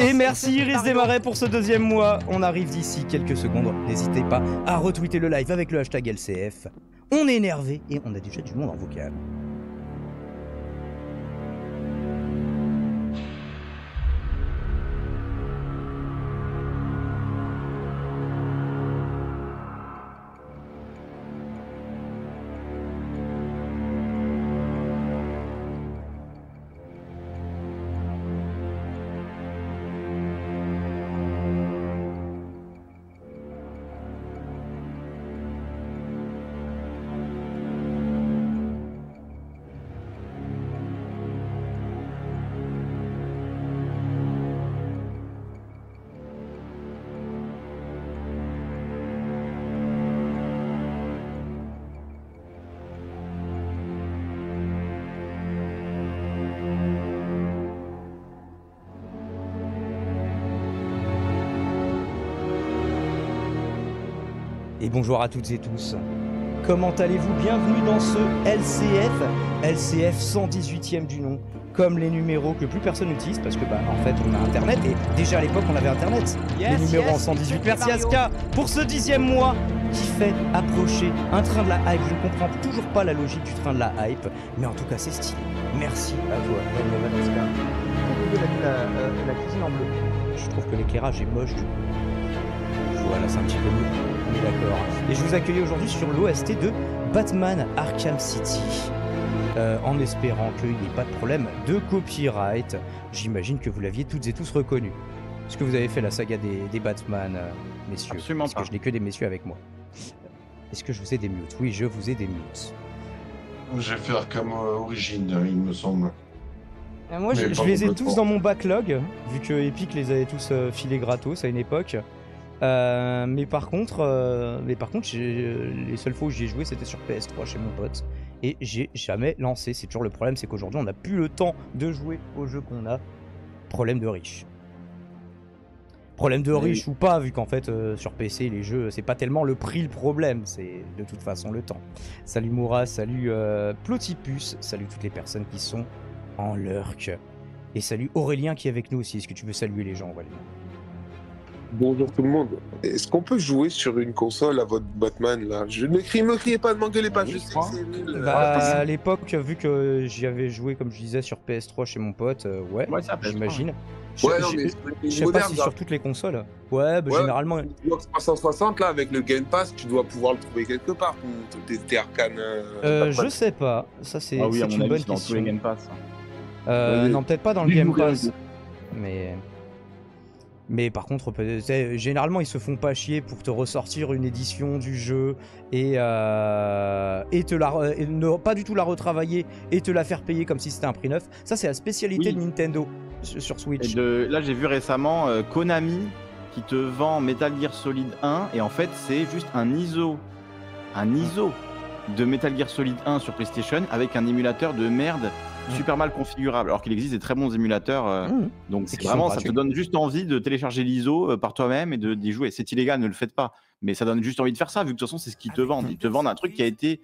Et merci Iris Desmarais pour ce deuxième mois. On arrive d'ici quelques secondes. N'hésitez pas à retweeter le live avec le hashtag LCF. On est énervé et on a déjà du monde en vocal. bonjour à toutes et tous. Comment allez-vous Bienvenue dans ce LCF, LCF 118e du nom, comme les numéros que plus personne n'utilise parce que bah en fait on a internet et déjà à l'époque on avait internet. les numéros en 118. Merci Aska pour ce dixième mois qui fait approcher un train de la hype. Je ne comprends toujours pas la logique du train de la hype, mais en tout cas c'est stylé. Merci à vous, Aska. Euh, la, cuisine en bleu. Je trouve que l'éclairage est moche. Voilà, c'est un petit peu mieux d'accord. Et je vous accueille aujourd'hui sur l'OST de Batman Arkham City. Euh, en espérant qu'il n'y ait pas de problème de copyright. J'imagine que vous l'aviez toutes et tous reconnu. Est-ce que vous avez fait la saga des, Batman, euh, messieurs Absolument Parce que je n'ai que des messieurs avec moi. Est-ce que je vous ai des mutes Oui, je vous ai des mutes. Je vais faire comme euh, Origine, il me semble. moi, je, les ai tous dans mon backlog, vu que Epic les avait tous filés gratos à une époque. Euh, mais par contre, euh, mais par contre, euh, les seules fois où j'y ai joué, c'était sur PS3 chez mon pote. Et j'ai jamais lancé. C'est toujours le problème, c'est qu'aujourd'hui, on n'a plus le temps de jouer aux jeux qu'on a. Problème de riche. Problème de riche ou pas, vu qu'en fait, sur PC, les jeux, c'est pas tellement le prix le problème, c'est de toute façon le temps. Salut Moura, salut Plotipus, salut toutes les personnes qui sont en lurk. Et salut Aurélien qui est avec nous aussi. Est-ce que tu veux saluer les gens, Aurélien Bonjour tout le monde. Est-ce qu'on peut jouer sur une console à votre Batman là Je ne criez pas, ne m'engueulez pas, oui, ah, je bah, ah, à l'époque, vu que j'y avais joué, comme je disais, sur PS3 chez mon pote, euh, ouais, j'imagine. Ouais, je sais pas si sur toutes les consoles. Ouais, bah, généralement. Xbox 360 là, avec le Game Pass, tu dois pouvoir le trouver quelque part. Tes arcanes. Euh, euh je sais pas. Ça c'est ah oui, une avis, bonne question. Dans Game Pass. Hein. Euh, non, peut-être pas dans le Game Pass, mais. Mais par contre, généralement, ils se font pas chier pour te ressortir une édition du jeu et, euh, et te ne pas du tout la retravailler et te la faire payer comme si c'était un prix neuf. Ça, c'est la spécialité de Nintendo sur Switch. là, j'ai vu récemment euh, Konami qui te vend Metal Gear Solid 1 et en fait, c'est juste un ISO. Un ISO de Metal Gear Solid 1 sur PlayStation avec un émulateur de merde super mal configurable. Alors qu'il existe des très bons émulateurs. Euh, mmh. Donc vraiment, ça te donne juste envie de télécharger l'ISO euh, par toi-même et de d'y jouer. C'est illégal, ne le faites pas. Mais ça donne juste envie de faire ça, vu que de toute façon, c'est ce qu'ils te vendent. Ils te vendent un truc qui a été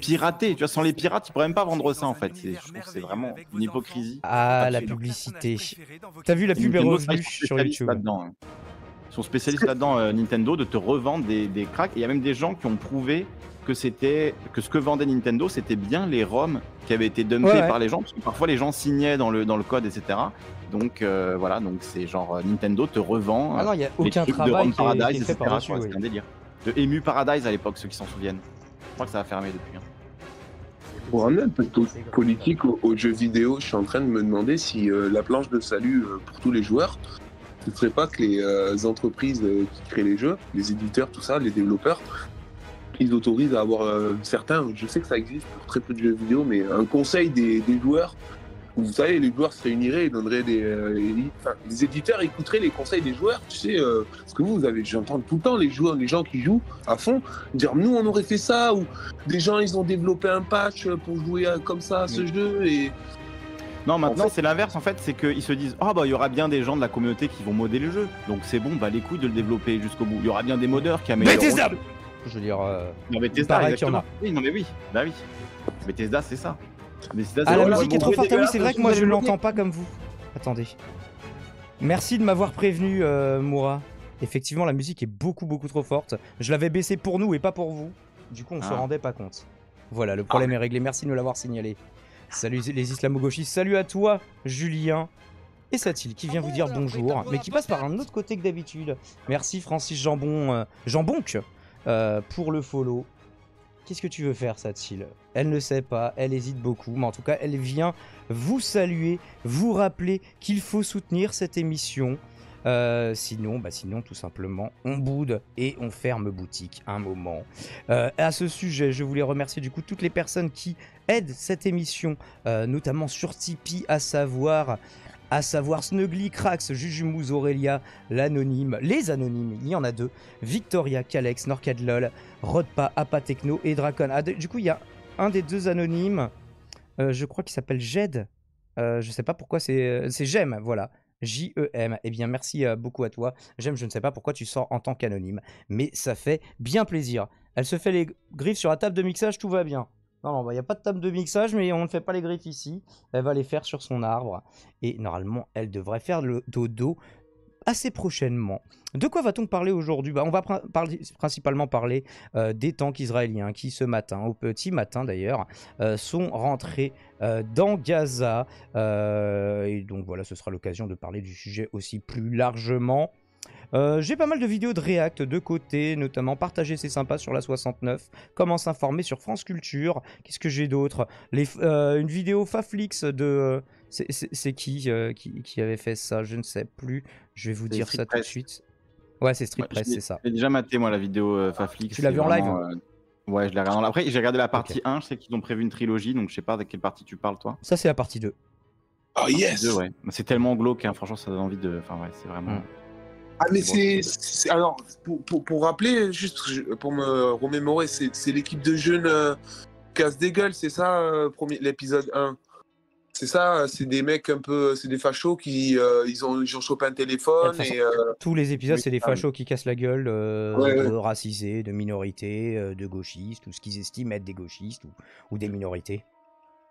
piraté. Tu vois, sans les pirates, ils pourraient même pas vendre ça, en fait. Je trouve c'est vraiment une hypocrisie. Ah, la publicité. T'as vu la pub est sur YouTube sont spécialistes là-dedans, euh, Nintendo, de te revendre des, des cracks. Il y a même des gens qui ont prouvé que c'était que ce que vendait Nintendo, c'était bien les ROM qui avaient été dumpés par les gens, parce que parfois les gens signaient dans le, dans le code, etc. Donc euh, voilà, donc c'est genre euh, Nintendo te revend. Euh, ah non, il y a aucun travail. De ROM Paradise, est, C'est un délire. De Emu Paradise à l'époque, ceux qui s'en souviennent. Je crois que ça a fermé depuis. Hein. Pour ramener un peu de politique aux, jeux vidéo, je suis en train de me demander si la planche de salut pour tous les joueurs, ce ne serait pas que les entreprises qui créent les jeux, les éditeurs, tout ça, les développeurs, ils autorisent à avoir euh, certains, je sais que ça existe pour très peu de jeux vidéo, mais un conseil des, joueurs. Vous savez, les joueurs se réuniraient et donneraient des. Euh, enfin, les éditeurs écouteraient les conseils des joueurs, tu sais, euh, parce que vous, vous avez. J'entends tout le temps les joueurs, les gens qui jouent à fond, dire nous, on aurait fait ça, ou des gens, ils ont développé un patch pour jouer comme ça à ce jeu, Non, maintenant c'est l'inverse en fait, c'est qu'ils se disent oh, bah il y aura bien des gens de la communauté qui vont moder le jeu, donc c'est bon, bah les couilles de le développer jusqu'au bout. Il y aura bien des modeurs qui amélioreront. Je veux dire. Euh, non, mais Oui, non, mais oui. Bah oui. Mais c'est ça. Mais ah, la musique est trop forte, ah oui, c'est vrai que moi je l'entends pas comme vous. Attendez. Merci de m'avoir prévenu, euh, Moura. Effectivement, la musique est beaucoup, beaucoup trop forte. Je l'avais baissé pour nous et pas pour vous. Du coup, on se ah. rendait pas compte. Voilà, le ah, problème est réglé. Merci de nous l'avoir signalé. Salut les islamo-gauchistes. Salut à toi, Julien. Et Satil qui vient vous dire bonjour, mais qui passe par un autre côté que d'habitude. Merci Francis Jambon. Euh, Jambonque euh, pour le follow. Qu'est-ce que tu veux faire, Satsil Elle ne sait pas, elle hésite beaucoup, mais en tout cas, elle vient vous saluer, vous rappeler qu'il faut soutenir cette émission. Euh, sinon, bah sinon, tout simplement, on boude et on ferme boutique un moment. Euh, à ce sujet, je voulais remercier du coup toutes les personnes qui aident cette émission, notamment sur Tipeee, à savoir à savoir Snuggly, Crax, Jujumous, Aurélia, l'anonyme, les anonymes, il y en a deux, Victoria, Calex, Norcadlol, Rodpa, Apatechno et Dracon. Ah, du coup, il y a un des deux anonymes, euh, je crois qu'il s'appelle Jed. Euh, je sais pas pourquoi c'est euh, Jem, voilà. J-E-M. Eh bien, merci beaucoup à toi. J'aime, je ne sais pas pourquoi tu sors en tant qu'anonyme, mais ça fait bien plaisir. Elle se fait les griffes sur la table de mixage, tout va bien. Non, il n'y bah, a pas de table de mixage, mais on ne fait pas les griffes ici. Elle va les faire sur son arbre. Et normalement, elle devrait faire le dodo assez prochainement. De quoi va-t-on parler aujourd'hui bah, On va principalement parler euh, des tanks israéliens qui, ce matin, au petit matin d'ailleurs, euh, sont rentrés euh, dans Gaza. et donc voilà, ce sera l'occasion de parler du sujet aussi plus largement. Euh, j'ai pas mal de vidéos de React de côté, notamment partager ses sympas sur la 69, comment s'informer sur France Culture, qu'est-ce que j'ai d'autre euh, Une vidéo Faflix de... Euh, c'est qui, qui, avait fait ça Je ne sais plus. Je vais vous dire ça tout de suite. Ouais, c'est Street Press, c'est ça. J'ai déjà maté moi la vidéo Faflix. Tu l'as vu en live Ouais, je l'ai regardé. Après, j'ai regardé la partie 1, je sais qu'ils ont prévu une trilogie, donc je sais pas de quelle partie tu parles toi. Ça c'est la partie 2. Oh ah, yes. Ouais. Bah, c'est tellement glauque, hein. franchement, ça donne envie de. Enfin ouais, c'est vraiment. Mm. Ah, mais c'est. Alors, pour, pour, rappeler, juste pour me remémorer, c'est l'équipe de jeunes casse des gueules, c'est ça, euh, premier l'épisode 1 c'est ça, euh, c'est des mecs un peu, euh, c'est des fachos qui, ils, ont, chopé un téléphone. et, Tous les épisodes, c'est des ah fachos qui cassent la gueule de racisés, de minorités, de gauchistes, ou ce qu'ils estiment être des gauchistes ou des minorités.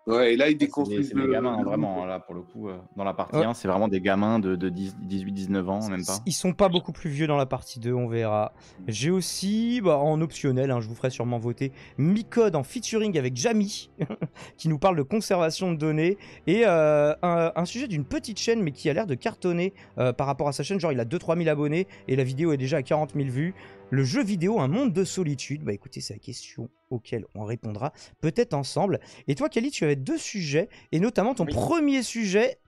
Ouais, et là, il déconstruit C'est des gamins, vraiment, là, pour le coup, euh, dans la partie 1, c'est vraiment des gamins de, 18-19 ans, même pas. Ils sont pas beaucoup plus vieux dans la partie 2, on verra. Mm. J'ai aussi, bah, en optionnel, hein, je vous ferai sûrement voter, Micode en featuring avec Jamie, qui nous parle de conservation de données, et euh, un, sujet d'une petite chaîne, mais qui a l'air de cartonner euh, par rapport à sa chaîne. Genre, il a 2-3 000 abonnés, et la vidéo est déjà à 40 000 vues. Le jeu vidéo, un monde de solitude Bah écoutez, c'est la question auquel on répondra peut-être ensemble. Et toi, Kali, tu avais deux sujets, et notamment ton premier sujet.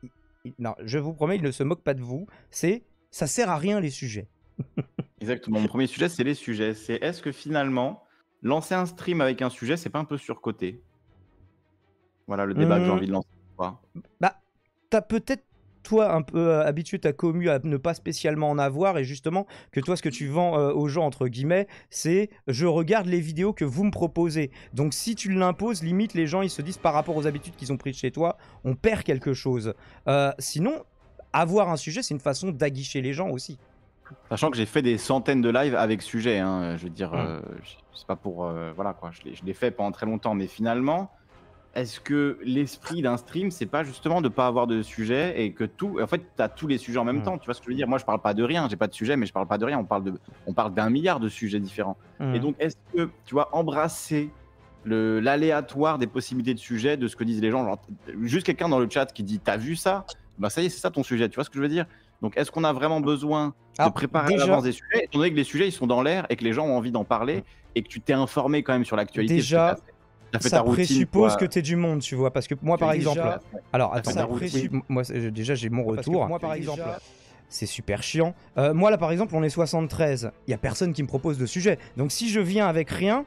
Non, je vous promets, il ne se moque pas de vous. C'est ça sert à rien les sujets. Exactement. Mon premier sujet, c'est les sujets. C'est est-ce que finalement, lancer un stream avec un sujet, c'est pas un peu surcoté Voilà le débat que j'ai mmh. envie de lancer. Bah, t'as peut-être toi un peu euh, habitué ta commu à ne pas spécialement en avoir et justement que toi ce que tu vends euh, aux gens entre guillemets c'est je regarde les vidéos que vous me proposez donc si tu l'imposes limite les gens ils se disent par rapport aux habitudes qu'ils ont prises chez toi on perd quelque chose euh, sinon avoir un sujet c'est une façon d'aguicher les gens aussi Sachant que j'ai fait des centaines de lives avec sujet, hein, je veux dire, mmh. c'est pas pour. voilà quoi, je l'ai fait pendant très longtemps, mais finalement, est-ce que l'esprit d'un stream, c'est pas justement de pas avoir de sujet et que tout, en fait, tu as tous les sujets en même mm. temps. Tu vois ce que je veux dire Moi, je parle pas de rien, j'ai pas de sujet, mais je parle pas de rien. On parle de, on parle d'un milliard de sujets différents. Et mm. donc, est-ce que tu vois embrasser l'aléatoire des possibilités de sujets, de ce que disent les gens, juste quelqu'un dans le chat qui dit t'as vu ça Bah ça y est, c'est ça ton sujet. Tu vois ce que je veux dire donc, est-ce qu'on a vraiment besoin de préparer l'avance des sujets, étant donné que les sujets ils sont dans l'air et que les gens ont envie d'en parler mm. et que tu t'es informé quand même sur l'actualité Déjà, ça présuppose que t'es du monde, tu vois. Parce que moi, par exemple. Alors, moi, déjà, j'ai mon ah, retour. Hein. moi, par exemple. c'est super chiant. Euh, moi là par exemple on est 73, il y a personne qui me propose de sujet. Donc si je viens avec rien,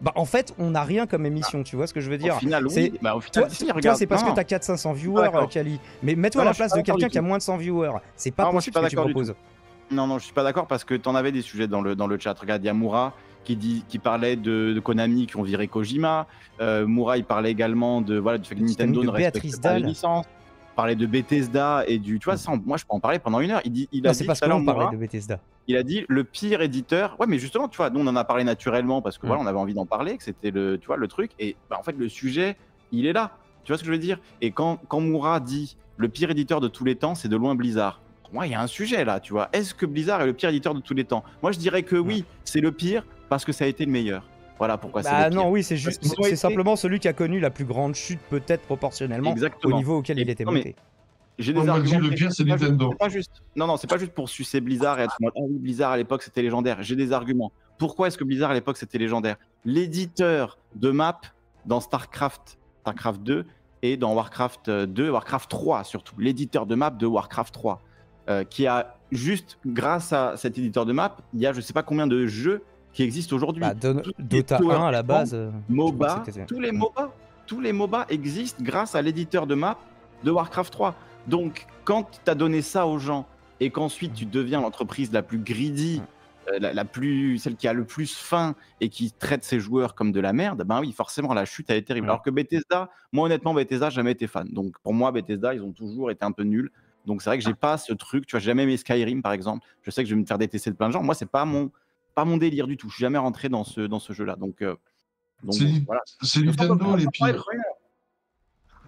bah en fait on n'a rien comme émission, ah. tu vois ce que je veux dire Au final, oui. bah, au final c'est parce que t'as 400-500 viewers, euh, Kali. Mais mets-toi à la place de quelqu'un qui a moins de 100 viewers. C'est pas possible moi, que tu proposes. Non, non, je suis pas d'accord parce que tu en avais des sujets dans le, dans le chat. Regarde, il y a Moura qui, dit, qui parlait de, Konami qui ont viré Kojima. Euh, Moura, il parlait également de, voilà, du fait que Nintendo ne respecte pas les licences. Il parlait de Bethesda et du. Tu vois, moi, je peux en parler pendant une heure. Il, dit, il a dit de Bethesda. Il a dit le pire éditeur. Ouais, mais justement, tu vois, nous, on en a parlé naturellement parce que mm. voilà, on avait envie d'en parler, que c'était le, tu le truc. Et bah, en fait, le sujet, il est là. Tu vois ce que je veux dire Et quand, quand Moura dit le pire éditeur de tous les temps, c'est de loin Blizzard moi, il y a un sujet là, tu vois. Est-ce que Blizzard est le pire éditeur de tous les temps Moi, je dirais que oui, c'est le pire parce que ça a été le meilleur. Voilà pourquoi bah c'est. non, oui, c'est juste, c'est simplement celui qui a connu la plus grande chute peut-être proportionnellement au niveau auquel il était monté. J'ai des arguments. Le pire, c'est Nintendo. Pas juste, non, non, c'est pas juste pour sucer Blizzard et être ah Blizzard à l'époque c'était légendaire. J'ai des arguments. Pourquoi est-ce que Blizzard à l'époque c'était légendaire L'éditeur de map dans StarCraft, StarCraft 2 et dans Warcraft 2, euh, Warcraft 3 surtout. L'éditeur de map de Warcraft 3 euh, qui a juste, grâce à cet éditeur de map, il y a je sais pas combien de jeux qui existent aujourd'hui. Bah, Dota 1 à la base. Euh, MOBA, tous les MOBA, tous les MOBA existent grâce à l'éditeur de map de Warcraft 3. Donc, quand tu as donné ça aux gens et qu'ensuite tu mm. deviens l'entreprise la plus greedy, euh, la, plus, celle qui a le plus faim et qui traite ses joueurs comme de la merde, ben oui, forcément, la chute, a est terrible. Alors que Bethesda, moi honnêtement, Bethesda, jamais été fan. Donc, pour moi, Bethesda, ils ont toujours été un peu nuls. Donc c'est vrai que j'ai pas ce truc, tu vois, j'ai jamais aimé Skyrim par exemple. Je sais que je vais me faire détester de plein de gens. Moi, c'est pas mon pas mon délire du tout. Je suis jamais rentré dans ce dans ce jeu-là. Donc, euh, c'est Nintendo les pires.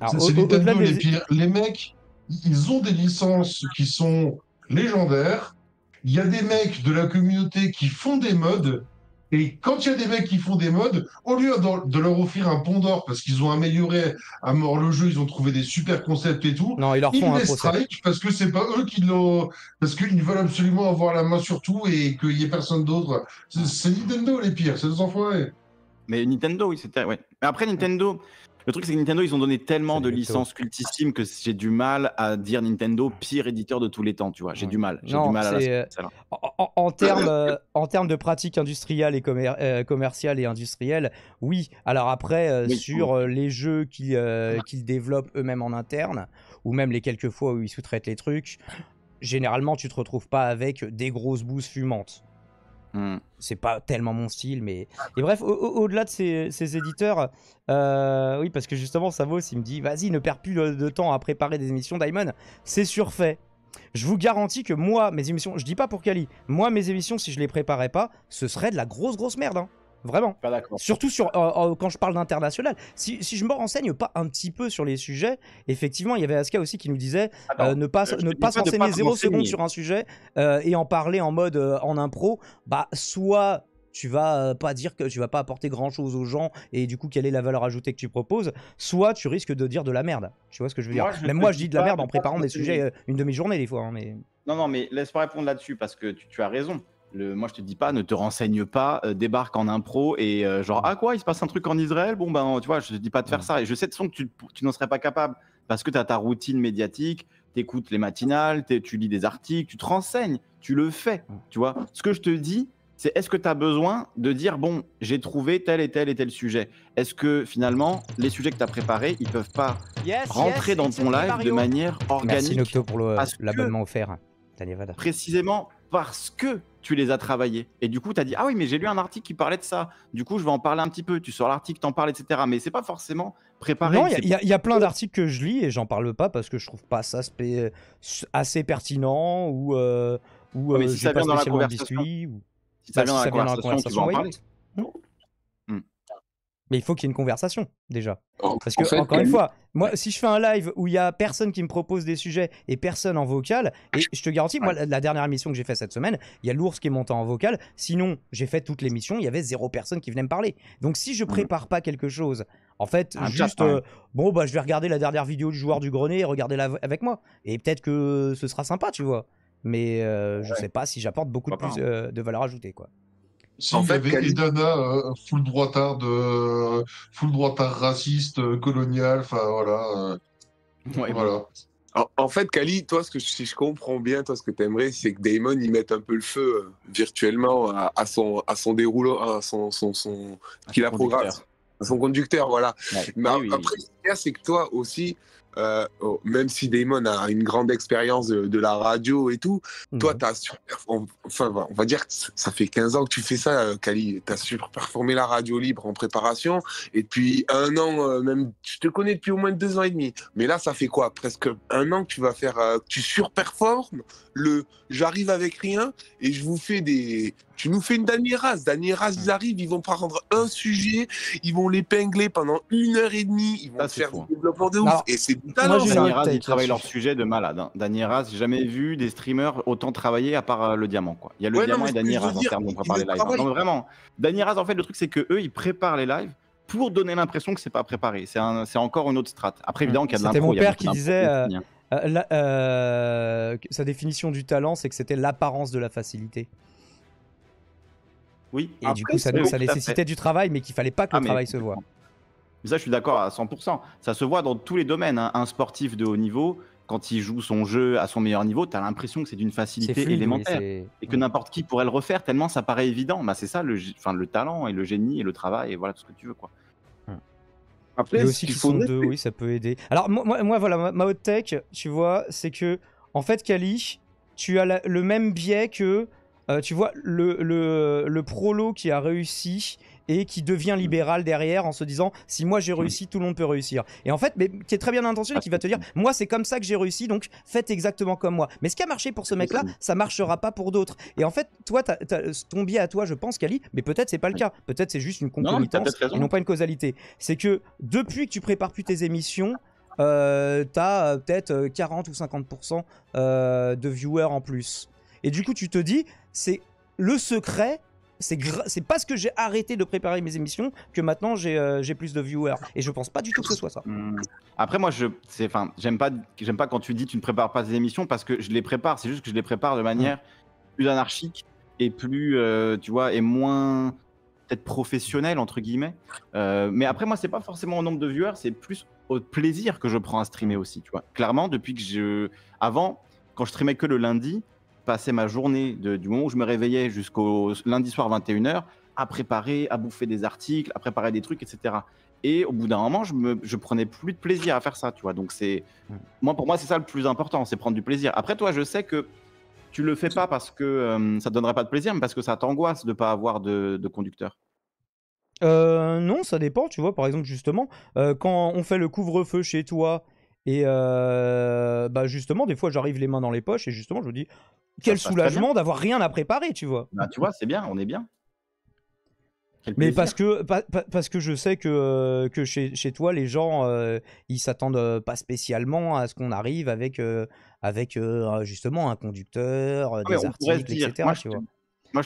C'est Nintendo les pires. Les mecs, ils ont des licences qui sont légendaires. Il y a des mecs de la communauté qui font des modes et quand il y a des mecs qui font des modes, au lieu de leur offrir un pont d'or parce qu'ils ont amélioré à mort le jeu, ils ont trouvé des super concepts et tout, non, ils, leur font les parce que c'est pas eux qui l'ont, parce qu'ils veulent absolument avoir la main sur tout et qu'il y ait personne d'autre. C'est Nintendo les pires, c'est des enfants. Mais Nintendo, oui, c'était. Ouais. Mais après Nintendo, le truc, c'est que Nintendo, ils ont donné tellement de licences cultissimes que j'ai du mal à dire Nintendo pire éditeur de tous les temps, tu vois. J'ai du mal. J'ai du En, termes de pratiques industrielles et euh, commerciales et industrielles, oui. Alors après, euh, sur euh, les jeux ah. qu'ils développent eux-mêmes en interne, ou même les quelques fois où ils sous-traitent les trucs, généralement, tu te retrouves pas avec des grosses bouses fumantes. Mm. C'est pas tellement mon style, mais. Et bref, au-delà de ces, éditeurs, euh, oui, parce que justement, Savos, il me dit vas-y, ne perds plus de temps à préparer des émissions, Diamond, c'est surfait. Je vous garantis que moi, mes émissions, je dis pas pour Kali, moi, mes émissions, si je les préparais pas, ce serait de la grosse, grosse merde. Hein. Vraiment. Surtout sur, euh, euh, quand je parle d'international. Si, si, je me renseigne pas un petit peu sur les sujets, effectivement, il y avait Aska aussi qui nous disait ah euh, ne pas, ne pas s'enseigner zéro seconde sur un sujet et en parler en mode en impro. Bah, soit tu vas pas dire que tu vas pas apporter grand chose aux gens et du coup quelle est la valeur ajoutée que tu proposes, soit tu risques de dire de la merde. Tu vois ce que je veux dire Même moi je dis de la merde en préparant des sujets une demi-journée des fois. Hein, mais... Non, non, mais laisse pas répondre là-dessus parce que tu as raison moi, je te dis pas, ne te renseigne pas, euh, débarque en impro et euh, genre, ah quoi, il se passe un truc en Israël Bon, ben, tu vois, je te dis pas de faire ça. Et je sais de son que tu, n'en serais pas capable parce que tu as ta routine médiatique, tu écoutes les matinales, tu lis des articles, tu te renseignes, tu le fais. Tu vois, ce que je te dis, c'est est-ce que tu as besoin de dire, bon, j'ai trouvé tel et tel et tel sujet Est-ce que finalement, les sujets que tu as préparés, ils peuvent pas rentrer dans ton live de manière organique Merci Nocto pour l'abonnement offert. Précisément, parce que tu les as travaillés. Et du coup, tu as dit, ah oui, mais j'ai lu un article qui parlait de ça. Du coup, je vais en parler un petit peu. Tu sors l'article, t'en parles, etc. Mais c'est pas forcément préparé. Non, il y, a plein d'articles que je lis et j'en parle pas parce que je trouve pas ça assez pertinent ou. mais bah, si dans la conversation. Si ça vient dans la conversation, mais il faut qu'il y ait une conversation déjà. Parce que, encore une euh, fois, moi, si je fais un live où il y a personne qui me propose des sujets et personne en vocal, et je te garantis, moi, la, dernière émission que j'ai faite cette semaine, il y a l'ours qui est montant en vocal. Sinon, j'ai fait toute l'émission, il y avait zéro personne qui venait me parler. Donc, si je mm. prépare pas quelque chose, en fait, juste, euh, bon, bah, je vais regarder la dernière vidéo du joueur du grenier et regarder la avec moi. Et peut-être que ce sera sympa, tu vois. Mais euh, je ne je sais pas si j'apporte beaucoup plus, hein. de valeur ajoutée, quoi. Si, en il y avait Edana, euh, full droitard de, full droitard raciste, euh, colonial, enfin voilà. Euh, voilà. En, fait, Kali, toi, ce que, si je comprends bien, toi, ce que tu aimerais, c'est que Damon y mette un peu le feu virtuellement à, son, à son déroulant, à son, son, son programme, son conducteur, voilà. Mais ah après, c'est que toi aussi, euh, oh, même si Damon a une grande expérience de, la radio et tout, mhm. toi, as on, enfin, on va dire que ça fait 15 ans que tu fais ça, euh, Kali. Tu as surperformé la radio libre en préparation. Et puis un an, euh, même, Je te connais depuis au moins deux ans et demi. Mais là, ça fait quoi Presque un an que tu vas faire, que tu surperformes le j'arrive avec rien et je vous fais des, tu nous fais une dernière Raz. Dernière Raz, ils arrivent, ils vont prendre un sujet, ils vont l'épingler pendant une heure et demie, ils vont faire fou. du hein. développement de ouf. Et c'est du talent. Daniel ils travaillent leur sujet de malade. Hein. jamais vu des streamers autant travailler à part euh, le diamant. Quoi. Il y a le diamant et dernière Raz en termes de préparer les lives. vraiment. Dernière Raz, en fait, le truc, c'est que eux, ils préparent les lives pour donner l'impression que c'est pas préparé. C'est encore une autre strate. Après, évidemment qu'il y a de C'était mon père qui disait. Euh, euh, sa définition du talent, c'est que c'était l'apparence de la facilité. Oui. Et du coup, ça, nécessitait du travail, mais qu'il fallait pas que le ah, travail se voit. Mais ça, je suis d'accord à 100%. Ça se voit dans tous les domaines. Hein. Un sportif de haut niveau, quand il joue son jeu à son meilleur niveau, tu as l'impression que c'est d'une facilité élémentaire et que n'importe qui pourrait le refaire tellement ça paraît évident. Bah, c'est ça le, enfin, le talent et le génie et le travail et voilà tout ce que tu veux. quoi. Après, et aussi qu'ils sont deux, oui, ça peut aider. Alors, moi, moi voilà, ma, haute tech, tu vois, c'est que, en fait, Kali, tu as le même biais que euh, tu vois, le, le, le, prolo qui a réussi et qui devient libéral derrière en se disant si moi j'ai réussi, tout le monde peut réussir. Et en fait, mais qui est très bien intentionné, qui va te dire moi c'est comme ça que j'ai réussi, donc faites exactement comme moi. Mais ce qui a marché pour ce mec-là, ça marchera pas pour d'autres. Et en fait, toi, ton biais à toi, je pense, Kali, mais peut-être c'est pas le cas. Peut-être c'est juste une concomitance non, et pas une causalité. C'est que depuis que tu prépares plus tes émissions, euh, tu as euh, peut-être 40 ou 50% de viewers en plus. Et du coup, tu te dis, c'est le secret. C'est parce que j'ai arrêté de préparer mes émissions que maintenant euh, j'ai plus de viewers. Et je pense pas du tout que ce soit ça. Hmm. Après, moi, je j'aime pas, quand tu dis tu ne prépares pas tes émissions parce que je les prépare. C'est juste que je les prépare de manière hmm. plus anarchique et plus, euh, tu vois, et moins peut-être professionnel entre guillemets. Euh, mais après, moi, c'est pas forcément au nombre de viewers, c'est plus au plaisir que je prends à streamer aussi. Tu vois, clairement, depuis que je, avant, quand je streamais que le lundi, passer ma journée, du moment où je me réveillais jusqu'au lundi soir 21h, à préparer, à bouffer des articles, à préparer des trucs, etc. Et au bout d'un moment, je, me, je prenais plus de plaisir à faire ça, tu vois. Donc c'est, mm. moi pour moi c'est ça le plus important, c'est prendre du plaisir. Après toi, je sais que tu le fais pas parce que euh, ça te donnerait pas de plaisir, mais parce que ça t'angoisse de ne pas avoir de, conducteur. Euh, non, ça dépend, tu vois, par exemple, justement, euh, quand on fait le couvre-feu chez toi et euh, bah justement, des fois, j'arrive les mains dans les poches et justement, je me dis, quel soulagement d'avoir rien à préparer, tu vois. Bah, tu vois, c'est bien, on est bien. Mais parce que, parce que je sais que, que chez, chez toi, les gens, euh, ils s'attendent euh, pas spécialement à ce qu'on arrive avec, avec justement un conducteur, ah, des articles, etc. Moi, je vois.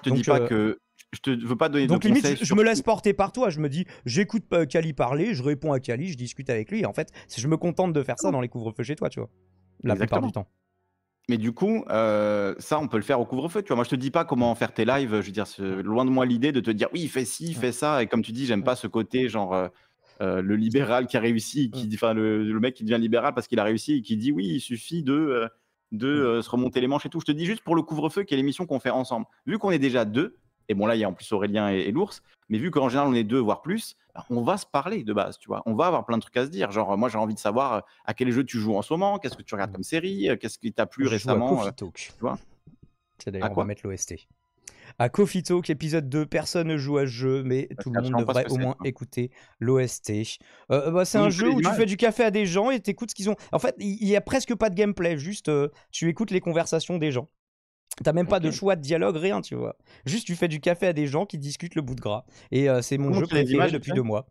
Te, dis pas que je te veux pas donner Donc, limite, je, me laisse porter par toi. Je me dis, j'écoute euh, Kali parler, je réponds à Kali, je discute avec lui. en fait, je me contente de faire ça dans les couvre-feux chez toi, tu vois. La plupart du temps. Mais du coup, euh, ça, on peut le faire au couvre-feu. Tu vois, moi, je te dis pas comment faire tes lives. Je veux dire, loin de moi l'idée de te dire oui, fais ci, fais ça. Et comme tu dis, j'aime pas ce côté genre euh, le libéral qui a réussi, qui, enfin, le, mec qui devient libéral parce qu'il a réussi et qui dit oui, il suffit de de se remonter les manches et tout. Je te dis juste pour le couvre-feu, qui est l'émission qu'on fait ensemble. Vu qu'on est déjà deux, et bon, là, il y a en plus Aurélien et, l'ours. Mais vu qu'en général, on est deux, voire plus, bah, on va se parler de base, tu vois. On va avoir plein de trucs à se dire. Genre, euh, moi, j'ai envie de savoir euh, à quel jeu tu joues en ce moment, qu'est-ce que tu regardes mm. comme série, euh, qu'est-ce qui t'a plu récemment. Joue à Talk. Tu vois C'est d'ailleurs, on va mettre l'OST. À Coffee Talk, épisode 2, personne ne joue à ce jeu, mais bah, tout le monde devrait au moins écouter l'OST. Bah, c'est un jeu où tu fais du café à des gens et tu écoutes ce qu'ils ont. En fait, il n'y a presque pas de gameplay, juste tu écoutes les conversations des gens. T'as même pas de choix de dialogue, rien, tu vois. Juste, tu fais du café à des gens qui discutent le bout de gras. Et euh, c'est mon jeu préféré depuis deux mois.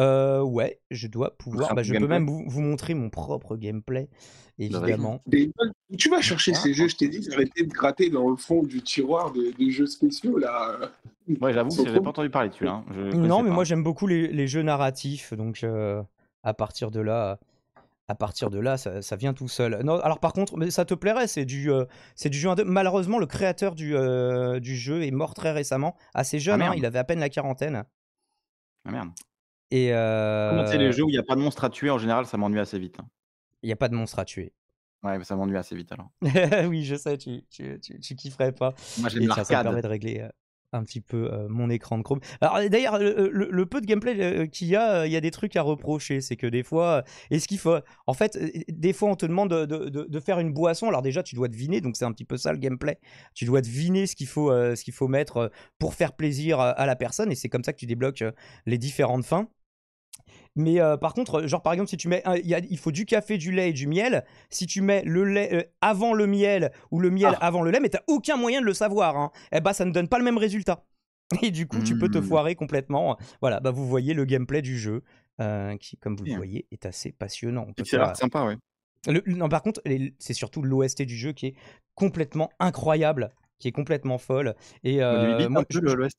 Euh, ouais, je dois pouvoir. Ah, bah, je peux même vous, montrer mon propre gameplay, bah, évidemment. Euh, tu vas chercher ah, ces jeux, oh. je t'ai dit, arrêtez de gratter dans le fond du tiroir des, jeux spéciaux, là. Moi, j'avoue que j'avais pas entendu parler de celui Hein. Non, mais moi, j'aime beaucoup les, jeux narratifs, donc euh, à partir de là à partir de là, ça, vient tout seul. Non, alors par contre, mais ça te plairait, c'est du, euh, c'est du jeu Malheureusement, le créateur du, euh, du, jeu est mort très récemment, assez ah, jeune, hein, il avait à peine la quarantaine. Ah merde. Et euh Comment c'est les jeux où il n'y a pas de monstre à tuer, en général, ça m'ennuie assez vite. Hein. Il n'y a pas de monstre à tuer. Ouais, mais ça m'ennuie assez vite alors. oui, je sais, tu, kifferais pas. Moi, j'aime de régler un petit peu euh, mon écran de Chrome. d'ailleurs, euh, le, peu de gameplay euh, qu'il y a, il y a des trucs à reprocher. C'est que des fois, est-ce qu'il faut... En fait, des fois, on te demande de, faire une boisson. Alors déjà, tu dois deviner, donc c'est un petit peu ça le gameplay. Tu dois deviner ce qu'il faut, ce qu'il faut mettre pour faire plaisir à la personne, et c'est comme ça que tu débloques les différentes fins. Mais euh, par contre, euh, genre par exemple, si tu mets, y il faut du café, du lait et du miel. Si tu mets le lait euh, avant le miel ou le miel ah. avant le lait, mais t'as aucun moyen de le savoir. Hein. eh ben ça ne donne pas le même résultat. Et du coup, tu peux te mmh. foirer complètement. Voilà, bah vous voyez le gameplay du jeu, qui, comme vous le voyez, est assez passionnant. C'est sympa, oui. non, par contre, c'est surtout l'OST du jeu qui est complètement incroyable, qui est complètement folle. Et bah, euh, moi, je, le, l'OST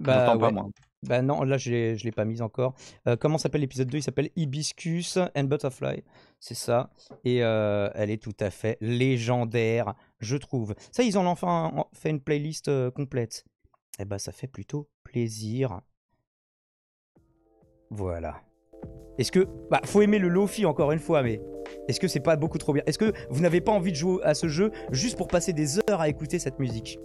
bah, ouais. pas, moi. Ben non, là je l'ai, l'ai pas mise encore. Euh, comment s'appelle l'épisode 2 Il s'appelle Hibiscus and Butterfly. C'est ça. Et euh, elle est tout à fait légendaire, je trouve. Ça, ils ont enfin fait une playlist euh, complète. Et eh bah ça fait plutôt plaisir. Voilà. Est-ce que. Bah, faut aimer le Lofi encore une fois, mais. Est-ce que c'est pas beaucoup trop bien Est-ce que vous n'avez pas envie de jouer à ce jeu juste pour passer des heures à écouter cette musique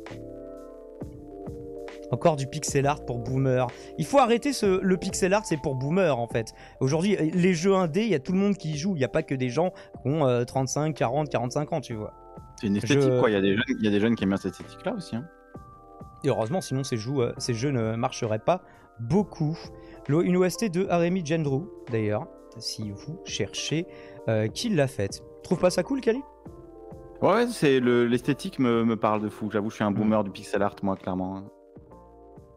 encore du pixel art pour boomer. Il faut arrêter Le pixel art, c'est pour boomer en fait. Aujourd'hui, les jeux indés, il y a tout le monde qui y joue. Il n'y a pas que des gens qui ont 35, 40, 45 ans, tu vois. C'est une esthétique quoi. Il y, a des jeunes, qui aiment cette esthétique-là aussi. Hein. Et heureusement, sinon ces, jeux, euh, ces jeux ne marcheraient pas beaucoup. Une OST de Haremi Gendrou, d'ailleurs, si vous cherchez euh, qui l'a faite. Trouve pas ça cool, Kali Ouais, c'est l'esthétique me, parle de fou. J'avoue, je suis un mm. boomer du pixel art, moi, clairement. Hein.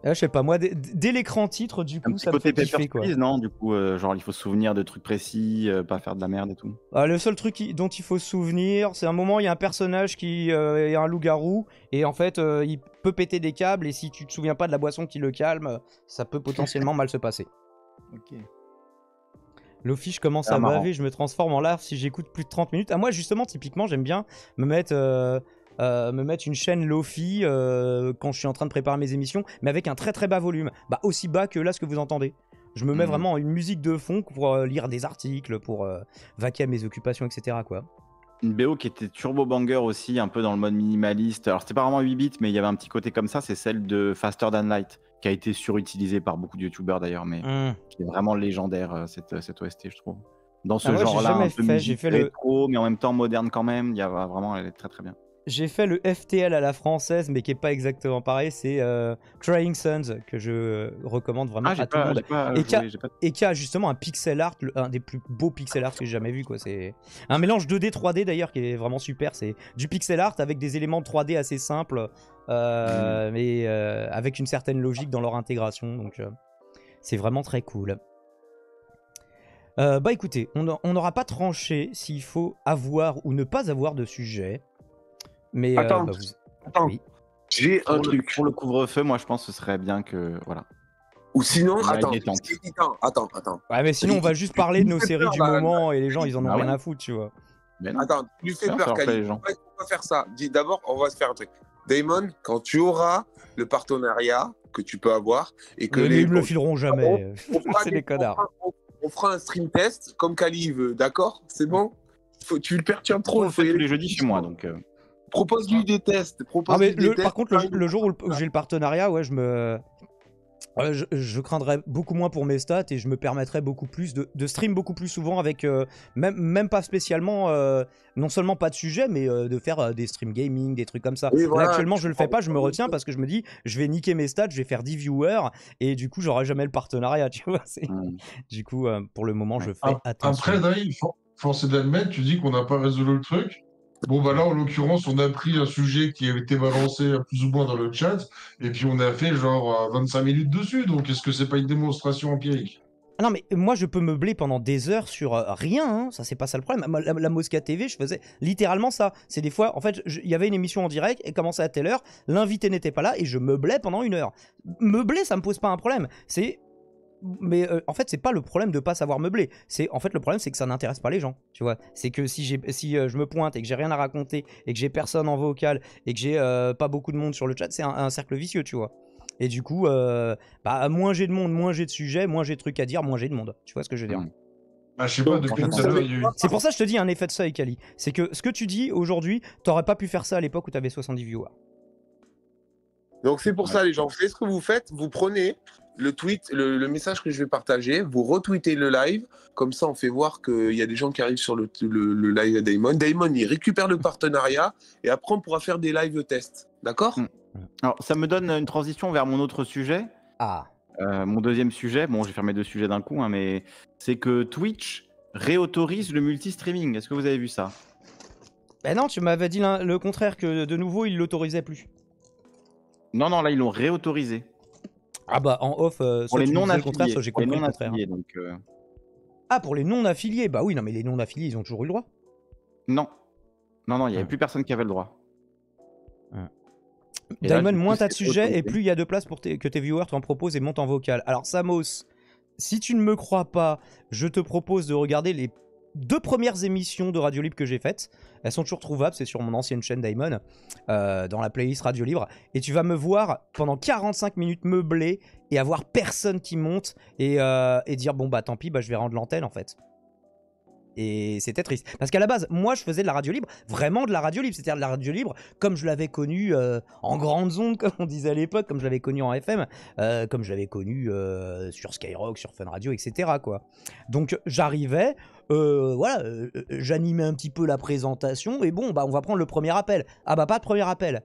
Ah, je sais pas, moi, dès, l'écran titre, du coup, ça peut me fait surprise non Du coup, euh, genre, il faut se souvenir de trucs précis, euh, pas faire de la merde et tout. Ah, le seul truc dont il faut se souvenir, c'est un moment, il y a un personnage qui euh, est un loup-garou, et en fait, il peut péter des câbles, et si tu te souviens pas de la boisson qui le calme, ça peut potentiellement mal se passer. Ok. Lofi, commence ah, à marrant. baver, je me transforme en larve si j'écoute plus de 30 minutes. Ah, moi, justement, typiquement, j'aime bien me mettre euh, me mettre une chaîne Lofi euh, quand je suis en train de préparer mes émissions, mais avec un très très bas volume. Bah, aussi bas que là ce que vous entendez. Je me mets mhm. vraiment une musique de fond pour euh, lire des articles, pour vaquer à mes occupations, etc. Quoi. Une BO qui était turbo banger aussi, un peu dans le mode minimaliste. Alors, c'était pas vraiment 8 bits, mais il y avait un petit côté comme ça, c'est celle de Faster Than Light, qui a été surutilisée par beaucoup de youtubeurs d'ailleurs, mais mmh. qui est vraiment légendaire, cette, cette OST, je trouve dans ce ah, genre-là, un peu fait, le... mais en même temps moderne quand même. Il y a vraiment, elle est très très bien j'ai fait le FTL à la française, mais qui est pas exactement pareil. C'est euh, Crying Sons que je euh, recommande vraiment ah, à tout le monde. Euh, et, qui a, justement un pixel art, un des plus beaux pixel art que j'ai jamais vu. quoi. C'est un mélange 2D 3D d'ailleurs qui est vraiment super. C'est du pixel art avec des éléments 3D assez simples, euh, mm. mais avec une certaine logique dans leur intégration. Donc c'est vraiment très cool. bah écoutez, on n'aura pas tranché s'il faut avoir ou ne pas avoir de sujet. Mais, euh, attends, bah, j'ai un truc. pour le couvre-feu, moi je pense que ce serait bien que. Voilà. Ou sinon, attends, attends, attends. Ouais, mais sinon, on va juste parler de nos séries du moment et les gens, ils en ont bah rien à foutre, tu vois. Attends, tu fais peur, Kali. On va faire ça. d'abord, on va se faire un truc. Damon, quand tu auras le partenariat que tu peux avoir et que les. Ils me le fileront jamais. C'est des connards. On fera un stream test comme Kali veut, d'accord C'est bon Tu le perturbes trop. On fait tous les jeudis chez moi, donc. Euh. Propose-lui des tests. Propose par contre, le, jour où, j'ai le partenariat, ouais, je me. je, craindrais beaucoup moins pour mes stats et je me permettrais beaucoup plus de, stream beaucoup plus souvent avec euh, même, même pas spécialement euh, non seulement pas de sujet mais euh, de faire des stream gaming des trucs comme ça. actuellement je le fais pas, je me retiens parce que je me dis je vais niquer mes stats, je vais faire 10 viewers et du coup j'aurai jamais le partenariat, tu vois. Hmm. Du coup pour le moment je fais attention. Après forcé d'admettre, tu dis qu'on n'a pas résolu le truc. Bon, bah là, en l'occurrence, on a pris un sujet qui avait été balancé plus ou moins dans le chat, et puis on a fait genre 25 euh, minutes dessus. Donc, est-ce que c'est pas une démonstration empirique ah non mais moi je peux meubler pendant des heures sur euh, rien, hein, ça c'est pas ça le problème. La, Mosca TV, je faisais littéralement ça. C'est des fois, en fait, il y avait une émission en direct, et commençait à telle heure, l'invité n'était pas là et je meublais pendant une heure. Meubler, ça me pose pas un problème. C'est mais euh, en fait, c'est pas le problème de pas savoir meubler. C'est en fait le problème, c'est que ça n'intéresse pas les gens. Tu vois, c'est que si j'ai si euh, je me pointe et que j'ai rien à raconter et que j'ai personne en vocal et que j'ai euh, pas beaucoup de monde sur le chat, c'est un, cercle vicieux, tu vois. Et du coup, bah moins j'ai de monde, moins j'ai de sujets, moins j'ai de trucs à dire, moins j'ai de monde. Tu vois ce que je veux dire C'est pour ça que je te dis un effet de seuil, Kali. C'est que ce que tu dis aujourd'hui, t'aurais pas pu faire ça à l'époque où t'avais 70 viewers. Donc c'est pour ça les gens, vous faites ce que vous faites Vous prenez le tweet, le, message que je vais partager, vous retweetez le live, comme ça on fait voir qu'il y a des gens qui arrivent sur le, le, live à Damon. Damon, il récupère le partenariat et après on pourra faire des live tests. D'accord hmm. Alors ça me donne une transition vers mon autre sujet. Ah. Euh, mon deuxième sujet, bon, j'ai fermé deux sujets d'un coup, hein, mais c'est que Twitch réautorise le multi-streaming. Est-ce que vous avez vu ça Ben non, tu m'avais dit le contraire, que de nouveau, il l'autorisait plus. Non, non, là, ils l'ont réautorisé. Ah bah, en off, euh, les non affiliés, contraire, j'ai compris euh. Ah, pour les non affiliés Bah oui, non, mais les non affiliés, ils ont toujours eu le droit Non. Non, non, il n'y avait ah. plus personne qui avait le droit. Ah. Diamond, moins t'as de sujets et plus il y a de place pour que tes viewers t'en proposent et montent en vocal. Alors, Samos, si tu ne me crois pas, je te propose de regarder les deux premières émissions de Radio Libre que j'ai faites. Elles sont toujours trouvables, c'est sur mon ancienne chaîne Diamond, euh, dans la playlist Radio Libre. Et tu vas me voir pendant 45 minutes meublé et avoir personne qui monte et, euh, et dire bon bah tant pis, bah, je vais rendre l'antenne en fait. Et c'était triste. Parce qu'à la base, moi, je faisais de la radio libre, vraiment de la radio libre. C'est-à-dire de la radio libre comme je l'avais connue euh, en grande ondes, comme on disait à l'époque, comme je l'avais connue en FM, euh, comme je l'avais connue euh, sur Skyrock, sur Fun Radio, etc. Quoi. Donc j'arrivais, voilà, j'animais un petit peu la présentation, et bon, bah, on va prendre le premier appel. Ah bah, pas de premier appel.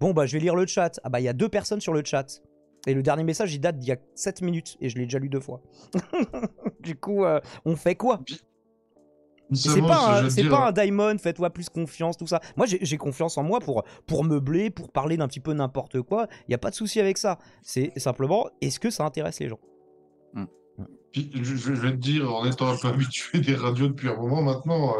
Bon, bah, je vais lire le chat. Ah bah, il y a deux personnes sur le chat. Et le dernier message, il date d'il y a 7 minutes et je l'ai déjà lu deux fois. du coup, on fait quoi c'est pas, un diamond, faites-toi plus confiance, tout ça. Moi, j'ai confiance en moi pour, pour meubler, pour parler d'un petit peu n'importe quoi. Il n'y a pas de souci avec ça. C'est simplement, est-ce que ça intéresse les gens hmm. je, vais te dire, en étant un peu habitué des radios depuis un moment maintenant,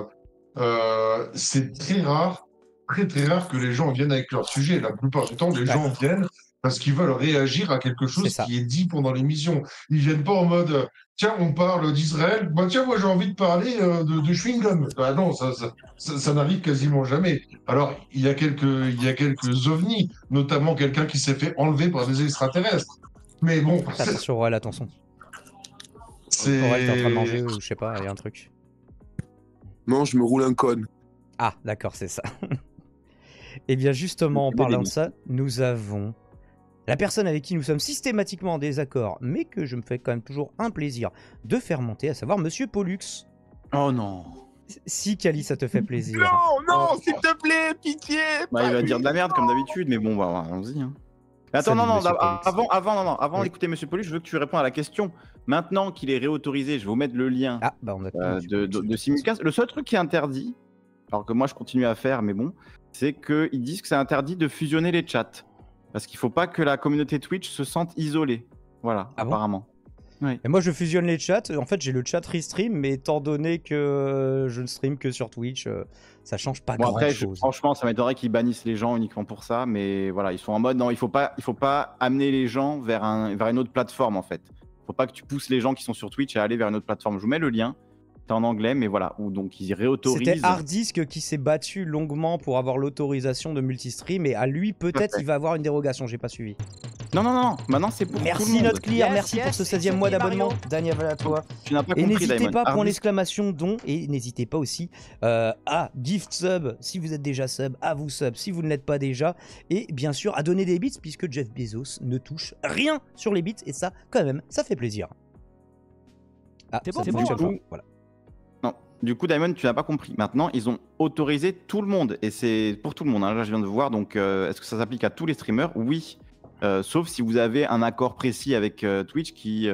euh, c'est très rare, très très rare que les gens viennent avec leur sujet. La plupart du temps, les gens viennent parce qu'ils veulent réagir à quelque chose qui est dit pendant l'émission. Ils viennent pas en mode tiens, on parle d'Israël, bah, tiens, moi j'ai envie de parler euh, de, chewing-gum. Bah, non, ça, ça, n'arrive quasiment jamais. Alors, il y a quelques, il y a quelques ovnis, notamment quelqu'un qui s'est fait enlever par des extraterrestres. Mais bon. Ah, sur attention. C'est. ou je sais pas, il y a un truc. Non, je me roule un cône. Ah, d'accord, c'est ça. Eh bien, justement, en parlant de ça, nous avons la personne avec qui nous sommes systématiquement en désaccord, mais que je me fais quand même toujours un plaisir de faire monter, à savoir Monsieur Pollux. Oh non si Cali, ça te fait plaisir. Non, non, oh. s'il te plaît, pitié. Bah, il va dire de la merde comme d'habitude, mais bon, bah, bah allons-y. Hein. Attends, non, non, avant, avant, avant d'écouter Monsieur Pollux, je veux que tu réponds à la question. Maintenant qu'il est réautorisé, je vais vous mettre le lien ah, bah, euh, de, de, Le seul truc qui est interdit, alors que moi je continue à faire, mais bon, c'est qu'ils disent que c'est interdit de fusionner les chats. Parce qu'il ne faut pas que la communauté Twitch se sente isolée. Voilà, ah apparemment. Et moi, je fusionne les chats. En fait, j'ai le chat restream, mais étant donné que je ne stream que sur Twitch, euh, ça change pas grand chose. franchement, ça m'étonnerait qu'ils bannissent les gens uniquement pour ça, mais voilà, ils sont en mode non, il faut faut pas amener les gens vers un, vers une autre plateforme en fait. Faut pas que tu pousses les gens qui sont sur Twitch à aller vers une autre plateforme. Je vous mets le lien en anglais, mais voilà, où donc ils réautorisent. C'était Hardisk qui s'est battu longuement pour avoir l'autorisation de multistream, et à lui, peut-être, il va avoir une dérogation, j'ai pas suivi. Non, non, non, maintenant c'est pour Merci notre client, merci pour ce 16 e mois d'abonnement. Daniel, à toi. et n'hésitez pas, point l'exclamation don, et n'hésitez pas aussi euh, à gift sub, si vous êtes déjà sub, à vous sub, si vous ne l'êtes pas déjà, et bien sûr à donner des bits, puisque Jeff Bezos ne touche rien sur les bits, et ça, quand même, ça fait plaisir. Ah, c'est bon, bon, hein. Voilà. Du coup, Diamond, tu n'as pas compris. Maintenant, ils ont autorisé tout le monde. Et c'est pour tout le monde. Hein. Là, je viens de voir. Donc, euh, est-ce que ça s'applique à tous les streamers Oui. Euh, sauf si vous avez un accord précis avec euh, Twitch qui,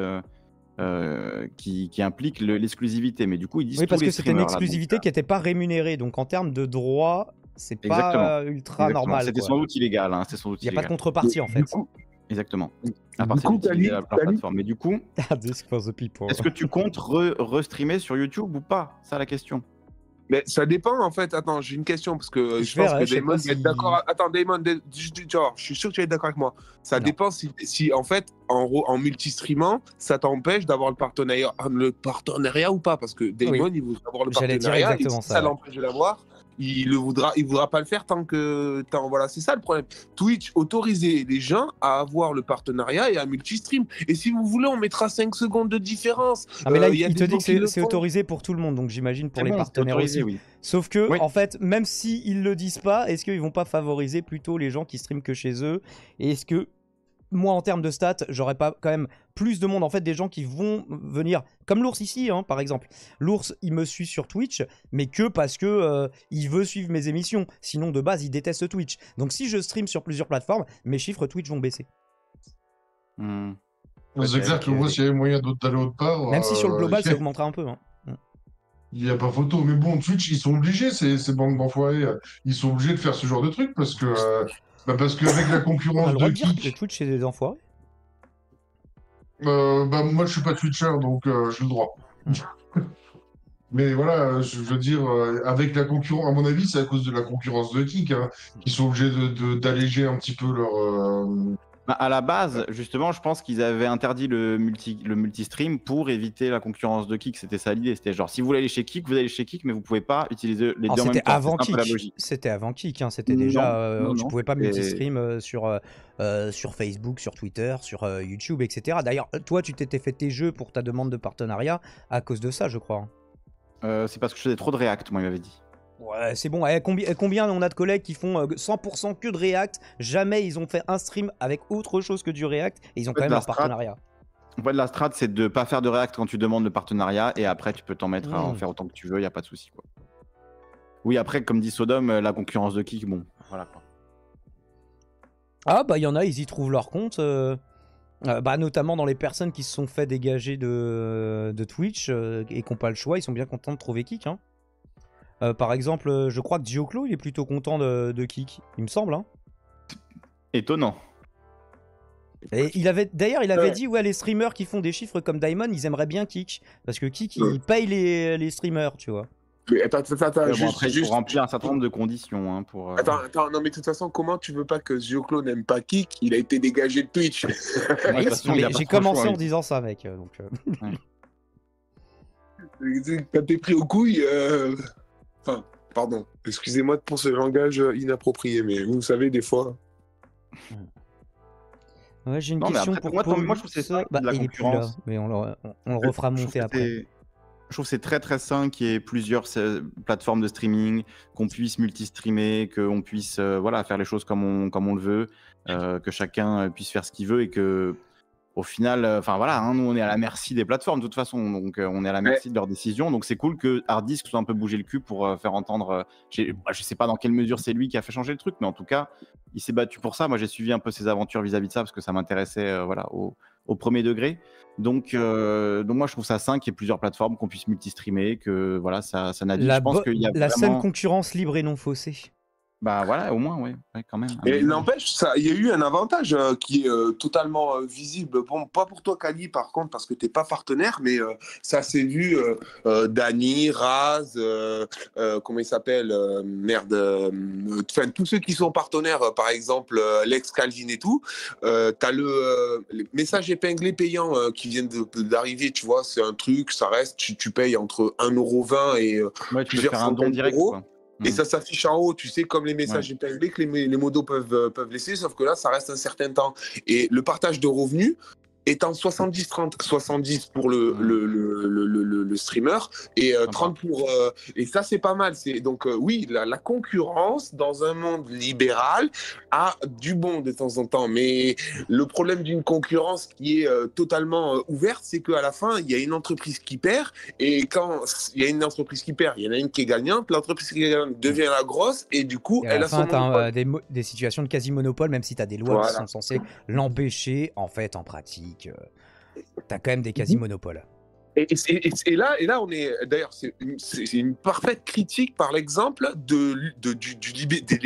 qui, implique l'exclusivité. Mais du coup, ils disent Oui, parce que c'était une exclusivité qui n'était pas rémunérée. Donc, en termes de droit, c'est pas ultra normal. C'était sans doute illégal. Hein. Il n'y a pas de contrepartie, en fait. Exactement. À partir coup, de la plateforme. Mais du coup, est-ce que tu comptes restreamer streamer sur YouTube ou pas Ça la question. Mais ça dépend en fait. Attends, j'ai une question parce que euh, je, pense que Damon va est d'accord. Attends, Damon, je suis sûr que tu es d'accord avec moi. Ça dépend si, si, en fait, en, en multistreamant, ça t'empêche d'avoir le partenariat, le partenariat ou pas. Parce que Damon, il veut avoir le partenariat. et ça, l'empêche de l'avoir, il le voudra, il voudra pas le faire tant que. Tant, voilà, c'est ça le problème. Twitch, autoriser les gens à avoir le partenariat et à multistream. Et si vous voulez, on mettra 5 secondes de différence. Ah, mais euh, il, te dit que c'est autorisé pour tout le monde, donc j'imagine pour les partenaires aussi. Oui. Sauf que, en fait, même s'ils si ne le disent pas, est-ce qu'ils vont pas favoriser plutôt les gens qui streament que chez eux Et est-ce que moi en termes de stats, j'aurais pas quand même plus de monde, en fait, des gens qui vont venir, comme l'ours ici, hein, par exemple. L'ours, il me suit sur Twitch, mais que parce que euh, il veut suivre mes émissions. Sinon, de base, il déteste Twitch. Donc, si je stream sur plusieurs plateformes, mes chiffres Twitch vont baisser. c'est hmm. clair bah, que moi, s'il y avait moyen d'aller autre part. Même si sur le euh, global, ça augmentera un peu. Hein. Il n'y a pas photo. Mais bon, Twitch, ils sont obligés, ces, ces banques d'enfoirés. Ils sont obligés de faire ce genre de truc parce que. Euh, bah, parce qu'avec la concurrence de, Twitch, c'est des enfoirés euh, bah, moi, je suis pas Twitcher, donc euh, j'ai le droit. Mais voilà, je veux dire, euh, avec la concurrence, à mon avis, c'est à cause de la concurrence de Kik, hein, qui sont obligés d'alléger de, un petit peu leur, bah, à la base, justement, je pense qu'ils avaient interdit le, multi, multistream pour éviter la concurrence de Kick. C'était ça l'idée. C'était genre, si vous voulez aller chez Kik, vous allez chez Kik, mais vous pouvez pas utiliser les ah, deux en même Avant C'était avant Kik. Hein. C'était déjà. Je euh, tu pouvais pas multistream euh, sur, euh, sur Facebook, sur Twitter, sur YouTube, etc. D'ailleurs, toi, tu t'étais fait tes jeux pour ta demande de partenariat à cause de ça, je crois. Hein. C'est parce que je faisais trop de React, moi, il m'avait dit. Ouais, c'est bon. Eh, eh, combien on a de collègues qui font 100% euh, que de React Jamais ils ont fait un stream avec autre chose que du React et ils ont quand même un partenariat. En fait, la strat, c'est de ne pas faire de React quand tu demandes le partenariat et après, tu peux t'en mettre à en mm. faire autant que tu veux, il a pas de souci. Quoi. Oui, après, comme dit Sodom, euh, la concurrence de Kik bon, voilà quoi. Ah, bah, il y en a, ils y trouvent leur compte. Euh, bah, notamment dans les personnes qui se sont fait dégager de, Twitch et qui n'ont pas le choix, ils sont bien contents de trouver Kik. Hein. Euh, par exemple, euh, je crois que Dioclo, il est plutôt content de, Kik, il me semble. Hein. Étonnant. il avait d'ailleurs, il avait dit ouais les streamers qui font des chiffres comme Diamond, ils aimeraient bien Kik parce que Kik il paye les, streamers, tu vois. attends, attends, attends, juste, Pour remplir un certain nombre de conditions hein, pour. Euh, attends, attends, non mais de toute façon, comment tu veux pas que Zioclo n'aime pas Kik Il a été dégagé de Twitch. J'ai commencé en disant ça, mec. Donc. Euh... t'es pris aux couilles pardon, excusez-moi pour ce langage inapproprié, mais vous savez, des fois. j'ai une question pour moi, je trouve c'est ça, bah, mais on le, euh, refera monter après. Je trouve c'est très très sain qu'il y ait plusieurs plateformes de streaming, qu'on puisse multi-streamer, qu'on puisse euh, voilà, faire les choses comme on, comme on le veut, euh, que chacun puisse faire ce qu'il veut et que au final, euh, enfin voilà, hein, nous on est à la merci des plateformes de toute façon, donc euh, on est à la merci de leurs décisions. Donc c'est cool que Hard soit un peu bougé le cul pour euh, faire entendre. Bah, je ne sais pas dans quelle mesure c'est lui qui a fait changer le truc, mais en tout cas, il s'est battu pour ça. Moi j'ai suivi un peu ses aventures vis-à-vis de ça parce que ça m'intéressait, voilà, au, premier degré. Donc, donc moi je trouve ça sain qu'il y ait plusieurs plateformes, qu'on puisse multistreamer, que voilà, ça, ça n'a La, la seule concurrence libre et non faussée. Bah voilà, au moins, oui, quand même. Et n'empêche, il y a eu un avantage euh, qui est euh, totalement euh, visible. Bon, pas pour toi, Kali, par contre, parce que t'es pas partenaire, mais ça s'est vu. Dany, Raz, comment il s'appelle Merde. Enfin, tous ceux qui sont partenaires, par exemple, Lex Calvin et tout. T'as le message épinglé payant qui vient d'arriver, tu vois. C'est un truc, ça reste, tu, payes entre 1,20€ et ouais, tu peux faire un don direct, et mhm. ça s'affiche en haut, tu sais, comme les messages ouais. que les, les modos peuvent, euh, peuvent laisser, sauf que là, ça reste un certain temps. Et le partage de revenus, étant 70-30, 70 pour mmh. le, le, le, le streamer et 30 euh, pour... Euh, et ça, c'est pas mal. C'est, donc euh, oui, la, concurrence dans un monde libéral a du bon de temps en temps. Mais le problème d'une concurrence qui est totalement ouverte, c'est qu'à la fin, il y a une entreprise qui perd. Et quand il y a une entreprise qui perd, il y en a une qui est gagnante. L'entreprise qui est gagnante mmh. devient la grosse et du coup, elle a fin, son Des, des, situations de quasi-monopole, même si tu as des lois qui sont censées l'empêcher, en fait, en pratique. Euh, t'as tu as quand même des mhm. quasi-monopoles. Et, là, et là, on est d'ailleurs, c'est une, parfaite critique par l'exemple de, du, des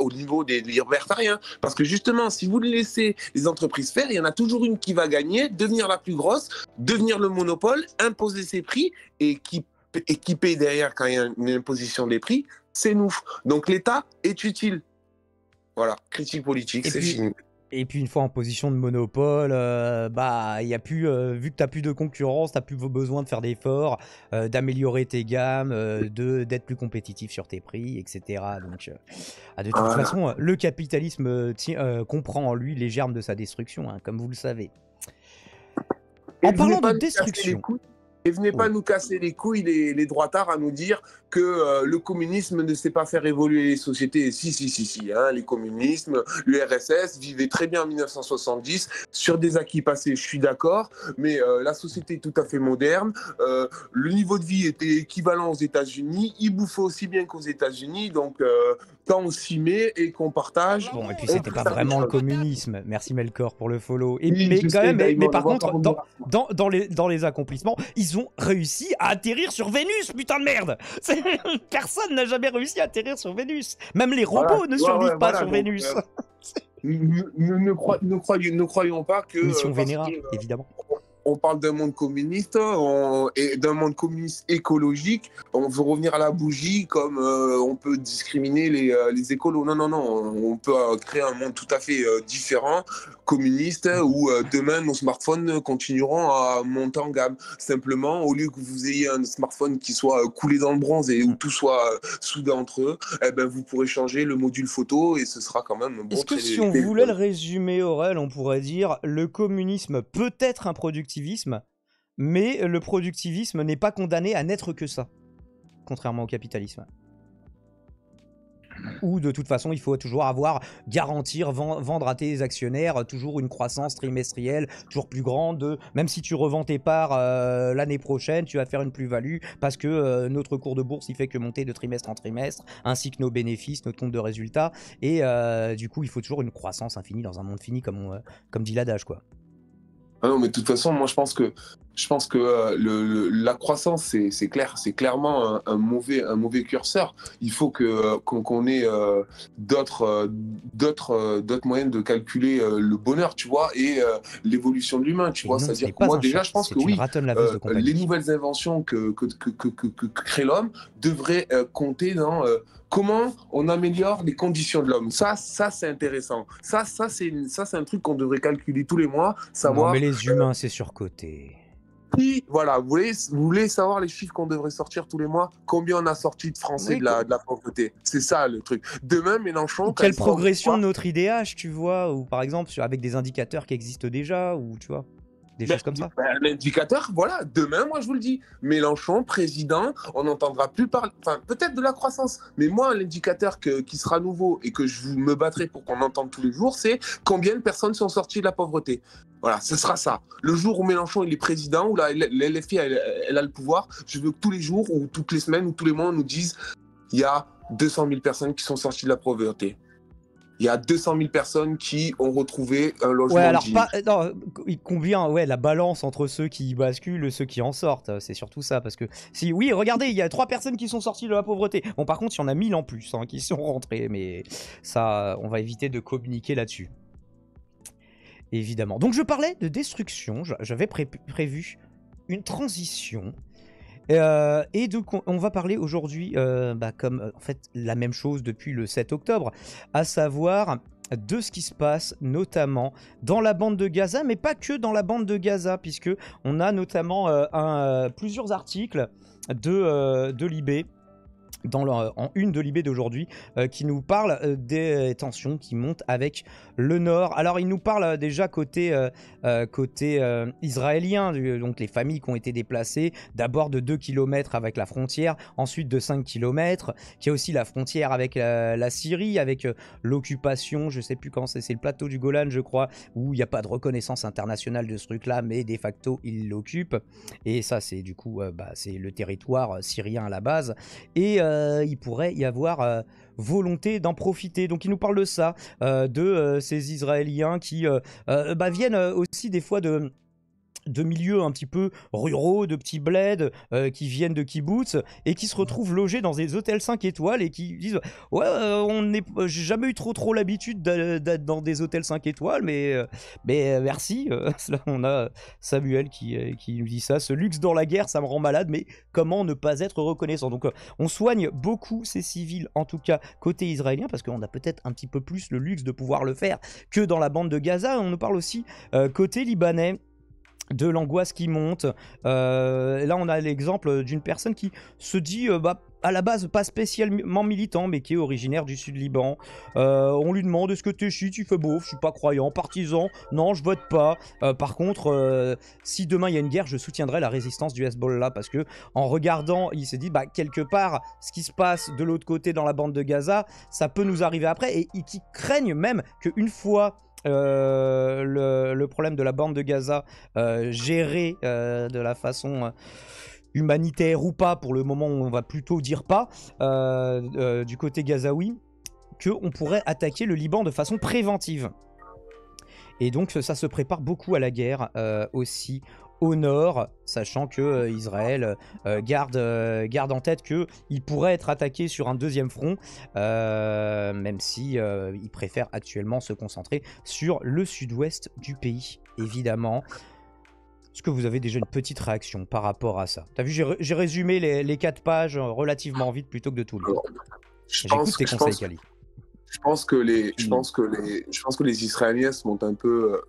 au niveau des libertariens, parce que justement, si vous laissez les entreprises faire, il y en a toujours une qui va gagner, devenir la plus grosse, devenir le monopole, imposer ses prix et qui et qui paye derrière quand il y a une imposition des prix, c'est nous. Donc l'État est utile. Voilà, critique politique, c'est fini. Et puis une fois en position de monopole, euh, bah il a plus, euh, vu que tu n'as plus de concurrence, tu n'as plus besoin de faire d'efforts, efforts, euh, d'améliorer tes gammes, de d'être plus compétitif sur tes prix, etc. Donc, ah, de toute façon, le capitalisme comprend en lui les germes de sa destruction, hein, comme vous le savez. en parlant de destruction. Et venez pas nous casser les couilles, les, les droitards, à nous dire que euh, le communisme ne sait pas faire évoluer les sociétés. Si, si, si, si. Hein, les communismes, l'URSS vivait très bien en 1970 sur des acquis passés, je suis d'accord, mais euh, la société est tout à fait moderne. Euh, le niveau de vie était équivalent aux États-Unis. Ils bouffaient aussi bien qu'aux États-Unis. Donc, quand on s'y met et qu'on partage. Bon, et puis c'était pas vraiment le communisme. Merci Melkor pour le follow. Et, mais quand même, mais, par contre, dans, dans, les, dans les accomplissements, ils réussi à atterrir sur Vénus, putain de merde Personne n'a jamais réussi à atterrir sur Vénus. Même les robots ne survivent pas sur Vénus. Euh, ne, croyons, ne, croyons, pas que... Mission euh, Vénéra, euh, évidemment on parle d'un monde communiste et d'un monde communiste écologique. On veut revenir à la bougie comme euh, on peut discriminer les, euh, les, écolos. Non, non, non. On peut euh, créer un monde tout à fait différent, communiste, où demain nos smartphones continueront à monter en gamme. Simplement, au lieu que vous ayez un smartphone qui soit coulé dans le bronze et où tout soit soudé entre eux, eh ben, vous pourrez changer le module photo et ce sera quand même bon. Est-ce que si on voulait le résumer, Aurel, on pourrait dire le communisme peut être un improductif productivisme, mais le productivisme n'est pas condamné à n'être que ça, contrairement au capitalisme. Ou de toute façon, il faut toujours avoir, garantir, vendre à tes actionnaires euh, toujours une croissance trimestrielle, toujours plus grande. Euh, même si tu revends tes parts euh, l'année prochaine, tu vas faire une plus-value parce que notre cours de bourse, il fait que monter de trimestre en trimestre, ainsi que nos bénéfices, notre compte de résultats. Et du coup, il faut toujours une croissance infinie dans un monde fini, comme, comme dit l'adage, quoi. Ah non, mais de toute façon, moi je pense que je pense que euh, le, la croissance, c'est clair, c'est clairement un, mauvais, un mauvais curseur. Il faut que euh, qu'on ait euh, d'autres, moyens de calculer le bonheur, tu vois, et l'évolution de l'humain, tu vois. C'est-à-dire moi, déjà, je pense que oui, les nouvelles inventions que que, crée l'homme devraient compter dans comment on améliore les conditions de l'homme. Ça, ça c'est intéressant. Ça, ça c'est un truc qu'on devrait calculer tous les mois, savoir. mais les humains, c'est surcoté voilà, vous voulez, voulez savoir les chiffres qu'on devrait sortir tous les mois Combien on a sorti de Français de, la, pauvreté C'est ça le truc. Demain, Mélenchon. quelle progression de notre IDH, tu vois Ou par exemple, avec des indicateurs qui existent déjà Ou tu vois des ben, choses comme ça. L'indicateur, ben, voilà, demain, moi je vous le dis, Mélenchon, président, on n'entendra plus parler, enfin peut-être de la croissance, mais moi l'indicateur qui sera nouveau et que je me battrai pour qu'on entende tous les jours, c'est combien de personnes sont sorties de la pauvreté. Voilà, ce sera ça. Le jour où Mélenchon il est président, où la elle a le pouvoir, je veux que tous les jours ou toutes les semaines ou tous les mois on nous dise il y a 200 000 personnes qui sont sorties de la pauvreté il y a 200 000 personnes qui ont retrouvé un logement. Ouais, alors euh, euh, combien Ouais, la balance entre ceux qui basculent et ceux qui en sortent. Euh, c'est surtout ça. Parce que si. Oui, regardez, il y a trois personnes qui sont sorties de la pauvreté. Bon, par contre, il y en a 1000 en plus hein, qui sont rentrées. Mais ça, on va éviter de communiquer là-dessus. Évidemment. Donc, je parlais de destruction. J'avais prévu une transition euh, et donc on, va parler aujourd'hui, euh, bah, comme euh, en fait la même chose depuis le 7 octobre, à savoir de ce qui se passe notamment dans la bande de Gaza, mais pas que dans la bande de Gaza, puisque on a notamment plusieurs articles de, de l'IB dans euh, en une de l'IB d'aujourd'hui, euh, qui nous parle euh, des tensions qui montent avec le Nord. Alors il nous parle déjà côté, côté israélien, donc les familles qui ont été déplacées, d'abord de 2 km avec la frontière, ensuite de 5 km, qui a aussi la frontière avec la, Syrie, avec l'occupation, je sais plus quand c'est, c'est le plateau du Golan je crois, où il n'y a pas de reconnaissance internationale de ce truc-là, mais de facto il l'occupe. Et ça c'est du coup bah, c'est le territoire syrien à la base. Et euh, il pourrait y avoir euh, volonté d'en profiter. Donc il nous parle de ça, euh, de ces Israéliens qui bah, viennent aussi des fois de de milieux un petit peu ruraux, de petits bleds euh, qui viennent de kibbutz et qui se retrouvent logés dans des hôtels 5 étoiles et qui disent ouais euh, on n'est j'ai jamais eu trop trop l'habitude d'être dans des hôtels 5 étoiles mais euh, mais merci on a Samuel qui qui nous dit ça ce luxe dans la guerre ça me rend malade mais comment ne pas être reconnaissant donc on soigne beaucoup ces civils en tout cas côté israélien parce qu'on a peut-être un petit peu plus le luxe de pouvoir le faire que dans la bande de Gaza on nous parle aussi côté libanais de l'angoisse qui monte. Euh, là, on a l'exemple d'une personne qui se dit, euh, bah, à la base, pas spécialement militant, mais qui est originaire du sud Liban. Euh, on lui demande est-ce que tu es es tu fais beau, je suis pas croyant, partisan, non, je vote pas. par contre, si demain il y a une guerre, je soutiendrai la résistance du Hezbollah parce que en regardant, il s'est dit, bah, quelque part, ce qui se passe de l'autre côté dans la bande de Gaza, ça peut nous arriver après et, et qui craignent même qu'une fois euh, le, problème de la bande de Gaza euh, gérée euh, de la façon humanitaire ou pas, pour le moment on va plutôt dire pas, du côté gazaoui, qu'on pourrait attaquer le Liban de façon préventive. Et donc ça se prépare beaucoup à la guerre aussi au nord, sachant que euh, Israël euh, garde, euh, garde en tête qu'il pourrait être attaqué sur un deuxième front, même si il préfère actuellement se concentrer sur le sud-ouest du pays, évidemment. Est-ce que vous avez déjà une petite réaction par rapport à ça T'as vu, j'ai résumé les, les, quatre pages relativement vite plutôt que de tout lire. J'écoute tes conseils, Kali je pense que les, je hmm. pense que les, je pense que les Israéliens se montent un peu, euh,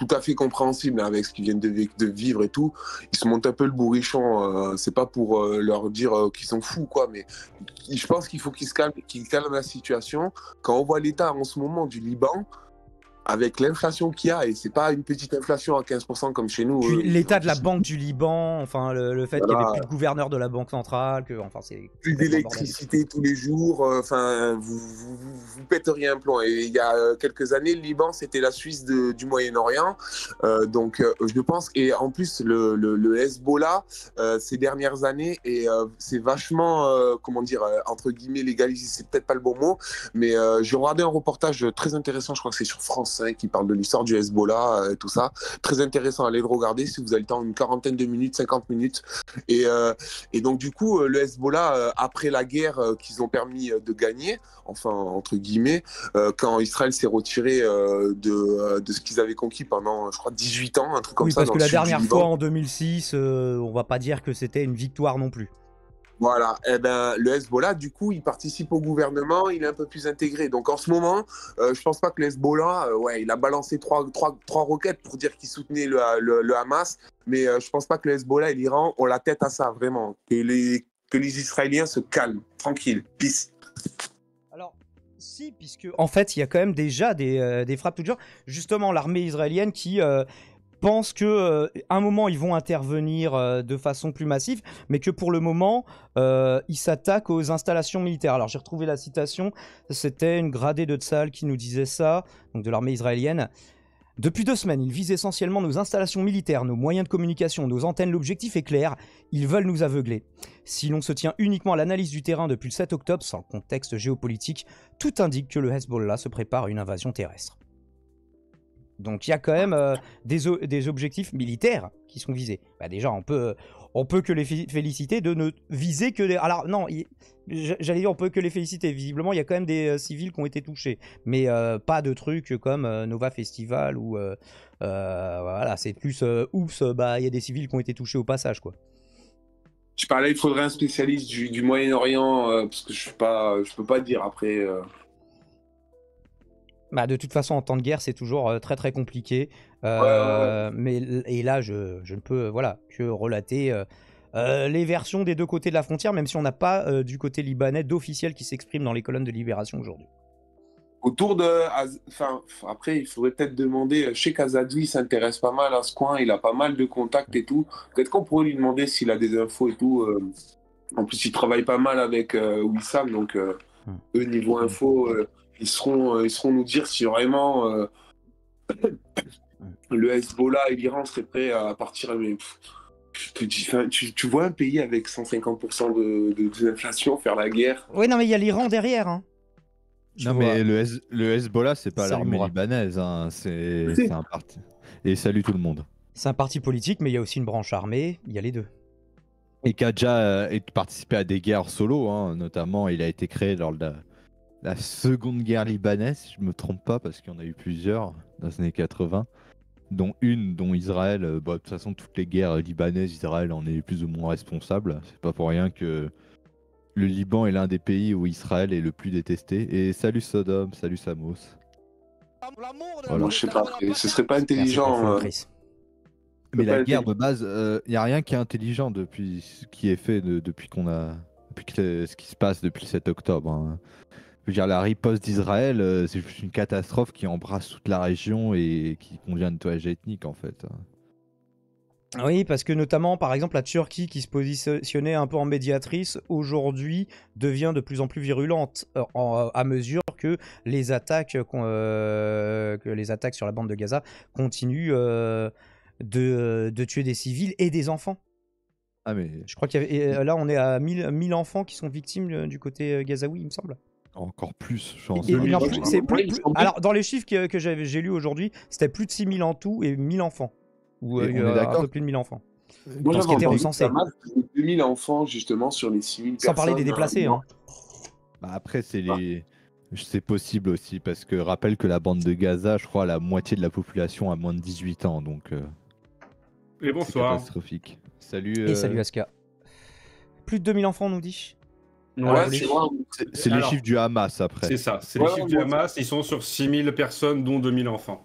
tout à fait compréhensible hein, avec ce qu'ils viennent de, de, vivre et tout. Ils se montent un peu le bourrichon. Euh, c'est pas pour euh, leur dire qu'ils sont fous quoi, mais je pense qu'il faut qu'ils se calment, qu'ils calment la situation. Quand on voit l'état en ce moment du Liban, avec l'inflation qu'il y a, et c'est pas une petite inflation à 15% comme chez nous. Euh, l'état de la banque du Liban, enfin le, fait qu'il n'y avait plus de gouverneur de la banque centrale, que enfin c'est plus d'électricité tous les jours, euh, enfin vous, vous, un plomb. Et il y a euh, quelques années, le Liban c'était la Suisse du Moyen-Orient, donc je pense et en plus le, le, le Hezbollah ces dernières années et c'est vachement comment dire entre guillemets légalisé, c'est peut-être pas le bon mot, mais j'ai regardé un reportage très intéressant, je crois que c'est sur France qui parle de l'histoire du Hezbollah, euh, et tout ça. Très intéressant à aller le regarder si vous avez le temps, une quarantaine de minutes, 50 minutes. Et, euh, et donc, du coup, euh, le Hezbollah, après la guerre qu'ils ont permis de gagner, enfin, entre guillemets, quand Israël s'est retiré de, ce qu'ils avaient conquis pendant, je crois, 18 ans, un truc comme ça oui, Parce que la dernière fois, en 2006, on va pas dire que c'était une victoire non plus. Voilà, eh ben, le Hezbollah, du coup, il participe au gouvernement, il est un peu plus intégré. Donc en ce moment, je euh, je pense pas que le Hezbollah, euh, ouais, il a balancé trois, trois, trois roquettes pour dire qu'il soutenait le, Hamas, mais je euh, je pense pas que le Hezbollah et l'Iran ont la tête à ça, vraiment. Que les, que les Israéliens se calment, tranquille, peace. Alors, si, puisque en fait, il y a quand même déjà des, des frappes tout Justement, l'armée israélienne qui pense que euh, un moment ils vont intervenir euh, de façon plus massive, mais que pour le moment euh, ils s'attaquent aux installations militaires. Alors j'ai retrouvé la citation, c'était une gradée de Tsal qui nous disait ça, donc de l'armée israélienne. Depuis deux semaines, ils visent essentiellement nos installations militaires, nos moyens de communication, nos antennes. L'objectif est clair, ils veulent nous aveugler. Si l'on se tient uniquement à l'analyse du terrain depuis le 7 octobre, sans contexte géopolitique, tout indique que le Hezbollah se prépare à une invasion terrestre. Donc il y a quand même euh, des, des, objectifs militaires qui sont visés. Bah, déjà, on peut, on peut que les féliciter de ne viser que des... Alors non, j'allais dire on peut que les féliciter. Visiblement, il y a quand même des euh, civils qui ont été touchés. Mais euh, pas de trucs comme Nova Festival ou... voilà, c'est plus... oups, bah il y a des civils qui ont été touchés au passage, quoi. Je parlais, il faudrait un spécialiste du, Moyen-Orient, parce que je ne peux pas dire après... Bah, de toute façon, en temps de guerre, c'est toujours euh, très très compliqué. Euh, mais et là, je, je, ne peux euh, voilà que relater les versions des deux côtés de la frontière, même si on n'a pas du côté libanais d'officiel qui s'exprime dans les colonnes de Libération aujourd'hui. Autour de, enfin, après, il faudrait peut-être demander. sais il s'intéresse pas mal à ce coin. Il a pas mal de contacts et tout. Peut-être qu'on pourrait lui demander s'il a des infos et tout. En plus, il travaille pas mal avec Wissam, donc hmm. eux niveau info ils seront, euh, ils seront nous dire si vraiment euh, le Hezbollah et l'Iran seraient prêts à partir. Mais dis, tu, vois un pays avec 150% de, faire la guerre. Oui, non, mais il y a l'Iran derrière. Hein. Non, mais le, Hezbollah, le Hezbollah, c'est pas l'armée libanaise. Hein, c'est un parti. Et salut tout le monde. C'est un parti politique, mais il y a aussi une branche armée. Il y a les deux et Kaja a euh, participé à des guerres solo, hein, notamment il a été créé lors de la, la seconde guerre libanaise, si je me trompe pas, parce qu'il y en a eu plusieurs dans les années 80, dont une, dont Israël, euh, bah, de toute façon, toutes les guerres libanaises, Israël en est plus ou moins responsable. C'est pas pour rien que le Liban est l'un des pays où Israël est le plus détesté. Et salut Sodome, salut Samos. Je sais pas, ce serait pas intelligent. Euh, mais la guerre de base, il euh, n'y a rien qui est intelligent depuis ce qui est fait depuis qu'on a depuis ce qui se passe depuis le 7 octobre. Hein dire, la riposte d'Israël, euh, c'est une catastrophe qui embrasse toute la région et qui convient de toile ethnique, en fait. Oui, parce que notamment, par exemple, la Turquie, qui se positionnait un peu en médiatrice, aujourd'hui devient de plus en plus virulente euh, euh, à mesure que les attaques, sur la bande de Gaza continuent de, tuer des civils et des enfants. Ah mais... Je crois qu'il y avait, là, on est à 1000 enfants qui sont victimes du côté gazaoui, il me semble encore plus, je pense. alors, dans les chiffres que, que j'ai lus aujourd'hui, c'était plus de 6000 en tout et 1000 enfants. Ou euh, un peu plus de 1000 enfants. Moi, euh, ce qui était recensé. 2000 enfants, justement, sur les 000 personnes. Sans parler des déplacés. Euh, hein. bah, après, c'est bah. les. possible aussi, parce que rappelle que la bande de Gaza, je crois, la moitié de la population a moins de 18 ans, donc. Euh, et bonsoir. Salut. Et salut Aska. Plus de 2000 enfants, on nous dit c'est les chiffres du Hamas après. C'est ça, c'est les chiffres du Hamas. Ils sont sur 6000 personnes, dont 2000 enfants.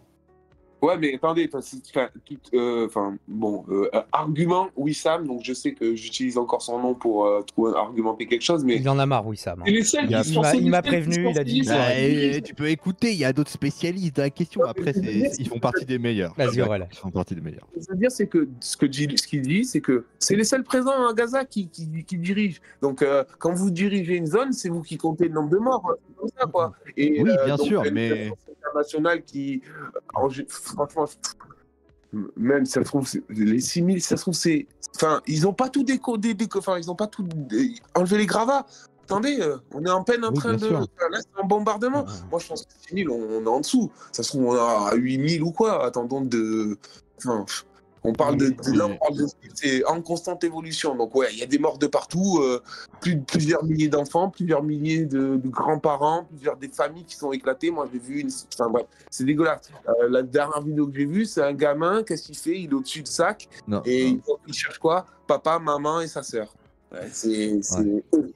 Ouais, mais attendez, enfin, euh, bon, euh, argument Wissam, donc je sais que j'utilise encore son nom pour euh, argumenter quelque chose, mais. Il en a marre, Wissam. Hein. il m'a prévenu, il a dit. Bah, eh, eh, tu peux écouter, il y a d'autres spécialistes la question. Après, ils font partie des meilleurs. Vas-y, voilà. Ils font partie des meilleurs. dire c'est que ce qu'il ce dit, c'est que c'est les seuls présents à Gaza qui, dirigent. Donc, quand vous dirigez une zone, c'est vous qui comptez le nombre de morts. Comme ça, quoi. Et, oui, bien sûr, mais internationale qui, euh, en, franchement, même ça se trouve, les 6000, ça se trouve, c'est. Enfin, ils ont pas tout décodé, des enfin, ils n'ont pas tout enlevé les gravats. Attendez, euh, on est en peine en train de. Là, c'est un bombardement. Moi, je pense que 6000, on, est en dessous. Ça se trouve, on est à 8000 ou quoi. Attendons de. Enfin, on parle de, c'est en constante évolution. Donc ouais, il y a des morts de partout, euh, plusieurs milliers d'enfants, plusieurs milliers de, grands-parents, plusieurs des familles qui sont éclatées. Moi, j'ai vu une, enfin bref, c'est dégueulasse. Euh, la dernière vidéo que j'ai vue, c'est un gamin, qu'est-ce qu'il fait Il est au-dessus de sac et Il, cherche quoi Papa, maman et sa sœur. Ouais,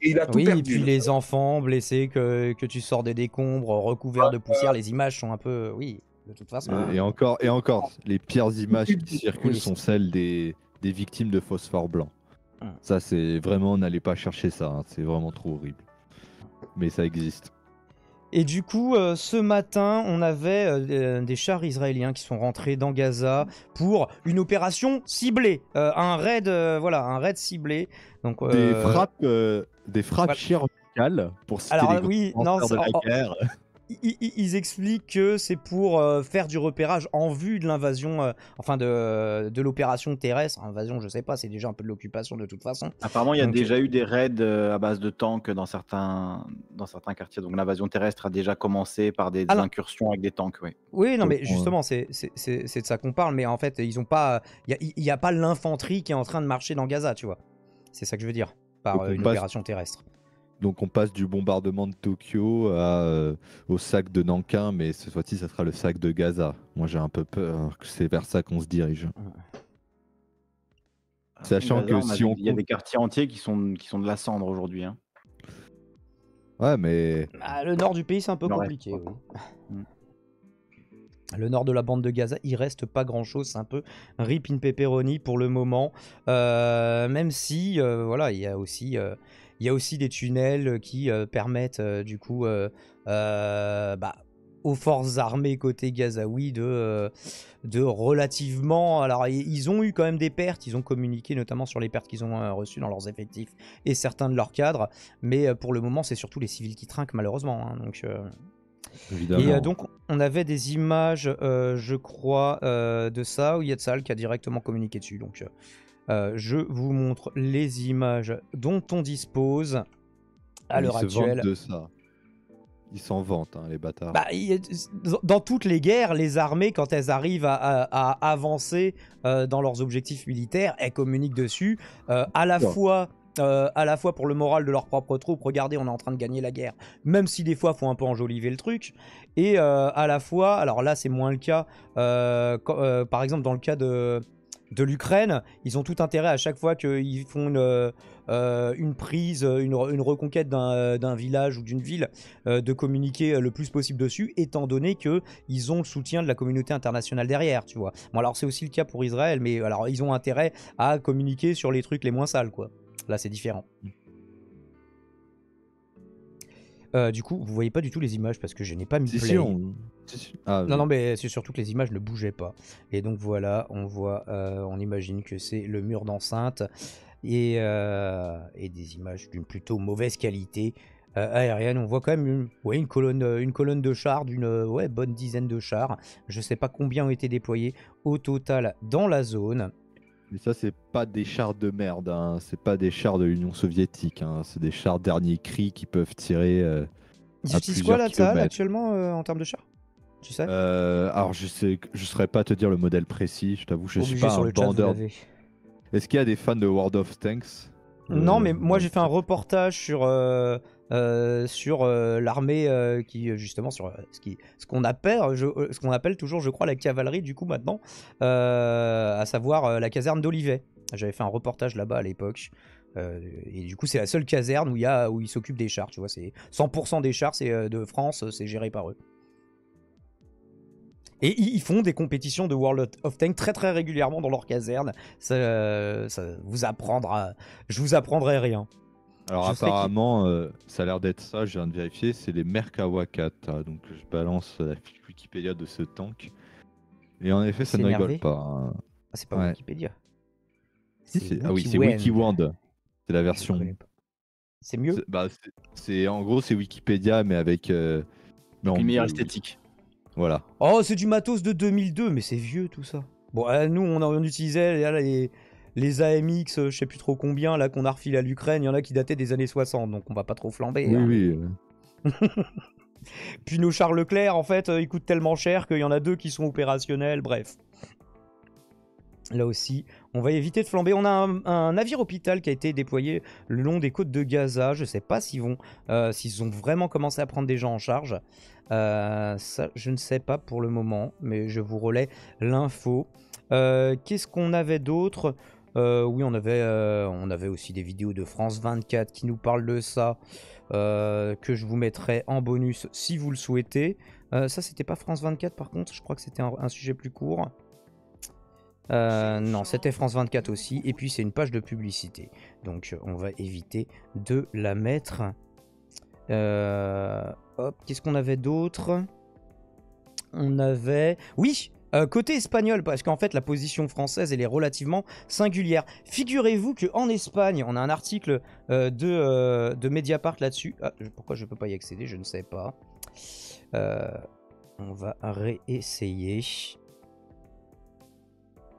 Il a tout oui, et puis les enfants blessés que, que tu sors des décombres, recouverts de poussière, euh, les images sont un peu. Oui. Et hein. encore, et encore, les pires images qui circulent sont celles des, des victimes de phosphore blanc. Ah. Ça, c'est vraiment, n'allez pas chercher ça, hein. c'est vraiment trop horrible. Mais ça existe. Et du coup, euh, ce matin, on avait euh, euh, des chars israéliens qui sont rentrés dans Gaza pour une opération ciblée, un raid, voilà, un raid ciblé. Donc des frappes, des frappes chirurgicales pour citer Alors, oui, non, la guerre ils, expliquent que c'est pour euh, faire du repérage en vue de l'invasion, euh, enfin de, de l'opération terrestre. Invasion, je sais pas, c'est déjà un peu de l'occupation de toute façon. Apparemment, il y a déjà eu des raids euh, à base de tanks dans certains, dans certains quartiers. Donc l'invasion terrestre a déjà commencé par des, incursions avec des tanks, oui. Oui, non, mais justement, c'est de ça qu'on parle. Mais en fait, ils ont pas, il n'y a, pas l'infanterie qui est en train de marcher dans Gaza, tu vois. C'est ça que je veux dire par une opération terrestre. Donc on passe du bombardement de Tokyo euh, au sac de Nankin, mais ce fois-ci, ça sera le sac de Gaza. Moi, j'ai un peu peur que c'est vers ça qu'on se dirige. Ah, Sachant que si on... Il y a des quartiers entiers qui sont, qui sont de la cendre aujourd'hui. Hein. Ouais, mais... Ah, le nord du pays, c'est un peu compliqué. Mm. Le nord de la bande de Gaza, il reste pas grand chose. C'est un peu rip in pepperoni pour le moment. Euh, même si, euh, voilà, il y a aussi il y a aussi des tunnels euh, qui euh, permettent euh, du coup bah, aux forces armées côté Gazaoui de, relativement. Alors, ils ont eu quand même des pertes, ils ont communiqué notamment sur les pertes qu'ils ont reçues dans leurs effectifs et certains de leurs cadres, mais pour le moment, c'est surtout les civils qui trinquent, malheureusement. Hein. donc. Évidemment. Et donc, on avait des images, je crois, de ça, où Tsal qui a directement communiqué dessus. Donc, euh, je vous montre les images dont on dispose à l'heure actuelle. de ça. Ils s'en vantent, hein, les bâtards. Bah, dans toutes les guerres, les armées, quand elles arrivent à, avancer euh, dans leurs objectifs militaires, elles communiquent dessus. Euh, à la fois à la fois pour le moral de leurs propres troupes, regardez, on est en train de gagner la guerre, même si des fois faut un peu enjoliver le truc, et à la fois, alors là c'est moins le cas, par exemple dans le cas de, de l'Ukraine, ils ont tout intérêt à chaque fois qu'ils font une, euh, euh, prise, une, reconquête euh, d'un, village ou d'une ville, de communiquer le plus possible dessus, étant donné qu'ils ont le soutien de la communauté internationale derrière, tu vois. Bon, alors c'est aussi le cas pour Israël, mais alors ils ont intérêt à communiquer sur les trucs les moins sales, quoi. Là, c'est différent. Mm. du coup, vous voyez pas du tout les images parce que je n'ai pas mis play. Ah, non, non, mais c'est surtout que les images ne bougeaient pas. Et donc voilà, on voit, euh, on imagine que c'est le mur d'enceinte et, euh, des images d'une plutôt mauvaise qualité euh, aérienne. On voit quand même une, ouais, une, colonne, une colonne de chars, d'une ouais, bonne dizaine de chars. Je sais pas combien ont été déployés au total dans la zone. Mais ça, c'est pas des chars de merde, hein. c'est pas des chars de l'Union soviétique, hein. c'est des chars dernier cri qui peuvent tirer. Ils utilisent quoi la actuellement en termes de chars tu sais euh, Alors, je sais, je saurais pas te dire le modèle précis, je t'avoue, je suis pas sur un le Est-ce qu'il y a des fans de World of Tanks Non, mais euh, moi j'ai fait un reportage sur. Euh, sur l'armée qui justement sur ce qui ce qu'on appelle ce qu'on appelle toujours je crois la cavalerie du coup maintenant à savoir la caserne d'Olivet j'avais fait un reportage là-bas à l'époque et du coup c'est la seule caserne où il y a où ils s'occupent des chars tu vois c'est 100% des chars c'est de France c'est géré par eux et ils font des compétitions de World of Tanks très très régulièrement dans leur caserne. Ça, vous apprendra, je vous apprendrai rien. Alors apparemment, euh, ça a l'air d'être ça, je viens de vérifier, c'est les Merkawakata. Hein, donc je balance la fiche Wikipédia de ce tank. Et en effet, ça ne rigole pas. Hein. Ah, c'est pas Wikipédia. ah oui, c'est WikiWand. C'est la version. C'est mieux. Bah, c'est en gros, c'est Wikipédia, mais avec. Une euh, meilleure esthétique. Voilà. Oh, c'est du matos de 2002, mais c'est vieux tout ça. Bon, eh, nous, on, utilisait les, les, AMX, euh, je sais plus trop combien, là, qu'on a refilé à l'Ukraine. Il y en a qui dataient des années 60, donc on va pas trop flamber. Oui, hein. oui. Puis nos Charles Leclerc, en fait, euh, ils coûtent tellement cher qu'il y en a deux qui sont opérationnels, bref. Là aussi, on va éviter de flamber. On a un, navire hôpital qui a été déployé le long des côtes de Gaza. Je ne sais pas s'ils vont, euh, s'ils ont vraiment commencé à prendre des gens en charge. Euh, ça, je ne sais pas pour le moment, mais je vous relais l'info. Euh, qu'est-ce qu'on avait d'autre Oui, on avait, on avait aussi des vidéos de France 24 qui nous parlent de ça, que je vous mettrai en bonus si vous le souhaitez. ça, c'était pas France 24 par contre. Je crois que c'était un sujet plus court. Euh, non, c'était France 24 aussi. Et puis c'est une page de publicité. Donc on va éviter de la mettre. Euh, hop, qu'est-ce qu'on avait d'autre On avait... Oui euh, côté espagnol, parce qu'en fait la position française elle est relativement singulière. Figurez-vous qu'en Espagne, on a un article de, Mediapart là-dessus. Ah, pourquoi je ne peux pas y accéder Je ne sais pas. on va réessayer.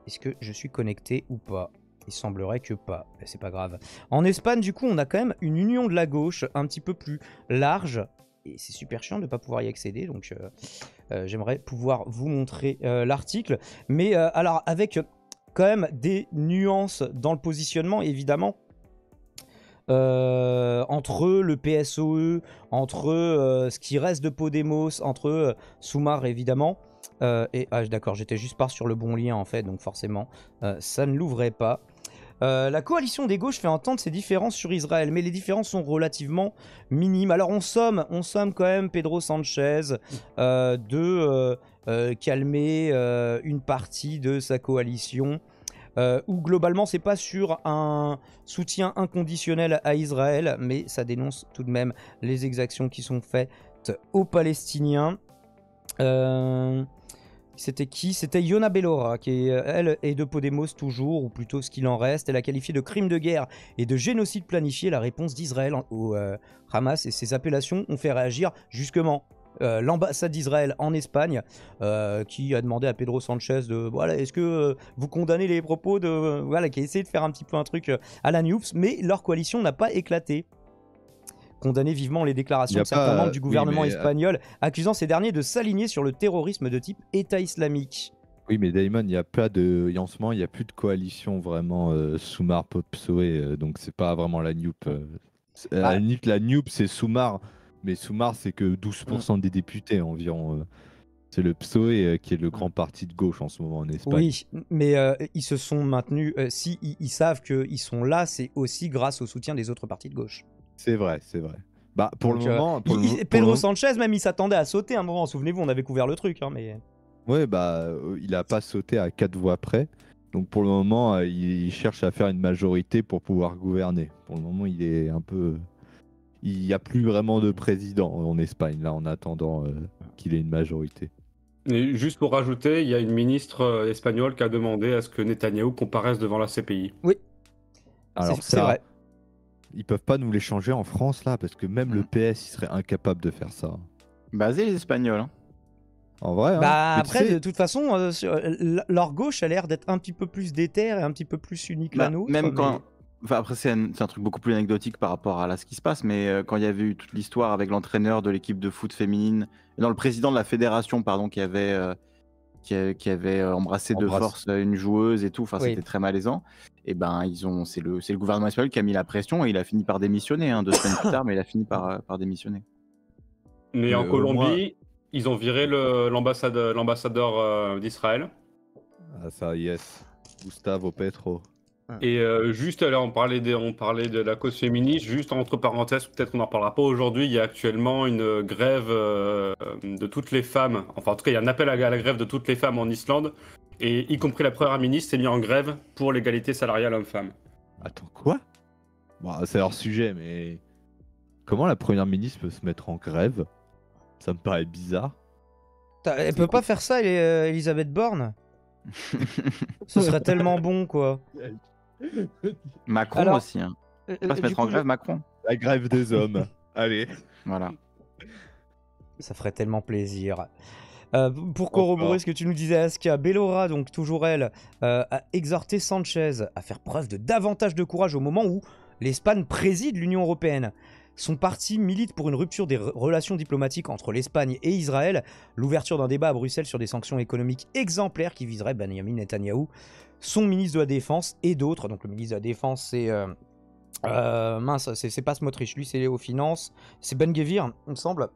Est-ce que je suis connecté ou pas il semblerait que pas, mais ben, c'est pas grave. En Espagne, du coup, on a quand même une union de la gauche un petit peu plus large. Et c'est super chiant de ne pas pouvoir y accéder, donc euh, euh, j'aimerais pouvoir vous montrer euh, l'article. Mais alors, avec quand même des nuances dans le positionnement, évidemment. entre le PSOE, entre ce qui reste de Podemos, entre Soumar évidemment, euh, et ah, d'accord, j'étais juste par sur le bon lien en fait, donc forcément, euh, ça ne l'ouvrait pas. Euh, la coalition des gauches fait entendre ses différences sur Israël, mais les différences sont relativement minimes. Alors on somme, on somme quand même Pedro Sanchez de calmer une partie de sa coalition. où globalement c'est pas sur un soutien inconditionnel à Israël, mais ça dénonce tout de même les exactions qui sont faites aux Palestiniens. Euh, c'était qui C'était Yona Bellora, qui est, euh, elle est de Podemos toujours, ou plutôt ce qu'il en reste. Elle a qualifié de crime de guerre et de génocide planifié la réponse d'Israël au euh, Hamas et ses appellations ont fait réagir justement. L'ambassade d'Israël en Espagne, qui a demandé à Pedro Sanchez de voilà, est-ce que vous condamnez les propos de voilà, qui a essayé de faire un petit peu un truc à la News, mais leur coalition n'a pas éclaté condamner vivement les déclarations de certains membres du gouvernement euh, espagnol, accusant ces derniers de s'aligner sur le terrorisme de type État islamique. Oui, mais Damon, il n'y a pas de. En ce moment, il n'y a plus de coalition vraiment euh, Soumar popsoe euh, donc c'est pas vraiment la NUP. Euh, ah. La, la c'est Soumar, mais Soumar, c'est que 12% mm. des députés environ. C'est le PSOE qui est le grand parti de gauche en ce moment en Espagne. Oui, mais ils se sont maintenus. sils si ils, ils savent qu'ils sont là, c'est aussi grâce au soutien des autres partis de gauche. C'est vrai, c'est vrai. Bah, pour le euh, moment. Pedro Sanchez, même, il s'attendait à sauter un moment. Souvenez-vous, on avait couvert le truc. Hein, mais... Ouais, bah, euh, il a pas sauté à quatre voix près. Donc pour le moment, euh, il cherche à faire une majorité pour pouvoir gouverner. Pour le moment, il est un peu. Il n'y a plus vraiment de président en Espagne, là, en attendant qu'il ait une majorité. juste pour rajouter, il y a une ministre espagnole qui a demandé à ce que Netanyahu comparaisse devant la CPI. Oui. Alors, c'est vrai. Ils peuvent pas nous les changer en France là, parce que même le hmm. PS, il serait incapable de faire ça. Basé les Espagnols. Hein. En vrai. Hein. Bah, après, de toute façon, euh, euh, leur gauche a l'air d'être un petit peu plus déter et un petit peu plus unique à la bah, nôtre. Même quand. Enfin, après, c'est un, truc beaucoup plus anecdotique par rapport à ce qui se passe, mais euh, quand il y avait eu toute l'histoire avec l'entraîneur de l'équipe de foot féminine, dans le président de la fédération, pardon, qui avait qui, avait euh, embrassé de force euh, une joueuse et tout. Enfin, c'était très malaisant. Et eh ben, ils ont, c'est le, gouvernement espagnol qui a mis la pression et il a fini par démissionner hein, deux semaines plus tard, mais il a fini par, euh, démissionner. Mais en Colombie, ils ont viré l'ambassadeur d'Israël. Ah ça, yes. Gustavo Petro. Et euh, juste là, on parlait, des, on parlait de la cause féministe. Juste entre parenthèses, peut-être qu'on n'en parlera pas aujourd'hui. Il y a actuellement une grève euh, de toutes les femmes. Enfin, en tout cas, il y a un appel à la grève de toutes les femmes en Islande. Et y compris la première ministre s'est mise en grève pour l'égalité salariale homme-femme. Attends, quoi bon, C'est leur sujet, mais comment la première ministre peut se mettre en grève Ça me paraît bizarre. Elle peut pas faire ça, euh, Elisabeth Borne Ce serait tellement bon, quoi. Macron aussi. Hein. Euh, euh, mettre en grève, Macron. La grève des hommes. Allez. Voilà. Ça ferait tellement plaisir. Euh, pour corroborer ce que tu nous disais, Aska, Bellora, donc toujours elle, a exhorté Sanchez à faire preuve de davantage de courage au moment où l'Espagne préside l'Union européenne. Son parti milite pour une rupture des relations diplomatiques entre l'Espagne et Israël, l'ouverture d'un débat à Bruxelles sur des sanctions économiques exemplaires qui viseraient Benjamin Netanyahou son ministre de la Défense et d'autres. Donc le ministre de la Défense, c'est... Euh, euh, mince, c'est pas Smotrich, lui c'est Léo finances, c'est Ben Gevir, il me semble.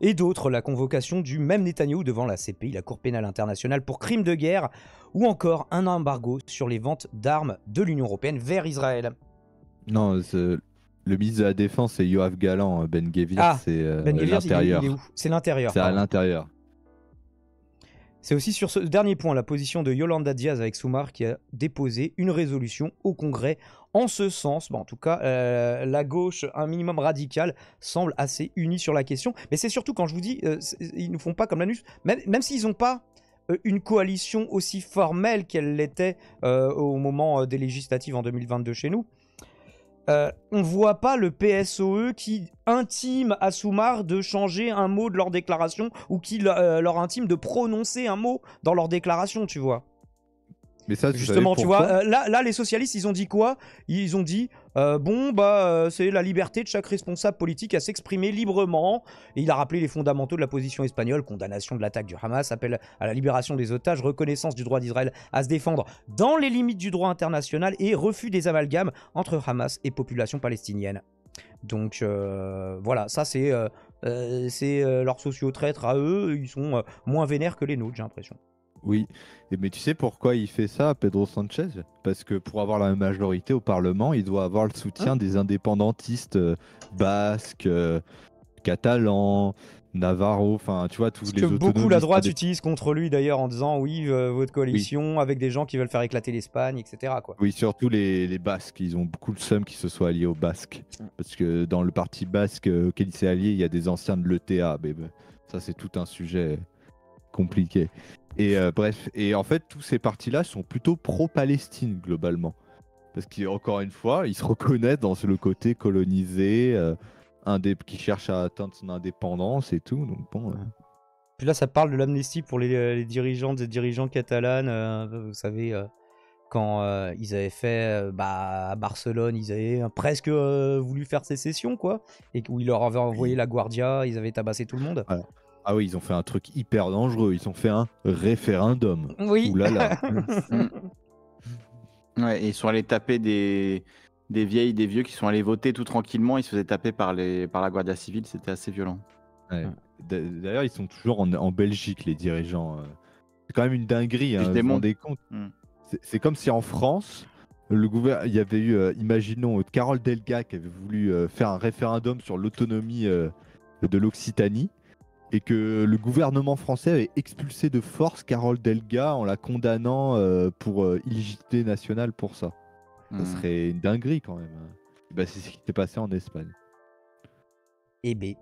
Et d'autres, la convocation du même Netanyahu devant la CPI, la Cour pénale internationale, pour crimes de guerre, ou encore un embargo sur les ventes d'armes de l'Union européenne vers Israël. Non, le ministre de la Défense, c'est Yoav Galant. Euh, ben Gevir, ah, c'est euh, ben l'intérieur. C'est l'intérieur. C'est à l'intérieur. C'est aussi sur ce dernier point la position de Yolanda Diaz avec Soumar qui a déposé une résolution au Congrès en ce sens. en tout cas, euh, la gauche, un minimum radical, semble assez unie sur la question. Mais c'est surtout quand je vous dis, euh, ils ne font pas comme l'ANUS, même, s'ils n'ont pas euh, une coalition aussi formelle qu'elle l'était au moment des législatives en 2022 chez nous. Euh, on voit pas le PSOE qui intime à Soumar de changer un mot de leur déclaration ou qui euh, leur intime de prononcer un mot dans leur déclaration, tu vois justement, tu vois, euh, là, là, les socialistes, ils ont dit quoi Ils ont dit euh, bon, bah, euh, c'est la liberté de chaque responsable politique à s'exprimer librement. Et il a rappelé les fondamentaux de la position espagnole condamnation de l'attaque du Hamas, appel à la libération des otages, reconnaissance du droit d'Israël à se défendre dans les limites du droit international et refus des amalgames entre Hamas et population palestinienne. Donc voilà, ça c'est c'est leurs sociaux traîtres à eux, ils sont moins vénères que les nôtres, j'ai l'impression. Oui, mais tu sais pourquoi il fait ça, Pedro Sanchez Parce que pour avoir la majorité au Parlement, il doit avoir le soutien ah. des indépendantistes euh, basques, euh, catalans, Navarro, enfin tu vois tous les que beaucoup la droite utilise contre lui d'ailleurs en disant oui votre coalition avec des gens qui veulent faire éclater l'Espagne etc Oui surtout les, Basques, ils ont beaucoup de sommes qui se soient alliés aux Basques parce que dans le parti basque euh, auquel il s'est allié il y a des anciens de l'ETA, bah, ça c'est tout un sujet compliqué. Et euh, bref, et en fait, tous ces partis-là sont plutôt pro-Palestine globalement. Parce qu'encore une fois, ils se reconnaissent dans le côté colonisé, euh, indé qui cherche à atteindre son indépendance et tout. Donc bon. Euh. Puis là, ça parle de l'amnistie pour les, dirigeantes et dirigeants catalanes. vous savez, quand ils avaient fait bah, à Barcelone, ils avaient presque voulu faire sécession, quoi. Et où ils leur avaient envoyé la Guardia, ils avaient tabassé tout le monde. Ah oui, ils ont fait un truc hyper dangereux. Ils ont fait un référendum. Oui. là. ouais, ils sont allés taper des, des vieilles, des vieux qui sont allés voter tout tranquillement. Ils se faisaient taper par, les, par la Guardia civile. C'était assez violent. D'ailleurs, ils sont toujours en, Belgique, les dirigeants. Euh. C'est quand même une dinguerie. Hein, vous des compte hmm. C'est comme si en France, le gouvernement, il y avait eu, euh, imaginons, euh, Carole Delga qui avait voulu faire un référendum sur l'autonomie de l'Occitanie et que le gouvernement français avait expulsé de force Carole Delga en la condamnant euh, pour euh, nationale pour ça. Ça hmm. serait une dinguerie quand même. Eh ben, c'est ce qui s'est passé en Espagne. Et eh B. Ben.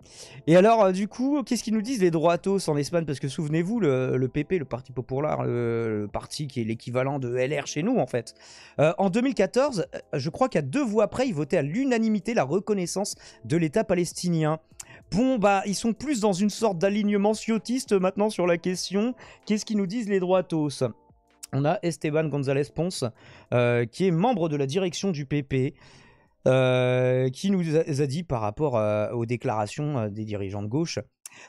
Et alors, euh, du coup, qu'est-ce qu'ils nous disent les droitos en Espagne Parce que souvenez-vous, le, PP, le Parti populaire, le, parti qui est l'équivalent de LR chez nous, en fait, euh, en 2014, je crois qu'à deux voix près, ils votaient à l'unanimité la reconnaissance de l'État palestinien. Bon, bah, ils sont plus dans une sorte d'alignement sciotiste euh, maintenant sur la question. Qu'est-ce qu'ils nous disent les droitos On a Esteban González Ponce, euh, qui est membre de la direction du PP. Euh, qui nous a dit par rapport aux déclarations des dirigeants de gauche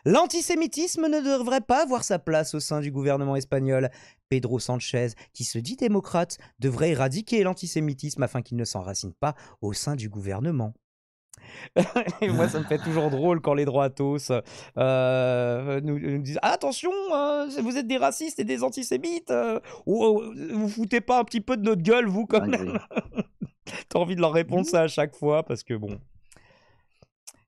L'antisémitisme ne devrait pas avoir sa place au sein du gouvernement espagnol. Pedro Sanchez, qui se dit démocrate, devrait éradiquer l'antisémitisme afin qu'il ne s'enracine pas au sein du gouvernement. et moi, ça me fait toujours drôle quand les droitos euh, nous, nous, disent ah, Attention, hein, vous êtes des racistes et des antisémites. Euh, ou, euh, vous foutez pas un petit peu de notre gueule, vous, quand ah même. T'as envie de leur répondre ça à chaque fois parce que bon.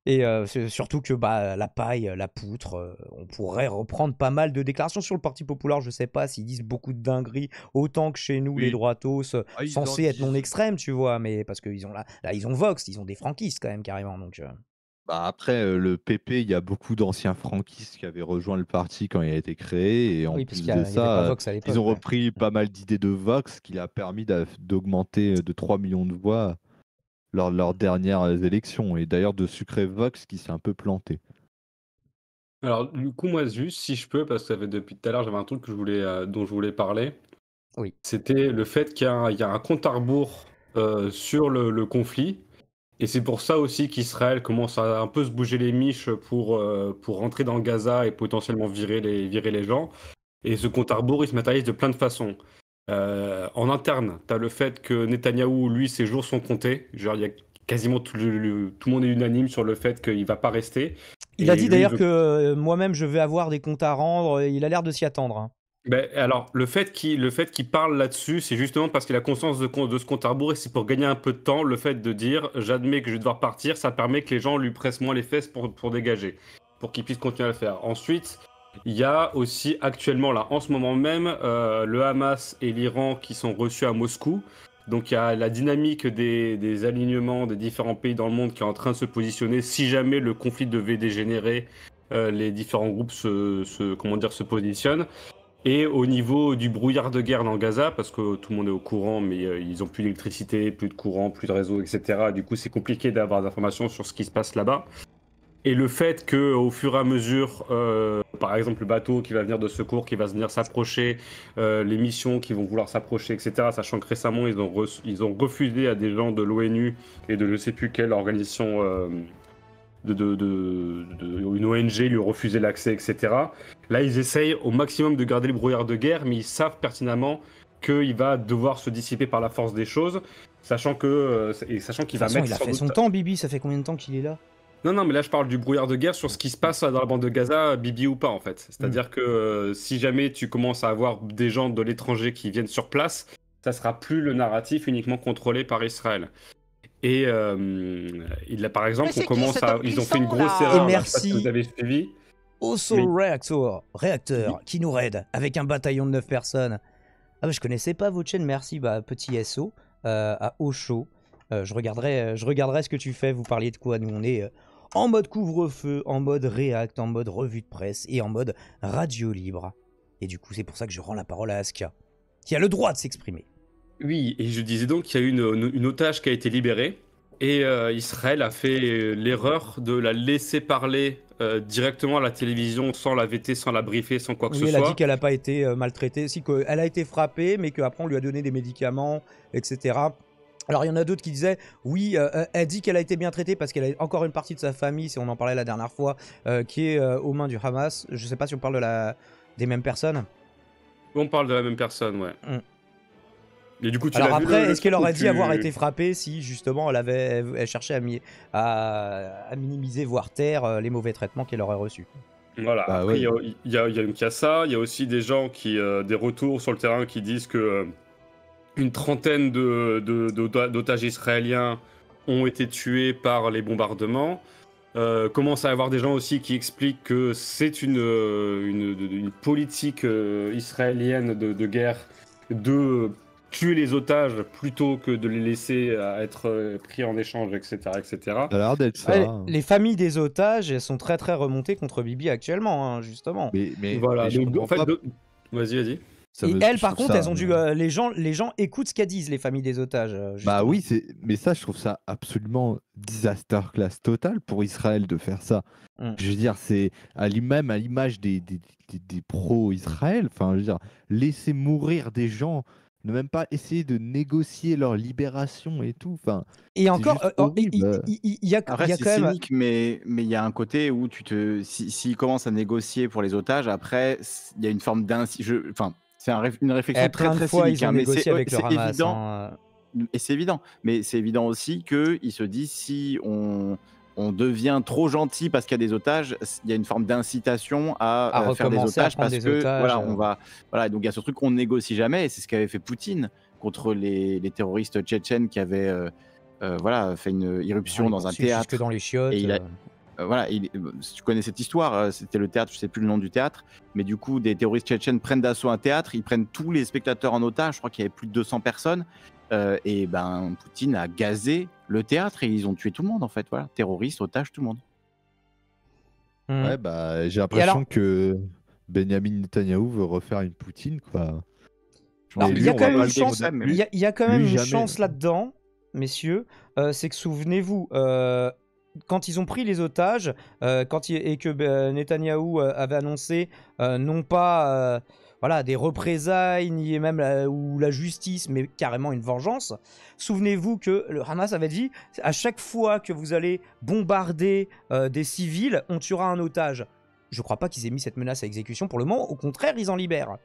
Et euh, surtout que bah, la paille, la poutre, euh, on pourrait reprendre pas mal de déclarations sur le Parti populaire. Je sais pas s'ils disent beaucoup de dingueries, autant que chez nous, les droitos, euh, ah, censés être non extrêmes, tu vois, mais parce qu'ils ont là, ils ont Vox, ils ont des franquistes quand même carrément. Donc, bah après, le PP, il y a beaucoup d'anciens franquistes qui avaient rejoint le parti quand il a été créé, et en plus de ça, ils ont repris pas mal d'idées de Vox, qui a permis d'augmenter de 3 millions de voix lors de leurs dernières élections. Et d'ailleurs de Sucré Vox qui s'est un peu planté. Alors du coup moi si je peux parce que depuis tout à l'heure j'avais un truc voulais, euh, dont je voulais parler. Oui. C'était le fait qu'il y, a un compte à rebours euh, sur le, conflit. Et c'est pour ça aussi qu'Israël commence à un peu se bouger les miches pour, euh, pour rentrer dans Gaza et potentiellement virer les, virer les gens. Et ce compte à rebours, il se matérialise de plein de façons. Euh, en interne, tu as le fait que Netanyahou, lui, ses jours sont comptés. Genre, il y a quasiment tout le, monde est unanime sur le fait qu'il va pas rester. Il a dit d'ailleurs que euh, moi-même, je vais avoir des comptes à rendre. Il a l'air de s'y attendre. Hein. Ben, alors, le fait qu'il parle là-dessus, c'est justement parce qu'il a conscience de, ce compte à rebours et c'est pour gagner un peu de temps, le fait de dire j'admets que je vais devoir partir, ça permet que les gens lui pressent moins les fesses pour, pour dégager, pour qu'il puisse continuer à le faire. Ensuite, il y a aussi actuellement, là, en ce moment même, euh, le Hamas et l'Iran qui sont reçus à Moscou. Donc il y a la dynamique des, alignements des différents pays dans le monde qui est en train de se positionner. Si jamais le conflit devait dégénérer, euh, les différents groupes se, comment dire, se positionnent. Et au niveau du brouillard de guerre dans Gaza, parce que tout le monde est au courant, mais euh, ils n'ont plus d'électricité, plus de courant, plus de réseau, etc. Du coup, c'est compliqué d'avoir des informations sur ce qui se passe là-bas. Et le fait que, au fur et à mesure, euh, par exemple, le bateau qui va venir de secours, qui va venir s'approcher, euh, les missions qui vont vouloir s'approcher, etc., sachant que récemment, ils ont, refusé à des gens de l'ONU et de je ne sais plus quelle organisation, euh, de, une ONG lui refuser l'accès, etc. Là, ils essayent au maximum de garder le brouillard de guerre, mais ils savent pertinemment qu'il va devoir se dissiper par la force des choses, sachant que sachant qu'il va façon, mettre. Il a fait son temps, Bibi. Ça fait combien de temps qu'il est là non, non, mais là je parle du brouillard de guerre sur ce qui se passe dans la bande de Gaza, Bibi ou pas en fait. C'est-à-dire mm. que euh, si jamais tu commences à avoir des gens de l'étranger qui viennent sur place, ça sera plus le narratif uniquement contrôlé par Israël. Et euh, il par exemple, on commence à, ils ont fait une grosse erreur. Et merci. vous avez suivi. Osso oh, Reactor, réacteur, qui nous raide avec un bataillon de 9 personnes. Ah bah, je connaissais pas votre chaîne, merci, bah, petit SO, euh, à Osho. Euh, je, regarderai, je regarderai ce que tu fais, vous parliez de quoi, nous on est en mode couvre-feu, en mode react, en mode revue de presse et en mode radio libre. Et du coup, c'est pour ça que je rends la parole à Aska, qui a le droit de s'exprimer. Oui, et je disais donc qu'il y a eu une, otage qui a été libérée, et euh, Israël a fait euh, l'erreur de la laisser parler euh, directement à la télévision sans la vêter, sans la briefer, sans quoi que ce soit. Elle a dit qu'elle n'a pas été maltraitée, si qu'elle a été frappée, mais qu'après on lui a donné des médicaments, etc. Alors il y en a d'autres qui disaient, oui, euh, euh, elle dit qu'elle a été bien traitée parce qu'elle a encore une partie de sa famille, si on en parlait la dernière fois, euh, qui est aux mains du Hamas. Je sais pas si on parle de la... des mêmes personnes. On parle de la même personne, ouais. mais mm. Et du coup, tu Alors après, est-ce qu'elle aurait dit avoir été frappée si justement elle avait elle, cherchait à, à... minimiser, voire taire les mauvais traitements qu'elle aurait reçus Voilà, bah après il y, a, ça, il y a aussi des gens qui, des retours sur le terrain qui disent que une trentaine d'otages de, de, israéliens ont été tués par les bombardements. Euh, commence à avoir des gens aussi qui expliquent que c'est une, euh, politique euh, israélienne de, guerre de tuer les otages plutôt que de les laisser euh, être pris en échange, etc. etc. Ça hein. les familles des otages sont très très remontées contre Bibi actuellement, hein, justement. voilà, vas-y, vas-y et elles, par contre, elles ont dû. Euh, les, gens, les gens écoutent ce qu'elles disent, les familles des otages. Euh, bah oui, mais ça, je trouve ça absolument disaster class total pour Israël de faire ça. Hum. Je veux dire, c'est à même à l'image des, des, des, israël Enfin, je veux dire, laisser mourir des gens, ne même pas essayer de négocier leur libération et tout. Enfin, et encore, euh, il y, a, quand même. Cynique, mais mais il y a un côté où tu te, s'ils si, commencent à négocier pour les otages, après il y a une forme d'incitation. Enfin, c'est une réflexion eh, très très fois, cynique. Hein, mais avec le hein, euh. Et c'est évident. Mais c'est évident aussi qu'il se dit si on, devient trop gentil parce qu'il y a des otages, il y a une forme d'incitation à, refaire euh, faire des otages parce que voilà, euh. on va voilà, donc il y a ce truc qu'on négocie jamais et c'est ce qu'avait fait Poutine contre les, terroristes tchétchènes qui avaient voilà, fait une irruption dans un théâtre. Jusque dans les chiottes. Euh, voilà, euh, si tu connais cette histoire, euh, c'était le théâtre, je sais plus le nom du théâtre, mais du coup, des terroristes tchétchènes prennent d'assaut un théâtre, ils prennent tous les spectateurs en otage, je crois qu'il y avait plus de 200 personnes, et ben Poutine a gazé le théâtre et ils ont tué tout le monde en fait, voilà, terroristes, otages, tout le monde. Hmm. Ouais, bah j'ai l'impression que Benjamin Netanyahu veut refaire une Poutine quoi. Il y, a quand même une chance là-dedans, messieurs, c'est que souvenez-vous, quand ils ont pris les otages, euh, quand et que euh, Netanyahou euh, avait annoncé non pas voilà, des représailles, ni même la, ou la justice, mais carrément une vengeance. Souvenez-vous que le Hamas avait dit à chaque fois que vous allez bombarder des civils, on tuera un otage. Je crois pas qu'ils aient mis cette menace à exécution pour le moment, au contraire, ils en libèrent.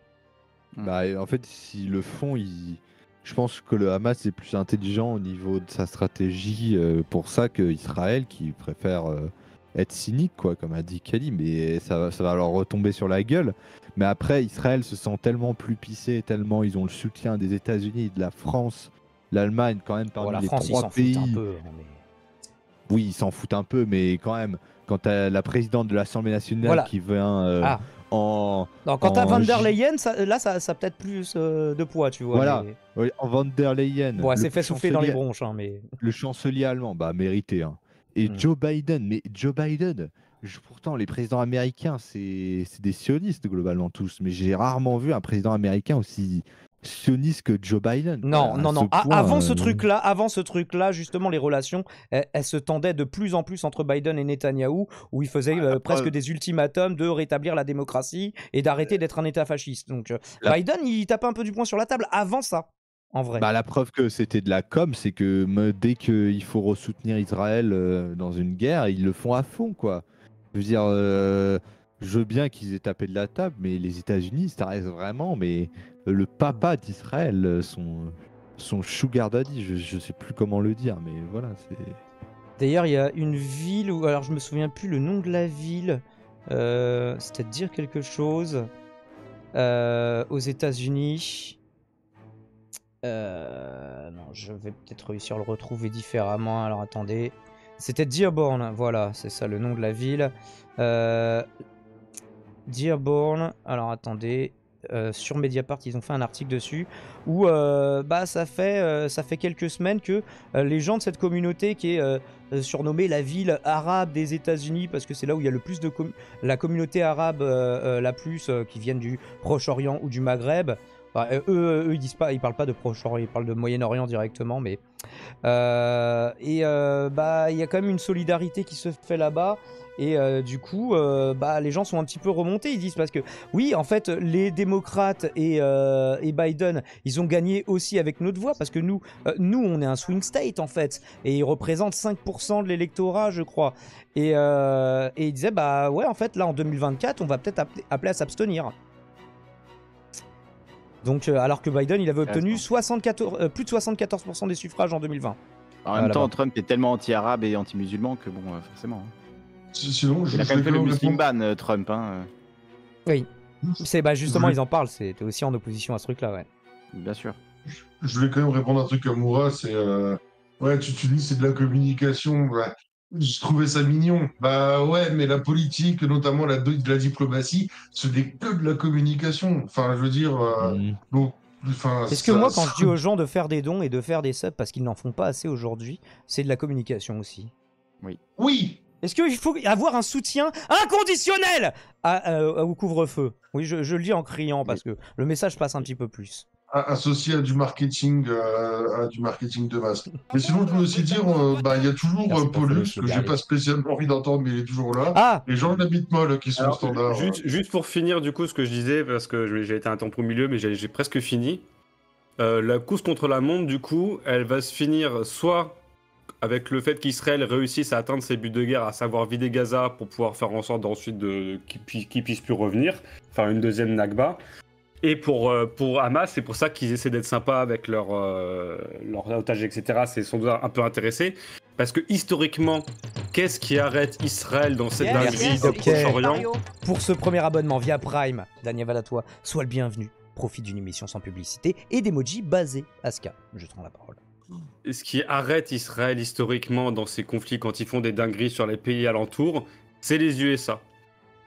Bah, en fait, si le font, ils, je pense que le Hamas est plus intelligent au niveau de sa stratégie euh, pour ça que Israël qui préfère euh, être cynique, quoi, comme a dit Kelly. mais ça, ça, va leur retomber sur la gueule. Mais après, Israël se sent tellement plus pissé, tellement ils ont le soutien des États-Unis, de la France, l'Allemagne, quand même, parmi oh, la les France, trois pays. un peu, hein, Oui, ils s'en foutent un peu, mais quand même, quand à la présidente de l'Assemblée nationale qui vient. Euh, ah en. Non, quand t'as Van der Leyen, là, ça, a peut-être plus euh, de poids, tu vois. Voilà. En Van der Leyen. Bon, c'est fait souffler dans les bronches, hein, mais. Le chancelier allemand, bah, mérité. Hein. Et hmm. Joe Biden, mais Joe Biden, pourtant, les présidents américains, c'est des sionistes globalement tous, mais j'ai rarement vu un président américain aussi, sioniste que Joe Biden. Non, non, non. avant ce euh, truc-là, avant ce truc-là, justement, les relations, eh, elles, se tendaient de plus en plus entre Biden et Netanyahou, où ils faisaient euh, presque des ultimatums de rétablir la démocratie et d'arrêter euh. d'être un État fasciste. Donc Biden, il tapait un peu du poing sur la table avant ça. En vrai. Bah, la preuve que c'était de la com, c'est que dès qu'il faut ressoutenir Israël dans une guerre, ils le font à fond, quoi. Je veux dire, je veux bien qu'ils aient tapé de la table, mais les États-Unis, ça reste vraiment, mais le papa d'Israël, euh, son, son sugar daddy, je, ne sais plus comment le dire, mais voilà, c'est... D'ailleurs, il y a une ville où, alors je me souviens plus le nom de la ville, euh, c'est à dire quelque chose euh, aux États-Unis. non, je vais peut-être réussir à le retrouver différemment. Alors attendez, c'était Dearborn, voilà, c'est ça le nom de la ville. Dearborn, alors attendez, euh, sur Mediapart, ils ont fait un article dessus, où euh, bah, ça, fait, euh, ça fait quelques semaines que les gens de cette communauté qui est surnommée la ville arabe des États-Unis, parce que c'est là où il y a le plus de la communauté arabe la plus qui viennent du Proche-Orient ou du Maghreb. Bah, eux, eux, ils disent pas, ils parlent pas de Proche-Orient, ils parlent de Moyen-Orient directement, mais euh, et euh, bah il y a quand même une solidarité qui se fait là-bas. Et euh, du coup, bah les gens sont un petit peu remontés. Ils disent parce que oui, en fait, les démocrates et, et Biden, ils ont gagné aussi avec notre voix parce que nous, nous, on est un swing state en fait, et ils représentent 5% de l'électorat, je crois. Et, et ils disaient bah ouais, en fait, là en 2024, on va peut-être appeler à s'abstenir. Euh, alors que Biden, il avait obtenu euh, plus de 74% des suffrages en 2020. En ah même temps, Trump est tellement anti-arabe et anti-musulman que, bon, euh, forcément. Hein. il a quand même fait le muslim ban, Trump. Hein, oui. C'est bah, justement, ils en parlent. C'était aussi en opposition à ce truc-là, ouais. Bien sûr. Je vais quand même répondre à un truc à Moura. C'est ouais, tu, utilises dis c'est de la communication. Bah, je trouvais ça mignon. Bah ouais, mais la politique, notamment la, de la diplomatie, ce n'est que de la communication. Enfin, je veux dire, est euh, mm. ce que moi, quand je dis aux gens de faire des dons et de faire des subs parce qu'ils n'en font pas assez aujourd'hui, c'est de la communication aussi. Oui. Oui Est-ce qu'il faut avoir un soutien inconditionnel euh, au couvre-feu Oui, je, le dis en criant parce que le message passe un petit peu plus associé à du marketing, euh, du marketing de masse. Mais sinon, je peux aussi dire, euh, bah, il y a toujours euh, Paulus, que j'ai pas spécialement envie d'entendre, mais il est toujours là. Ah. les gens de la qui sont standards. Euh. Juste, pour finir, du coup, ce que je disais, parce que j'ai été un temps au milieu, mais j'ai presque fini. la course contre la montre, du coup, elle va se finir soit avec le fait qu'Israël réussisse à atteindre ses buts de guerre, à savoir vider Gaza pour pouvoir faire en sorte ensuite qu'ils puissent plus revenir, faire une deuxième Nakba, et pour, euh, pour Hamas, c'est pour ça qu'ils essaient d'être sympas avec leurs leur euh, otages, etc. C'est sont un peu intéressé Parce que historiquement, qu'est-ce qui arrête Israël dans cette dinguerie yes, Proche-Orient Pour ce premier abonnement via Prime, Daniel Valatois, sois le bienvenu. Profite d'une émission sans publicité et d'emojis basés. Aska, je te rends la parole. ce qui arrête Israël historiquement dans ces conflits quand ils font des dingueries sur les pays alentours, c'est les USA.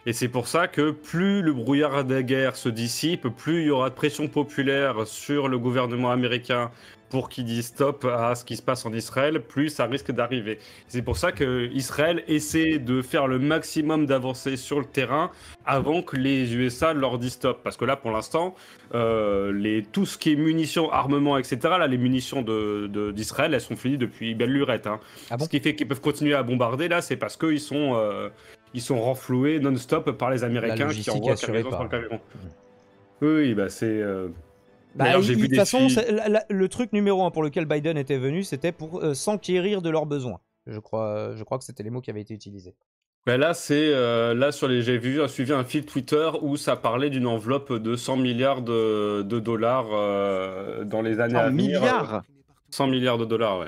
Et c'est pour ça que plus le brouillard de la guerre se dissipe, plus il y aura de pression populaire sur le gouvernement américain pour qu'il dise stop à ce qui se passe en Israël, plus ça risque d'arriver. C'est pour ça qu'Israël essaie de faire le maximum d'avancées sur le terrain avant que les USA leur disent stop. Parce que là, pour l'instant, euh, tout ce qui est munitions, armements, etc., là, les munitions d'Israël, de, elles sont finies depuis belle lurette. Hein. Ah ce qui fait qu'ils peuvent continuer à bombarder, là, c'est parce qu'ils sont... Euh, ils sont renfloués non-stop par les Américains qui envoient sur mm. Oui, bah c'est. Euh, bah de toute façon, le truc numéro un pour lequel Biden était venu, c'était pour euh, s'enquérir de leurs besoins. Je crois, je crois que c'était les mots qui avaient été utilisés. Bah là, c'est euh, là sur les j'ai vu, suivi un fil Twitter où ça parlait d'une enveloppe de 100 milliards de, dollars dans les années à venir. milliards 100 milliards de dollars, ouais.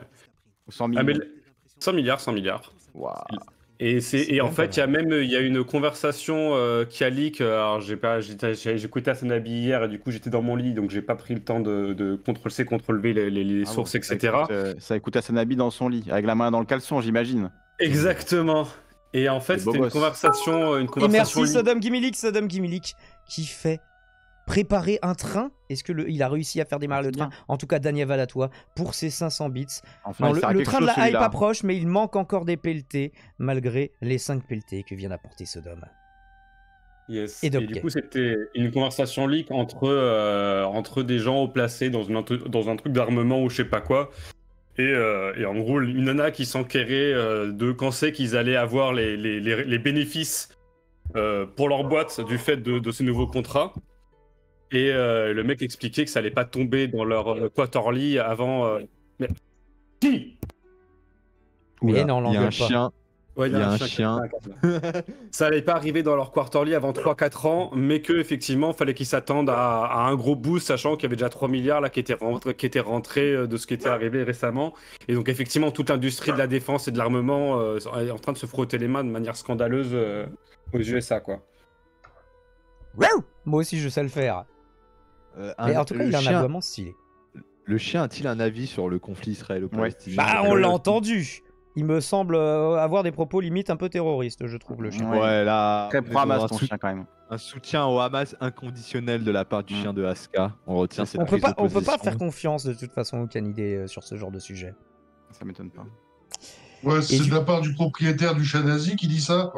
100 ah, milliards. 100 milliards, 100 et, en fait, il y a même il y a une conversation euh, qui a leak. Alors, j'ai pas, j'écoutais Asanabi hier et du coup, j'étais dans mon lit, donc j'ai pas pris le temps de, de contrôler C, contrôler les, ah sources, etc. Ça écoute, euh, Asanabi dans son lit, avec la main dans le caleçon, j'imagine. Exactement. Et en fait, c'était une conversation, euh, une conversation. Et merci Sodom Gimilik, Sodom Gimilik, qui fait préparer un train Est-ce qu'il a réussi à faire ah, démarrer le train En tout cas, Daniel Valatois, pour ses 500 bits. le, train de la hype approche, mais il manque encore des pelletés, malgré les 5 pelletés que vient d'apporter Sodom Yes. Et, du coup, c'était une conversation leak entre, euh, des gens au placés dans, un truc d'armement ou je sais pas quoi. Et, euh, en gros, une nana qui s'enquérait euh, de quand c'est qu'ils allaient avoir les, bénéfices pour leur boîte du fait de ces nouveaux contrats. Et euh, le mec expliquait que ça allait pas tomber dans leur euh, quarterly avant. Euh, mais qui non, il y a un chien. il y a, un, chien. ça n'allait pas arriver dans leur quarterly avant 3-4 ans, mais que effectivement, fallait qu'ils s'attendent à, un gros boost, sachant qu'il y avait déjà 3 milliards là, qui, étaient rentrés, qui étaient rentrés de ce qui était arrivé récemment. Et donc, effectivement, toute l'industrie de la défense et de l'armement est en train de se frotter les mains de manière scandaleuse aux USA, quoi. Moi aussi, je sais le faire. Euh, en tout cas, il a stylé. Le chien a-t-il un avis sur le conflit israélo-palestinien Bah, on l'a entendu il me semble euh, avoir des propos limite un peu terroristes, je trouve, le chien. Ouais, Très pro Hamas, ton chien, quand même. Un soutien au Hamas inconditionnel de la part du mm. chien de Aska. On retient on peut pas, peut pas faire confiance, de toute façon, au idée euh, sur ce genre de sujet. Ça m'étonne pas. Ouais, c'est de la part du propriétaire du chien nazi qui dit ça,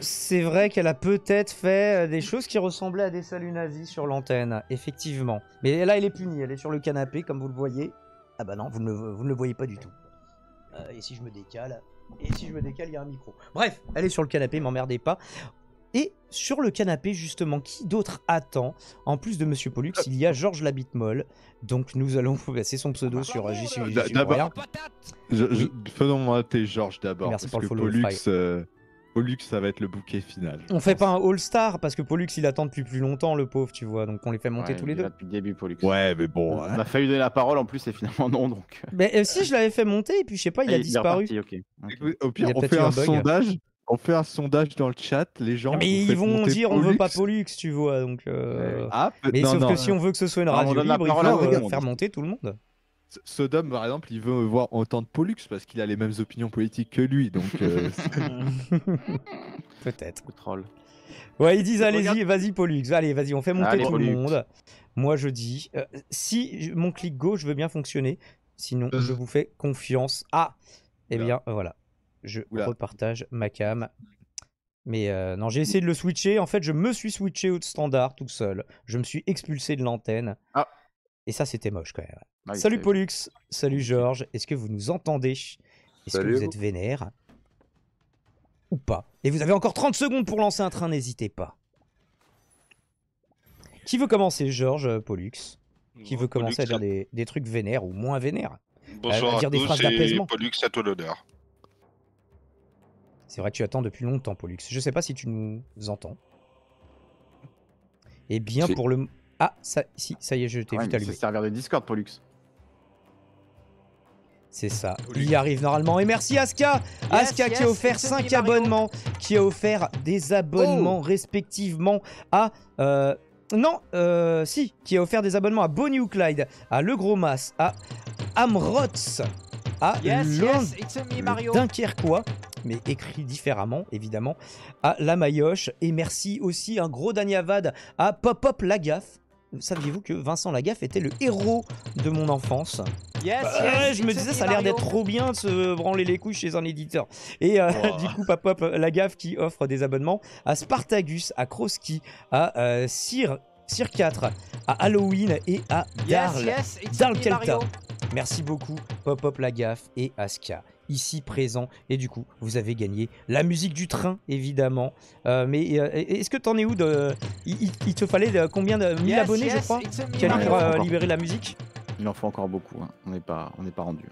c'est vrai qu'elle a peut-être fait euh, des choses qui ressemblaient à des saluts nazis sur l'antenne, effectivement. Mais là, elle est punie, elle est sur le canapé, comme vous le voyez. Ah bah non, vous ne, vous le voyez pas du tout. Euh, et si je me décale Et si je me décale, il y a un micro. Bref, elle est sur le canapé, m'emmerdez pas. Et sur le canapé, justement, qui d'autre attend En plus de Monsieur Pollux, il y a Georges Labitmol. Donc nous allons... passer son pseudo sur euh, D'abord, faisons Georges d'abord. Merci parce que Pollux... Pollux, ça va être le bouquet final. On fait pas un All-Star parce que Pollux il attend depuis plus longtemps, le pauvre, tu vois. Donc on les fait monter tous les deux. Depuis début, Ouais, mais bon. On hein. a failli donner la parole en plus et finalement non. donc. Mais euh, si je l'avais fait monter et puis je sais pas, il a disparu. Au pire, on fait un, sondage. On fait un sondage dans le chat, les gens. Ah, mais ils vont dire on veut pas Pollux, tu vois. Donc. Euh, ah, mais sauf que si on veut que ce soit une radio libre, il faut euh, faire monter tout le monde. Sodom, par exemple, il veut voir de Pollux parce qu'il a les mêmes opinions politiques que lui. Donc, euh, peut-être. Troll. Ouais, ils disent allez-y, vas-y Pollux, allez, vas-y, on fait monter tout le monde. Moi, je dis, euh, si mon clic gauche veut bien fonctionner, sinon euh. je vous fais confiance. Ah, eh bien, voilà, je repartage ma cam. Mais non, j'ai essayé de le switcher. En fait, je me suis switché au standard tout seul. Je me suis expulsé de l'antenne. Ah, et ça, c'était moche quand même. Ah salut Pollux, salut Georges, est-ce que vous nous entendez Est-ce que vous, êtes vénère Ou pas Et vous avez encore 30 secondes pour lancer un train, n'hésitez pas. Qui veut commencer, Georges, euh, Pollux Qui veut commencer à dire des, trucs vénères ou moins vénères Bonsoir dire des toi C'est vrai que tu attends depuis longtemps, Pollux. Je sais pas si tu nous entends. Eh bien, pour le, ah, ça, si, ça y est, je t'ai vu C'est Discord, C'est ça, il y arrive normalement. Et merci Aska Aska qui a offert 5 abonnements, qui a offert des abonnements oh. respectivement à... Euh, non, euh, si, qui a offert des abonnements à Bonnie ou Clyde, à Le Gros Mas, à Amrots, à yes, Dunkerquois, mais écrit différemment, évidemment, à La Mayoche. Et merci aussi un gros Danyavad à Popop Pop saviez-vous que Vincent Lagaffe était le héros de mon enfance Yes, bah, je me disais, ça a l'air d'être trop bien de se branler les couilles chez un éditeur. Et euh, du coup, Popop Lagaffe qui offre des abonnements à Spartagus, à Kroski, à Sir, euh, 4, à Halloween et à Darl. Darl Kelta. Merci beaucoup, Popop Lagaffe et Aska ici présent. Et du coup, vous avez gagné la musique du train, évidemment. Euh, mais euh, est-ce que t'en es où de... il, te fallait de, combien de 1000 abonnés, je crois, pour euh, libérer la musique Il en faut encore beaucoup. Hein. On n'est pas, on pas rendu.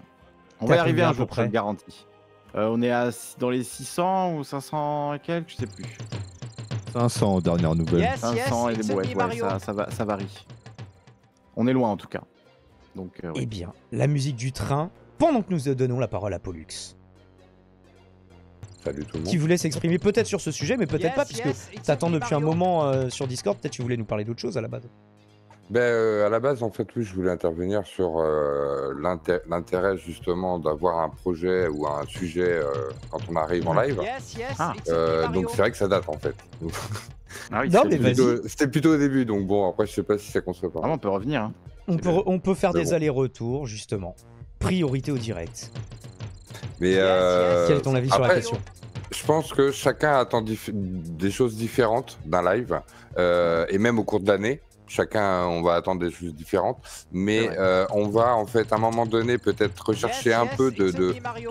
On va y arriver un jour, près. je on est à, dans les 600 ou 500 et quelques, je sais plus. 500 dernière nouvelle. 500 et les bouettes, ça, ça varie. On est loin en tout cas. Donc, et Eh bien, la musique du train, pendant que nous donnons la parole à Pollux. Salut tout le monde. Qui voulait s'exprimer peut-être sur ce sujet, mais peut-être pas, puisque yes, t'attends depuis un moment euh, sur Discord, peut-être tu voulais nous parler d'autre chose à la base. Ben, euh, à la base, en fait, oui, je voulais intervenir sur euh, l'intérêt justement d'avoir un projet ou un sujet quand on arrive en live. Ah. donc c'est vrai que ça date en fait. Ah c'était plutôt au début, donc bon, après je sais pas si ça construit. pas. Ah on peut revenir. Hein. On, peut, on peut, faire des allers-retours justement priorité au direct. Mais euh, Quel est ton avis sur la question Je pense que chacun attend des choses différentes d'un live, euh, et même au cours de l'année. Chacun, on va attendre des choses différentes, mais euh, on va en fait à un moment donné peut-être rechercher un peu de,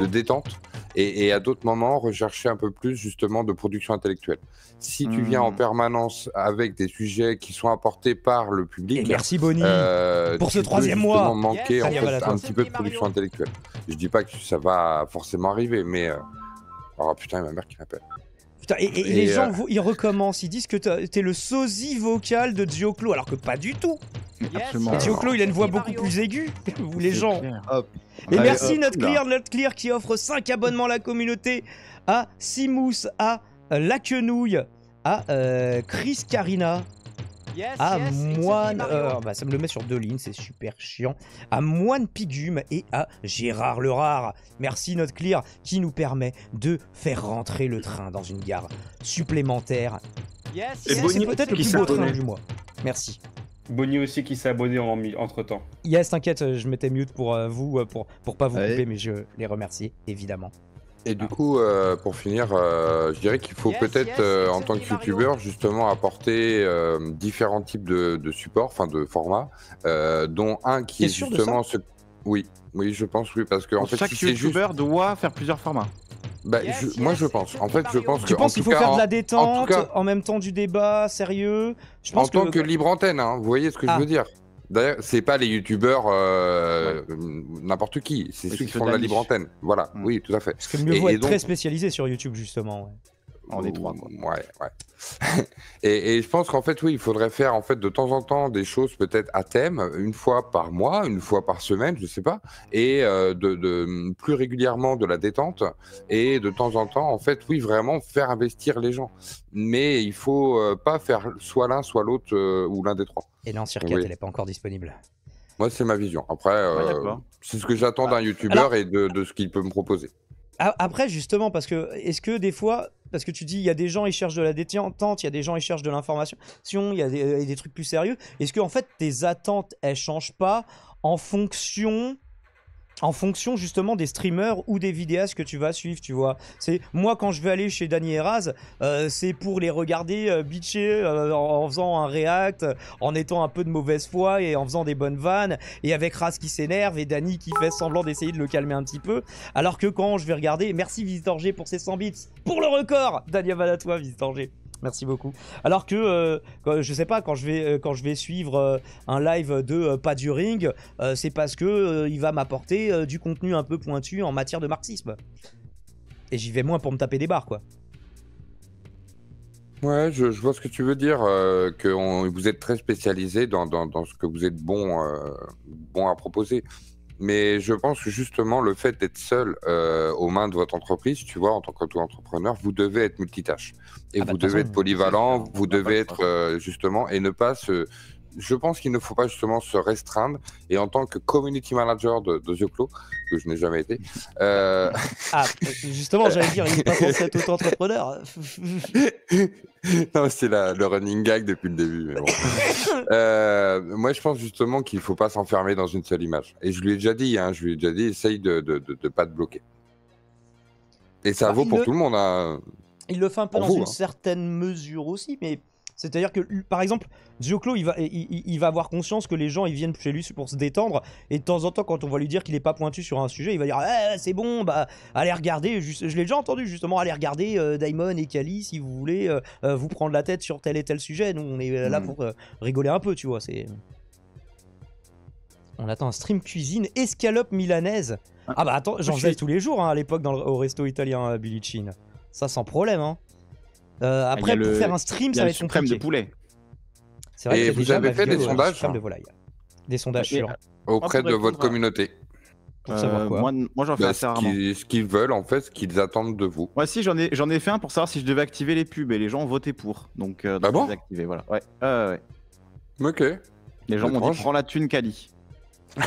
détente et, à d'autres moments rechercher un peu plus justement de production intellectuelle. Si tu viens en hmm. permanence avec des sujets qui sont apportés par le public, et merci Bonnie euh, pour ce troisième mois, Ça yes, en fait, un petit peu de production intellectuelle. Je dis pas que ça va forcément arriver, mais euh, oh putain, ma mère qui m'appelle et, les gens, euh, ils recommencent, ils disent que t'es le sosie vocal de Dioclo, alors que pas du tout. Dioclo il a une voix beaucoup plus aiguë, les gens. Et merci notre clear, notre clear qui offre 5 abonnements à la communauté, à Simus, à La Quenouille, à euh, Chris Carina, à Moine... Euh, bah, ça me le met sur deux lignes, c'est super chiant. À Moine Pigume et à Gérard le Rare. Merci notre clear qui nous permet de faire rentrer le train dans une gare supplémentaire. c'est peut-être le plus beau train du mois. Merci. Bonnie aussi qui s'est abonné entre temps. Yes, t'inquiète, je m'étais mute pour euh, vous, euh, pour, pour pas vous couper, mais je les remercie, évidemment. Et du ah. coup, euh, pour finir, euh, je dirais qu'il faut peut-être, euh, en tant que youtubeur, justement apporter différents types de, supports, enfin de formats, dont un qui est, justement ce. Oui, oui, je pense oui, parce que en fait, chaque youtubeur doit faire plusieurs formats. Bah, moi je pense. En fait, je pense tu penses qu'il faut faire de la détente, en, même temps du débat sérieux. en tant que, libre antenne, hein, vous voyez ce que je ah. veux dire. D'ailleurs, c'est pas les youtubeurs euh, n'importe qui, c'est ceux qui font de la libre antenne. Voilà, mm. oui, tout à fait. Parce que mieux vaut être très spécialisé sur YouTube, justement en étroit. Quoi. Ouais, ouais. et, je pense qu'en fait, oui, il faudrait faire en fait de temps en temps des choses peut-être à thème, une fois par mois, une fois par semaine, je sais pas, et euh, de, plus régulièrement de la détente et de temps en temps, en fait, oui, vraiment faire investir les gens. Mais il faut euh, pas faire soit l'un, soit l'autre euh, ou l'un des trois. Et non, circuit, elle n'est pas encore disponible. Moi, c'est ma vision. Après, ah, c'est ce que j'attends d'un bah, youtubeur et de, de ce qu'il peut me proposer. Ah, après, justement, parce que est-ce que des fois, parce que tu dis, il y a des gens, ils cherchent de la détente, il y a des gens, ils cherchent de l'information, il y a des, euh, des trucs plus sérieux. Est-ce que, en fait, tes attentes, elles changent pas en fonction en fonction justement des streamers ou des vidéastes que tu vas suivre, tu vois. C'est moi quand je vais aller chez Dany et euh, c'est pour les regarder euh, bitcher euh, en, faisant un react, en étant un peu de mauvaise foi et en faisant des bonnes vannes et avec Raz qui s'énerve et Dani qui fait semblant d'essayer de le calmer un petit peu. Alors que quand je vais regarder, merci Visitor G pour ses 100 bits, pour le record, Dany à toi Visitor G. Merci beaucoup. Alors que, je euh, je sais pas, quand je vais, euh, quand je vais suivre euh, un live de pas du ring, c'est parce que il va m'apporter du contenu un peu pointu en matière de marxisme. Et j'y vais moins pour me taper des barres, quoi. Ouais, je, vois ce que tu veux dire, que vous êtes très spécialisé dans, dans, ce que vous êtes bon, bon à proposer. Mais je pense que justement, le fait d'être seul euh, aux mains de votre entreprise, tu vois, en tant qu'entrepreneur, vous devez être multitâche. Et ah bah, vous devez être polyvalent, vous devez être euh, justement, et ne pas se, je pense qu'il ne faut pas justement se restreindre. Et en tant que community manager de, de que je n'ai jamais été. Euh, ah, justement, j'allais dire, il n'est pas censé être auto-entrepreneur. non, c'est le running gag depuis le début. Euh, moi, je pense justement qu'il ne faut pas s'enfermer dans une seule image. Et je lui ai déjà dit, hein, je lui ai déjà dit, essaye de ne de, de, pas te bloquer. Et ça bah, vaut pour tout le monde. Hein. Il le fait un peu dans une hein. certaine mesure aussi, mais c'est-à-dire que, par exemple, Zio il va, il, va avoir conscience que les gens, ils viennent chez lui pour se détendre. Et de temps en temps, quand on va lui dire qu'il n'est pas pointu sur un sujet, il va dire eh, c'est bon, bah, allez regarder. Je, l'ai déjà entendu, justement, allez regarder euh, Daimon et Kali si vous voulez euh, euh, vous prendre la tête sur tel et tel sujet. Nous, on est là hmm. pour rigoler un peu, tu vois. C'est. On attend un stream cuisine escalope milanaise. Ah bah attends, j'en ah, fais tous les jours hein, à l'époque au resto italien Billy Ça sans problème hein. Euh, après, pour faire un stream, ça va être suprême compliqué. de poulet. C'est vrai Et vous déjà avez fait des sondages hein Des sondages sur... auprès de votre communauté. Pour savoir euh, quoi. moi, moi j'en fais bah, assez rarement. Ce qu'ils veulent en fait, ce qu'ils attendent de vous. Moi si j'en ai j'en ai fait un pour savoir si je devais activer les pubs et les gens ont voté pour. Donc, euh, ah bon voilà. Ouais. Ok. Les gens m'ont dit prends la thune Kali.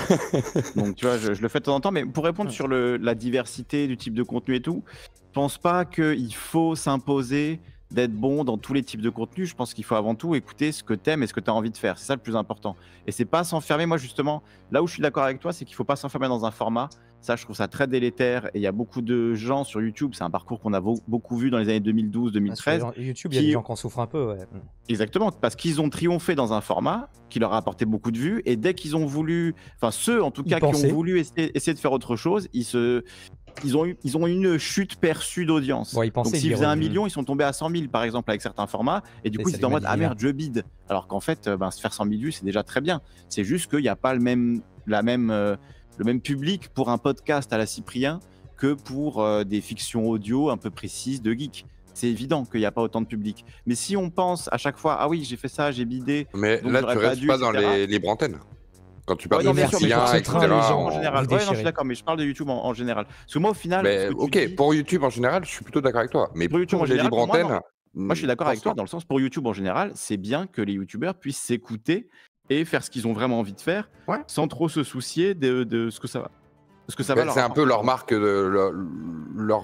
donc tu vois, je, le fais de temps en temps, mais pour répondre sur la diversité du type de contenu et tout, je pense pas qu'il faut s'imposer d'être bon dans tous les types de contenus. Je pense qu'il faut avant tout écouter ce que t'aimes et ce que tu as envie de faire. C'est ça le plus important. Et c'est pas s'enfermer. Moi, justement, là où je suis d'accord avec toi, c'est qu'il faut pas s'enfermer dans un format. Ça, je trouve ça très délétère. Et il y a beaucoup de gens sur YouTube, c'est un parcours qu'on a beaucoup vu dans les années 2012, 2013. Ah, YouTube, il y a des gens qui en souffrent un peu. Mm. Exactement, parce qu'ils ont triomphé dans un format qui leur a apporté beaucoup de vues. Et dès qu'ils ont voulu, enfin ceux en tout cas qui ont voulu essayer, essayer de faire autre chose, ils se, ils ont eu, ils ont une chute perçue d'audience. Donc s'ils faisaient un million, ils sont tombés à 100 000 par exemple avec certains formats, et du coup ils étaient en mode ah merde, je bide. Alors qu'en fait, euh, ben, se faire 100 000 vues, c'est déjà très bien. C'est juste qu'il n'y a pas le même, la même, euh, le même public pour un podcast à la Cyprien que pour euh, des fictions audio un peu précises de geek. C'est évident qu'il n'y a pas autant de public. Mais si on pense à chaque fois, ah oui, j'ai fait ça, j'ai bidé. Mais là, tu restes pas dans les, les quand tu parles de YouTube, etc. en général. je suis d'accord, mais je parle de YouTube en, général. Parce que moi, au final. ok, pour YouTube en général, je suis plutôt d'accord avec toi. Mais pour YouTube en général, moi, moi, je suis d'accord avec toi dans le sens pour YouTube en général, c'est bien que les YouTubeurs puissent s'écouter et faire ce qu'ils ont vraiment envie de faire sans trop se soucier de, de ce que ça va ça ben, C'est un peu leur marque, leur,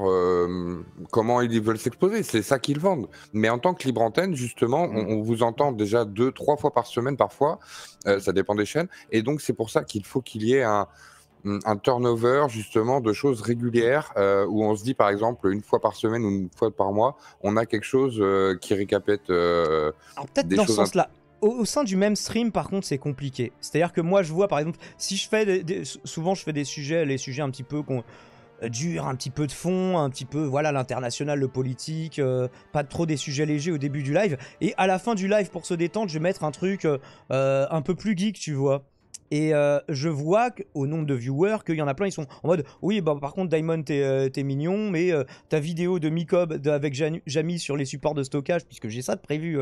euh, comment ils veulent s'exposer. C'est ça qu'ils vendent. Mais en tant que libre antenne, justement, on, mm. vous entend déjà deux, trois fois par semaine parfois. Euh, ça dépend des chaînes. Et donc c'est pour ça qu'il faut qu'il y ait un, turnover justement de choses régulières euh, où on se dit par exemple une fois par semaine ou une fois par mois, on a quelque chose qui récapète. Alors peut-être dans ce sens-là, au, sein du même stream, par contre, c'est compliqué. C'est-à-dire que moi, je vois, par exemple, si je fais souvent, je fais des sujets, les sujets un petit peu qu'on euh, dur, un petit peu de fond, un petit peu, voilà, l'international, le politique, euh, pas trop des sujets légers au début du live. Et à la fin du live, pour se détendre, je vais mettre un truc euh, un peu plus geek, tu vois. Et euh, je vois au nombre de viewers qu'il y en a plein, ils sont en mode Oui, bah, par contre, Diamond, t'es euh, mignon, mais euh, ta vidéo de Micob avec Jan Jamie sur les supports de stockage, puisque j'ai ça de prévu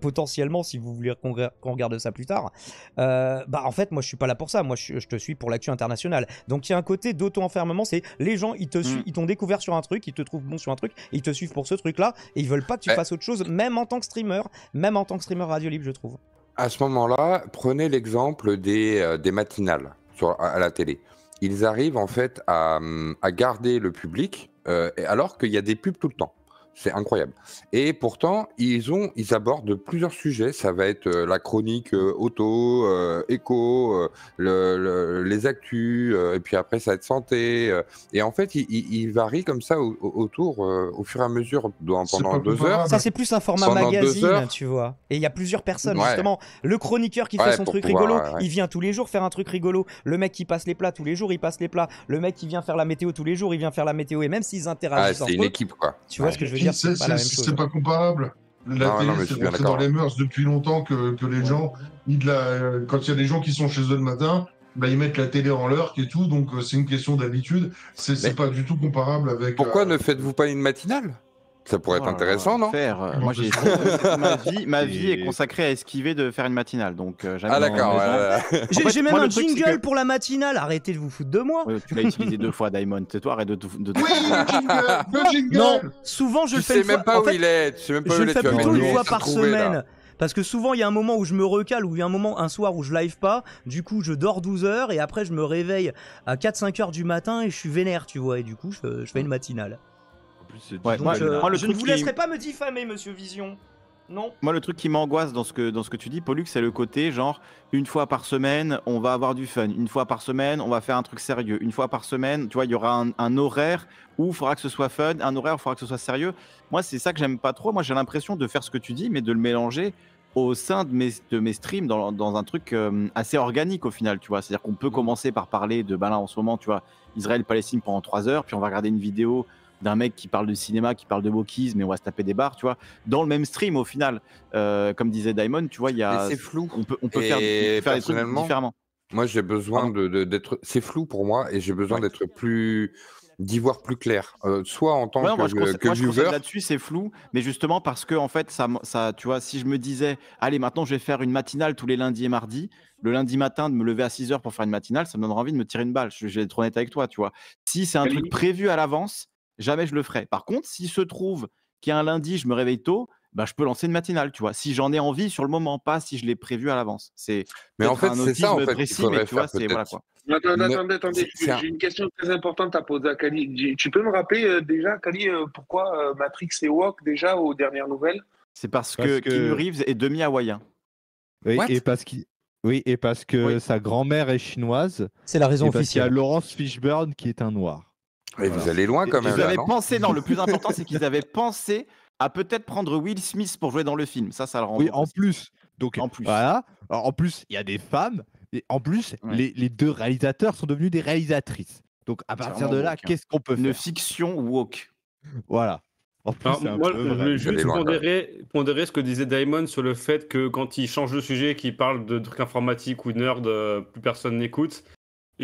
potentiellement si vous voulez qu'on regarde ça plus tard. bah, en fait, moi, je suis pas là pour ça. Moi, je, te suis pour l'actu internationale. Donc, il y a un côté d'auto-enfermement c'est les gens, ils hmm. t'ont découvert sur un truc, ils te trouvent bon sur un truc, ils te suivent pour ce truc-là, et ils veulent pas que tu fasses autre chose, même en tant que streamer, même en tant que streamer radio libre, je trouve à ce moment-là, prenez l'exemple des, euh, matinales à, la télé. Ils arrivent en fait à, hum, garder le public euh, alors qu'il y a des pubs tout le temps. C'est incroyable. Et pourtant, ils, ont, ils abordent plusieurs sujets. Ça va être euh, la chronique euh, auto, euh, éco, les actus, et puis après, ça va être santé. et en fait, ils varient comme ça autour, au fur et à mesure, pendant deux heures. Ça, c'est plus un format magazine, tu vois. Et il y a plusieurs personnes, justement. Le chroniqueur qui fait son truc rigolo, il vient tous les jours faire un truc rigolo. Le mec qui passe les plats tous les jours, il passe les plats. Le mec qui vient faire la météo tous les jours, il vient faire la météo. Et même s'ils interagissent ah, C'est une équipe, quoi. Tu vois ce que je veux dire c'est pas comparable. La télé, c'est dans les mœurs depuis longtemps que, les gens, quand il y a des gens qui sont chez eux le matin, bah, ils mettent la télé en l'heure et tout, donc euh, c'est une question d'habitude. C'est pas du tout comparable avec. Pourquoi euh, ne faites-vous pas une matinale ça pourrait être oh intéressant, non faire. Euh, moi, j'ai ma vie, est consacrée à esquiver de faire une matinale, donc euh, Ah d'accord. J'ai même un jingle pour la matinale. Arrêtez de vous foutre de moi. tu l'as utilisé deux fois, Diamond. C'est toi, arrête de, de, Oui, le jingle, Non, souvent je le fais. Sais même pas où il est. Tu sais même pas où il est. Je le fais plutôt une fois par semaine. Parce que souvent, il y a un moment où je me recale, ou il y a un moment, un soir où je live pas. Du coup, je dors 12 heures et après, je me réveille à 4-5 heures du matin et je suis vénère, tu vois. Et du coup, je fais une matinale je, ne vous laisserai pas me diffamer, monsieur Vision. Non. Moi, le truc qui m'angoisse dans ce que dans ce que tu dis, Pollux, c'est le côté genre une fois par semaine, on va avoir du fun. Une fois par semaine, on va faire un truc sérieux. Une fois par semaine, tu vois, il y aura un, horaire où il faudra que ce soit fun, un horaire où il faudra que ce soit sérieux. Moi, c'est ça que j'aime pas trop. Moi, j'ai l'impression de faire ce que tu dis, mais de le mélanger au sein de mes, de mes streams dans, un truc euh, assez organique au final, tu vois. C'est-à-dire qu'on peut mm. commencer par parler de, ben là, en ce moment, tu vois, Israël-Palestine pendant trois heures, puis on va regarder une vidéo d'un mec qui parle de cinéma, qui parle de wokisme mais on va se taper des barres, tu vois, dans le même stream au final. Euh, comme disait Diamond, tu vois, il y a. C'est flou. On peut, on peut faire, des trucs différemment. Moi, j'ai besoin De, d'être, c'est flou pour moi et j'ai besoin d'être plus d'y voir plus clair, euh, soit en tant que que, moi, je que Là-dessus, c'est flou, mais justement parce que en fait, ça, ça, tu vois, si je me disais, allez, maintenant, je vais faire une matinale tous les lundis et mardis, le lundi matin, de me lever à 6 h pour faire une matinale, ça me donnera envie de me tirer une balle. Je, vais être honnête avec toi, tu vois. Si c'est un truc prévu à l'avance, Jamais je le ferai. Par contre, s'il se trouve qu'il y a un lundi, je me réveille tôt, bah, je peux lancer une matinale, tu vois. Si j'en ai envie sur le moment, pas si je l'ai prévu à l'avance. C'est mais en fait, c'est ça en fait, mais tu vois, c'est voilà quoi. Attendez, attendez, J'ai une question très importante à poser à Kali. Tu peux me rappeler euh, déjà, Kali, euh, pourquoi euh, Matrix et Walk déjà aux dernières nouvelles C'est parce, que, Kim Reeves est demi-hawaïen. Oui, et parce oui, et parce que sa grand-mère est chinoise. C'est la raison officielle. il y a Laurence Fishburne qui est un noir. Et vous allez loin quand même. Ils avaient pensé, non, le plus important, c'est qu'ils avaient pensé à peut-être prendre Will Smith pour jouer dans le film. Ça, ça le rend. Oui, en plus. Donc, en plus. Voilà. en plus, il y a des femmes. Et en plus, les, deux réalisateurs sont devenus des réalisatrices. Donc, à partir de là, hein. qu'est-ce qu'on peut faire Une fiction woke. Voilà. En plus, je voulais juste pondérer, ce que disait Diamond sur le fait que quand il change de sujet, qu'il parle de trucs informatiques ou nerd, euh, plus personne n'écoute.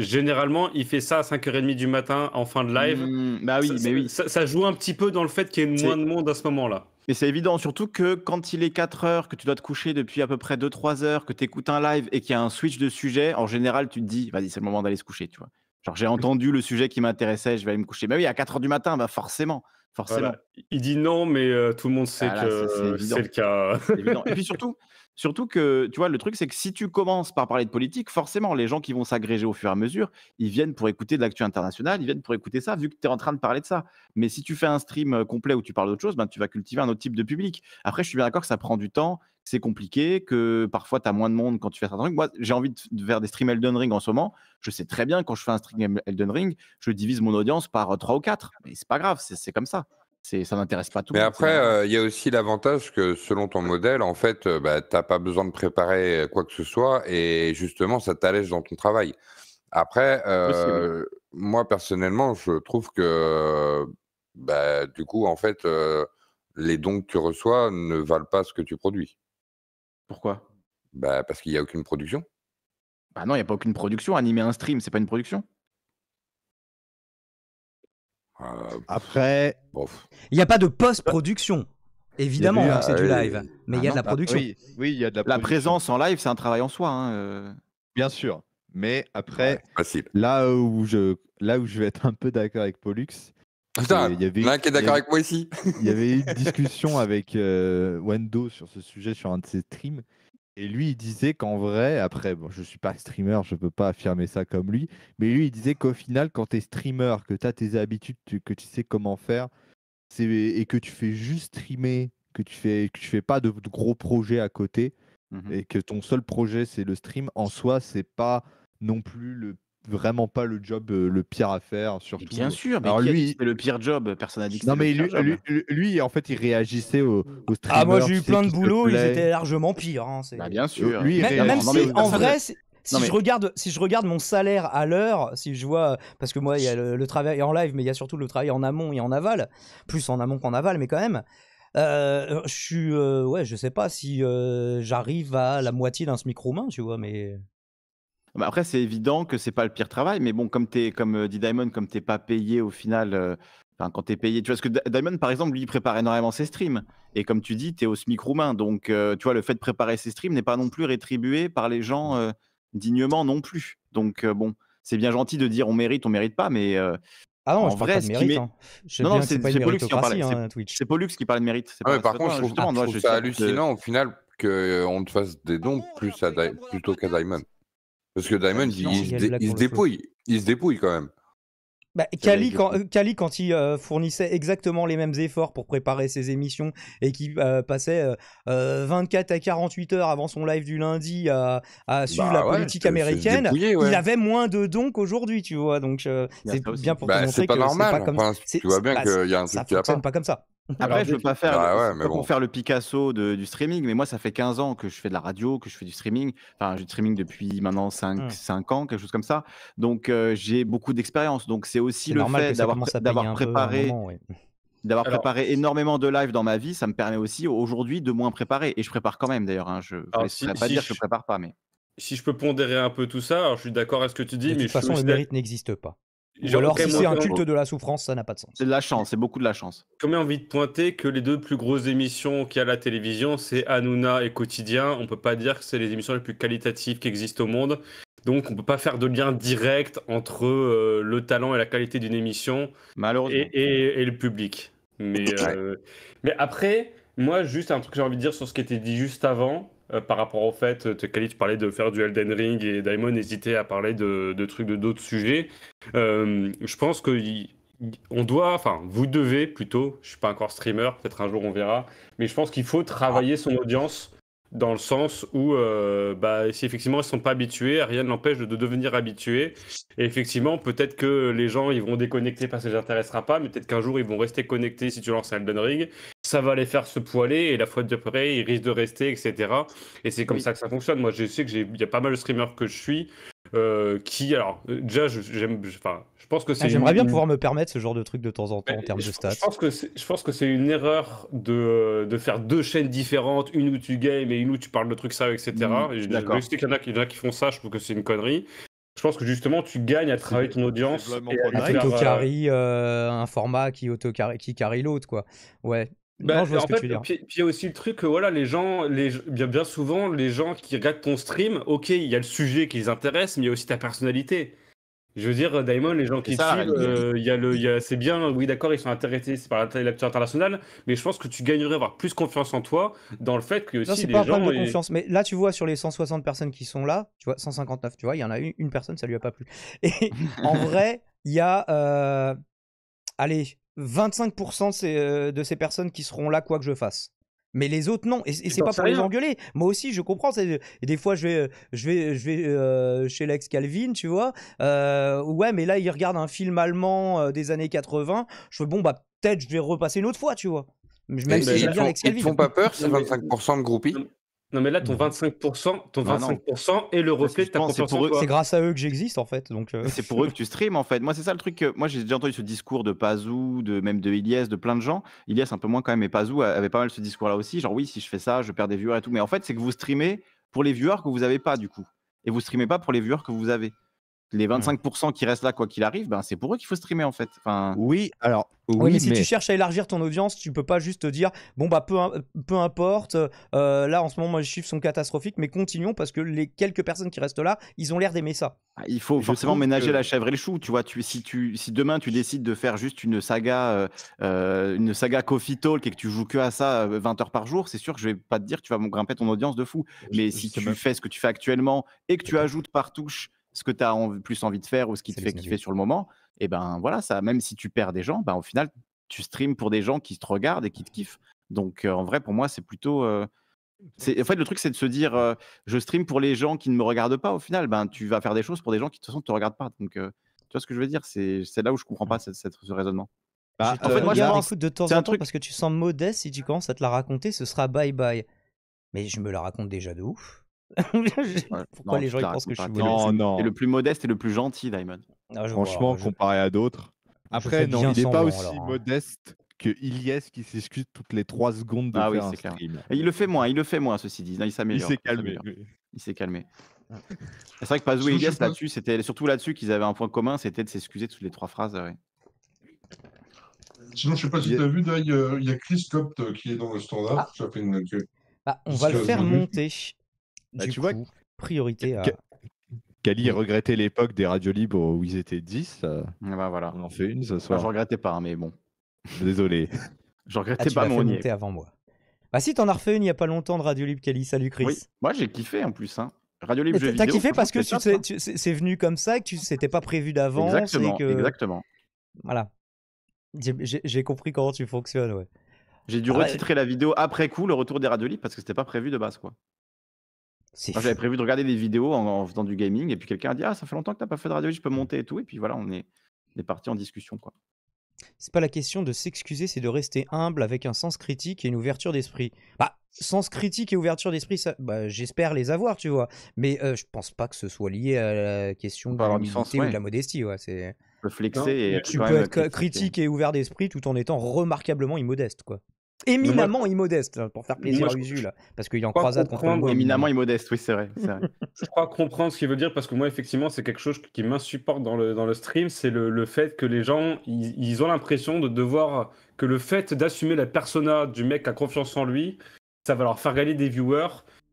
Généralement, il fait ça à 5h30 du matin en fin de live. Hmm, bah oui, ça, mais oui. Ça, joue un petit peu dans le fait qu'il y ait moins de monde à ce moment-là. Et c'est évident, surtout que quand il est 4 h que tu dois te coucher depuis à peu près 2-3 heures, que tu écoutes un live et qu'il y a un switch de sujet, en général, tu te dis, vas-y, c'est le moment d'aller se coucher, tu vois. Genre, j'ai entendu le sujet qui m'intéressait, je vais aller me coucher. Mais bah oui, à 4 h du matin, bah forcément. Forcément. Il dit non, mais euh, tout le monde sait ah que c'est le cas. évident. Et puis surtout, Surtout que, tu vois, le truc, c'est que si tu commences par parler de politique, forcément, les gens qui vont s'agréger au fur et à mesure, ils viennent pour écouter de l'actu internationale, ils viennent pour écouter ça, vu que tu es en train de parler de ça. Mais si tu fais un stream euh, complet où tu parles d'autre chose, ben, tu vas cultiver un autre type de public. Après, je suis bien d'accord que ça prend du temps, c'est compliqué, que parfois, tu as moins de monde quand tu fais certains Moi, j'ai envie de faire des streams Elden Ring en ce moment. Je sais très bien, quand je fais un stream Elden Ring, je divise mon audience par euh, trois ou quatre. Mais c'est pas grave, c'est comme ça ça n'intéresse pas tout Mais après, euh, il y a aussi l'avantage que selon ton modèle, en fait, euh, bah, tu n'as pas besoin de préparer euh, quoi que ce soit et justement, ça t'allège dans ton travail. Après, moi personnellement, je trouve que bah, du coup, en fait, les dons que tu reçois ne valent pas ce que tu produis. Pourquoi bah, Parce qu'il n'y a aucune production. Bah non, il n'y a pas aucune production. Animer un stream, c'est pas une production. Euh, après, il n'y a pas de post-production. Évidemment, hein, c'est du live, mais il y a de la production. Oui, y a la, présence en live, c'est un travail en soi. Hein, euh. Bien sûr, mais après, là euh, où je, là où je vais être un peu d'accord avec Pollux, il y avait, d'accord avec moi ici. Il y avait une discussion avec Wendo sur ce sujet sur un de ses streams, et lui, il disait qu'en vrai, après, bon, je ne suis pas streamer, je ne peux pas affirmer ça comme lui, mais lui, il disait qu'au final, quand tu es streamer, que tu as tes habitudes, que tu sais comment faire, et que tu fais juste streamer, que tu fais, que tu fais pas de, gros projets à côté, mmh et que ton seul projet, c'est le stream, en soi, c'est pas non plus le vraiment pas le job euh, le pire à faire. sur bien euh, sûr, Alors, lui, c'est le pire job. Euh, Personne n'a dit Non, mais lui, en fait, il réagissait au, au Ah, moi, j'ai eu plein de boulot, ils étaient largement pires. Hein, bah, bien sûr. même, si, en vrai, si je regarde si je regarde mon salaire à l'heure si je vois parce que moi il y a le, travail en live mais il y a surtout le travail en amont et en aval plus en amont qu'en aval mais quand même je suis ouais je sais pas si j'arrive à la moitié d'un smic roumain tu vois mais bah, après, c'est évident que c'est pas le pire travail, mais bon, comme es comme euh, dit Diamond, comme t'es pas payé au final, euh, quand tu quand payé, tu vois, parce que Diamond, par exemple, lui, il prépare énormément ses streams. Et comme tu dis, tu es au SMIC roumain. Donc, euh, tu vois, le fait de préparer ses streams n'est pas non plus rétribué par les gens dignement non plus. Donc, bon, c'est bien gentil de dire on mérite, on mérite pas, mais ah non, je vrai, parle pas hein. non, non, c'est, pas qui parle hein, c'est, Pollux qui parle de mérite. C'est ah par contre, je trouve, ça hallucinant au final qu'on te fasse des dons plus plutôt qu'à Diamond. Parce que Diamond, ah, il, se, dépouille. Il se dépouille quand même. Bah, Kali, quand, quand, il euh, fournissait exactement les mêmes efforts pour préparer ses émissions et qui euh, passait 24 euh, à 48 heures avant son live du lundi à, suivre bah la politique américaine, il avait moins de dons qu'aujourd'hui, tu vois. Donc c'est bien pour bah, montrer pas que normal. Pas comme... tu vois bien qu'il y a un truc qui fonctionne pas comme ça. Après, je veux pas faire, bah faire le Picasso du streaming, mais moi, ça fait 15 ans que je fais de la radio, que je fais du streaming. Enfin, du streaming depuis maintenant 5, mmh. ans, quelque chose comme ça. Donc, euh, j'ai beaucoup d'expérience. Donc, c'est aussi le fait d'avoir préparé. D'avoir préparé énormément de live dans ma vie, ça me permet aussi aujourd'hui de moins préparer. Et je prépare quand même d'ailleurs. Hein. Je ne pas dire que je prépare pas, mais. Si je peux pondérer un peu tout ça, je suis d'accord à ce que tu dis, de toute façon, le mérite n'existe pas alors, si c'est un culte de la souffrance, ça n'a pas de sens. C'est de la chance, c'est beaucoup de la chance. J'ai même envie de pointer que les deux plus grosses émissions qu'il y a à la télévision, c'est Hanouna et Quotidien. On peut pas dire que c'est les émissions les plus qualitatives qui existent au monde. Donc, on peut pas faire de lien direct entre euh, le talent et la qualité d'une émission Malheureusement. Et, le public. Mais, euh, mais après, moi, juste un truc que j'ai envie de dire sur ce qui était dit juste avant, euh, par rapport au fait, euh, Kali, tu parlais de faire du Elden Ring et Daimon hésitait à parler de, trucs de d'autres sujets. Euh, je pense qu'on doit, enfin, vous devez plutôt, je suis pas encore streamer, peut-être un jour on verra, mais je pense qu'il faut travailler son audience dans le sens où, bah, si effectivement ils sont pas habitués, rien ne l'empêche de, devenir habitué. Et effectivement, peut-être que les gens ils vont déconnecter parce que ça les intéressera pas, mais peut-être qu'un jour ils vont rester connectés si tu lances un Elden Ring ça va les faire se poiler et la fois de d'après, ils risquent de rester, etc. Et c'est comme ça que ça fonctionne. Moi, je sais qu'il y a pas mal de streamers que je suis euh, qui, alors, euh, déjà, j'aime, enfin, je pense que ah, c'est. J'aimerais bien pouvoir me permettre ce genre de truc de temps en temps en termes de stats. Je pense que je pense que c'est une erreur de, de, faire deux chaînes différentes, une où tu games et une où tu parles de trucs ça, etc. Mmh, je sais qu'il y, en a qui font ça, je trouve que c'est une connerie je pense que justement tu gagnes à travailler ton audience à un, euh, un format qui auto qui l'autre quoi ouais bah, en fait, Puis il y a aussi le truc que voilà, les gens, les, bien, bien souvent, les gens qui regardent ton stream, ok, il y a le sujet qui les intéresse, mais il y a aussi ta personnalité. Je veux dire, Daimon, les gens qui ça, suivent, euh, il y a le, c'est bien, oui, d'accord, ils sont intéressés par l'acteur internationale, mais je pense que tu gagnerais avoir plus confiance en toi dans le fait que aussi non, c'est les pas gens. de confiance, mais là, tu vois, sur les 160 personnes qui sont là, tu vois, 159, tu vois, il y en a une, une, personne, ça lui a pas plu. Et en vrai, il y a, euh, allez, 25% de ces, de ces personnes qui seront là quoi que je fasse. Mais les autres, non. Et, et c'est pas pour les engueuler. Moi aussi, je comprends. Et des fois, je vais, je vais, je vais euh, chez Lex Calvin, tu vois. Euh, ouais, mais là, il regarde un film allemand euh, des années 80. Je fais, bon, bah, peut-être je vais repasser une autre fois, tu vois. Même si Lex Calvin. Ils font pas peur, ces 25% de groupies non, mais là, ton 25%, ton ah est le reflet de ta C'est grâce à eux que j'existe, en fait. Donc euh. C'est pour eux que tu streams, en fait. Moi, c'est ça le truc. Que... Moi, j'ai déjà entendu ce discours de Pazou, de... même de Ilias, de plein de gens. Ilias, un peu moins quand même, mais Pazou avait pas mal ce discours-là aussi. Genre, oui, si je fais ça, je perds des viewers et tout. Mais en fait, c'est que vous streamez pour les viewers que vous avez pas, du coup. Et vous streamez pas pour les viewers que vous avez les 25% mmh. qui restent là, quoi qu'il arrive, ben, c'est pour eux qu'il faut streamer en fait. Oui, alors. Oui, mais si tu cherches à élargir ton audience, tu peux pas juste te dire bon, bah peu, peu importe, euh, là en ce moment les chiffres sont catastrophiques, mais continuons parce que les quelques personnes qui restent là, ils ont l'air d'aimer ça. Ah, il faut forcément ménager la chèvre et le chou, tu vois. si, demain tu décides de faire juste une saga, euh, euh, une saga Coffee Talk et que tu joues que à ça 20 heures par jour, c'est sûr que je vais pas te dire tu vas grimper ton audience de fou. Mais si tu fais ce que tu fais actuellement et que tu ajoutes par touche ce que tu as plus envie de faire ou ce qui te fait kiffer sur le moment. Et ben voilà, ça, même si tu perds des gens, ben, au final, tu streams pour des gens qui te regardent et qui te kiffent. Donc en vrai, pour moi, c'est plutôt. c'est en fait, le truc, c'est de se dire je stream pour les gens qui ne me regardent pas. Au final, ben, tu vas faire des choses pour des gens qui, de toute façon, ne te regardent pas. Donc, tu vois ce que je veux dire C'est là où je comprends pas mmh. ce raisonnement. Bah, en fait, euh, moi, je pense, de temps en truc... parce que tu sens modeste, si tu commences à te la raconter, ce sera bye bye. Mais je me la raconte déjà de ouf. Pourquoi les gens ils pensent que je suis modeste Non, non. le plus modeste et le plus gentil, Diamond. Ah, Franchement, comparé à d'autres. Après, non, il n'est pas aussi hein. modeste que Ilyes qui s'excuse toutes les 3 secondes de ah, oui, un clair. stream. il le fait moins, il le fait moins, ceci dit. il s'améliore. Il s'est calmé. Il s'est calmé. C'est vrai que Pazou et Ilyes là-dessus, c'était surtout là-dessus qu'ils avaient un point commun, c'était de s'excuser toutes les 3 phrases. Sinon, je sais pas si tu as vu, euh, il y, a Chris Copt euh, qui est dans le standard. Ah. Bah, on va le faire monter. Bah, tu vois, priorité à. Kali regrettait l'époque des radios libres où ils étaient 10. Euh, ah, bah, voilà. On en fait une ce soir. je regrettais pas, hein, mais bon. Désolé. je regrettais ah, pas mon avant moi. Bah si, t'en as refait une il y a pas longtemps de Radio Libre Kali. Salut Chris. Moi j'ai kiffé en plus. Hein. Radio Libre T'as kiffé parce que hein. c'est venu comme ça, que tu c'était pas prévu d'avant Exactement, exactement. Voilà. J'ai compris comment tu fonctionnes, ouais. J'ai dû ah, bah, retitrer la vidéo après coup, le retour des radios Libre parce que c'était pas prévu de base, quoi. J'avais prévu de regarder des vidéos en, faisant du gaming, et puis quelqu'un a dit Ah, ça fait longtemps que t'as pas fait de radio, je peux monter et tout. Et puis voilà, on est, on parti en discussion. quoi. C'est pas la question de s'excuser, c'est de rester humble avec un sens critique et une ouverture d'esprit. Bah, sens critique et ouverture d'esprit, bah, j'espère les avoir, tu vois. Mais euh, je pense pas que ce soit lié à la question de la ou de la modestie. Ouais, c'est... Tu peux tu peux être critique et ouvert d'esprit tout en étant remarquablement immodeste, quoi. Éminemment immodeste, hein, pour faire plaisir à Usu, parce qu'il y a en croisade contre moi. Éminemment immodeste, oui, c'est vrai, je crois comprendre ce qu'il veut dire, parce que moi, effectivement, c'est quelque chose qui m'insupporte dans le, dans le stream, c'est le, fait que les gens, ils, ont l'impression de devoir, que le fait d'assumer la persona du mec à a confiance en lui, ça va leur faire gagner des viewers,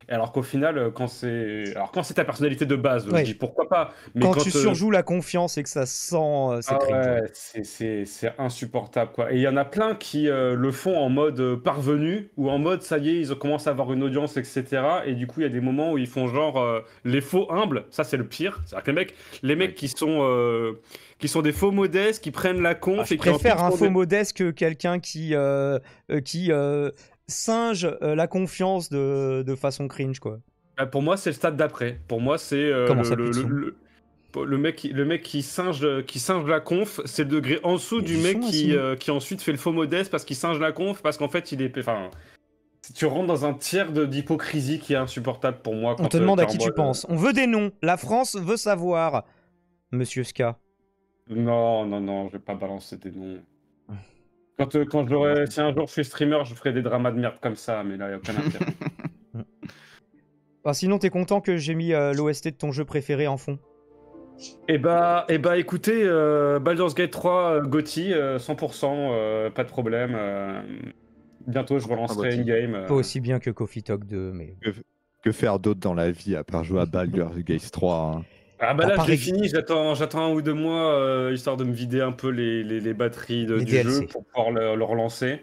alors qu'au final, euh, quand c'est, alors quand c'est ta personnalité de base, je dis pourquoi pas. quand, tu euh, surjoues la confiance et que ça sent, euh, ah c'est insupportable quoi. Et il y en a plein qui le font en mode parvenu ou en mode ça y est, ils commencent à avoir une audience, etc. Et du coup, il y a des moments où ils font genre les faux humbles. Ça, c'est le pire. C'est-à-dire que les mecs, les mecs qui sont qui sont des faux modestes, qui prennent la con... Ah, je préfère un faux modeste que quelqu'un qui qui singe euh, la confiance de, façon cringe, quoi. Bah, pour moi, c'est le stade d'après. Pour moi, c'est euh, le, le, mec, qui singe, qui singe la conf, c'est le degré en dessous du mec qui, euh, qui ensuite fait le faux modeste parce qu'il singe la conf, parce qu'en fait, il est. Enfin, tu rentres dans un tiers d'hypocrisie qui est insupportable pour moi. On te demande à qui tu penses. On veut des noms. La France veut savoir, monsieur Ska. Non, non, non, je vais pas balancer des noms. Quand, euh, si un jour je suis streamer, je ferai des dramas de merde comme ça, mais là, il a aucun intérêt. sinon, t'es content que j'ai mis euh, l'OST de ton jeu préféré en fond Eh bah, eh bah écoutez, euh, Baldur's Gate 3, Gotti, 100%, pas de problème. Euh, bientôt, je relancerai ah, bah, une game. Pas aussi bien que Coffee Talk 2, mais... Que, faire d'autre dans la vie à part jouer à Baldur's Gate 3 ah bah là, j'ai fini, j'attends, j'attends un ou deux mois, euh, histoire de me vider un peu les, les, batteries de, du jeu pour pouvoir le, relancer.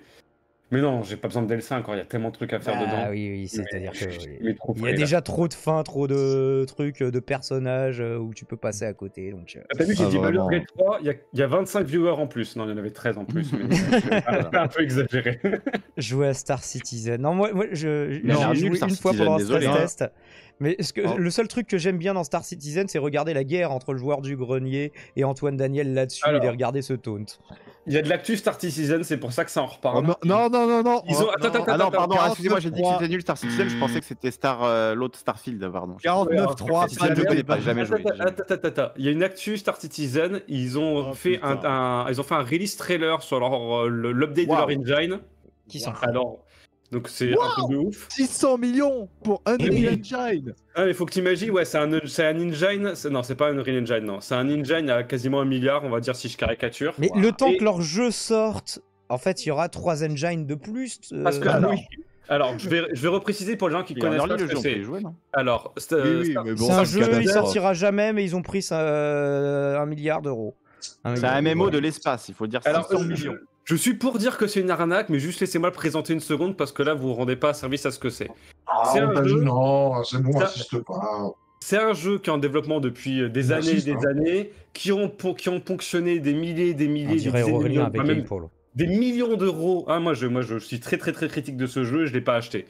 Mais non, j'ai pas besoin de DLC encore, il y a tellement de trucs à faire ah dedans. Ah oui, oui, c'est-à-dire que. il y a déjà trop de fins, trop de trucs, euh, de personnages euh, où tu peux passer à côté. Donc... Ah, t'as vu, j'ai ah, dit malgré il y, a 25 viewers en plus. Non, il y en avait 13 en plus, mais un peu exagéré. Jouer à Star Citizen. Non, moi, je, joué une fois pendant un hein. stress test. Mais oh. le seul truc que j'aime bien dans Star Citizen, c'est regarder la guerre entre le joueur du grenier et Antoine Daniel là-dessus et regarder ce taunt. Il y a de l'actu Star Citizen, c'est pour ça que ça en reparle. Oh, non, non, non, non. Ils ont... Attends, attends, ah non, pardon, excusez-moi, j'ai dit que c'était nul Star Citizen, je pensais que c'était Star, euh, l'autre Starfield, pardon. 49-3, je connais pas, jamais joué. Attends, attends, attends. Il y a une actu Star Citizen, ils ont, oh, fait, un, ils ont fait un release trailer sur euh, l'update de leur engine. Qui sort donc c'est un peu de ouf. 600 millions pour Unreal Engine. Eh ah mais faut que t'imagines, ouais, c'est un, un engine. Non, c'est pas un Unreal Engine, non. C'est un engine à quasiment un milliard, on va dire si je caricature. Mais le temps que leur jeu sorte, en fait, il y aura trois engines de plus. Euh, Parce que Alors, je vais, je vais repréciser pour les gens qui connaissent le jeu. C'est Alors, c'est un jeu, il sortira jamais, mais ils ont pris euh, un milliard d'euros. C'est un MMO de l'espace, il faut dire. Alors, 600 millions. Je suis pour dire que c'est une arnaque, mais juste laissez-moi le présenter une seconde parce que là, vous ne rendez pas service à ce que c'est. Ah, c'est un oh, bah, jeu... Non, c'est bon, pas. C'est un jeu qui est en développement depuis euh, des années et des hein. années, qui ont, qui ont ponctionné des milliers et des milliers, de millions, des millions d'euros. Ah, moi, je, moi, je suis très, très, très critique de ce jeu et je ne l'ai pas acheté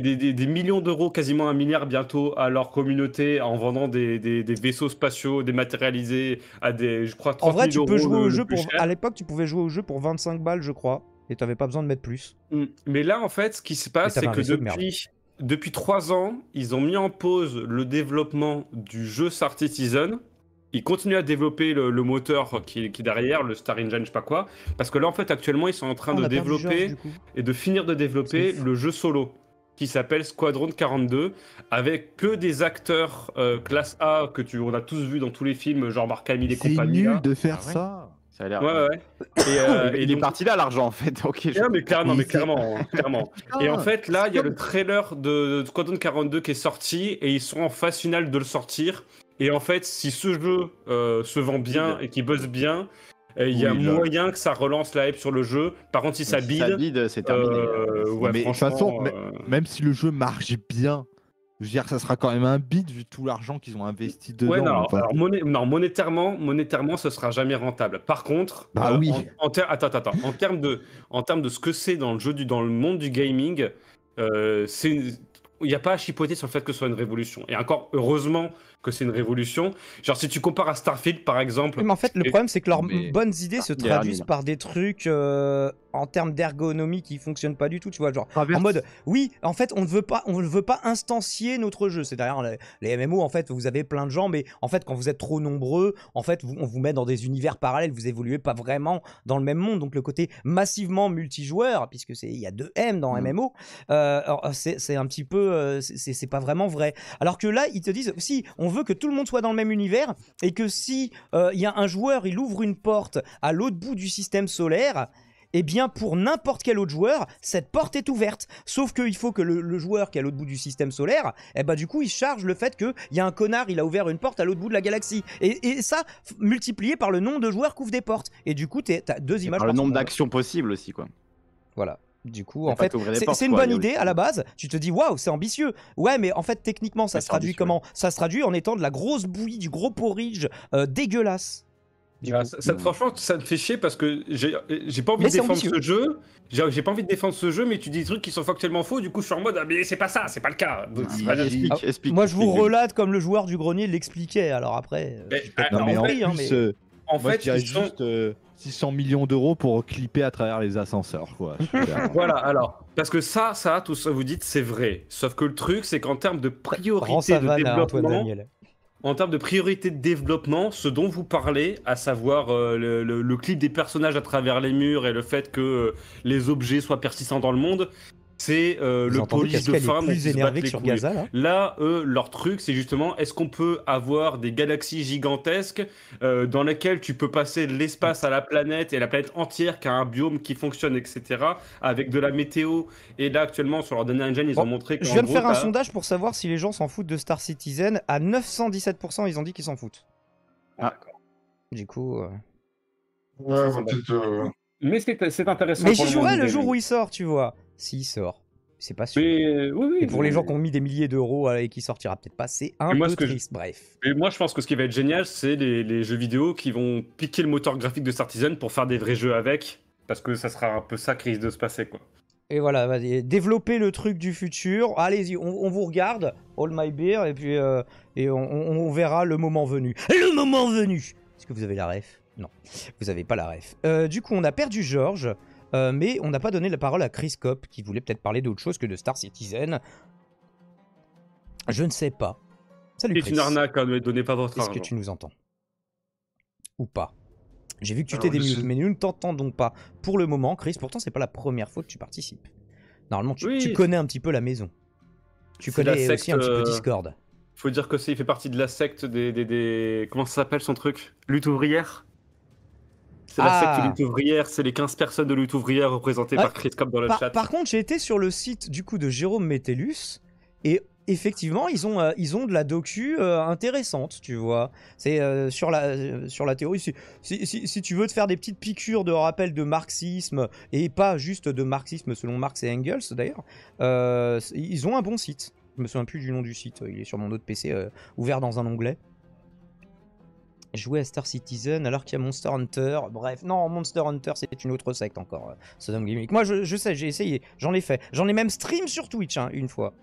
des, millions d'euros, quasiment un milliard bientôt à leur communauté en vendant des, vaisseaux spatiaux dématérialisés à des, je crois, 30 En vrai, tu peux jouer au jeu pour. À l'époque, tu pouvais jouer au jeu pour 25 balles, je crois, et tu n'avais pas besoin de mettre plus. Mm. Mais là, en fait, ce qui se passe, c'est que depuis. trois ans, ils ont mis en pause le développement du jeu Star Citizen. Ils continuent à développer le, moteur qui, est derrière, le Star Engine, je sais pas quoi. Parce que là, en fait, actuellement, ils sont en train ah, de développer et de finir de développer le jeu solo qui s'appelle Squadron 42, avec que des acteurs euh, classe A que tu on a tous vu dans tous les films, genre Marc Hamill et compagnie. C'est nul de faire ah ça. Ça a l'air. Ouais, ouais. Euh, et, il est parti là l'argent en fait. Ok. Non, ah, mais clairement, mais clairement, clairement. Et en ah, fait là, il y a le trailer de Squadron 42 qui est sorti et ils sont en phase finale de le sortir. Et en fait, si ce jeu euh, se vend bien et qui buzz bien, il y a moyen que ça relance la hype sur le jeu. Par contre, si ça bide, ça bide c'est terminé. Euh, mais de toute façon, euh, même si le jeu marche bien, je veux dire, ça sera quand même un bide vu tout l'argent qu'ils ont investi dedans. Ouais, non, monétairement, monétairement, ce sera jamais rentable. Par contre, bah euh, oui. en, attends, attends, en termes de, en termes de ce que c'est dans le jeu du, dans le monde du gaming, c'est, il n'y a pas à chipoter sur le fait que ce soit une révolution. Et encore heureusement que c'est une révolution. Genre, si tu compares à Starfield, par exemple. mais en fait, le problème, c'est que leurs bonnes idées se traduisent par des trucs euh, en termes d'ergonomie qui fonctionnent pas du tout, tu vois. Genre, en mode, oui, en fait, on ne veut pas, on ne veut pas instancier notre jeu. C'est derrière les, MMO, en fait, vous avez plein de gens, mais en fait, quand vous êtes trop nombreux, en fait, on vous met dans des univers parallèles, vous évoluez pas vraiment dans le même monde. Donc, le côté massivement multijoueur, puisque c'est, il y a deux M dans MMO, euh, c'est un petit peu, euh, c'est pas vraiment vrai. Alors que là, ils te disent, si, on veut que tout le monde soit dans le même univers et que si il euh, y a un joueur, il ouvre une porte à l'autre bout du système solaire, et eh bien pour n'importe quel autre joueur, cette porte est ouverte. Sauf qu'il faut que le, joueur qui est à l'autre bout du système solaire, et eh ben du coup il charge le fait qu'il y a un connard, il a ouvert une porte à l'autre bout de la galaxie. Et, ça, multiplié par le nombre de joueurs qui ouvrent des portes. Et du coup, tu as deux images. le nombre d'actions possibles aussi, quoi. Voilà du coup, en fait, c'est une bonne idée à la base. Tu te dis, waouh, c'est ambitieux. Ouais, mais en fait, techniquement, ça se traduit comment Ça se traduit en étant de la grosse bouillie, du gros porridge euh, dégueulasse. Ah, ça, franchement, ça me fait chier parce que j'ai pas envie de défendre ce jeu. J'ai pas envie de défendre ce jeu, mais tu dis des trucs qui sont factuellement faux. Du coup, je suis en mode, ah, mais c'est pas ça, c'est pas le cas. Ah, ah, moi, je vous relate comme le joueur du grenier l'expliquait. Alors après, en, en fait, 600 millions d'euros pour clipper à travers les ascenseurs. Quoi. voilà, alors, parce que ça, ça, tout ça, vous dites, c'est vrai. Sauf que le truc, c'est qu'en termes de priorité de développement, en termes de priorité de développement, ce dont vous parlez, à savoir euh, le, clip des personnages à travers les murs et le fait que euh, les objets soient persistants dans le monde, c'est euh, le police de femmes plus énervé sur Gaza. Là, là eux, leur truc, c'est justement est-ce qu'on peut avoir des galaxies gigantesques euh, dans lesquelles tu peux passer de l'espace à la planète et la planète entière qui a un biome qui fonctionne, etc. Avec de la météo. Et là, actuellement, sur leur dernier engine, ils ont montré. que Je viens de faire un bah sondage pour savoir si les gens s'en foutent de Star Citizen. À 917%, ils ont dit qu'ils s'en foutent. Ah, d'accord. Du coup. Euh, ouais, peut Mais c'est intéressant. Mais j'y jouerai le jour où il sort, tu vois s'il sort. C'est pas sûr. et euh, pour les gens qui ont mis des milliers d'euros euh, et qui sortira peut-être pas, c'est un moi, peu triste, bref. Et moi, je pense que ce qui va être génial, c'est les, jeux vidéo qui vont piquer le moteur graphique de Startizen pour faire des vrais jeux avec, parce que ça sera un peu ça qui de se passer, quoi. Et voilà, vas développer le truc du futur. Allez-y, on, vous regarde, all my beer, et puis euh, et on, verra le moment venu. Le moment venu Est-ce que vous avez la ref Non, vous avez pas la ref. du coup, on a perdu Georges. Euh, mais on n'a pas donné la parole à Chris Cop, qui voulait peut-être parler d'autre chose que de Star Citizen. Je ne sais pas. Salut Chris. C'est une arnaque, hein, ne donner pas votre Est-ce que tu nous entends Ou pas J'ai vu que tu t'es démute, mais nous ne t'entendons pas pour le moment, Chris. Pourtant, c'est pas la première fois que tu participes. Normalement, tu, connais un petit peu la maison. Tu connais aussi un petit peu euh, Discord. Il Faut dire que fait partie de la secte des, des... comment ça s'appelle son truc Lutte ouvrière c'est la secte ah. lutte ouvrière, c'est les 15 personnes de lutte ouvrière représentées par Chris Cobb dans le chat. Par contre, j'ai été sur le site du coup de Jérôme Métellus et effectivement, ils ont, euh, ils ont de la docu euh, intéressante, tu vois. C'est euh, sur, la, sur la théorie. Si, tu veux te faire des petites piqûres de rappel de marxisme, et pas juste de marxisme selon Marx et Engels d'ailleurs, ils ont un bon site. Je me souviens plus du nom du site, il est sur mon autre PC ouvert dans un onglet jouer à Star Citizen alors qu'il y a Monster Hunter. Bref, non, Monster Hunter, c'est une autre secte encore, euh, Sodom Gimmick. Moi, je, sais, j'ai essayé, j'en ai fait. J'en ai même stream sur Twitch, hein, une fois.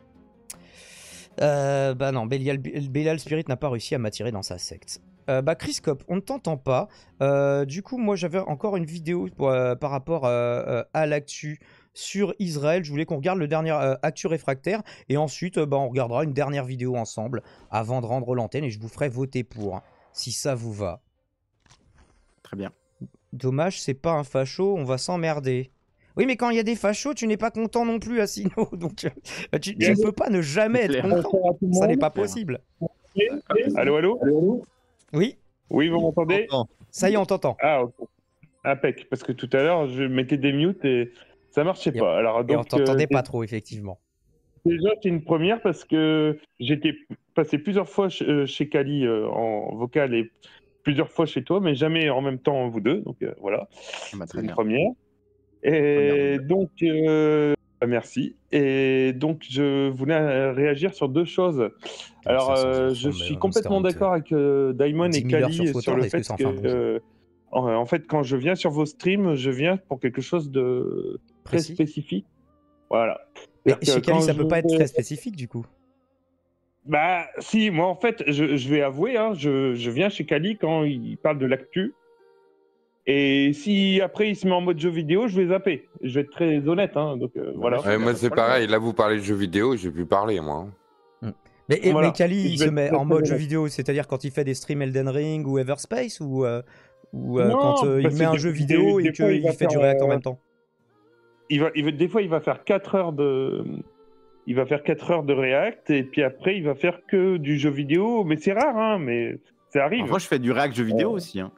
Euh, bah non, Belial, Spirit n'a pas réussi à m'attirer dans sa secte. Euh, bah Chris Cop, on ne t'entend pas. Euh, du coup, moi j'avais encore une vidéo par rapport à l'actu sur Israël. Je voulais qu'on regarde le dernier actu réfractaire et ensuite bah, on regardera une dernière vidéo ensemble avant de rendre l'antenne et je vous ferai voter pour. Hein si ça vous va. Très bien. Dommage, c'est pas un facho, on va s'emmerder. Oui, mais quand il y a des fachos, tu n'es pas content non plus, Assino. Donc, euh, tu, ne peux pas ne jamais être content. Ça n'est pas possible. Euh, allô, allô, Oui. Oui, vous m'entendez Ça y est, on t'entend. Ah, ok. Impec, parce que tout à l'heure, je mettais des mutes et ça marchait pas. Alors, donc, on euh, t'entendait pas trop, effectivement. Déjà, c'est une première parce que j'étais passé plusieurs fois euh, chez Cali euh, en vocal et plusieurs fois chez toi, mais jamais en même temps vous deux. Donc euh, voilà, ah, bah, c'est une première. Et donc, bah, merci. Et donc, je voulais réagir sur deux choses. Ah, Alors, je suis complètement d'accord avec Diamond et Kali sur, le fait que, en, fait, quand je viens sur vos streams, je viens pour quelque chose de très spécifique. Voilà. Mais chez Kali, ça ne peut pas être très spécifique du coup. Bah, si, moi en fait, je, vais avouer, hein, je, viens chez Kali quand il parle de l'actu. Et si après il se met en mode jeu vidéo, je vais zapper. Je vais être très honnête. Hein, donc, euh, voilà. moi c'est pareil, là vous parlez de jeu vidéo, j'ai pu parler moi. Hein. Hmm. Mais, Kali, il se met en mode jeu vidéo, c'est-à-dire quand il fait des streams Elden Ring ou Everspace ou, euh, ou euh, quand il met un jeu vidéo et qu'il fait du React en même temps il va, des fois, il va faire 4 heures de, il va faire 4 heures de React et puis après, il va faire que du jeu vidéo. Mais c'est rare, hein, mais ça arrive. Moi, je fais du React jeu vidéo aussi. Hein.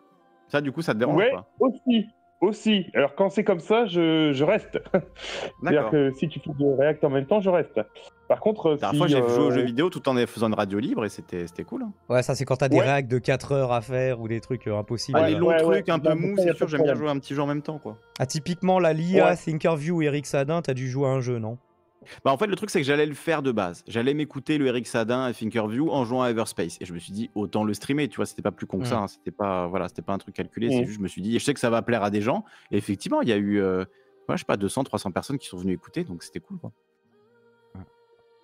Ça, du coup, ça te dérange ouais, aussi. Aussi. Alors quand c'est comme ça, je, je reste. C'est-à-dire que si tu fais des React en même temps, je reste. Par contre, la si, fois, j'ai euh, joué aux jeux vidéo tout en faisant une radio libre et c'était cool. Hein. Ouais, ça c'est quand t'as des réacts de 4 heures à faire ou des trucs euh, impossibles. Ah, les longs trucs un peu mous, c'est sûr, j'aime bien jouer un petit jeu en même temps quoi. Ah, typiquement, la LIA, Thinkerview et Eric Sadin, t'as dû jouer à un jeu, non bah en fait, le truc, c'est que j'allais le faire de base. J'allais m'écouter le Eric Sadin et Thinkerview en jouant à Everspace. Et je me suis dit, autant le streamer, tu vois, c'était pas plus con que ça. Hein. C'était pas, voilà, c'était pas un truc calculé. C'est juste, je me suis dit, et je sais que ça va plaire à des gens. Et effectivement, il y a eu, euh, je sais pas, 200, 300 personnes qui sont venues écouter, donc c'était cool. Quoi.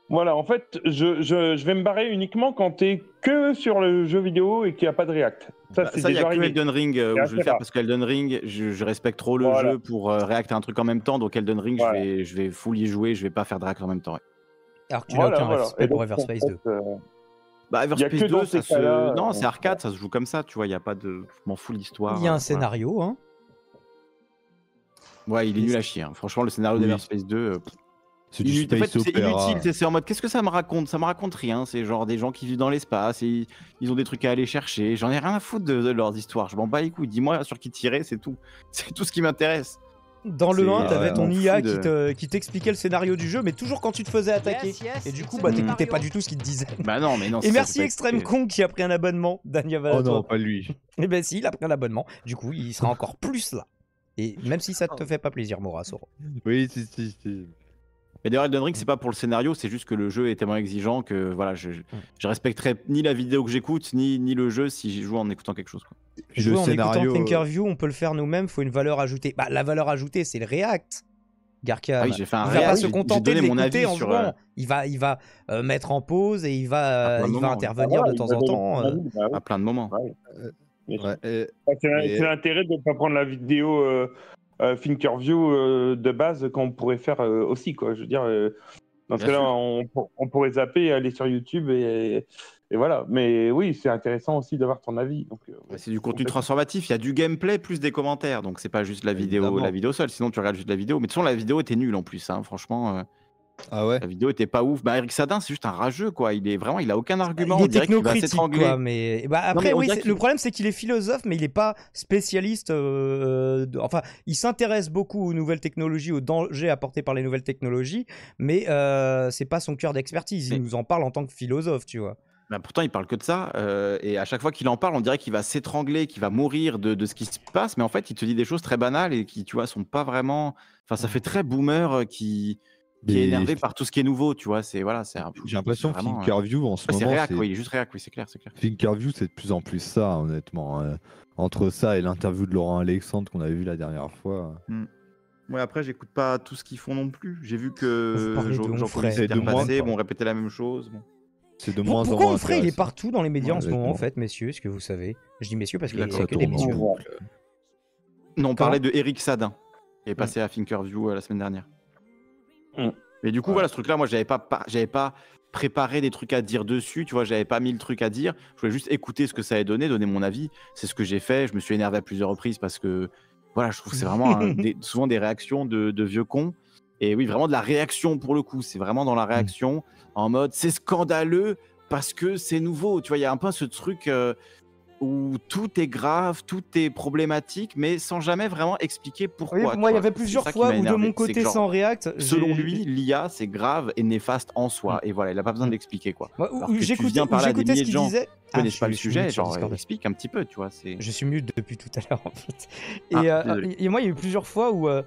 Voilà, en fait, je, vais me barrer uniquement quand t'es que sur le jeu vidéo et qu'il n'y a pas de React. Ça, bah, c'est déjà y a arrivé. Elden Ring euh, où je vais le faire parce qu'Elden Ring, je, respecte trop le jeu pour euh, un truc en même temps. Donc Elden Ring, je, vais, je full y jouer, je vais pas faire de React en même temps. Alors que tu n'as aucun respect pour Everspace 2. Euh, bah, Everspace 2, c'est non, c'est arcade, ça se joue comme ça, tu vois, il n'y a pas de. Je m'en fous l'histoire. Il y a un euh, scénario, hein. Ouais, il est nul à chier. Hein. Franchement, le scénario d'Everspace 2. C'est en C'est inutile, c'est en mode qu'est-ce que ça me raconte Ça me raconte rien, c'est genre des gens qui vivent dans l'espace, et ils ont des trucs à aller chercher, j'en ai rien à foutre de, leurs histoires, je m'en bats les couilles, dis-moi sur qui tirer, c'est tout. C'est tout ce qui m'intéresse. Dans le 1, euh, t'avais ton IA qui t'expliquait le scénario du jeu, mais toujours quand tu te faisais attaquer. et du coup, bah, t'écoutais pas du tout ce qu'il te disait. Bah non, mais non. Et merci Extrême Con qui a pris un abonnement, Daniel Oh non, pas lui. Et eh ben si, il a pris un abonnement. Du coup, il sera encore plus là. Et même si ça te oh. fait pas plaisir, Mora Soro. Oui, si, si, si. Mais d'ailleurs, Elden Ring, c'est mm. pas pour le scénario, c'est juste que le jeu est tellement exigeant que voilà, je, mm. je respecterai ni la vidéo que j'écoute, ni, ni le jeu si je joue en écoutant quelque chose. Quoi. Jouer le en écoutant euh, on peut le faire nous-mêmes, faut une valeur ajoutée. Bah, la valeur ajoutée, c'est le React. Garka, ah il va pas se contenter de l'écouter en sur... jouant. Euh, il va, il va euh, mettre en pause et il va, il va intervenir ah de temps en temps. Bah à plein de moments. Bah, c'est l'intérêt de ne pas prendre la vidéo Finkerview euh, euh, de base qu'on pourrait faire euh, aussi, quoi. Je veux dire, dans ce cas-là, on, pourrait zapper, aller sur YouTube et, voilà. Mais oui, c'est intéressant aussi d'avoir ton avis. Donc, c'est du contenu transformatif. Il y a du gameplay plus des commentaires, donc c'est pas juste la vidéo, la vidéo seule. Sinon, tu regardes juste la vidéo. Mais de toute façon, la vidéo était nulle en plus, hein, franchement. Ah La vidéo était pas ouf. Bah, Eric Sadin, c'est juste un rageux, quoi. Il est vraiment, il a aucun argument. Il est technocritique, Mais eh bah, après, le problème, c'est qu'il est philosophe, mais il n'est pas spécialiste. Euh, de... Enfin, il s'intéresse beaucoup aux nouvelles technologies, aux dangers apportés par les nouvelles technologies, mais euh, c'est pas son cœur d'expertise. Il nous en parle en tant que philosophe, tu vois. Bah, pourtant, il parle que de ça. Euh, et à chaque fois qu'il en parle, on dirait qu'il va s'étrangler, qu'il va mourir de, de, ce qui se passe. Mais en fait, il te dit des choses très banales et qui, tu vois, sont pas vraiment. Enfin, ça mmh. fait très boomer euh, qui qui est énervé par tout ce qui est nouveau, tu vois. C'est voilà, c'est. J'ai l'impression que euh, Thinkerview en ce moment. C'est réact, oui, juste React, oui, c'est clair, c'est clair. Thinkerview, c'est de plus en plus ça, honnêtement. Hein. entre ça et l'interview de Laurent Alexandre qu'on avait vu la dernière fois. Hmm. Ouais, après, j'écoute pas tout ce qu'ils font non plus. J'ai vu que Jean-Paul de passé, bon, répétait la même chose. C'est de moins Pourquoi Onfray, il est partout dans les médias en ce moment, en fait, messieurs, ce que vous savez Je dis messieurs parce qu'il n'y que des messieurs. Non, on parlait de Eric Sadin, qui est passé à Finkerview euh, la semaine dernière. Mm. Mais du coup, voilà, ce truc-là, moi, j'avais pas, j'avais pas préparé des trucs à dire dessus, tu vois, j'avais pas mis le truc à dire. Je voulais juste écouter ce que ça avait donné, donner mon avis. C'est ce que j'ai fait. Je me suis énervé à plusieurs reprises parce que, voilà, je trouve que c'est vraiment souvent des réactions de, vieux cons. Et oui, vraiment de la réaction pour le coup. C'est vraiment dans la mm. réaction, en mode c'est scandaleux parce que c'est nouveau. Tu vois, il y a un peu ce truc. Euh, où tout est grave, tout est problématique, mais sans jamais vraiment expliquer pourquoi. moi, il y avait plusieurs fois où de mon côté, sans React, selon lui, l'IA c'est grave et néfaste en soi, mm. et voilà, il a pas besoin de l'expliquer quoi. Moi, J'écoutais ce gens disait. Ah, connais pas le sujet, genre euh, explique un petit peu, tu vois. Je suis mute depuis tout à l'heure en fait. Ah, euh, et, moi, il y a eu plusieurs fois où euh,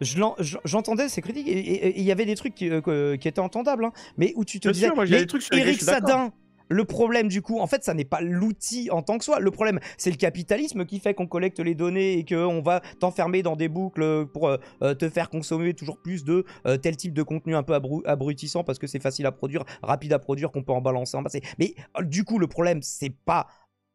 j'entendais ces critiques et il y avait des trucs qui, étaient entendables, hein, mais où tu te disais, Eric Sadin, le problème, du coup, en fait, ça n'est pas l'outil en tant que soi. Le problème, c'est le capitalisme qui fait qu'on collecte les données et qu'on va t'enfermer dans des boucles pour euh, euh, te faire consommer toujours plus de euh, tel type de contenu un peu abrutissant parce que c'est facile à produire, rapide à produire, qu'on peut en balancer, en Mais du coup, le problème, c'est pas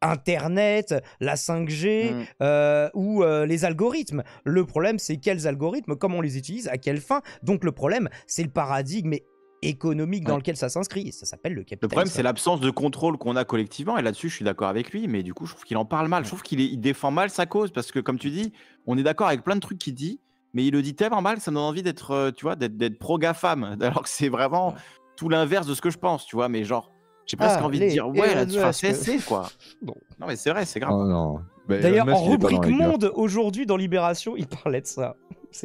Internet, la 5G mmh. ou les algorithmes. Le problème, c'est quels algorithmes, comment on les utilise, à quelle fin. Donc le problème, c'est le paradigme économique dans lequel ça s'inscrit. Ça s'appelle le capitalisme. Le problème, c'est l'absence de contrôle qu'on a collectivement. Et là-dessus, je suis d'accord avec lui. Mais du coup, je trouve qu'il en parle mal. Je trouve qu'il défend mal sa cause. Parce que, comme tu dis, on est d'accord avec plein de trucs qu'il dit. Mais il le dit tellement mal ça donne envie d'être, euh, tu vois, d'être pro-GAFAM. Alors que c'est vraiment tout l'inverse de ce que je pense, tu vois. Mais genre, j'ai presque ah, envie de dire, ouais, là, tu cesser, quoi. Non. mais c'est vrai, c'est grave. Oh, D'ailleurs, en rubrique Monde, aujourd'hui, dans Libération, il parlait de ça.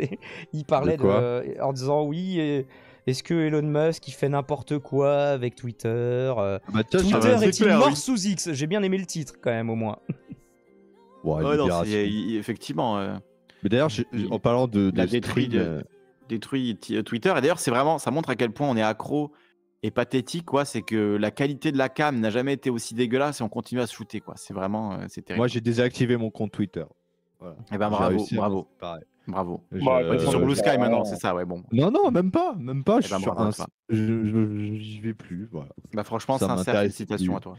Il parlait en disant, oui. Et est-ce que Elon Musk qui fait n'importe quoi avec Twitter euh, ah bah, Twitter est-il mort sous X J'ai bien aimé le titre quand même au moins. Ouais, effectivement. Euh, Mais d'ailleurs, en parlant de, La détruit, euh, détruit Twitter. Et d'ailleurs, c'est vraiment, ça montre à quel point on est accro et pathétique, quoi. C'est que la qualité de la cam n'a jamais été aussi dégueulasse et on continue à se shooter, quoi. C'est vraiment, c'est terrible. Moi, j'ai désactivé mon compte Twitter. Voilà. Et eh ben bravo, bravo. Bravo. Bah, sur euh, Blue Sky maintenant, c'est ça, ouais, bon. Non, non, même pas, même pas. je, vais plus. Bah, franchement, ça sincère félicitations à toi.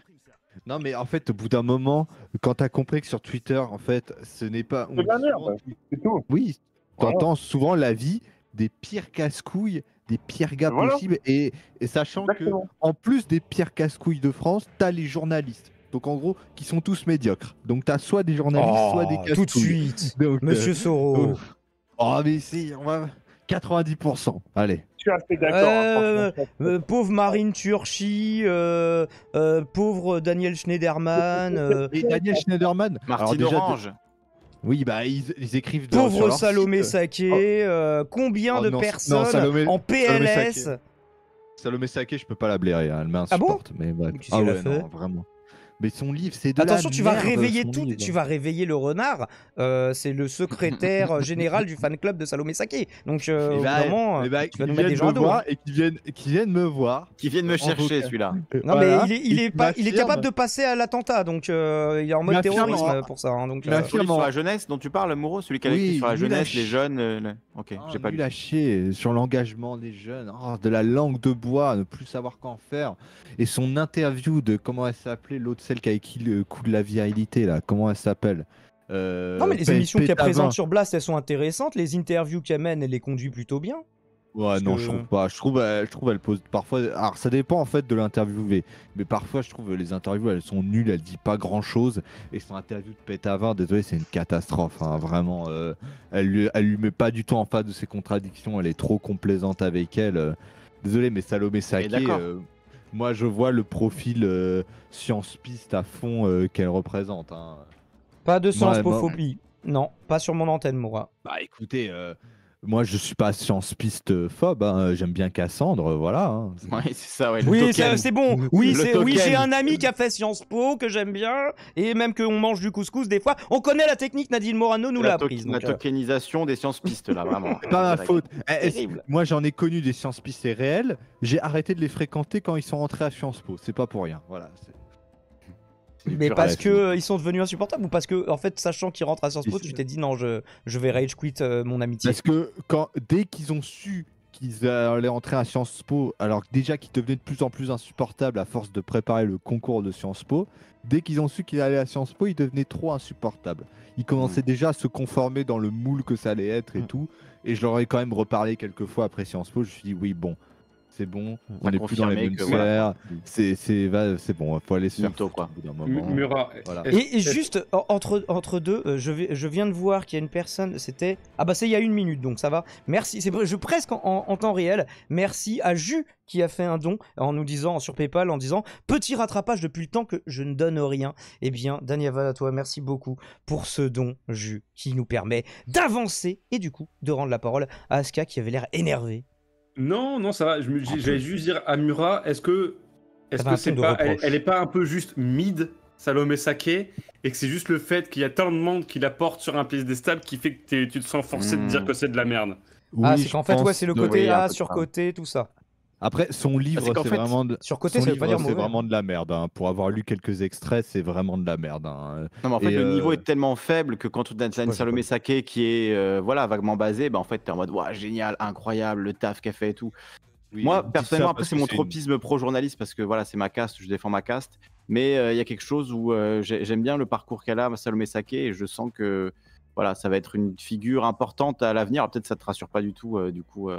Non, mais en fait, au bout d'un moment, quand t'as compris que sur Twitter, en fait, ce n'est pas. C'est la merde, tout. Oui, t'entends souvent l'avis des pires casse-couilles, des pires gars possibles, et, sachant que, en plus des pires casse-couilles de France, t'as les journalistes. Donc en gros, qui sont tous médiocres. Donc t'as soit des journalistes, oh, soit des casse Tout de suite, Monsieur euh, Soro. Oh, mais si, on va. 90%. Allez. d'accord. pauvre Marine Turchi, euh, euh, pauvre Daniel Schneiderman. Euh. Daniel Schneiderman. Martin Orange. Oui, bah ils, ils écrivent. Pauvre oh. oh, Salomé Saké. combien de personnes en PLS Salomé Saké, je peux pas la blairer. Hein, elle m'insupporte. Ah bon mais ah ouais, vraiment. Mais son livre, c'est de Attention, la tu vas réveiller tout, tu vas réveiller le renard. Euh, c'est le secrétaire euh, général du fan club de Salomé Saké. Donc, vraiment, euh, eh ben, eh ben, tu vas nous mettre des gens me moi hein. Et qui viennent, qui viennent me voir, qui viennent me chercher, celui-là. Non, mais il est, capable de passer à l'attentat, donc il est en mode terrorisme pour ça. Hein, donc, sur la jeunesse dont tu parles, Moreau, celui qui a écrit sur la jeunesse, les jeunes. Ok, ah, j'ai pas lu. lâché sur l'engagement des jeunes, ah, de la langue de bois, ne plus savoir qu'en faire, et son interview de comment elle s'appelait l'autre celle qui a écrit le coup de la virilité, là, comment elle s'appelle euh, Non, mais les émissions qu'elle présente sur Blast, elles sont intéressantes. Les interviews qu'elle mène, elle les conduit plutôt bien. Ouais, non, je trouve pas. Je trouve, je trouve, elle pose parfois. Alors, ça dépend en fait de l'interviewé. Mais parfois, je trouve les interviews, elles sont nulles, elle dit pas grand chose. Et son interview de Pétavard, désolé, c'est une catastrophe. Hein, vraiment, euh, elle, lui, lui met pas du tout en face de ses contradictions. Elle est trop complaisante avec elle. Euh. Désolé, mais Salomé Saké moi, je vois le profil euh, science-piste à fond euh, qu'elle représente. Hein. Pas de science phobie Non, pas sur mon antenne, Moura. Bah écoutez, euh, moi, je suis pas science-piste euh, phobe. Hein. J'aime bien Cassandre, euh, voilà. Hein. c'est ça. Ouais, oui, c'est bon. Oui, j'ai un ami qui a fait Sciences Po que j'aime bien, et même qu'on mange du couscous des fois. On connaît la technique. Nadine Morano nous l'a apprise. La euh. tokenisation des sciences-pistes là, vraiment. pas ma faute. Eh, moi, j'en ai connu des sciences-pistes réelles. J'ai arrêté de les fréquenter quand ils sont rentrés à Sciences Po. C'est pas pour rien. Voilà. Mais parce que euh, ils sont devenus insupportables ou parce que en fait sachant qu'ils rentrent à Sciences Po, tu t'es dit non, je, je vais rage quit euh, mon amitié. Parce que quand dès qu'ils ont su qu'ils allaient entrer à Sciences Po, alors déjà qu'ils devenaient de plus en plus insupportables à force de préparer le concours de Sciences Po, dès qu'ils ont su qu'ils allaient à Sciences Po, ils devenaient trop insupportables. Ils commençaient hmm. déjà à se conformer dans le moule que ça allait être et hmm. tout. Et je leur ai quand même reparlé quelques fois après Sciences Po, je me suis dit oui bon c'est bon, on n'est plus dans les mêmes sphères, c'est bon, faut aller sur. faire quoi. Et, juste entre, entre deux, euh, je, viens de voir qu'il y a une personne, c'était... Ah bah c'est il y a une minute, donc ça va. Merci, c'est je presque en, temps réel, merci à Ju qui a fait un don en nous disant sur PayPal en disant petit rattrapage depuis le temps que je ne donne rien. Eh bien, Daniel à toi, merci beaucoup pour ce don, Ju, qui nous permet d'avancer et du coup de rendre la parole à Aska qui avait l'air énervé non, non, ça va. Je juste dire à Murat, est-ce que, est-ce que c'est pas, elle, est pas un peu juste mid Salomé Saké et que c'est juste le fait qu'il y a tant de monde qui la porte sur un d'estable qui fait que tu te sens forcé de dire hmm. que c'est de la merde. ah, c'est qu'en fait, ouais, c'est le côté A, côté, tout ça. Après, son livre, c'est vraiment, de... Sur côté, c'est vraiment de la merde. Hein. Pour avoir lu quelques extraits, c'est vraiment de la merde. Hein. Non, mais en fait, le niveau euh, est tellement faible que quand tu as une Salomé Saké qui est euh, voilà, vaguement basée, bah, en fait, es en mode génial, incroyable, le taf qu'elle fait et tout. Moi, personnellement, après, c'est mon tropisme pro-journaliste parce que voilà, c'est ma caste, je défends ma caste. Mais euh, il y a quelque chose où j'aime bien le parcours qu'elle a, Salomé Saké, et je sens que voilà, ça va être une figure importante à l'avenir. Peut-être ça te rassure pas du tout, du coup.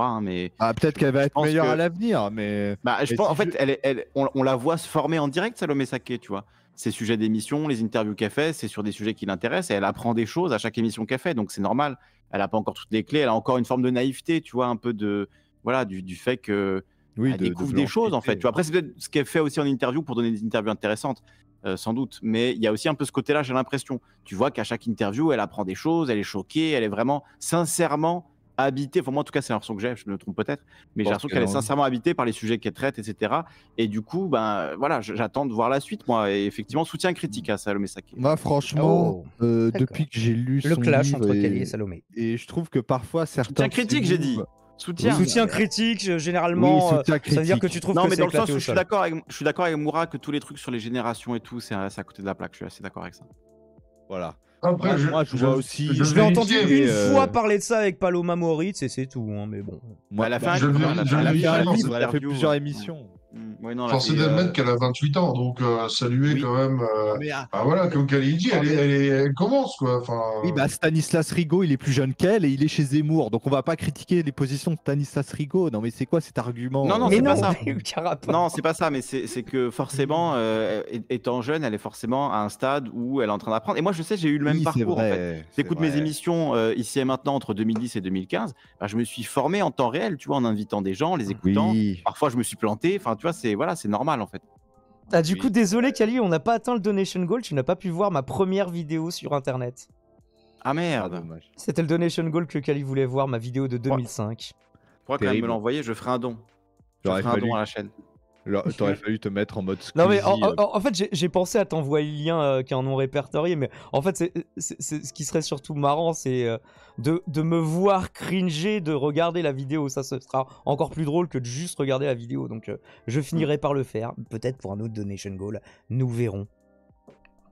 Hein, mais. Ah, peut-être qu'elle va être meilleure à l'avenir, mais. Bah, je pense, en fait, elle, on, la voit se former en direct, Salomé Saké, tu vois. Ses sujets d'émission, les interviews qu'elle fait, c'est sur des sujets qui l'intéressent et elle apprend des choses à chaque émission qu'elle fait, donc c'est normal. Elle n'a pas encore toutes les clés, elle a encore une forme de naïveté, tu vois, un peu de. Voilà, du, fait que. découvre des choses, en fait. Tu Après, c'est peut-être ce qu'elle fait aussi en interview pour donner des interviews intéressantes. Euh, sans doute. Mais il y a aussi un peu ce côté-là, j'ai l'impression. Tu vois qu'à chaque interview, elle apprend des choses, elle est choquée, elle est vraiment sincèrement habité, enfin moi en tout cas c'est l'impression que j'ai, je me trompe peut-être, mais j'ai l'impression qu'elle est sincèrement habitée par les sujets qu'elle traite, etc. Et du coup, ben voilà, j'attends de voir la suite, moi. Et effectivement, soutien critique à hein, Salomé Saké. Moi, franchement, oh, euh, depuis que j'ai lu le son clash entre Kelly et, Salomé, et je trouve que parfois certains soutien critique, j'ai dit. Euh, soutien. soutien critique, généralement. Ça veut dire que tu trouves non, mais dans le sens où je suis d'accord je suis d'accord avec Moura que tous les trucs sur les générations et tout, c'est à côté de la plaque. Je suis assez d'accord avec ça. Voilà je, moi, je, vois aussi. Je, l'ai entendu une euh, fois parler de ça avec Paloma Moritz et c'est tout. Hein, mais bon. Moi, la fin, elle, a fait plusieurs émissions. Mmh. Euh, d'admettre qu'elle a 28 ans, donc euh, saluer quand même. Euh, ah, ah. Ah, voilà, comme Kalidji, elle, elle, commence quoi. Enfin, oui, bah, Stanislas Rigaud, il est plus jeune qu'elle et il est chez Zemmour, donc on va pas critiquer les positions de Stanislas Rigaud. Non, mais c'est quoi cet argument Non, non, c'est pas ça. non, c'est pas ça, mais c'est que forcément, mm. étant jeune, elle est forcément à un stade où elle est en train d'apprendre. Et moi, je sais, j'ai eu le même parcours. en fait. J'écoute mes émissions ici et maintenant entre 2010 et 2015. Bah, je me suis formé en temps réel, tu vois, en invitant des gens, les écoutant. Parfois, je me suis planté. Enfin, tu vois, c'est voilà, c'est normal en fait. Ah, du coup, désolé Kali, on n'a pas atteint le donation goal. Tu n'as pas pu voir ma première vidéo sur internet. Ah merde. Ah, C'était le donation goal que Kali voulait voir, ma vidéo de 2005. Pourquoi quand même me l'envoyer Je ferai un don. Je ferai un don à la chaîne. T'aurais fallu te mettre en mode Non mais euh. en, fait j'ai pensé à t'envoyer le lien euh, qui est en répertorié, mais en fait c'est ce qui serait surtout marrant, c'est euh, de, me voir cringer de regarder la vidéo. Ça ce sera encore plus drôle que de juste regarder la vidéo. Donc je finirai par le faire, peut-être pour un autre donation goal. Nous verrons.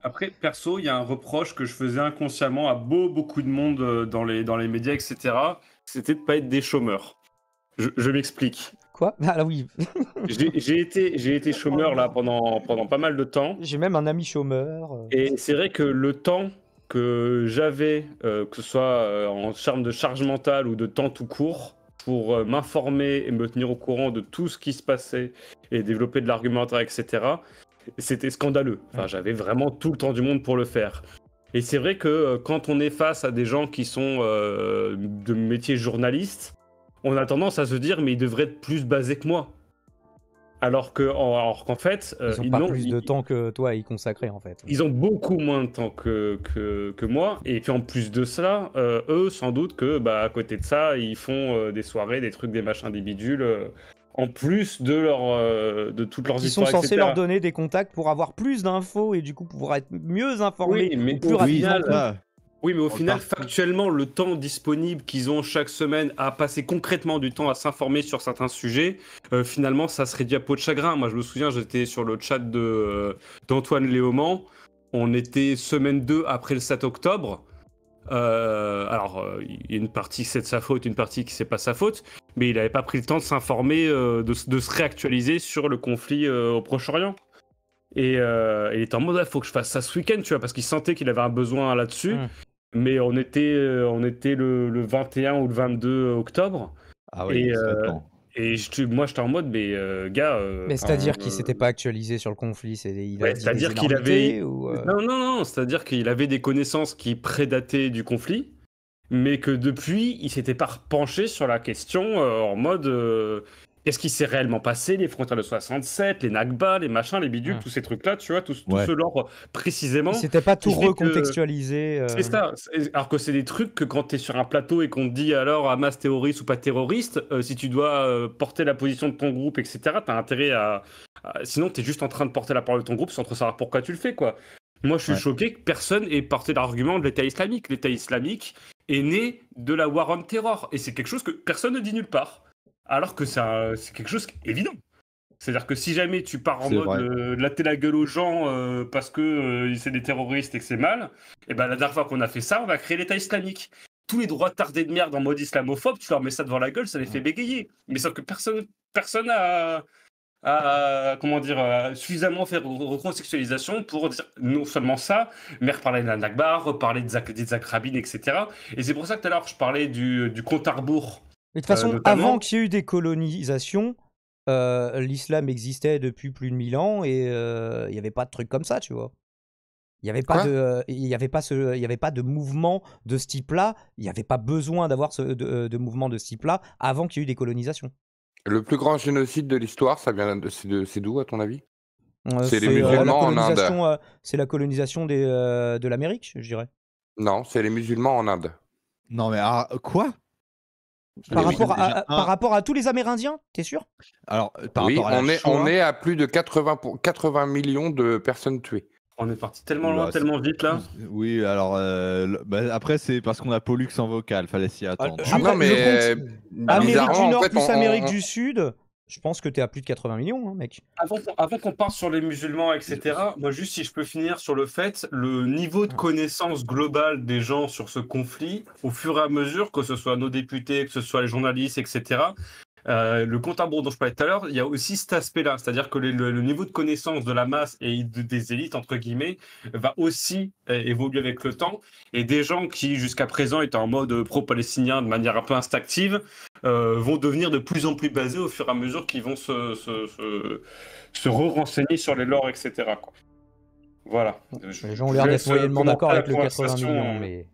Après, perso, il y a un reproche que je faisais inconsciemment à beau, beaucoup de monde dans les, dans les médias, etc. C'était de pas être des chômeurs. Je, je m'explique. Ah oui. j'ai été, j'ai été chômeur là pendant, pendant pas mal de temps. J'ai même un ami chômeur. Euh. Et c'est vrai que le temps que j'avais, euh, que ce soit euh, en charme de charge mentale ou de temps tout court, pour m'informer et me tenir au courant de tout ce qui se passait et développer de l'argumentaire, etc., c'était scandaleux. Enfin, J'avais vraiment tout le temps du monde pour le faire. Et c'est vrai que quand on est face à des gens qui sont de métier journaliste, on a tendance à se dire, mais ils devraient être plus basés que moi. Alors qu'en fait, euh, ils ont plus de temps que toi à y consacrer en fait. Ils ont beaucoup moins de temps que, que, moi. Et puis en plus de ça, euh, eux, sans doute que bah, à côté de ça, ils font euh, des soirées, des trucs, des machins, des bidules. en plus de leur de toutes leurs ils Ils sont censés leur donner des contacts pour avoir plus d'infos et du coup pouvoir être mieux informés. mais plus oui, mais au final, factuellement, le temps disponible qu'ils ont chaque semaine à passer concrètement du temps à s'informer sur certains sujets, euh, finalement, ça serait réduit à peau de chagrin. Moi, je me souviens, j'étais sur le chat de, euh, d'Antoine Léaumont. On était semaine 2 après le 7 octobre. Euh, alors, il y a une partie c'est de sa faute, une partie qui c'est pas sa faute, mais il n'avait pas pris le temps de s'informer, de, se réactualiser sur le conflit au Proche-Orient. Et il était en mode, il ah, faut que je fasse ça ce week-end, tu vois, parce qu'il sentait qu'il avait un besoin là-dessus. Mmh mais on était, euh, on était le, 21 ou le 22 octobre. Ah euh, et, je, moi j'étais en mode, mais euh, gars. mais c'est-à-dire qu'il s'était pas actualisé sur le conflit, c'est à dire qu'il avait. non, non, non, c'est-à-dire qu'il avait des connaissances qui prédataient du conflit, mais que depuis il s'était pas repenché sur la question en mode qu'est-ce qui s'est réellement passé, les frontières de 67, les Nakba, les machins, les bidules, mmh. tous ces trucs-là, tu vois, tout, ce euh, précisément. C'était pas tout recontextualisé. Euh. C'est ça. Alors que c'est des trucs que quand tu es sur un plateau et qu'on te dit alors Hamas ah, terroriste ou pas terroriste, euh, si tu dois porter la position de ton groupe, etc., t'as intérêt à. Sinon, t'es juste en train de porter la parole de ton groupe sans trop savoir pourquoi tu le fais, quoi. Moi, je suis choqué que personne ait porté l'argument de l'État islamique. L'État islamique est né de la war on terror. Et c'est quelque chose que personne ne dit nulle part alors que c'est quelque chose évident. C'est-à-dire que si jamais tu pars en mode euh, de latter la gueule aux gens euh, parce que euh, c'est des terroristes et que c'est mal, et eh ben la dernière fois qu'on a fait ça, on va créer l'État islamique. Tous les droits tardés de merde en mode islamophobe, tu leur mets ça devant la gueule, ça les fait bégayer. Mais sauf que personne, personne a, à, comment dire, suffisamment faire recontextualisation pour dire non seulement ça, mais reparler la parler reparler de etc. Et c'est pour ça que tout à l'heure, je parlais du, du compte à rebours de toute façon, euh, avant qu'il y ait eu des colonisations, euh, l'islam existait depuis plus de 1000 ans et euh, il n'y avait pas de truc comme ça, tu vois. Il n'y avait, pas de, il avait, pas il avait pas de mouvement de ce type-là, il n'y avait pas besoin d'avoir de, de, mouvement de ce type-là avant qu'il y ait eu des colonisations. Le plus grand génocide de l'histoire, ça vient de, c'est d'où à ton avis C'est les musulmans en Inde. c'est la colonisation des, de l'Amérique, je dirais. Non, c'est les musulmans en Inde. Non mais ah, quoi par rapport, à, tous les Amérindiens, t'es sûr Alors, oui, on, est, à plus de 80, millions de personnes tuées. On est parti tellement loin, bah, tellement vite là. Oui, alors euh, bah, après c'est parce qu'on a Pollux en vocal, fallait s'y attendre. Ah, ah, Amérique du Nord plus Amérique du Sud, je pense que tu es à plus de 80 millions, hein, mec. Avant, qu'on parle sur les musulmans, etc., moi, juste si je peux finir sur le fait, le niveau de connaissance globale des gens sur ce conflit, au fur et à mesure, que ce soit nos députés, que ce soit les journalistes, etc., euh, le compte à bord dont je parlais tout à l'heure, il y a aussi cet aspect-là, c'est-à-dire que le, niveau de connaissance de la masse et des élites, entre guillemets, va aussi euh, évoluer avec le temps. Et des gens qui, jusqu'à présent, étaient en mode pro-palestinien de manière un peu instinctive, euh, vont devenir de plus en plus basés au fur et à mesure qu'ils vont se, re-renseigner sur les lores, etc. Voilà. Je, les gens ont l'air d'être moyennement d'accord avec le 80 hein, euh, mais...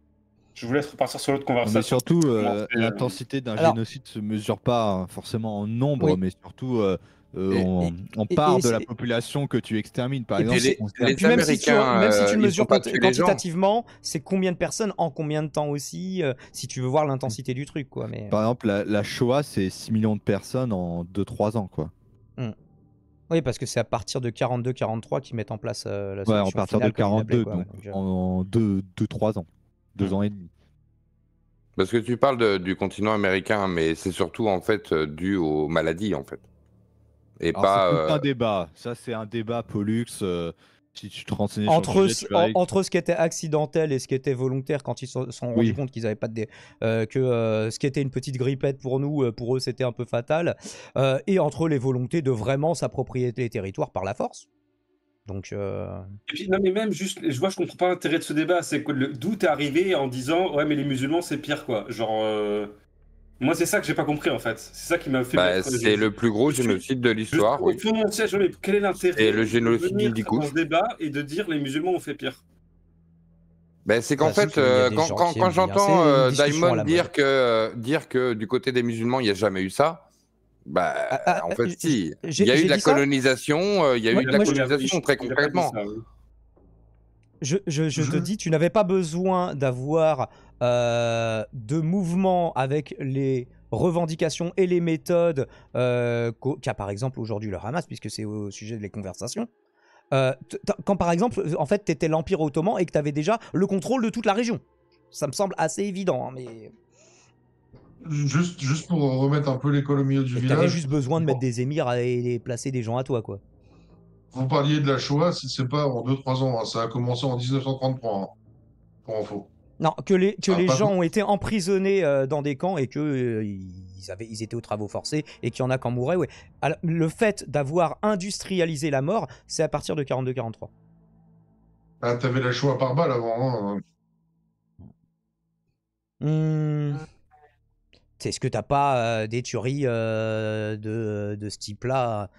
Je vous laisse repartir sur l'autre conversation. Mais surtout, euh, l'intensité d'un génocide se mesure pas hein, forcément en nombre, mais surtout euh, on, parle part de la population que tu extermines, par exemple. les puis même, si tu, euh, mesures quantitativement, c'est combien de personnes en combien de temps aussi, euh, si tu veux voir l'intensité du truc. Quoi, mais... Par exemple, la, Shoah, c'est 6 millions de personnes en 2-3 ans. quoi. Hmm. Oui, parce que c'est à partir de 42-43 qu'ils mettent en place la solution. à partir de 42, donc, en 2-3 ans, 2 hmm. ans et demi. Parce que tu parles du continent américain, mais c'est surtout en fait dû aux maladies en fait. Et pas. Euh, un débat. Ça, c'est un débat Pollux. Euh, si tu te renseignes... entre, entre ce qui était accidentel et ce qui était volontaire quand ils se sont, sont rendus compte qu'ils avaient pas de euh, que ce qui était une petite grippette pour nous pour eux c'était un peu fatal et entre les volontés de vraiment s'approprier les territoires par la force donc non mais même juste je vois je comprends pas l'intérêt de ce débat c'est que le doute est arrivé en disant ouais mais les musulmans c'est pire quoi genre moi, c'est ça que j'ai pas compris en fait. C'est ça qui m'a fait. Bah, c'est le plus gros génocide de l'histoire. Je quel est l'intérêt Et le génocide de du coup. débat et de dire les musulmans ont fait pire. Ben, c'est qu'en bah, fait, euh, quand, quand, j'entends euh, Daimon Diamond dire que, euh, dire que du côté des musulmans, il n'y a jamais eu ça, bah, ah, ah, en fait, ah, si. Il y a eu de la colonisation, il y a eu de la colonisation, très concrètement je, te mhm. dis, tu n'avais pas besoin d'avoir euh, de mouvement avec les revendications et les méthodes euh, qu'a par exemple aujourd'hui le Hamas, puisque c'est au sujet de les conversations. Euh, quand par exemple, en fait, tu étais l'Empire ottoman et que tu avais déjà le contrôle de toute la région. Ça me semble assez évident, hein, mais... Juste, juste pour remettre un peu l'économie au du village. village. juste besoin de mettre des émirs et placer des gens à toi, quoi. Vous parliez de la Shoah, c'est pas en 2-3 ans, hein, ça a commencé en 1933, hein, pour info. Non, que les, ah, gens ont été emprisonnés euh, dans des camps et que euh, ils, étaient aux travaux forcés et qu'il y en a qui en mouraient. Ouais. le fait d'avoir industrialisé la mort, c'est à partir de 42-43. Ah, t'avais la Shoah par balle avant. Hein. hein. Mmh. Est-ce que t'as pas euh, des tueries de ce type-là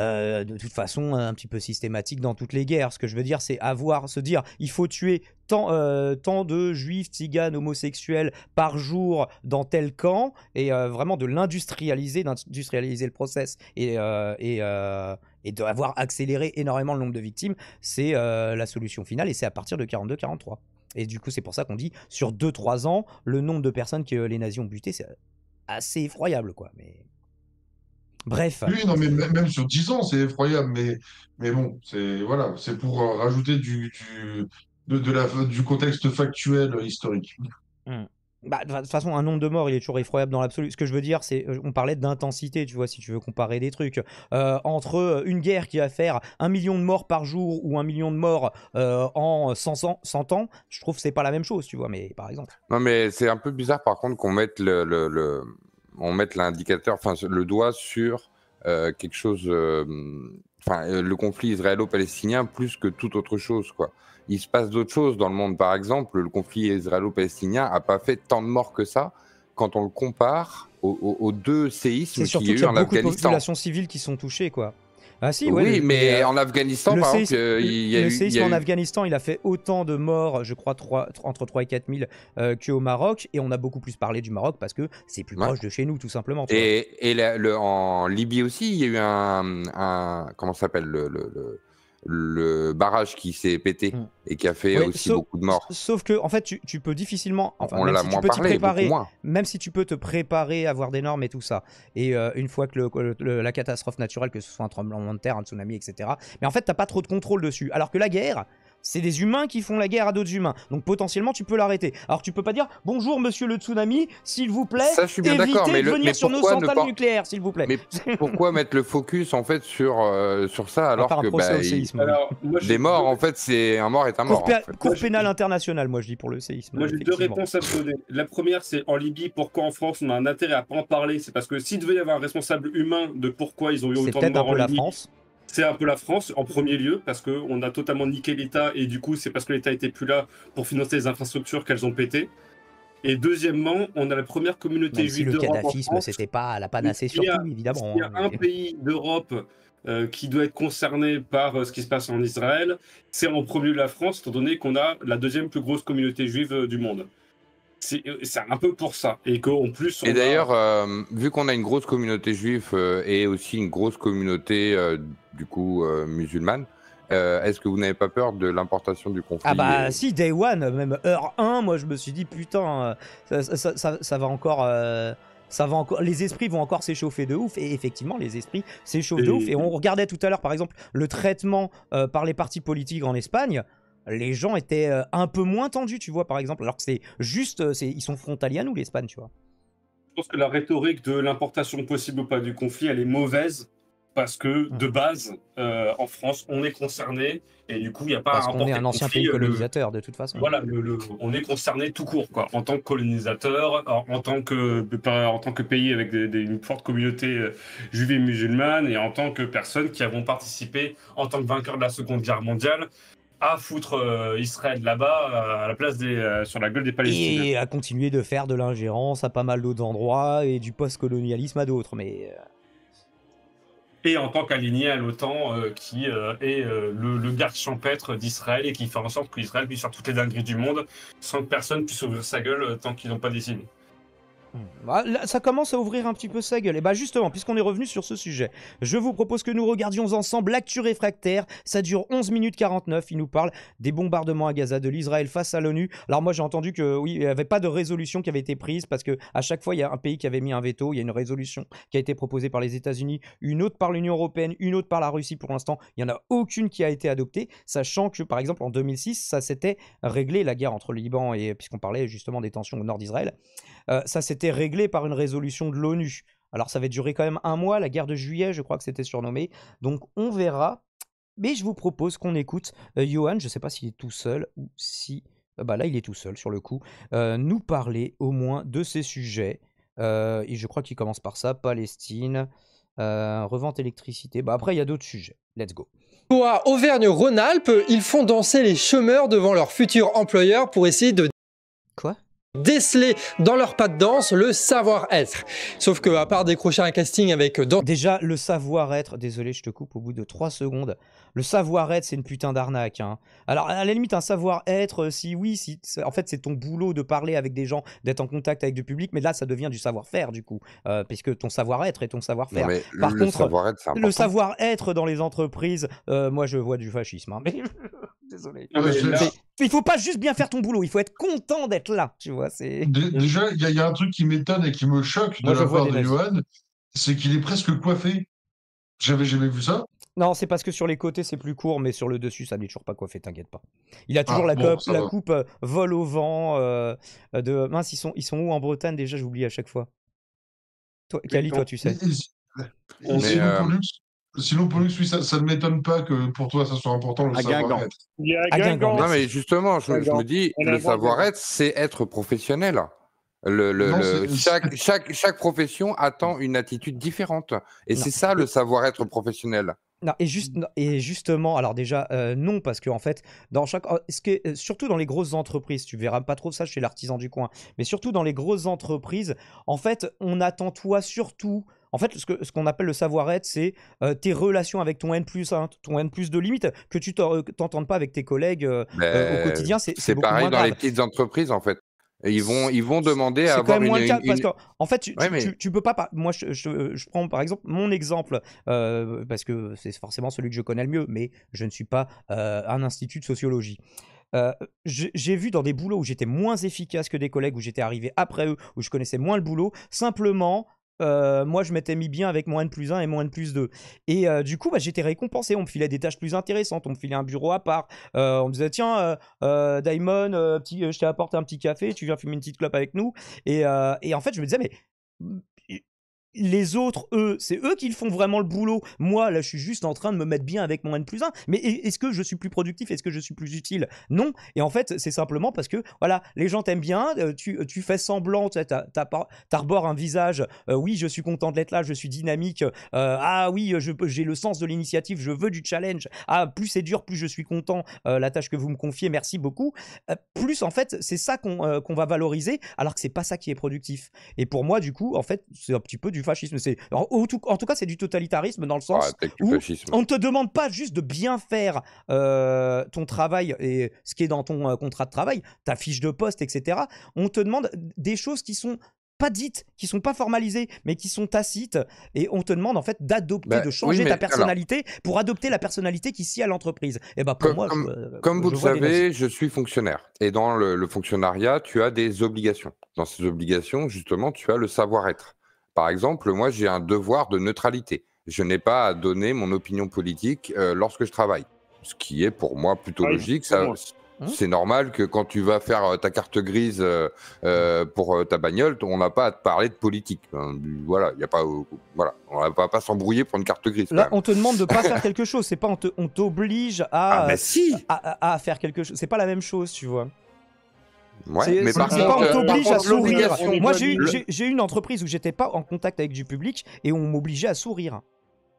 euh, de toute façon euh, un petit peu systématique dans toutes les guerres. Ce que je veux dire, c'est avoir, se dire, il faut tuer tant, euh, tant de juifs, tziganes, homosexuels par jour dans tel camp, et vraiment de l'industrialiser, d'industrialiser le process, et, et, et d'avoir accéléré énormément le nombre de victimes, c'est la solution finale, et c'est à partir de 42-43. Et du coup, c'est pour ça qu'on dit, sur 2-3 ans, le nombre de personnes que les nazis ont butées, c'est assez effroyable, quoi. Mais... Bref. Oui, non, mais même sur 10 ans, c'est effroyable. Mais, mais bon, c'est voilà, c'est pour euh, rajouter du, du, de, la, du contexte factuel historique. Mmh. Bah, de toute façon, un nombre de morts, il est toujours effroyable dans l'absolu. Ce que je veux dire, c'est, euh, on parlait d'intensité, tu vois, si tu veux comparer des trucs. Euh, entre une guerre qui va faire un million de morts par jour ou un million de morts en 100, 100, ans, je trouve que c'est pas la même chose, tu vois, mais par exemple. Non, mais c'est un peu bizarre, par contre, qu'on mette le, le on met l'indicateur, enfin le doigt sur euh, quelque chose, euh, enfin euh, le conflit israélo-palestinien plus que toute autre chose, quoi. Il se passe d'autres choses dans le monde, par exemple, le conflit israélo-palestinien n'a pas fait tant de morts que ça quand on le compare aux, deux séismes qui ont eu en Afghanistan. C'est surtout qu'il y a beaucoup de populations civiles qui sont touchées, quoi. Ah si, oui, mais en Afghanistan, par exemple, il y a le séisme en Afghanistan, il a fait autant de morts, je crois, entre 3 et 4 000 qu'au Maroc, et on a beaucoup plus parlé du Maroc parce que c'est plus proche de chez nous, tout simplement. Et, en Libye aussi, il y a eu un, un comment s'appelle le, le barrage qui s'est pété mm. et qui a fait aussi beaucoup de morts. Sauf que, en fait, tu, peux difficilement. Enfin, On même si tu peux préparer, Même si tu peux te préparer, à avoir des normes et tout ça. Et euh, une fois que la catastrophe naturelle, que ce soit un tremblement de terre, un tsunami, etc. Mais en fait, t'as pas trop de contrôle dessus. Alors que la guerre, c'est des humains qui font la guerre à d'autres humains. Donc potentiellement, tu peux l'arrêter. Alors tu peux pas dire bonjour monsieur le tsunami, s'il vous plaît, évitez mais de venir sur nos centrales nucléaires, s'il vous plaît. Mais pourquoi mettre le focus en fait sur euh, sur ça alors que bah, il... moi, morts en fait, c'est un mort est un mort. Cour, pénale internationale, moi je dis pour le séisme. Moi j'ai deux réponses à donner. La première, c'est en Libye, pourquoi en France on a un intérêt à pas en parler, c'est parce que s'il devait y avoir un responsable humain de pourquoi ils ont eu autant de morts en Libye. La France c'est un peu la France en premier lieu, parce que on a totalement niqué l'État, et du coup, c'est parce que l'État était plus là pour financer les infrastructures qu'elles ont pété. Et deuxièmement, on a la première communauté juive si d'Europe. Le kadhafisme, c'était pas la panacée sur évidemment. Il y a hein, un pays d'Europe euh, qui doit être concerné par euh, ce qui se passe en Israël, c'est en premier lieu la France, étant donné qu'on a la deuxième plus grosse communauté juive euh, du monde. Euh, c'est un peu pour ça. Et qu'en plus. et d'ailleurs, euh, vu qu'on a une grosse communauté juive euh, et aussi une grosse communauté, du coup, musulmane, est-ce que vous n'avez pas peur de l'importation du conflit Ah, bah si, day one, même heure 1, moi je me suis dit, putain, ça, va encore. Ça va encore, les esprits vont encore s'échauffer de ouf. Et effectivement, les esprits s'échauffent de ouf. Et on regardait tout à l'heure, par exemple, le traitement par les partis politiques en Espagne les gens étaient euh, un peu moins tendus, tu vois, par exemple, alors que c'est juste, euh, c'est, ils sont frontaliers ou nous, l'Espagne, tu vois. Je pense que la rhétorique de l'importation possible ou pas du conflit, elle est mauvaise parce que mmh. de base, euh, en France, on est concerné et du coup, il n'y a pas parce qu'on est un ancien pays colonisateur de toute façon. Voilà, on est concerné tout court, quoi, en tant que colonisateur, en, tant que en tant que pays avec une forte communauté juive musulmane et en tant que personnes qui avons participé en tant que vainqueurs de la Seconde Guerre mondiale à foutre euh, Israël là-bas euh, à la place des euh, sur la gueule des Palestiniens. Et à continuer de faire de l'ingérence à pas mal d'autres endroits et du post-colonialisme à d'autres, mais. Et en tant qu'aligné à l'OTAN, qui est le, garde champêtre d'Israël et qui fait en sorte qu'Israël puisse faire toutes les dingueries du monde sans que personne puisse ouvrir sa gueule tant qu'ils n'ont pas signes. Bah, ça commence à ouvrir un petit peu sa gueule. Et bah justement, puisqu'on est revenu sur ce sujet, je vous propose que nous regardions ensemble l'actu réfractaire. Ça dure 11 minutes 49. Il nous parle des bombardements à Gaza, de l'Israël face à l'ONU. Alors moi j'ai entendu que oui, il n'y avait pas de résolution qui avait été prise parce que à chaque fois il y a un pays qui avait mis un veto, il y a une résolution qui a été proposée par les États-Unis, une autre par l'Union européenne, une autre par la Russie. Pour l'instant, il n'y en a aucune qui a été adoptée, sachant que par exemple en 2006, ça s'était réglé la guerre entre le Liban et puisqu'on parlait justement des tensions au nord d'Israël. Euh, ça s'était réglé par une résolution de l'ONU. Alors ça va duré quand même un mois, la guerre de juillet, je crois que c'était surnommé. Donc on verra. Mais je vous propose qu'on écoute euh, Johan, je ne sais pas s'il est tout seul ou si... Euh, bah là, il est tout seul sur le coup, nous parler au moins de ces sujets. et je crois qu'il commence par ça, Palestine, revente électricité. Bah après, il y a d'autres sujets. Let's go. pour Auvergne-Rhône-Alpes, ils font danser les chômeurs devant leur futur employeur pour essayer de... Quoi déceler dans leur pas de danse le savoir-être. Sauf que à part décrocher un casting avec... Déjà, le savoir-être, désolé, je te coupe au bout de 3 secondes, le savoir-être, c'est une putain d'arnaque. Hein. Alors, à la limite, un savoir-être, euh, si oui, si, en fait, c'est ton boulot de parler avec des gens, d'être en contact avec du public, mais là, ça devient du savoir-faire, du coup, euh, puisque ton savoir-être est ton savoir-faire. Par le contre, savoir le savoir-être dans les entreprises, euh, moi, je vois du fascisme. Hein, désolé. il faut pas juste bien faire ton boulot, il faut être content d'être là, tu vois. C'est... Déjà, il y, a un truc qui m'étonne et qui me choque de la part de Johan, c'est qu'il est presque coiffé. J'avais jamais vu ça. Non, c'est parce que sur les côtés c'est plus court, mais sur le dessus ça n'est toujours pas coiffé, t'inquiète pas. Il a ah, toujours la, coupe, la euh, coupe vol au vent. Euh, de... Mince, ils sont, où en Bretagne déjà J'oublie à chaque fois. Toi, Cali, toi tu sais. Sinon, euh, Pollux, oui, ça, ça ne m'étonne pas que pour toi, ça soit important le savoir-être. Non, mais justement, je, me dis, le savoir-être, c'est être professionnel. chaque profession attend une attitude différente. Et c'est ça le savoir-être professionnel et, justement, alors déjà, euh, non, parce que en fait, dans chaque, euh, surtout dans les grosses entreprises, tu verras pas trop ça chez l'artisan du coin, mais surtout dans les grosses entreprises, en fait, on attend toi surtout. En fait, ce, ce qu'on appelle le savoir-être, c'est euh, tes relations avec ton N plus ton N plus limite, que tu t'entendes pas avec tes collègues au quotidien. C'est, pareil dans les petites entreprises, en fait. Ils vont, ils vont demander à avoir une, parce en fait, tu, ne peux pas. Moi, je, prends par exemple mon exemple euh, parce que c'est forcément celui que je connais le mieux, mais je ne suis pas euh, un institut de sociologie. Euh, j'ai vu dans des boulots où j'étais moins efficace que des collègues, où j'étais arrivé après eux, où je connaissais moins le boulot, simplement euh, moi, je m'étais mis bien avec moins N plus 1 et moins N plus 2. Et euh, du coup, bah, j'étais récompensé. On me filait des tâches plus intéressantes. On me filait un bureau à part. Euh, on me disait, tiens, Diamond, petit, je t'ai apporté un petit café. Tu viens fumer une petite clope avec nous. Et, et en fait, je me disais, mais les autres, eux, c'est eux qui font vraiment le boulot. Moi, là, je suis juste en train de me mettre bien avec mon N plus 1. Mais est-ce que je suis plus productif Est-ce que je suis plus utile Non. Et en fait, c'est simplement parce que, voilà, les gens t'aiment bien, euh, tu, euh, tu, fais semblant, tu t'arbores un visage, euh, oui, je suis content de l'être là, je suis dynamique, ah oui, j'ai le sens de l'initiative, je veux du challenge, ah, plus c'est dur, plus je suis content, la tâche que vous me confiez, merci beaucoup. plus, en fait, c'est ça qu'on va valoriser, alors que c'est pas ça qui est productif. Et pour moi, du coup, en fait, c'est un petit peu du fascisme. C'est en, tout cas, c'est du totalitarisme dans le sens où on ne te demande pas juste de bien faire euh, ton travail et ce qui est dans ton euh, contrat de travail, ta fiche de poste, etc. On te demande des choses qui sont pas dites, qui sont pas formalisées, mais qui sont tacites, et on te demande en fait d'adopter, ben de changer ta personnalité pour adopter la personnalité qui s'y à l'entreprise. Et eh ben pour comme, moi, comme, euh, vous le savez, je suis fonctionnaire, et dans le, le, fonctionnariat, tu as des obligations. Dans ces obligations, justement, tu as le savoir-être. Par exemple, moi, j'ai un devoir de neutralité. Je n'ai pas à donner mon opinion politique euh, lorsque je travaille. Ce qui est pour moi plutôt ah logique. Hein c'est normal que quand tu vas faire euh, ta carte grise euh, pour ta bagnole, on n'a pas à te parler de politique. Hein, voilà, il y a pas, voilà, on va pas, s'embrouiller pour une carte grise. Là, on te demande de pas faire quelque chose. C'est pas on t'oblige ah, bah à, à, faire quelque chose. C'est pas la même chose, tu vois. Ouais, mais par contre, on euh, t'oblige à sourire. Moi, j'ai eu une entreprise où j'étais pas en contact avec du public et on m'obligeait à sourire.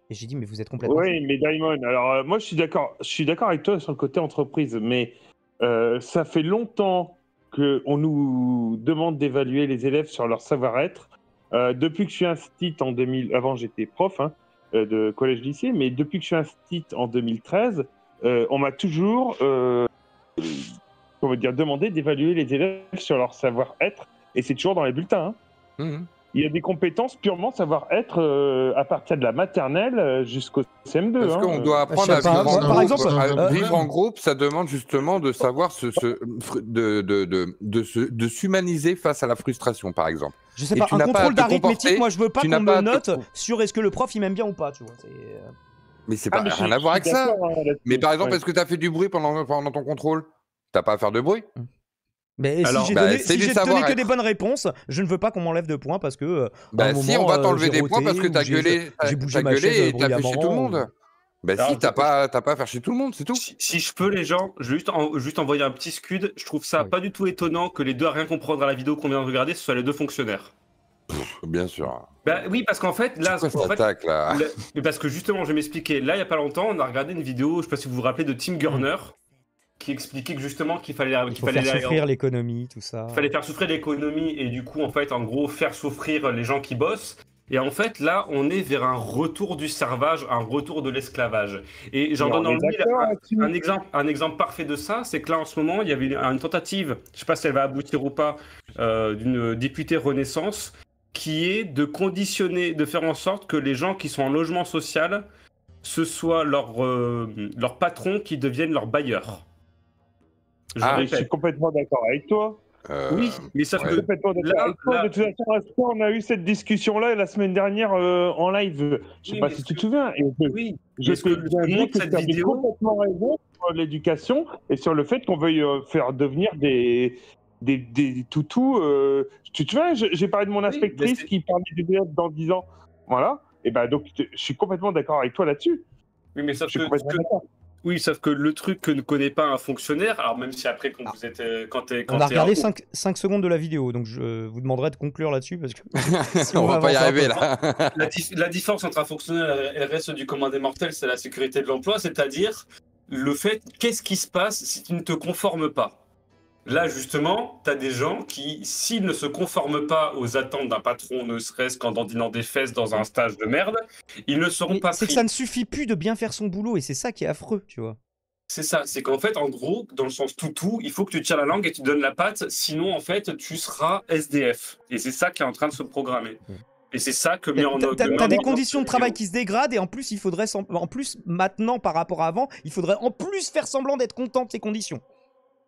Et j'ai dit, mais vous êtes complètement. Oui, mais Diamond, alors euh, moi, je suis d'accord. Je suis d'accord avec toi sur le côté entreprise, mais euh, ça fait longtemps qu'on nous demande d'évaluer les élèves sur leur savoir-être. depuis que je suis instit en 2000, avant j'étais prof hein, de collège-lycée, mais depuis que je suis instit en 2013, on m'a toujours on va dire, demander d'évaluer les élèves sur leur savoir-être, et c'est toujours dans les bulletins. Hein. Mmh. Il y a des compétences purement savoir-être euh, à partir de la maternelle euh, jusqu'au CM2. Parce hein. qu'on doit euh, apprendre à, vivre, en Par exemple, vivre en groupe. Ça demande justement de savoir de, de, de, s'humaniser face à la frustration, par exemple. Je sais pas, un contrôle d'arithmétique, moi je veux pas qu'on me note sur est-ce que le prof il m'aime bien ou pas, tu vois. Mais c'est ah, pas rien à voir avec ça. Hein, mais par exemple, est-ce que tu as fait du bruit pendant ton contrôle T'as pas à faire de bruit mais Alors, bah, si j'ai donné, que des bonnes réponses, je ne veux pas qu'on m'enlève de points parce que. Euh, bah, si, on va euh, t'enlever des points parce que t'as gueulé, as gueulé et t'as fait tout le monde. Euh. Bah si, t'as pas, pas à faire chez tout le monde, c'est tout. Si, je peux, les gens, juste, juste envoyer un petit scud. Je trouve ça pas du tout étonnant que les deux à rien comprendre à la vidéo qu'on vient de regarder, ce soient les deux fonctionnaires. bien sûr. Bah, oui, parce qu'en fait, là, en parce que justement, je vais m'expliquer. Là, il y a pas longtemps, on a regardé une vidéo, je sais pas si vous vous rappelez, de Tim Gurner qui expliquait que justement qu'il fallait, fallait faire souffrir l'économie, tout ça. Il fallait faire souffrir l'économie et du coup, en fait, en gros, faire souffrir les gens qui bossent. Et en fait, là, on est vers un retour du servage, un retour de l'esclavage. Et j'en donne en un, exemple, un exemple parfait de ça, c'est que là, en ce moment, il y avait une, tentative, je ne sais pas si elle va aboutir ou pas, euh, d'une députée Renaissance, qui est de conditionner, de faire en sorte que les gens qui sont en logement social, ce soit leur, euh, leur patron qui devienne leur bailleur. Ah, je, suis complètement d'accord avec toi. Euh, oui, mais ça ouais. complètement là, De toute façon, on a eu cette discussion-là la semaine dernière euh, en live. Je ne sais pas si tu te souviens. oui, je te que, que cette vidéo complètement raison sur l'éducation et sur le fait qu'on veuille euh, faire devenir des, des, des toutous. Tu te souviens, j'ai parlé de mon inspectrice qui parlait du élèves dans 10 ans. Voilà. Et ben donc, je suis complètement d'accord avec toi là-dessus. Oui, mais ça, je suis complètement d'accord. Oui, sauf que le truc que ne connaît pas un fonctionnaire, alors même si après, quand ah. vous êtes. Euh, quand quand on a regardé 5, secondes de la vidéo, donc je vous demanderai de conclure là-dessus parce que. on, va, pas y arriver là. la, différence entre un fonctionnaire et le reste du commun des mortels, c'est la sécurité de l'emploi, c'est-à-dire le fait qu'est-ce qui se passe si tu ne te conformes pas. Là, justement, tu as des gens qui, s'ils ne se conforment pas aux attentes d'un patron, ne serait-ce qu'en dandinant des fesses dans un stage de merde, ils ne seront pas pas C'est que ça ne suffit plus de bien faire son boulot, et c'est ça qui est affreux, tu vois. C'est ça, c'est qu'en fait, en gros, dans le sens toutou, il faut que tu tires la langue et tu donnes la patte, sinon, en fait, tu seras SDF. Et c'est ça qui est en train de se programmer. Et c'est ça que met en œuvre. T'as, des conditions de travail qui se dégradent et en plus, il faudrait en plus maintenant par rapport à avant, il faudrait en plus faire semblant d'être content de ces conditions.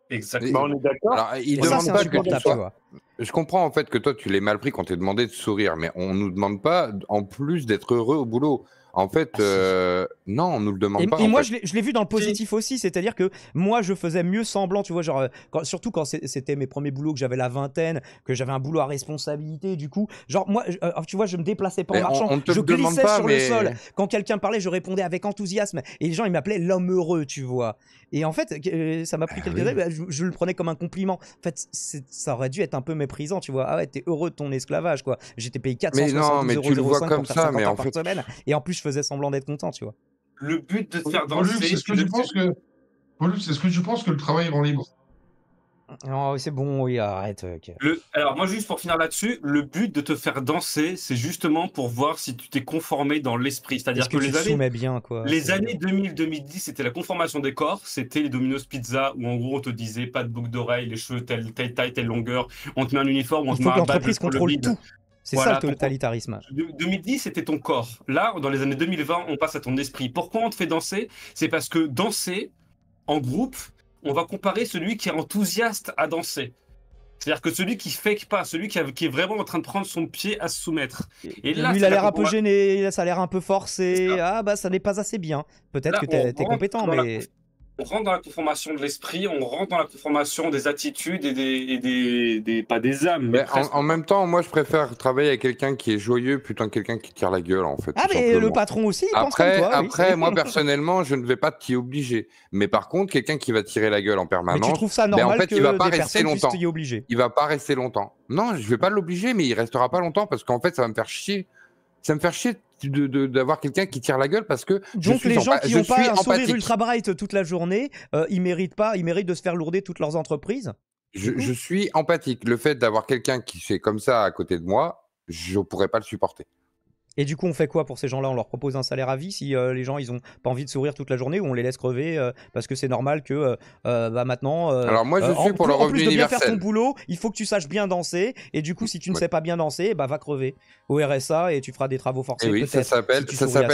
Exactement, il pas que Je comprends en fait que toi, tu l'es mal pris quand t'es demandé de sourire, mais on nous demande pas en plus d'être heureux au boulot. En fait, ah, euh, non, on nous le demande pas. Et moi, je l'ai vu dans le positif aussi, c'est-à-dire que moi, je faisais mieux semblant, tu vois, genre, euh, surtout quand c'était mes premiers boulots, que j'avais la vingtaine, que j'avais un boulot à responsabilité, du coup, genre, moi, euh, tu vois, je me déplaçais pas en marchant, je glissais sur le sol. Quand quelqu'un parlait, je répondais avec enthousiasme, et les gens, ils m'appelaient l'homme heureux, tu vois. Et en fait, ça m'a pris ah quelques années, bah, je, le prenais comme un compliment. En fait, ça aurait dû être un peu méprisant, tu vois. Ah ouais, t'es heureux de ton esclavage, quoi. J'étais payé 4 Mais non, mais tu le vois comme ça, mais en fait... Et en plus, je semblant d'être content, tu vois. Le but de te faire danser. c'est ce que, je tu penses que. c'est ce que tu penses que le travail rend libre. c'est bon, oui, arrête. Euh, le... Alors, moi, juste pour finir là-dessus, le but de te faire danser, c'est justement pour voir si tu t'es conformé dans l'esprit. C'est-à-dire que, les années. bien, quoi. Les années 2000-2010, c'était la conformation des corps, c'était les Domino's Pizza, où en gros, on te disait pas de boucle d'oreille, les cheveux telle taille, telle, longueur, on te met un uniforme, on te met un contrôle tout. C'est ça le totalitarisme. 2010, c'était ton corps. Là, dans les années 2020, on passe à ton esprit. Pourquoi on te fait danser C'est parce que danser en groupe, on va comparer celui qui est enthousiaste à danser. C'est-à-dire que celui qui fake pas, celui qui, est vraiment en train de prendre son pied à se soumettre. lui, il a l'air un peu gêné, ça a l'air un peu forcé. Ah bah, ça n'est pas assez bien. Peut-être que tu es compétent, mais on rentre dans la conformation de l'esprit, on rentre dans la conformation des attitudes et des, pas des âmes. Mais, en, même temps, moi, je préfère travailler avec quelqu'un qui est joyeux plutôt que quelqu'un qui tire la gueule, en fait. Ah, mais le patron aussi, il après, pense Après, moi, personnellement, je ne vais pas t'y obliger. Mais par contre, quelqu'un qui va tirer la gueule en permanence, mais tu trouves ça normal ben en fait, que il va pas rester longtemps. Il va pas rester longtemps. Non, je vais pas l'obliger, mais il restera pas longtemps parce qu'en fait, ça va me faire chier. Ça va me faire chier d'avoir quelqu'un qui tire la gueule parce que donc les gens qui n'ont pas un sourire ultra bright toute la journée, euh, ils méritent pas, ils méritent de se faire lourder toutes leurs entreprises. Je, je mmh. suis empathique. Le fait d'avoir quelqu'un qui fait comme ça à côté de moi, je pourrais pas le supporter. Et du coup, on fait quoi pour ces gens-là On leur propose un salaire à vie si euh, les gens ils ont pas envie de sourire toute la journée ou on les laisse crever euh, parce que c'est normal que euh, bah, maintenant. Alors moi, je suis pour le revenu universel. En plus de bien faire ton boulot, il faut que tu saches bien danser. Et du coup, si tu ne sais pas bien danser, bah va crever au RSA et tu feras des travaux forcés. Et eh oui, ça s'appelle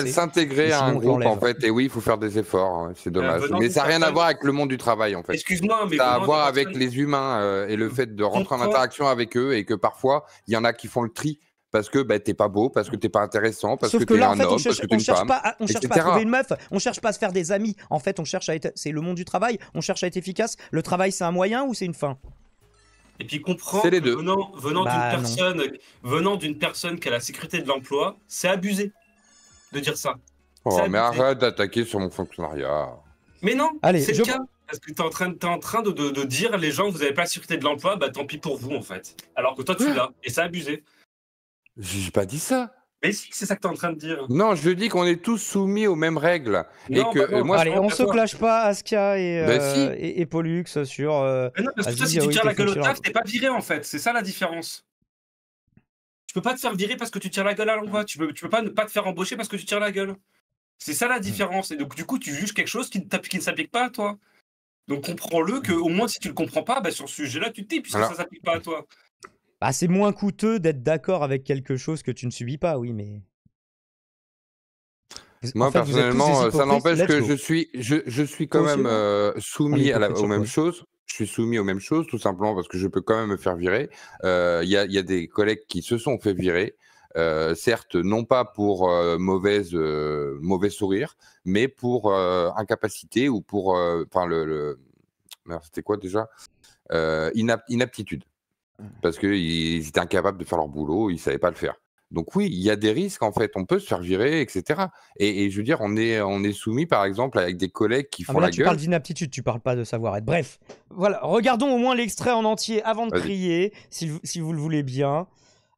s'intégrer à un groupe en fait. Et oui, il faut faire des efforts. Hein, c'est dommage. mais ça n'a rien à voir avec le monde du travail en fait. Excuse-moi, mais ça a à voir avec les humains et le fait de rentrer en interaction avec eux et que parfois il y en a qui font le tri parce que bah, t'es pas beau, parce que t'es pas intéressant, parce que, t'es un homme, parce que t'es une femme, pas on cherche pas à trouver une meuf, on cherche pas à se faire des amis. En fait, on cherche à être, c'est le monde du travail, on cherche à être efficace. Le travail, c'est un moyen ou c'est une fin Et puis comprendre les venant, bah, d'une personne, venant d'une personne qui a la sécurité de l'emploi, c'est abusé de dire ça. Oh, mais arrête d'attaquer sur mon fonctionnariat. Mais non, c'est le cas. Parce que tu en train, en train de, de, dire les gens, vous n'avez pas la sécurité de l'emploi, bah tant pis pour vous en fait. Alors que toi tu ah. l'as, et c'est abusé. J'ai pas dit ça. Mais c'est ça que tu es en train de dire. Non, je dis qu'on est tous soumis aux mêmes règles. et que, on se clash pas Aska bah euh, et, et, Pollux sur. Euh, non, parce que si tu tires la gueule au taf, t'es pas viré en fait. C'est ça la différence. Tu peux pas te faire virer parce que tu tires la gueule à l'envoi. Tu peux, tu peux pas ne pas te faire embaucher parce que tu tires la gueule. C'est ça la mm. différence. Et donc, du coup, tu juges quelque chose qui, ne s'applique pas à toi. Donc, comprends-le que, au moins, si tu le comprends pas, bah, sur ce sujet-là, tu te dis, puisque ça ça s'applique pas à toi. Bah, c'est moins coûteux d'être d'accord avec quelque chose que tu ne subis pas, oui, mais. Moi, personnellement, euh, ça n'empêche que je suis, je, suis quand même hein. euh, soumis aux mêmes choses. Je suis soumis aux mêmes choses, tout simplement parce que je peux quand même me faire virer. Euh, il y, a des collègues qui se sont fait virer. certes, non pas pour mauvaise, mauvais sourire, mais pour incapacité ou pour. Enfin, le. C'était quoi déjà Inaptitude parce qu'ils étaient incapables de faire leur boulot, ils ne savaient pas le faire. Donc oui, il y a des risques en fait, on peut se faire virer, etc. Et, je veux dire, on est, soumis par exemple avec des collègues qui ah, font la là, tu parles d'inaptitude, tu parles pas de savoir-être. Bref, voilà, regardons au moins l'extrait en entier avant de crier, si vous le voulez bien.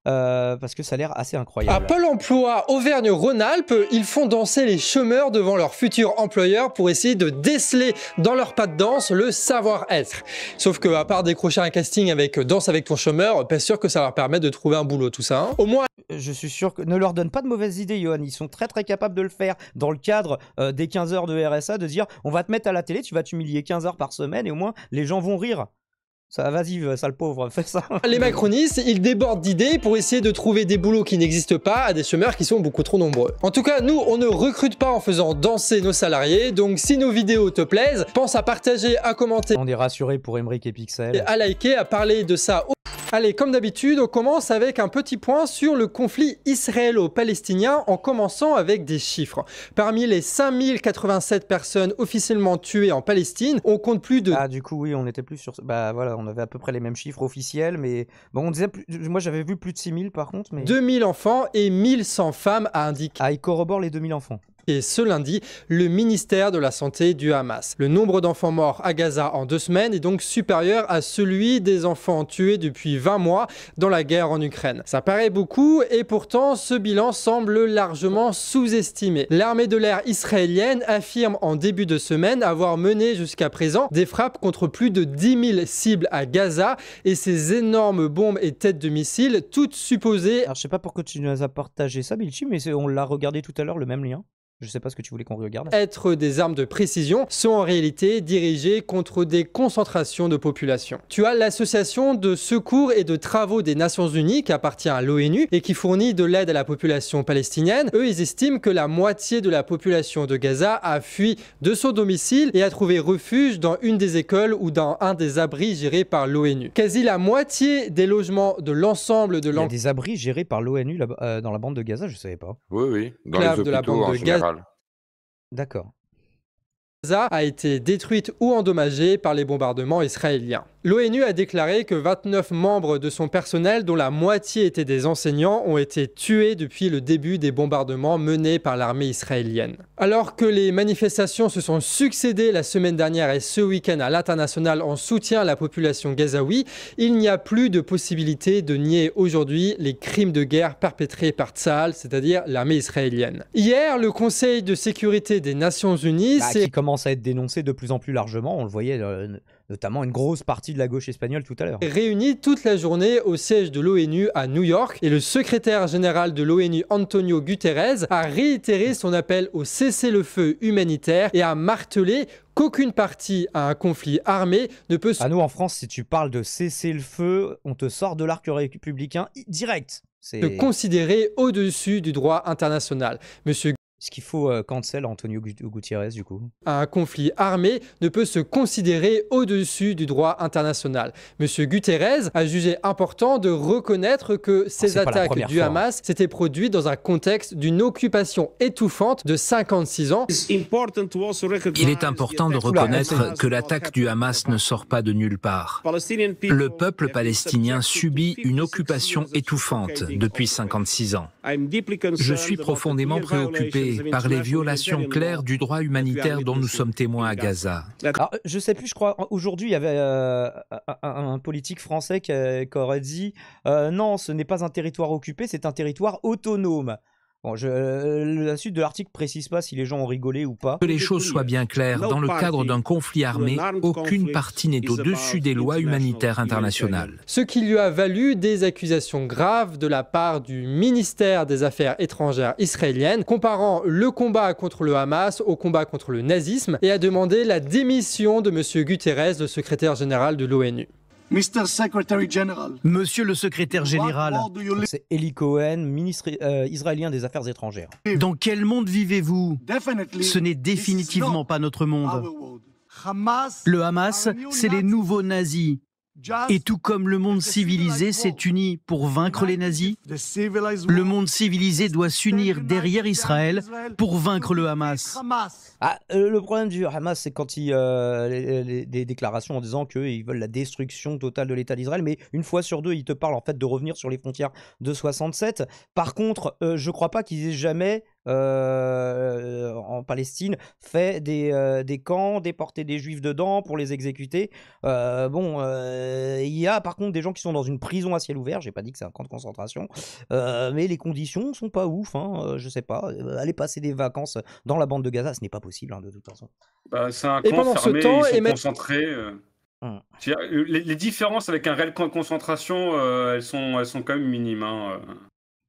Euh, parce que ça a l'air assez incroyable. À Pôle emploi Auvergne-Rhône-Alpes, ils font danser les chômeurs devant leur futur employeur pour essayer de déceler dans leur pas de danse le savoir-être. Sauf que, à part décrocher un casting avec Danse avec ton chômeur, pas sûr que ça leur permette de trouver un boulot, tout ça. Hein. Au moins. Euh, je suis sûr que ne leur donne pas de mauvaises idées, Johan. Ils sont très très capables de le faire dans le cadre euh, des 15 heures de RSA, de dire on va te mettre à la télé, tu vas t'humilier 15 heures par semaine et au moins les gens vont rire vas-y, euh, sale pauvre, fais ça. Les macronistes, ils débordent d'idées pour essayer de trouver des boulots qui n'existent pas à des chômeurs qui sont beaucoup trop nombreux. En tout cas, nous, on ne recrute pas en faisant danser nos salariés, donc si nos vidéos te plaisent, pense à partager, à commenter. On est rassuré pour Emmerich et Pixel. Et à liker, à parler de ça Allez, comme d'habitude, on commence avec un petit point sur le conflit israélo-palestinien en commençant avec des chiffres. Parmi les 5087 personnes officiellement tuées en Palestine, on compte plus de... Ah du coup oui, on était plus sur... Bah voilà, on avait à peu près les mêmes chiffres officiels, mais... Bon, on disait Moi j'avais vu plus de 6000 par contre, mais... 2000 enfants et 1100 femmes à indiquer. Ah, il corrobore les 2000 enfants et ce lundi, le ministère de la Santé du Hamas. Le nombre d'enfants morts à Gaza en deux semaines est donc supérieur à celui des enfants tués depuis 20 mois dans la guerre en Ukraine. Ça paraît beaucoup et pourtant ce bilan semble largement sous-estimé. L'armée de l'air israélienne affirme en début de semaine avoir mené jusqu'à présent des frappes contre plus de 10 000 cibles à Gaza et ces énormes bombes et têtes de missiles, toutes supposées... Alors je sais pas pourquoi tu nous as partagé ça, Bilchi, mais on l'a regardé tout à l'heure, le même lien. Je sais pas ce que tu voulais qu'on regarde. Être des armes de précision sont en réalité dirigées contre des concentrations de population. Tu as l'association de secours et de travaux des Nations Unies qui appartient à l'ONU et qui fournit de l'aide à la population palestinienne. Eux, ils estiment que la moitié de la population de Gaza a fui de son domicile et a trouvé refuge dans une des écoles ou dans un des abris gérés par l'ONU. Quasi la moitié des logements de l'ensemble de l'ensemble. des abris gérés par l'ONU euh, dans la bande de Gaza, je savais pas. Oui, oui, dans les hôpitaux de la bande de Gaza. D'accord. Gaza a été détruite ou endommagée par les bombardements israéliens. L'ONU a déclaré que 29 membres de son personnel, dont la moitié étaient des enseignants, ont été tués depuis le début des bombardements menés par l'armée israélienne. Alors que les manifestations se sont succédées la semaine dernière et ce week-end à l'international en soutien à la population gazaoui, il n'y a plus de possibilité de nier aujourd'hui les crimes de guerre perpétrés par Tsahal, c'est-à-dire l'armée israélienne. Hier, le Conseil de sécurité des Nations Unies... Bah, qui commence à être dénoncé de plus en plus largement, on le voyait... Euh, notamment une grosse partie de la gauche espagnole tout à l'heure. Réunis toute la journée au siège de l'ONU à New York, et le secrétaire général de l'ONU Antonio Guterres a réitéré son appel au cessez-le-feu humanitaire et a martelé qu'aucune partie à un conflit armé ne peut... À ah, nous en France, si tu parles de cessez-le-feu, on te sort de l'arc républicain direct. C'est considéré au-dessus du droit international. Monsieur ce qu'il faut euh, cancel Antonio Guterres, du coup Un conflit armé ne peut se considérer au-dessus du droit international. Monsieur Guterres a jugé important de reconnaître que ah, ces attaques du hein. Hamas s'étaient produites dans un contexte d'une occupation étouffante de 56 ans. Il est important de reconnaître que l'attaque du Hamas ne sort pas de nulle part. Le peuple palestinien subit une occupation étouffante depuis 56 ans. Je suis profondément préoccupé par les violations claires du droit humanitaire dont nous sommes témoins à Gaza. Alors, je sais plus, je crois, aujourd'hui, il y avait euh, un, politique français qui, euh, aurait dit euh, Non, ce n'est pas un territoire occupé, c'est un territoire autonome je, euh, la suite de l'article précise pas si les gens ont rigolé ou pas. Que les choses soient bien claires, dans le cadre d'un conflit armé, aucune partie n'est au-dessus des lois humanitaires internationales. Ce qui lui a valu des accusations graves de la part du ministère des Affaires étrangères israéliennes comparant le combat contre le Hamas au combat contre le nazisme, et a demandé la démission de M. Guterres, le secrétaire général de l'ONU. Monsieur le secrétaire général, c'est Eli Cohen, ministre euh, israélien des Affaires étrangères. Dans quel monde vivez-vous Ce n'est définitivement pas notre monde. Le Hamas, c'est les nouveaux nazis. Et tout comme le monde civilisé s'est uni pour vaincre les nazis, le monde civilisé doit s'unir derrière Israël pour vaincre le Hamas. Ah, euh, le problème du Hamas, c'est quand il euh, des déclarations en disant qu'ils veulent la destruction totale de l'État d'Israël, mais une fois sur deux, ils te parlent en fait de revenir sur les frontières de 67. Par contre, je euh, je crois pas qu'ils aient jamais euh, en Palestine fait des, euh, des camps, déporter des juifs dedans pour les exécuter. Euh, bon, il y a par contre des gens qui sont dans une prison à ciel ouvert. J'ai pas dit que c'est un camp de concentration, mais les conditions sont pas ouf. Hein, je sais pas. Aller passer des vacances dans la bande de Gaza, ce n'est pas possible hein, de toute façon. Bah, c'est un camp fermé, Les, différences avec un réel camp de concentration, elles, sont, elles sont quand même minimes. Hein,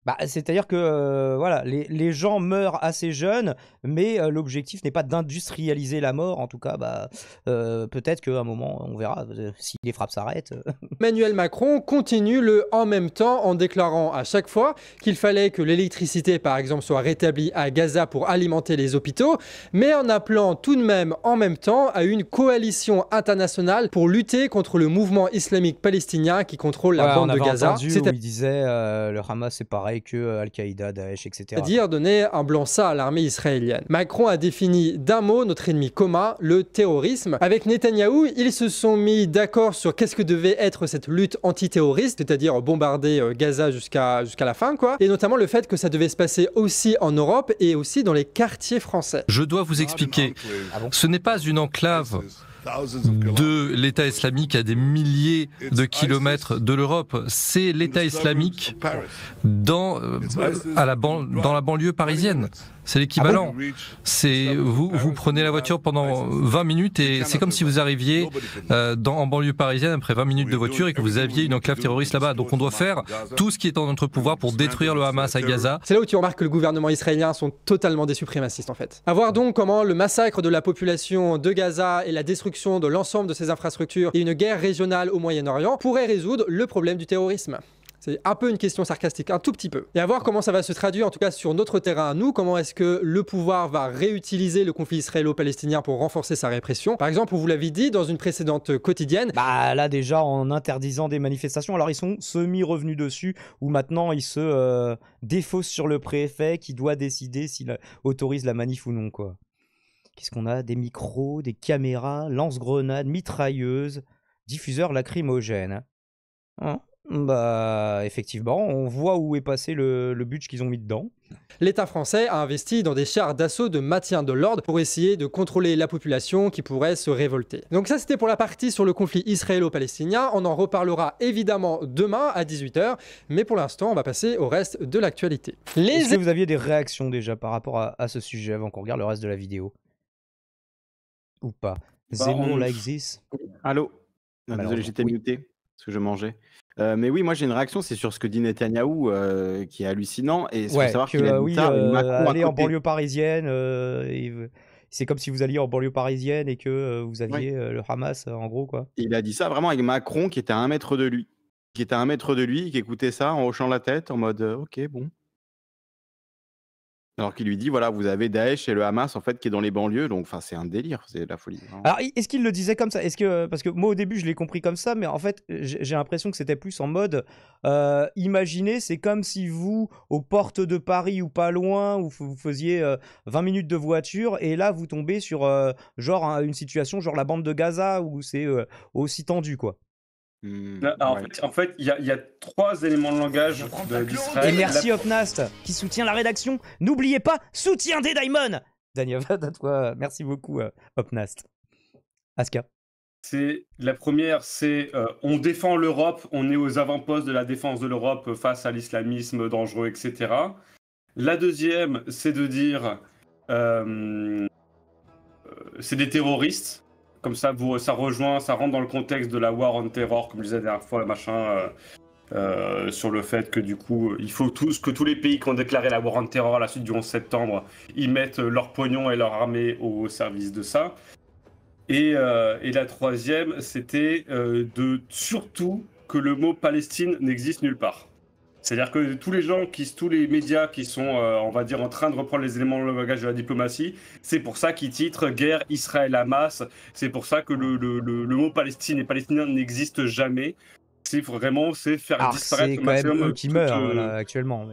bah, c'est-à-dire que euh, voilà, les, gens meurent assez jeunes, mais euh, l'objectif n'est pas d'industrialiser la mort. En tout cas, bah, euh, peut-être qu'à un moment, on verra si les frappes s'arrêtent. Emmanuel Macron continue le en même temps en déclarant à chaque fois qu'il fallait que l'électricité, par exemple, soit rétablie à Gaza pour alimenter les hôpitaux, mais en appelant tout de même en même temps à une coalition internationale pour lutter contre le mouvement islamique palestinien qui contrôle la bande de Gaza. il disait le Hamas c'est pareil que Al-Qaïda, Daesh, etc. C'est-à-dire donner un blanc-seing à l'armée israélienne. Macron a défini d'un mot notre ennemi commun, le terrorisme. Avec Netanyahou, ils se sont mis d'accord sur qu'est-ce que devait être cette lutte antiterroriste, c'est-à-dire bombarder euh, Gaza jusqu'à jusqu'à la fin, quoi. Et notamment le fait que ça devait se passer aussi en Europe et aussi dans les quartiers français. Je dois vous ah, expliquer, ce n'est pas une enclave de l'État islamique à des milliers de kilomètres de l'Europe. C'est l'État islamique euh, dans, la banlieue parisienne. C'est l'équivalent. Ah ah vous, ah prenez la voiture pendant 20 minutes et c'est comme si vous arriviez euh, en banlieue parisienne après 20 minutes de voiture et que vous aviez une enclave terroriste là-bas. Donc on doit faire tout ce qui est en notre pouvoir pour détruire le Hamas à Gaza. C'est là où tu remarques que le gouvernement israélien sont totalement des suprémacistes en fait. À voir donc comment le massacre de la population de Gaza et la destruction de l'ensemble de ses infrastructures et une guerre régionale au Moyen-Orient pourraient résoudre le problème du terrorisme. C'est un peu une question sarcastique, un tout petit peu. Et à voir comment ça va se traduire, en tout cas sur notre terrain à nous, comment est-ce que le pouvoir va réutiliser le conflit israélo-palestinien pour renforcer sa répression. Par exemple, vous l'avait dit dans une précédente quotidienne. Bah là déjà en interdisant des manifestations, alors ils sont semi-revenus dessus, où maintenant ils se euh, défaussent sur le préfet qui doit décider s'il autorise la manif ou non quoi. Qu'est-ce qu'on a Des micros, des caméras, lance-grenades, mitrailleuses, diffuseurs lacrymogènes. Hein bah, effectivement, on voit où est passé le, le qu'ils ont mis dedans. L'État français a investi dans des chars d'assaut de maintien de l'ordre pour essayer de contrôler la population qui pourrait se révolter. Donc ça c'était pour la partie sur le conflit israélo-palestinien, on en reparlera évidemment demain à 18h, mais pour l'instant on va passer au reste de l'actualité. Est-ce que vous aviez des réactions déjà par rapport à, ce sujet avant qu'on regarde le reste de la vidéo Ou pas bah, Zemmour Allô ah, bah, Désolé, j'étais muté parce que je mangeais. Euh, mais oui, moi j'ai une réaction, c'est sur ce que dit Netanyahou, euh, qui est hallucinant. Et savoir que a euh, oui, Macron aller en banlieue parisienne, c'est comme si vous alliez en banlieue parisienne et que vous aviez le Hamas en gros quoi. Il a dit ça vraiment avec Macron qui était à un mètre de lui, qui était à un mètre de lui, qui écoutait ça en hochant la tête en mode ok bon. Alors qu'il lui dit, voilà, vous avez Daesh et le Hamas, en fait, qui est dans les banlieues. Donc, enfin, c'est un délire, c'est la folie. Hein. Alors, est-ce qu'il le disait comme ça Est-ce que Parce que moi, au début, je l'ai compris comme ça, mais en fait, j'ai l'impression que c'était plus en mode, euh, imaginez, c'est comme si vous, aux portes de Paris ou pas loin, où vous faisiez 20 euh, minutes de voiture, et là, vous tombez sur, euh, genre, une situation, genre la bande de Gaza, où c'est aussi tendu, quoi. Hmm, en fait, il y, a trois éléments de langage d'Israël. Et merci Opnast qui soutient la rédaction. N'oubliez pas, soutien des Daimon Daniel, à toi. Merci beaucoup, euh, Opnast. Aska. C'est la première, c'est euh, on défend l'Europe, on est aux avant-postes de la défense de l'Europe euh, face à l'islamisme dangereux, etc. La deuxième, c'est de dire c'est des terroristes. Comme ça, vous, ça rejoint, ça rentre dans le contexte de la War on Terror, comme je disais la dernière fois, machin, euh, euh, sur le fait que du coup, il faut tous, que tous les pays qui ont déclaré la War on Terror à la suite du 11 septembre, ils mettent euh, leur pognon et leur armée au service de ça. Et, et la troisième, c'était de surtout que le mot Palestine n'existe nulle part. C'est-à-dire que tous les gens, qui, tous les médias qui sont, euh, on va dire, en train de reprendre les éléments de langage de la diplomatie, c'est pour ça qu'ils titrent guerre Israël-Hamas, c'est pour ça que le, mot Palestine et Palestinien n'existe jamais. C'est vraiment c'est faire disparaître le maximum euh, qui meurt euh, actuellement.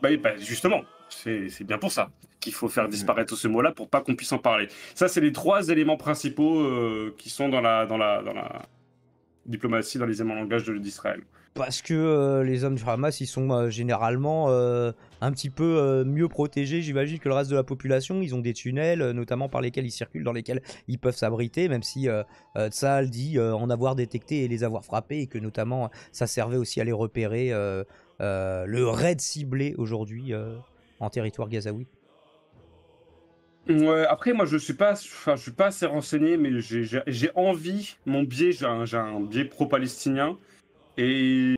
Bah, bah, justement, c'est, bien pour ça qu'il faut faire disparaître ce mot-là pour pas qu'on puisse en parler. Ça, c'est les trois éléments principaux qui sont dans la, dans la, dans la diplomatie, dans les éléments de langage de, d'Israël parce que euh, les hommes du Hamas, ils sont euh, généralement euh, un petit peu mieux protégés, j'imagine, que le reste de la population. Ils ont des tunnels, notamment par lesquels ils circulent, dans lesquels ils peuvent s'abriter, même si Tzahal dit en avoir détecté et les avoir frappés, et que notamment ça servait aussi à les repérer, le raid ciblé aujourd'hui en territoire gazaoui. Ouais, après, moi, je sais pas, je suis pas assez renseigné, mais j'ai envie, mon biais, j'ai un biais pro-palestinien, et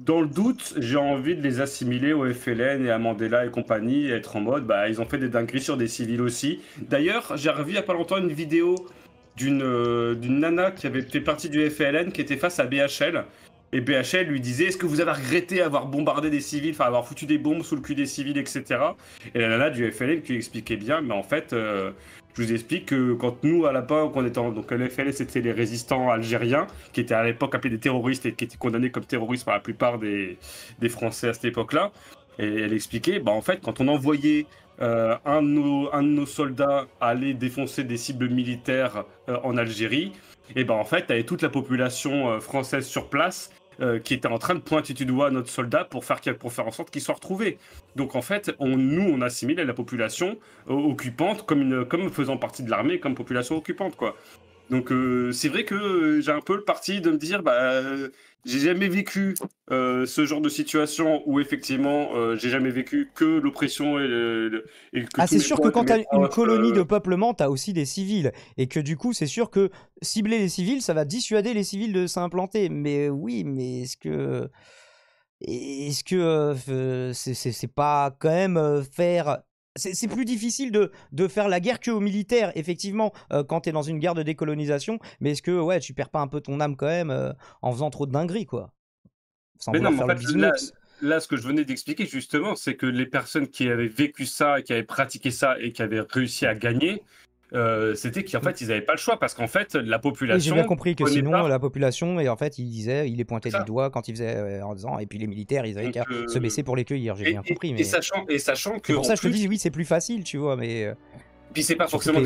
dans le doute, j'ai envie de les assimiler au FLN et à Mandela et compagnie, et être en mode, bah, ils ont fait des dingueries sur des civils aussi. D'ailleurs, j'ai revu il y a pas longtemps une vidéo d'une euh, d'une nana qui avait fait partie du FLN qui était face à BHL. Et BHL lui disait Est-ce que vous avez regretté avoir bombardé des civils, enfin avoir foutu des bombes sous le cul des civils, etc. Et la nana du FLN qui lui expliquait bien Mais en fait, euh, je vous explique que quand nous, à l'époque, on était en. Donc, l'FLS, c'était les résistants algériens, qui étaient à l'époque appelés des terroristes et qui étaient condamnés comme terroristes par la plupart des, Français à cette époque-là. Et elle expliquait, bah, en fait, quand on envoyait euh, un, de nos, soldats aller défoncer des cibles militaires euh, en Algérie, et eh ben en fait, avait toute la population euh, française sur place euh, qui était en train de pointer du doigt notre soldat pour faire, pour faire en sorte qu'il soit retrouvé. Donc en fait, on, nous, on assimile la population euh, occupante comme, une, comme faisant partie de l'armée, comme population occupante, quoi. Donc euh, c'est vrai que j'ai un peu le parti de me dire, bah, j'ai jamais vécu euh, ce genre de situation où effectivement euh, j'ai jamais vécu que l'oppression et, le, ah c'est sûr que quand as une colonie euh, de peuplement t'as aussi des civils et que du coup c'est sûr que cibler les civils ça va dissuader les civils de s'implanter mais oui mais est-ce que est-ce que c'est c'est pas quand même faire c'est plus difficile de, faire la guerre que aux militaires, effectivement, quand euh, quand t'es dans une guerre de décolonisation. Mais est-ce que, ouais, tu perds pas un peu ton âme quand même euh, en faisant trop de dingueries, quoi mais non, là, ce que je venais d'expliquer, justement, c'est que les personnes qui avaient vécu ça, qui avaient pratiqué ça et qui avaient réussi à gagner, euh, c'était qu'en fait, ils n'avaient pas le choix parce qu'en fait, la population. j'ai bien compris que sinon, la population, et en fait, il disait, il les pointait du doigt quand il faisait euh, en disant, et puis les militaires, ils avaient qu'à euh, se baisser pour les cueillir, j'ai bien compris. mais... sachant, et sachant que. pour ça, je te dis, oui, c'est plus facile, tu vois, mais. Puis c'est pas forcément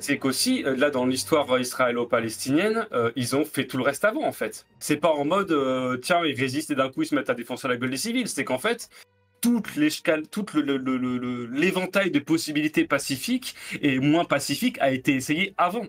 c'est qu'aussi, là, dans l'histoire israélo-palestinienne, ils ont fait tout le reste avant, en fait. C'est pas en mode, tiens, ils résistent et d'un coup, ils se mettent à défoncer la gueule des civils. C'est qu'en fait, toute tout l'éventail de possibilités pacifiques et moins pacifiques a été essayé avant.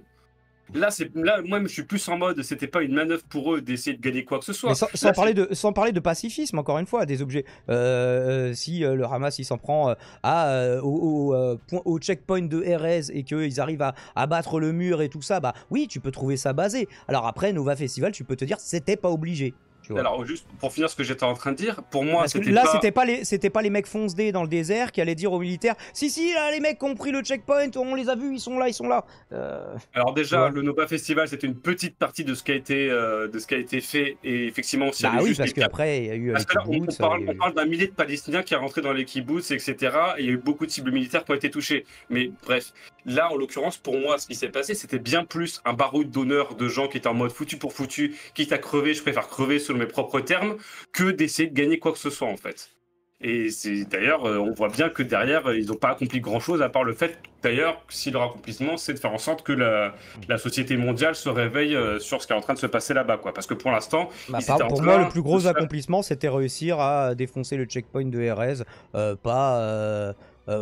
Là, là, moi, je suis plus en mode, c'était pas une manœuvre pour eux d'essayer de gagner quoi que ce soit. sans, parler de, pacifisme, encore une fois, des objets. Euh, euh, si euh, le Hamas il s'en prend au, checkpoint de RS et qu'ils arrivent à battre le mur et tout ça, bah oui, tu peux trouver ça basé. Alors après, Nova Festival, tu peux te dire, c'était pas obligé. Alors juste pour finir ce que j'étais en train de dire, pour moi là c'était pas les c'était pas les mecs foncedés dans le désert qui allaient dire aux militaires si si là les mecs ont pris le checkpoint, on les a vus, ils sont là, ils sont là. Euh, Alors déjà le Nova Festival c'est une petite partie de ce qui a été euh, de ce qui a été fait et effectivement si bah juste parce qu'après il y a eu euh, on, parle, d'un millier de Palestiniens qui est rentré dans les kibbutz etc. Et il y a eu beaucoup de cibles militaires qui ont été touchées. Mais bref là en l'occurrence pour moi ce qui s'est passé c'était bien plus un baroud d'honneur de gens qui étaient en mode foutu pour foutu, quitte à crever je préfère crever selon mes propres termes que d'essayer de gagner quoi que ce soit en fait. Et c'est d'ailleurs, euh, on voit bien que derrière, euh, ils n'ont pas accompli grand-chose, à part le fait, d'ailleurs, si leur accomplissement, c'est de faire en sorte que la, la, société mondiale se réveille euh, sur ce qui est en train de se passer là-bas. quoi. Parce que pour l'instant... Bah, pour moi, le plus gros accomplissement, c'était réussir à défoncer le checkpoint de RS, pas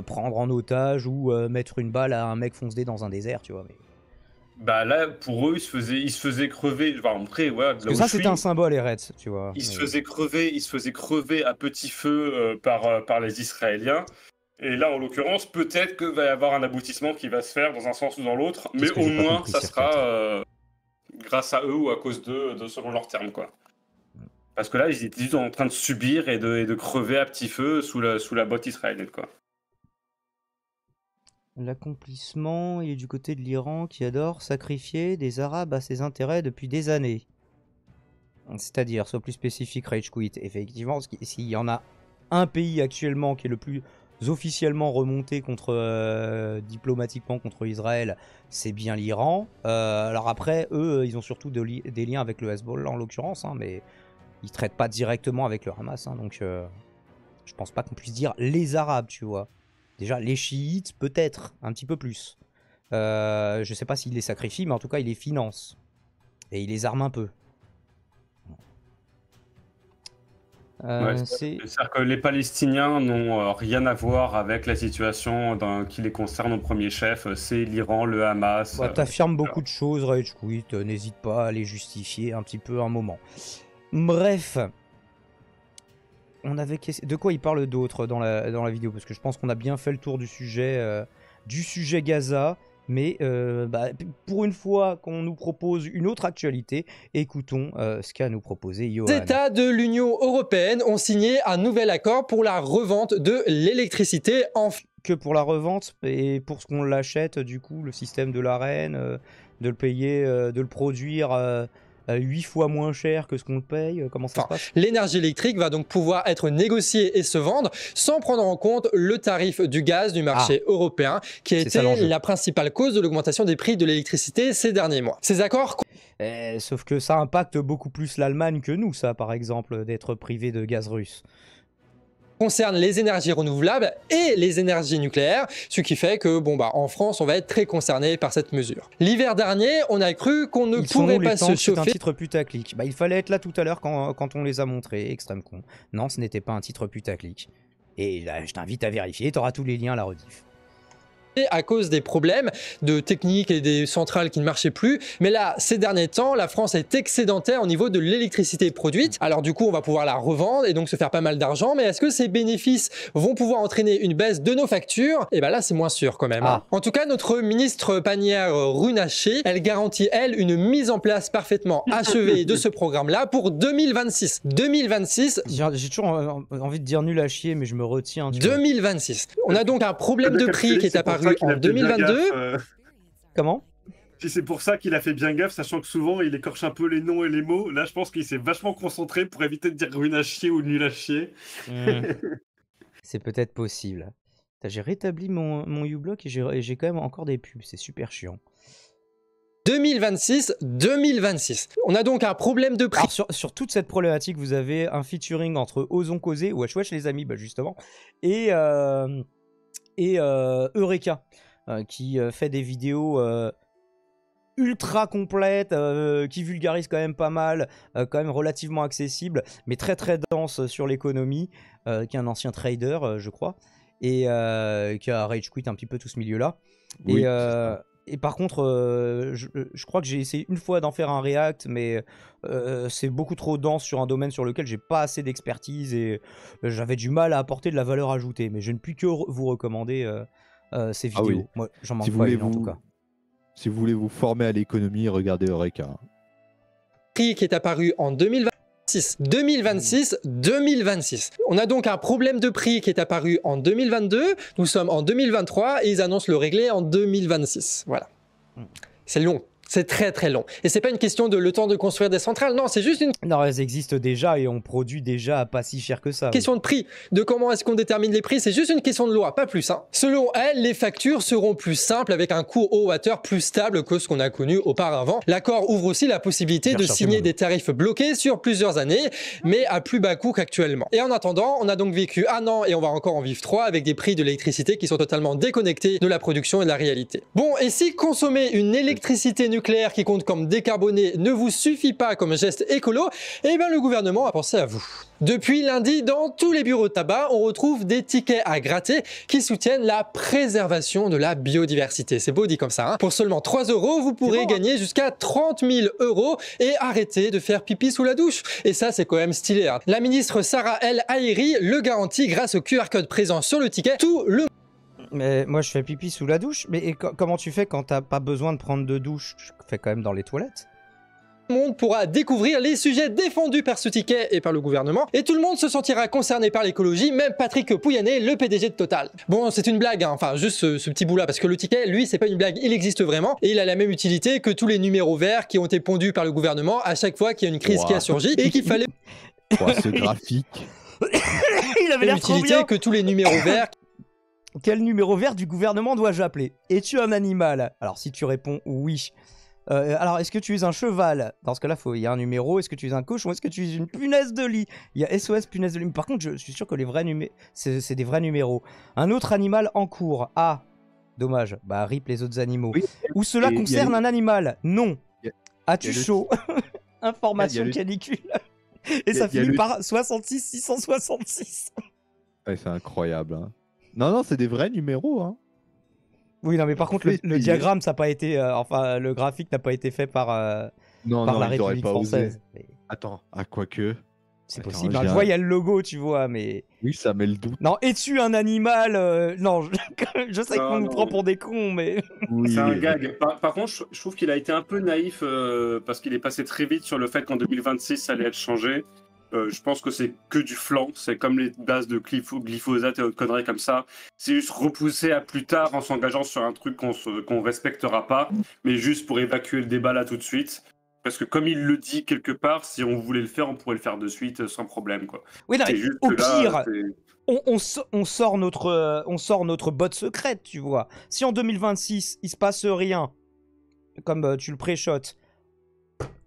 prendre en otage ou mettre une balle à un mec foncé dans un désert, tu vois. Mais bah là, pour eux, ils se faisaient, se crever. Enfin, ouais, ça, c'était un symbole, Eretz, tu vois. Ils se faisaient crever, ils se faisaient crever à petit feu euh, par, euh, par les Israéliens. Et là, en l'occurrence, peut-être que va y avoir un aboutissement qui va se faire dans un sens ou dans l'autre, mais au moins, ça sera euh, grâce à eux ou à cause d'eux, de, selon leurs termes, quoi. Parce que là, ils étaient juste en train de subir et de, de crever à petit feu sous la, sous la botte israélienne, quoi. L'accomplissement, il est du côté de l'Iran qui adore sacrifier des Arabes à ses intérêts depuis des années. C'est-à-dire, soit plus spécifique, Rage Effectivement, s'il y en a un pays actuellement qui est le plus officiellement remonté contre, euh, diplomatiquement contre Israël, c'est bien l'Iran. Euh, alors après, eux, ils ont surtout des liens avec le Hezbollah en l'occurrence, hein, mais ils ne traitent pas directement avec le Hamas. Hein, donc, je euh, je pense pas qu'on puisse dire les Arabes, tu vois. Déjà, les chiites, peut-être, un petit peu plus. Euh, je ne sais pas s'il les sacrifie, mais en tout cas, il les finance. Et il les arme un peu. Euh, C'est-à-dire que les Palestiniens n'ont euh, rien à voir avec la situation qui les concerne au premier chef. C'est l'Iran, le Hamas. Tu T'affirmes beaucoup de choses, Rage N'hésite pas à les justifier un petit peu un moment. Bref, on avait de quoi il parle d'autre dans la, dans la vidéo parce que je pense qu'on a bien fait le tour du sujet euh, du sujet Gaza. Mais euh, bah, pour une fois qu'on nous propose une autre actualité, écoutons euh, ce qu'a nous proposé Johan. Les États de l'Union européenne ont signé un nouvel accord pour la revente de l'électricité en que pour la revente et pour ce qu'on l'achète, du coup, le système de la reine, de le payer, de le produire 8 euh, fois moins cher que ce qu'on paye euh, Comment ça L'énergie électrique va donc pouvoir être négociée et se vendre sans prendre en compte le tarif du gaz du marché ah. européen qui a été la principale cause de l'augmentation des prix de l'électricité ces derniers mois. Ces accords eh, sauf que ça impacte beaucoup plus l'Allemagne que nous, ça, par exemple, d'être privé de gaz russe concerne les énergies renouvelables et les énergies nucléaires, ce qui fait que, bon, bah, en France, on va être très concerné par cette mesure. L'hiver dernier, on a cru qu'on ne pourrait pas se chauffer. un titre putaclic. Bah, il fallait être là tout à l'heure quand, quand on les a montrés, extrême con. Non, ce n'était pas un titre putaclic. Et là, je t'invite à vérifier, auras tous les liens à la rediff à cause des problèmes de technique et des centrales qui ne marchaient plus. Mais là, ces derniers temps, la France est excédentaire au niveau de l'électricité produite. Alors du coup, on va pouvoir la revendre et donc se faire pas mal d'argent. Mais est-ce que ces bénéfices vont pouvoir entraîner une baisse de nos factures Et eh bien là, c'est moins sûr quand même. Hein. Ah. En tout cas, notre ministre panière Runacher, elle garantit, elle, une mise en place parfaitement achevée de ce programme-là pour 2026. 2026. J'ai toujours envie de dire nul à chier, mais je me retiens. 2026. On a euh, donc un problème de prix qui est apparu 2022. Euh. Comment si c'est pour ça qu'il a fait bien gaffe, sachant que souvent il écorche un peu les noms et les mots, là je pense qu'il s'est vachement concentré pour éviter de dire ruine à chier ou nul à chier. Hmm. c'est peut-être possible. J'ai rétabli mon, mon block et j'ai quand même encore des pubs, c'est super chiant. 2026, 2026. On a donc un problème de prix. sur, toute cette problématique, vous avez un featuring entre Ozon Causé, ou « chez les amis, bah, justement, et... Euh, et euh, Eureka, euh, qui euh, fait des vidéos ultra complètes, qui vulgarise quand même pas mal, quand même relativement accessible, mais très très dense sur l'économie, qui est un ancien trader, je crois, et qui a rage quit un petit peu tout ce milieu-là. Oui, et et par contre, euh, euh, je, crois que j'ai essayé une fois d'en faire un React, mais euh, c'est beaucoup trop dense sur un domaine sur lequel j'ai pas assez d'expertise et j'avais du mal à apporter de la valeur ajoutée. Mais je ne puis que vous recommander ces ah vidéos. Moi, j'en manque pas en tout cas. Si vous voulez vous former à l'économie, regardez Eureka. Qui est apparu en 2020. 2026, 2026. On a donc un problème de prix qui est apparu en 2022, nous sommes en 2023 et ils annoncent le régler en 2026. Voilà. Mm. C'est long. C'est très très long. Et c'est pas une question de le temps de construire des centrales, non, c'est juste une... Non, elles existent déjà et on produit déjà pas si cher que ça. Question de prix, de comment est-ce qu'on détermine les prix, c'est juste une question de loi, pas plus. Hein. Selon elle, les factures seront plus simples avec un coût au water plus stable que ce qu'on a connu auparavant. L'accord ouvre aussi la possibilité de signer des tarifs bloqués sur plusieurs années, mais à plus bas coût qu'actuellement. Et en attendant, on a donc vécu un an et on va encore en vivre trois avec des prix de l'électricité qui sont totalement déconnectés de la production et de la réalité. Bon, et si consommer une électricité nucléaire nucléaire qui compte comme décarboné ne vous suffit pas comme geste écolo, eh bien le gouvernement a pensé à vous. Depuis lundi, dans tous les bureaux de tabac, on retrouve des tickets à gratter qui soutiennent la préservation de la biodiversité. C'est beau dit comme ça. Hein. Pour seulement 3 euros, vous pourrez hein. gagner jusqu'à 30 000 euros et arrêter de faire pipi sous la douche. Et ça, c'est quand même stylé. Hein. la ministre Sarah El Haïri le garantit grâce au QR code présent sur le ticket. Tout le mais moi, je fais pipi sous la douche. Mais comment tu fais quand t'as pas besoin de prendre de douche Tu fais quand même dans les toilettes Tout le monde pourra découvrir les sujets défendus par ce ticket et par le gouvernement, et tout le monde se sentira concerné par l'écologie, même Patrick Pouyanné, le PDG de Total. Bon, c'est une blague, hein. enfin juste ce, petit bout-là, parce que le ticket, lui, c'est pas une blague, il existe vraiment, et il a la même utilité que tous les numéros verts qui ont été pondus par le gouvernement à chaque fois qu'il y a une crise qui a surgi, et qu'il fallait... Quoi, ce graphique Il avait l'air trop bien. que tous les numéros verts... Quel numéro vert du gouvernement dois-je appeler Es-tu un animal Alors si tu réponds oui. Euh, alors est-ce que tu es un cheval Dans ce cas-là, il y a un numéro. Est-ce que tu es un cochon Est-ce que tu es une punaise de lit Il y a SOS punaise de lit. Par contre, je suis sûr que les vrais numéros, c'est des vrais numéros. Un autre animal en cours. Ah, dommage. Bah rip les autres animaux. Oui, Ou cela concerne un animal Non. As-tu chaud Information canicule. Et ça finit par 66 666. c'est incroyable. Hein. Non, non, c'est des vrais numéros. Hein. Oui, non, mais par contre, le, diagramme, ça n'a pas été. Euh, enfin, le graphique n'a pas été fait par, euh, par la République française. Attends, à ah, quoi que C'est possible. Tu hein. vois, il y a le logo, tu vois, mais. Oui, ça met le doute. Non, es-tu un animal euh, Non, je, sais qu'on nous prend pour des cons, mais. C'est un gag. par, contre, je trouve qu'il a été un peu naïf parce qu'il est passé très vite sur le fait qu'en 2026, ça allait être changé. Euh, je pense que c'est que du flanc, c'est comme les bases de glyphosate et autres conneries comme ça. C'est juste repousser à plus tard en s'engageant sur un truc qu'on respectera pas, mais juste pour évacuer le débat là tout de suite. Parce que comme il le dit quelque part, si on voulait le faire, on pourrait le faire de suite euh, sans problème. Quoi. Oui, au pire, euh, on, sort notre, botte secrète, tu vois. Si en 2026, il se passe rien, comme tu le préchotes,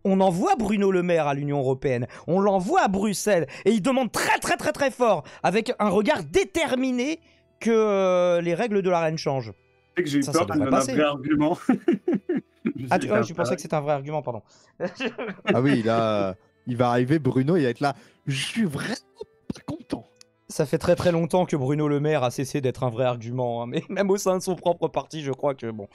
on envoie Bruno Le Maire à l'Union européenne, on l'envoie à Bruxelles, et il demande très très très très fort, avec un regard déterminé, que euh, les règles de la reine changent. C'est que j'ai eu peur un vrai argument. ah, tu, vois, oh, je pensais que c'était un vrai argument, pardon. ah oui, là, il va arriver Bruno, il va être là. Je suis vraiment pas content. Ça fait très très longtemps que Bruno Le Maire a cessé d'être un vrai argument, hein, mais même au sein de son propre parti, je crois que bon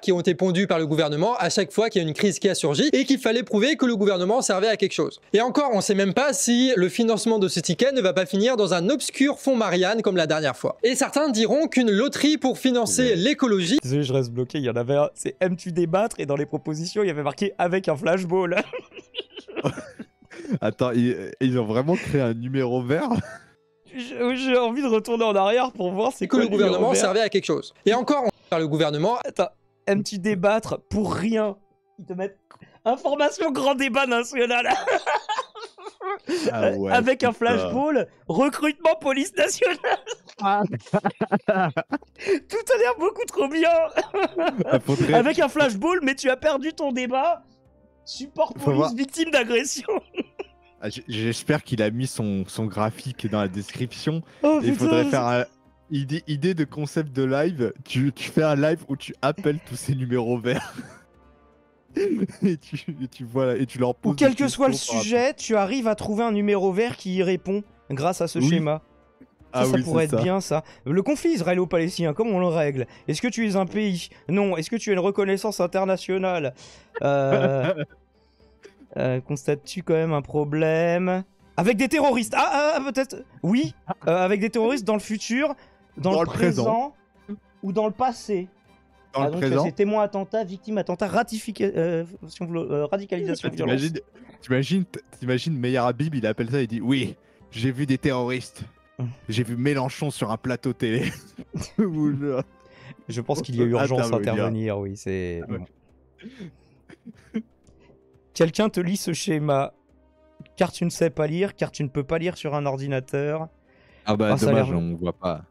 qui ont été pondus par le gouvernement à chaque fois qu'il y a une crise qui a surgi et qu'il fallait prouver que le gouvernement servait à quelque chose. Et encore, on ne sait même pas si le financement de ce ticket ne va pas finir dans un obscur fonds Marianne comme la dernière fois. Et certains diront qu'une loterie pour financer l'écologie... Désolé, je reste bloqué, il y en avait un, c'est M tu débattre et dans les propositions, il y avait marqué avec un flashball. Attends, ils, ont vraiment créé un numéro vert J'ai envie de retourner en arrière pour voir c'est que le gouvernement servait à quelque chose. Et encore, on... par le gouvernement... Attends, un petit débattre pour rien. Ils te mettent information grand débat national. Ah euh, avec un flashball, recrutement police nationale. Ah. Tout a l'air beaucoup trop bien. Ah, avec un flashball, mais tu as perdu ton débat. Support police victime d'agression. J'espère qu'il a mis son, son graphique dans la description. Oh, Il faudrait faire idée, idée de concept de live, tu, tu fais un live où tu appelles tous ces numéros verts. et, tu, et, tu, et tu leur poses. Ou quel que soit le sujet, tu arrives à trouver un numéro vert qui y répond grâce à ce schéma. Ça, ah ça pourrait être bien ça. Le conflit israélo-palestinien, comment on le règle Est-ce que tu es un pays Non. Est-ce que tu as une reconnaissance internationale euh, euh... Constates-tu quand même un problème Avec des terroristes Ah, ah, ah peut-être Oui euh, Avec des terroristes dans le futur dans, le, présent, ou dans le passé. Dans ah, le euh, C'est témoin attentat, victime attentat, ratification, euh, euh, radicalisation. T'imagines, Meyer Habib, il appelle ça, il dit oui, j'ai vu des terroristes. J'ai vu Mélenchon sur un plateau télé. Je pense qu'il y a urgence à intervenir, oui, c'est. Ah, Quelqu'un te lit ce schéma, car tu ne sais pas lire, car tu ne peux pas lire sur un ordinateur. Ah bah dommage, on voit pas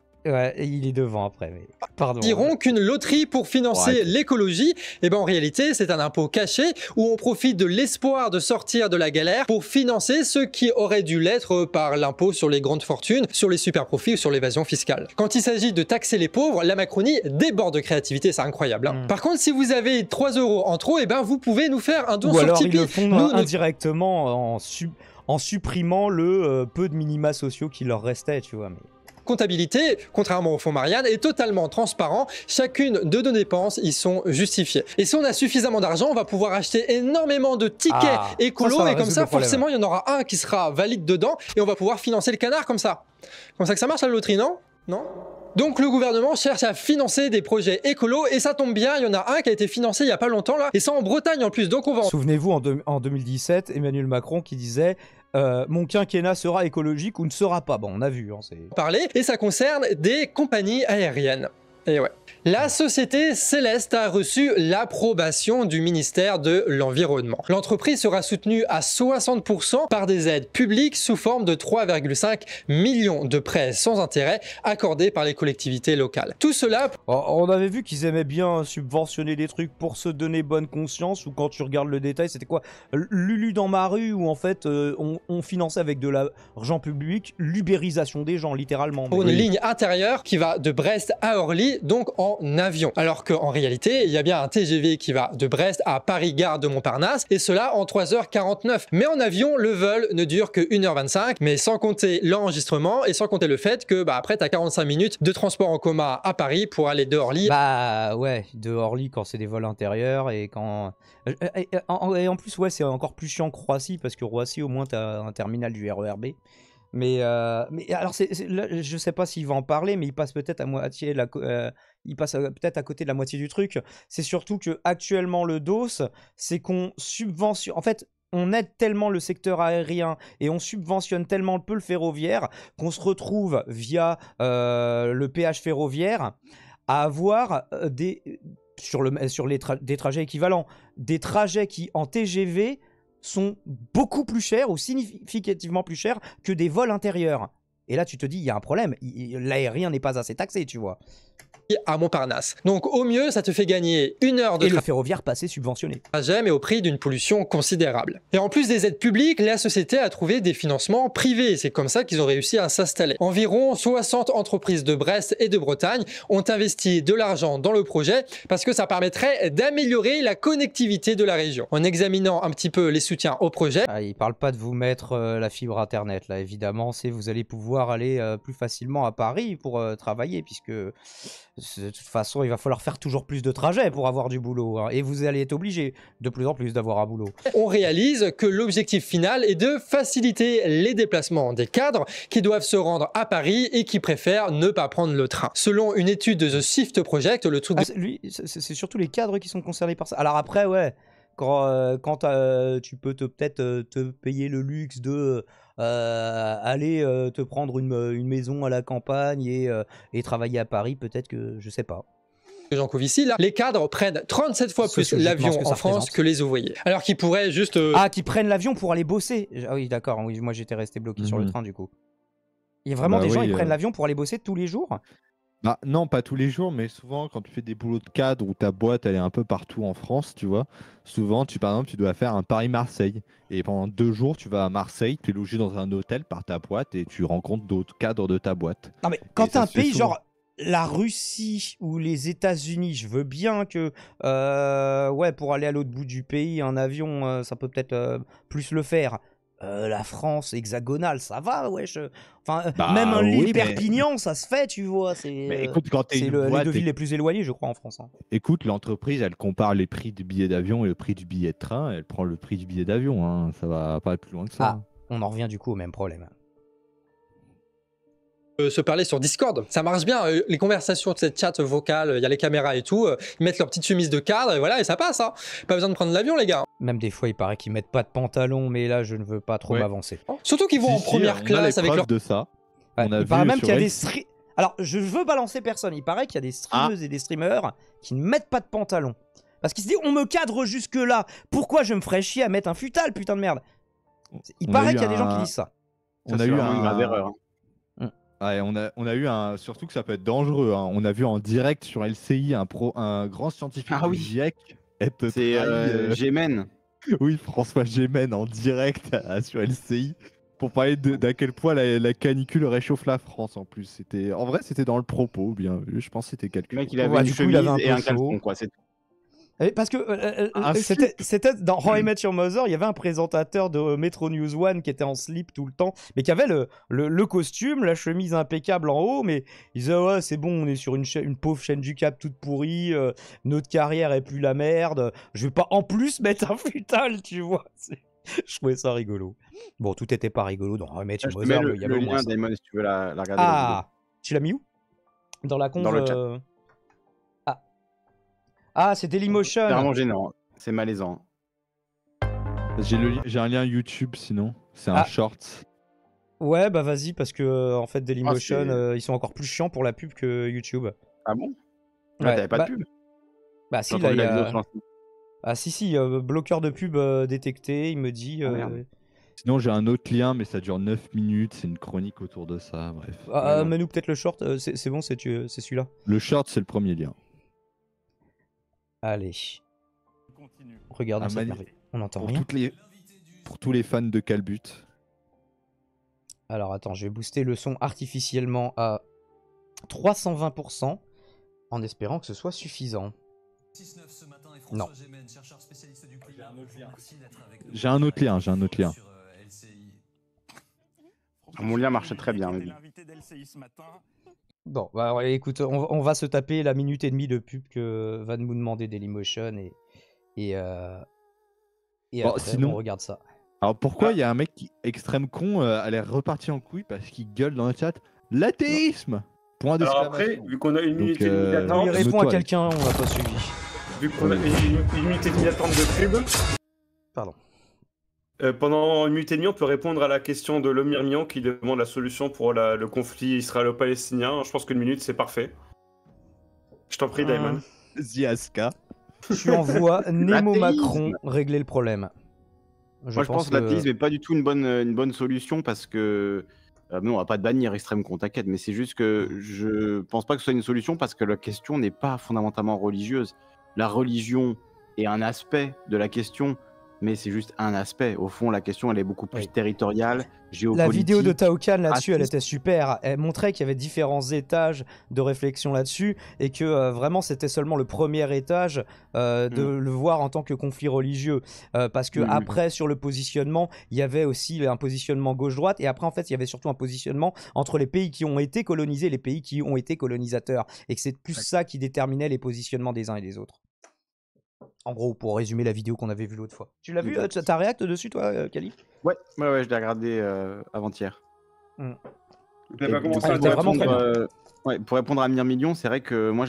il est devant après. Mais... Pardon. Diront qu'une loterie pour financer l'écologie, eh ben en réalité, c'est un impôt caché où on profite de l'espoir de sortir de la galère pour financer ce qui aurait dû l'être par l'impôt sur les grandes fortunes, sur les super profits ou sur l'évasion fiscale. Quand il s'agit de taxer les pauvres, la Macronie déborde de créativité, c'est incroyable. Hein. Mm. Par contre, si vous avez 3 euros en trop, eh ben vous pouvez nous faire un don ou sur alors Ils le font indirectement en supprimant le euh, peu de minima sociaux qui leur restait, tu vois. Mais comptabilité, contrairement au fonds Marianne, est totalement transparent. Chacune de nos dépenses y sont justifiées. Et si on a suffisamment d'argent, on va pouvoir acheter énormément de tickets ah, écolo et comme ça, forcément, il y en aura un qui sera valide dedans et on va pouvoir financer le canard comme ça. Comme ça que ça marche la loterie, non Non donc le gouvernement cherche à financer des projets écolos et ça tombe bien, il y en a un qui a été financé il y a pas longtemps là, et ça en Bretagne en plus, donc on va... Souvenez-vous en, en 2017, Emmanuel Macron qui disait euh, mon quinquennat sera écologique ou ne sera pas. Bon, on a vu. Hein, Parler, et ça concerne des compagnies aériennes. Et ouais. La société Céleste a reçu l'approbation du ministère de l'Environnement. L'entreprise sera soutenue à 60% par des aides publiques sous forme de 3,5 millions de prêts sans intérêt accordés par les collectivités locales. Tout cela... Oh, on avait vu qu'ils aimaient bien subventionner des trucs pour se donner bonne conscience ou quand tu regardes le détail, c'était quoi Lulu dans ma rue où en fait euh, on, on finançait avec de l'argent public l'ubérisation des gens littéralement. une ligne intérieure qui va de Brest à Orly, donc en avion. Alors qu'en réalité, il y a bien un TGV qui va de Brest à Paris-Gare de Montparnasse, et cela en 3h49. Mais en avion, le vol ne dure que 1h25, mais sans compter l'enregistrement et sans compter le fait que bah, après, t'as 45 minutes de transport en coma à Paris pour aller de Orly. Bah ouais, de Orly quand c'est des vols intérieurs et quand... Euh, euh, euh, et en plus, ouais, c'est encore plus chiant que Roissy, parce que Roissy, au moins, t'as un terminal du RERB. Mais, mais alors, c'est, je sais pas s'il va en parler, mais il passe peut-être à moitié la, il passe peut-être à côté de la moitié du truc. C'est surtout que actuellement le dos, c'est qu'on subventionne. En fait, on aide tellement le secteur aérien et on subventionne tellement peu le ferroviaire qu'on se retrouve via euh, le péage ferroviaire à avoir euh, des sur, le, sur les des trajets équivalents, des trajets qui en TGV sont beaucoup plus chers ou significativement plus chers que des vols intérieurs. Et là, tu te dis, il y a un problème. L'aérien n'est pas assez taxé, tu vois à Montparnasse. Donc au mieux, ça te fait gagner une heure de et le ferroviaire passé subventionné. Trajet, mais au prix d'une pollution considérable. Et en plus des aides publiques, la société a trouvé des financements privés. C'est comme ça qu'ils ont réussi à s'installer. Environ 60 entreprises de Brest et de Bretagne ont investi de l'argent dans le projet parce que ça permettrait d'améliorer la connectivité de la région. En examinant un petit peu les soutiens au projet. Ah, il parle pas de vous mettre euh, la fibre internet là, évidemment, c'est vous allez pouvoir aller euh, plus facilement à Paris pour euh, travailler puisque de toute façon, il va falloir faire toujours plus de trajets pour avoir du boulot. Hein. et vous allez être obligé de plus en plus d'avoir un boulot. On réalise que l'objectif final est de faciliter les déplacements des cadres qui doivent se rendre à Paris et qui préfèrent ne pas prendre le train. Selon une étude de The Shift Project, le truc... Ah, lui, c'est surtout les cadres qui sont concernés par ça. Alors après, ouais, quand, euh, euh, tu peux peut-être euh, te payer le luxe de euh, aller euh, te prendre euh, une, maison à la campagne et, et travailler à Paris, peut-être que je sais pas. Jean Covici, là, les cadres prennent 37 fois plus l'avion en France que les ouvriers. Alors qu'ils pourraient juste. Ah, qui prennent l'avion pour aller bosser. Ah oui, d'accord. Oui, moi, j'étais resté bloqué sur le mhm. train, du coup. Il y a vraiment bah des gens, qui prennent l'avion pour aller bosser tous les jours. Bah, non, pas tous les jours, mais souvent quand tu fais des boulots de cadre ou ta boîte elle est un peu partout en France, tu vois, souvent tu par exemple tu dois faire un Paris-Marseille et pendant deux jours tu vas à Marseille, tu es logé dans un hôtel par ta boîte et tu rencontres d'autres cadres de ta boîte. Non mais quand un pays genre la Russie ou les États-Unis, je veux bien que euh, ouais pour aller à l'autre bout du pays en avion euh, ça peut peut-être euh, plus le faire, euh, la France hexagonale, ça va, wesh. Euh, enfin, euh, bah même un lit Perpignan, ça se fait, tu vois. C'est quand les deux villes les plus éloignées, je crois, en France. Hein. Écoute, l'entreprise, elle compare les prix du billet d'avion et le prix du billet de train. Elle prend le prix du billet d'avion. Hein. Ça va pas plus loin que ça. Ah, on en revient du coup au même problème. Euh, se parler sur Discord. Ça marche bien, euh, les conversations, de cette chat vocale, il y a les caméras et tout, euh, ils mettent leur petite chemise de cadre et voilà, et ça passe. Hein. Pas besoin de prendre l'avion, les gars. Hein. Même des fois, il paraît qu'ils mettent pas de pantalon, mais là, je ne veux pas trop m'avancer. Oh, surtout qu'ils vont en première classe avec leur. de ça. On a même qu'il y a des. Alors, je veux balancer personne. Il paraît qu'il y a des ah. streamers et des streamers qui ne mettent pas de pantalon. Parce qu'ils se disent, on me cadre jusque-là. Pourquoi je me ferais chier à mettre un futal, putain de merde Il paraît qu'il y a des gens qui disent ça. On a eu un, grave erreur. Hein. Ah, ouais, on, a, eu un. Surtout que ça peut être dangereux. Hein. On a vu en direct sur LCI un, pro, un grand scientifique ah, oui. GIEC être. C'est euh, euh, e oui, François Gémen en direct euh, sur LCI pour parler d'à quel point la, canicule réchauffe la France en plus. C'était en vrai c'était dans le propos bien. vu. Je pense que c'était calculé. Le il avait une un quoi. C'est eh, parce que euh, euh, euh, c'était dans How I Met Your Mother, il y avait un présentateur de Metro News One qui était en slip tout le temps, mais qui avait le, le, costume, la chemise impeccable en haut, mais il disait ouais c'est bon, on est sur une, une pauvre chaîne du Cap toute pourrie, notre carrière est plus la merde, je vais pas en plus mettre un futal, tu vois. Je trouvais ça rigolo. Bon, tout était pas rigolo dans How I Met Mother, il y avait le moins si tu veux la, regarder. Ah, tu l'as mis où Dans la con ah, c'est Dailymotion. C'est vraiment gênant. C'est malaisant. J'ai un lien YouTube sinon. C'est un ah. short. Ouais, bah vas-y, parce que euh, en fait, Dailymotion, ah, euh, ils sont encore plus chiants pour la pub que YouTube. Ah bon ah, t'avais pas de bah pub Bah si, Ah si, si, euh, bloqueur de pub détecté, il me dit... Sinon, j'ai un autre lien, mais ça dure 9 minutes. C'est une chronique autour de ça. Bref. Ah, mais nous, peut-être le short. C'est bon, c'est celui-là. Le short, c'est le premier lien. Allez. Regardez Regardons On entend pour rien. Pour tous les fans de Calbut. Alors attends, je vais booster le son artificiellement à 320% en espérant que ce soit suffisant. non. J'ai un autre lien, j'ai un autre lien. Euh, ah, mon lien marchait très bien. Mais... Bon, bah, écoute, on, va se taper la minute et demie de pub que va nous demander Dailymotion et. Et. Euh, et bon, sinon, on regarde ça. Alors pourquoi ah. il y a un mec qui, extrême con euh, a l'air reparti en couille parce qu'il gueule dans le chat L'athéisme Point Alors après, vu qu'on a une minute et demie euh, d'attente. Il répond à quelqu'un, on l'a pas suivi. Vu qu'on a une, minute et demie d'attente de pub. Pardon. Euh, pendant une minute et demie, on peut répondre à la question de Lomir Mian qui demande la solution pour le conflit israélo-palestinien. Je pense qu'une minute, c'est parfait. Je t'en prie, Damon. Ah. Daimon. Ziaska. Tu envoies Nemo Macron régler le problème. Moi, je pense que l'athéisme n'est pas du tout une bonne, une bonne solution parce que. non, euh, on va pas de bannir extrême qu'on t'inquiète, mais c'est juste que je pense pas que ce soit une solution parce que la question n'est pas fondamentalement religieuse. La religion est un aspect de la question mais c'est juste un aspect. Au fond, la question, elle est beaucoup plus territoriale, géopolitique. La vidéo de Taokan là-dessus, elle était super. Elle montrait qu'il y avait différents étages de réflexion là-dessus et que euh, vraiment, c'était seulement le premier étage euh, de mm. le voir en tant que conflit religieux. Euh, parce que mm, mm, après, sur le positionnement, il y avait aussi un positionnement gauche-droite et après, en fait, il y avait surtout un positionnement entre les pays qui ont été colonisés et les pays qui ont été colonisateurs. Et que c'est plus ça qui déterminait les positionnements des uns et des autres. En gros, pour résumer la vidéo qu'on avait vue l'autre fois. Tu l'as vu tu T'as React dessus, toi, euh, Kali ouais. je l'ai regardé euh, avant-hier. Hmm. pas pour, répondre, euh, pour répondre à Mire Million, c'est vrai que moi,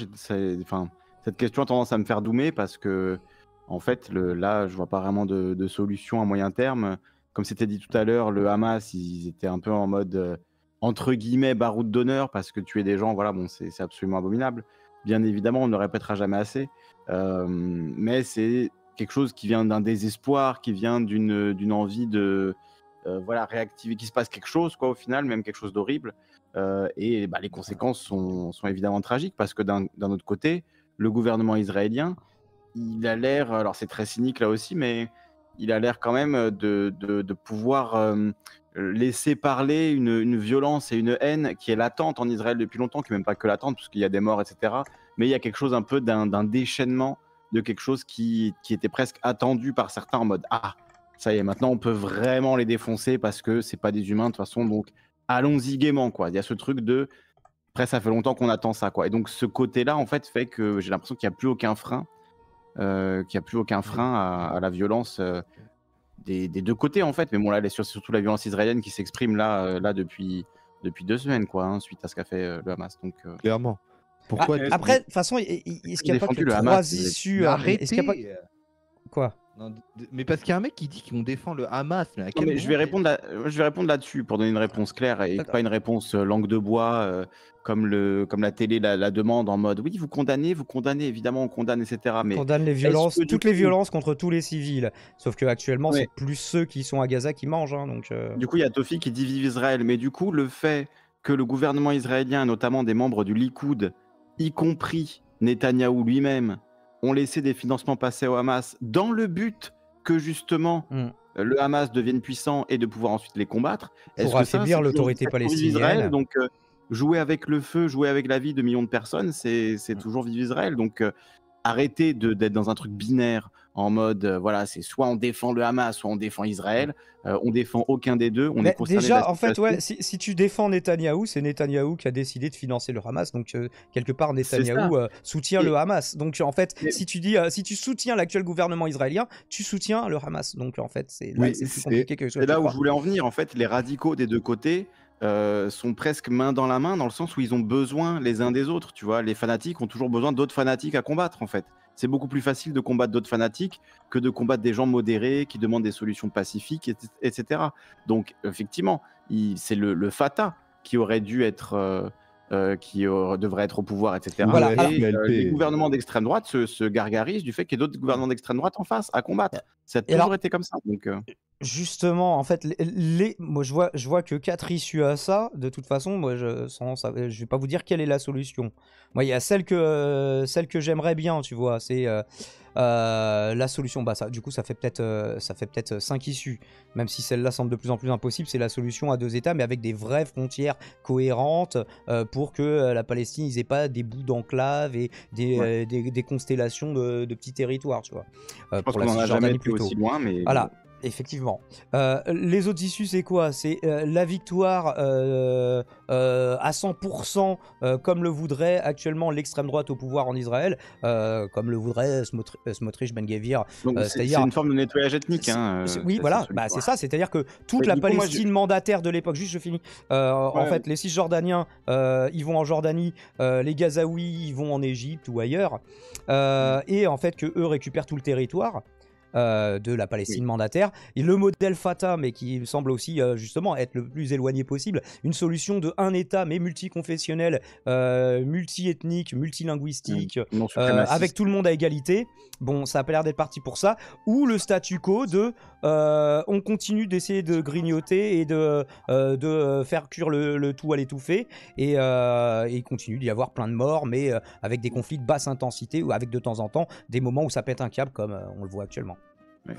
enfin, cette question a tendance à me faire doumer parce que, en fait, là, je vois pas vraiment de, solution à moyen terme. Comme c'était dit tout à l'heure, le Hamas, ils étaient un peu en mode entre guillemets baroud d'honneur parce que tuer des gens, voilà, bon, c'est absolument abominable. Bien évidemment, on ne répétera jamais assez. Euh, mais c'est quelque chose qui vient d'un désespoir, qui vient d'une envie de euh, voilà réactiver, qu'il se passe quelque chose, quoi, au final, même quelque chose d'horrible. Euh, et bah, les conséquences sont, évidemment tragiques parce que d'un autre côté, le gouvernement israélien, il a l'air, alors c'est très cynique là aussi, mais il a l'air quand même de, pouvoir laisser parler une, violence et une haine qui est latente en Israël depuis longtemps, qui n'est même pas que latente, puisqu'il y a des morts, etc mais il y a quelque chose un peu d'un déchaînement de quelque chose qui, était presque attendu par certains en mode Ah, ça y est, maintenant on peut vraiment les défoncer parce que c'est pas des humains de toute façon, donc allons-y gaiement, quoi. Il y a ce truc de après, ça fait longtemps qu'on attend ça, quoi. Et donc, ce côté-là, en fait, fait que j'ai l'impression qu'il n'y a plus aucun frein, euh, qu'il a plus aucun frein à, la violence euh, des, deux côtés, en fait. Mais bon, là, c'est surtout la violence israélienne qui s'exprime là, euh, là depuis, depuis deux semaines, quoi, hein, suite à ce qu'a fait le Hamas. Donc, Clairement. Pourquoi ah, Après, de toute façon, est-ce qu'il n'y a pas que trois issues euh, euh. Quoi mais parce qu'il y a un mec qui dit qu'on défend le Hamas. je, vais répondre là, je vais répondre là-dessus pour donner une réponse claire et pas une réponse euh, langue de bois comme, le, comme la télé la, demande en mode oui, vous condamnez, vous condamnez, évidemment, on condamne, etc. Mais on condamne les violences, toutes les violences contre tous les civils. Sauf que actuellement, c'est plus ceux qui sont à Gaza qui mangent. Hein, donc, Du coup, il y a Tofi qui divise Israël. Mais du coup, le fait que le gouvernement israélien, notamment des membres du Likoud, y compris Netanyahou lui-même, ont laissé des financements passer au Hamas dans le but que justement hmm. le Hamas devienne puissant et de pouvoir ensuite les combattre. Pour affaiblir l'autorité palestinienne. Israël, donc euh, jouer avec le feu, jouer avec la vie de millions de personnes, c'est hmm. toujours vivre Israël. Donc euh, arrêter arrêtez d'être dans un truc binaire en mode euh, voilà, c'est soit on défend le Hamas, soit on défend Israël. Euh, on défend aucun des deux. On est déjà, en fait, ouais, si, tu défends Netanyahou, c'est Netanyahou qui a décidé de financer le Hamas. Donc euh, quelque part, Netanyahou soutient le Hamas. Donc en fait, si tu dis, si tu soutiens l'actuel gouvernement israélien, tu soutiens le Hamas. Donc en fait, c'est là, compliqué que là où je voulais en venir. En fait, les radicaux des deux côtés. sont presque main dans la main dans le sens où ils ont besoin les uns des autres. Tu vois, les fanatiques ont toujours besoin d'autres fanatiques à combattre en fait. C'est beaucoup plus facile de combattre d'autres fanatiques que de combattre des gens modérés qui demandent des solutions pacifiques, etc. Donc, effectivement, c'est le, le, Fata qui aurait dû être. Euh, euh, qui devrait être au pouvoir, etc. Euh, les gouvernements d'extrême droite se, se, gargarisent du fait qu'il y ait d'autres gouvernements d'extrême droite en face à combattre. Ça a toujours comme ça. Euh. Justement, en fait, les, je vois, je vois que quatre issues à ça. De toute façon, moi je sens, je vais pas vous dire quelle est la solution. Moi, il y a celle que celle que j'aimerais bien, tu vois, c'est euh, euh, la solution. Bah ça, du coup, ça fait peut-être ça peut-être cinq issues, même si celle-là semble de plus en plus impossible. C'est la solution à deux États, mais avec des vraies frontières cohérentes pour que la Palestine n'ait pas des bouts d'enclave et des, constellations de, petits territoires, tu vois. pour la mais. Voilà. Effectivement. Euh, les autres issues, c'est quoi C'est euh, la victoire euh, à 100%, comme le voudrait actuellement l'extrême droite au pouvoir en Israël, comme le voudrait Smotrich Ben Gavir. c'est une forme de nettoyage ethnique. Hein, oui, voilà, c'est bah, ça. C'est-à-dire que toute la Palestine mandataire de l'époque, juste je finis, en fait, les Cisjordaniens, ils vont en Jordanie, les Gazaouis, ils vont en Égypte ou ailleurs, mm. et en fait, que eux récupèrent tout le territoire. Euh, de la Palestine mandataire. Et le modèle Fatah, mais qui semble aussi euh, justement être le plus éloigné possible, une solution de un État, mais multiconfessionnel, euh, multiethnique, multilinguistique, mm. euh, avec tout le monde à égalité. Bon, ça a pas l'air d'être parti pour ça. Ou le statu quo de on continue d'essayer de grignoter et de, de faire cuire le, tout à l'étouffer Et, et, il continue d'y avoir plein de morts, mais avec des conflits de basse intensité ou avec de temps en temps des moments où ça pète un câble, comme on le voit actuellement. Bah,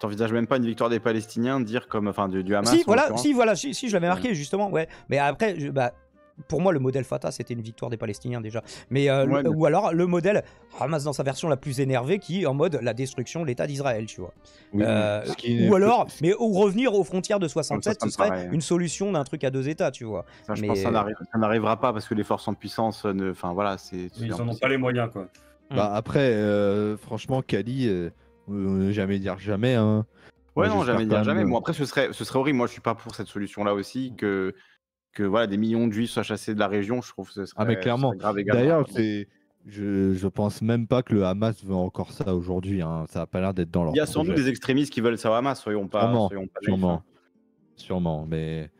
t'envisages même, pas une victoire des Palestiniens, dire comme, enfin, du, Hamas. Si, voilà, si, voilà, si, je l'avais marqué justement, ouais. Mais après, bah, pour moi, le modèle Fatah, c'était une victoire des Palestiniens déjà. Euh, mais, ou alors le modèle Hamas dans sa version la plus énervée, qui est en mode la destruction de l'État d'Israël, tu vois. Euh, ou alors, mais ou revenir aux frontières de 67, ce serait hein. une solution d'un truc à deux États, tu vois. Ça, je ça n'arrivera pas parce que les forces en puissance, ne... enfin voilà, c'est. Ils n'en ont pas les moyens, quoi. Mm. Bah, après, euh, franchement, Kali, euh, jamais dire jamais. Hein. Ouais, non, jamais dire jamais. Moi, euh, après, ce serait, ce serait horrible. Moi, je suis pas pour cette solution-là aussi. Que, que voilà, des millions de juifs soient chassés de la région, je trouve que ce ah, serait, grave mais D'ailleurs, c'est. Je, je, pense même pas que le Hamas veut encore ça aujourd'hui. Hein. Ça a pas l'air d'être dans leur. Il y a sans doute des extrémistes qui veulent ça Hamas, soyons pas. Sûrement, hein. sûrement, sûrement, mais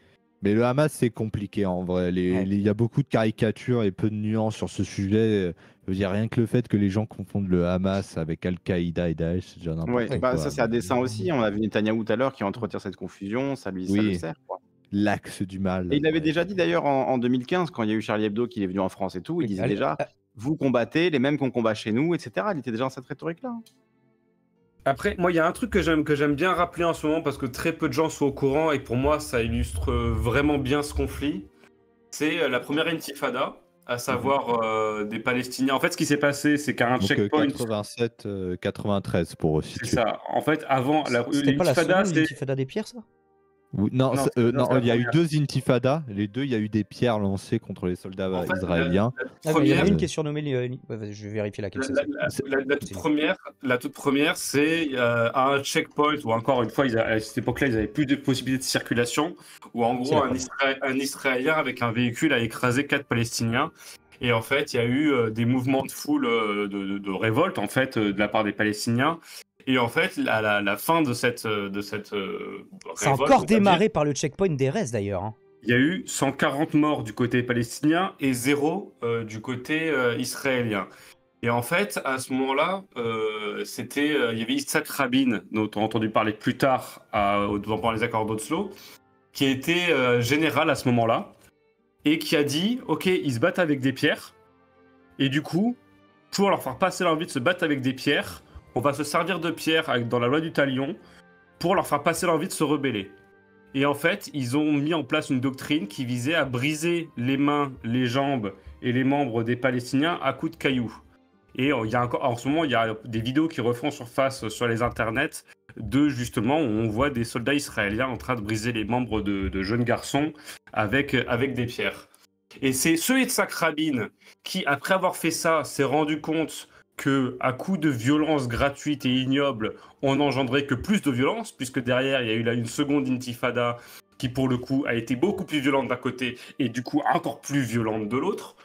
mais le Hamas, c'est compliqué en vrai. Il y a beaucoup de caricatures et peu de nuances sur ce sujet. Je veux a rien que le fait que les gens confondent le Hamas avec Al-Qaïda et Daesh, c'est déjà n'importe ouais, Bah, ça, c'est à euh, aussi. On a vu Netanyahu tout à l'heure qui entretient cette confusion. Ça lui, sert. L'axe du mal. il avait déjà dit d'ailleurs en, en, 2015, quand il y a eu Charlie Hebdo qui est venu en France et tout, il disait déjà Vous combattez les mêmes qu'on combat chez nous, etc. Il était déjà dans cette rhétorique-là. Hein. Après, moi, il y a un truc que j'aime, que j'aime bien rappeler en ce moment parce que très peu de gens sont au courant et pour moi, ça illustre euh, vraiment bien ce conflit. C'est euh, la première intifada, à mhm. savoir euh, des Palestiniens. En fait, ce qui s'est passé, c'est qu'à un checkpoint. 87, 93 pour aussi. C'est ça. En fait, avant la, C'était pas la intifada des pierres, ça non, euh, il y a eu deux intifadas. Les deux, il y a eu des pierres lancées contre les soldats israéliens. Ah, il y en a une qui est surnommée. je vais vérifier laquelle c'est. La, toute première, la toute première, c'est euh, un checkpoint où encore une fois, à cette époque-là, ils n'avaient plus de possibilités de circulation. Où en gros, un, Israélien avec un véhicule a écrasé quatre Palestiniens. Et en fait, il y a eu euh, des mouvements de foule de, de révolte en fait de la part des Palestiniens et en fait, à la, fin de cette. Euh, de cette euh, encore démarré par le checkpoint des restes d'ailleurs. Hein. Il y a eu 140 morts du côté palestinien et zéro euh, du côté israélien. Et en fait, à ce moment-là, c'était, il y avait Isaac Rabin, dont on a entendu parler plus tard devant les accords d'Oslo, qui était général à ce moment-là et qui a dit Ok, ils se battent avec des pierres. Et du coup, pour leur faire passer l'envie de se battre avec des pierres, on va se servir de pierres dans la loi du talion pour leur faire passer l'envie de se rebeller. Et en fait, ils ont mis en place une doctrine qui visait à briser les mains, les jambes et les membres des Palestiniens à coups de cailloux. Et euh, il y a encore, en ce moment, il y a des vidéos qui refont surface sur les internets de justement où on voit des soldats israéliens en train de briser les membres de, jeunes garçons avec, avec des pierres. Et c'est ce et de sa qui, après avoir fait ça, s'est rendu compte que à coup de violence gratuite et ignoble, on n'engendrait que plus de violence, puisque derrière, il y a eu là une seconde intifada qui, pour le coup, a été beaucoup plus violente d'un côté et du coup encore plus violente de l'autre,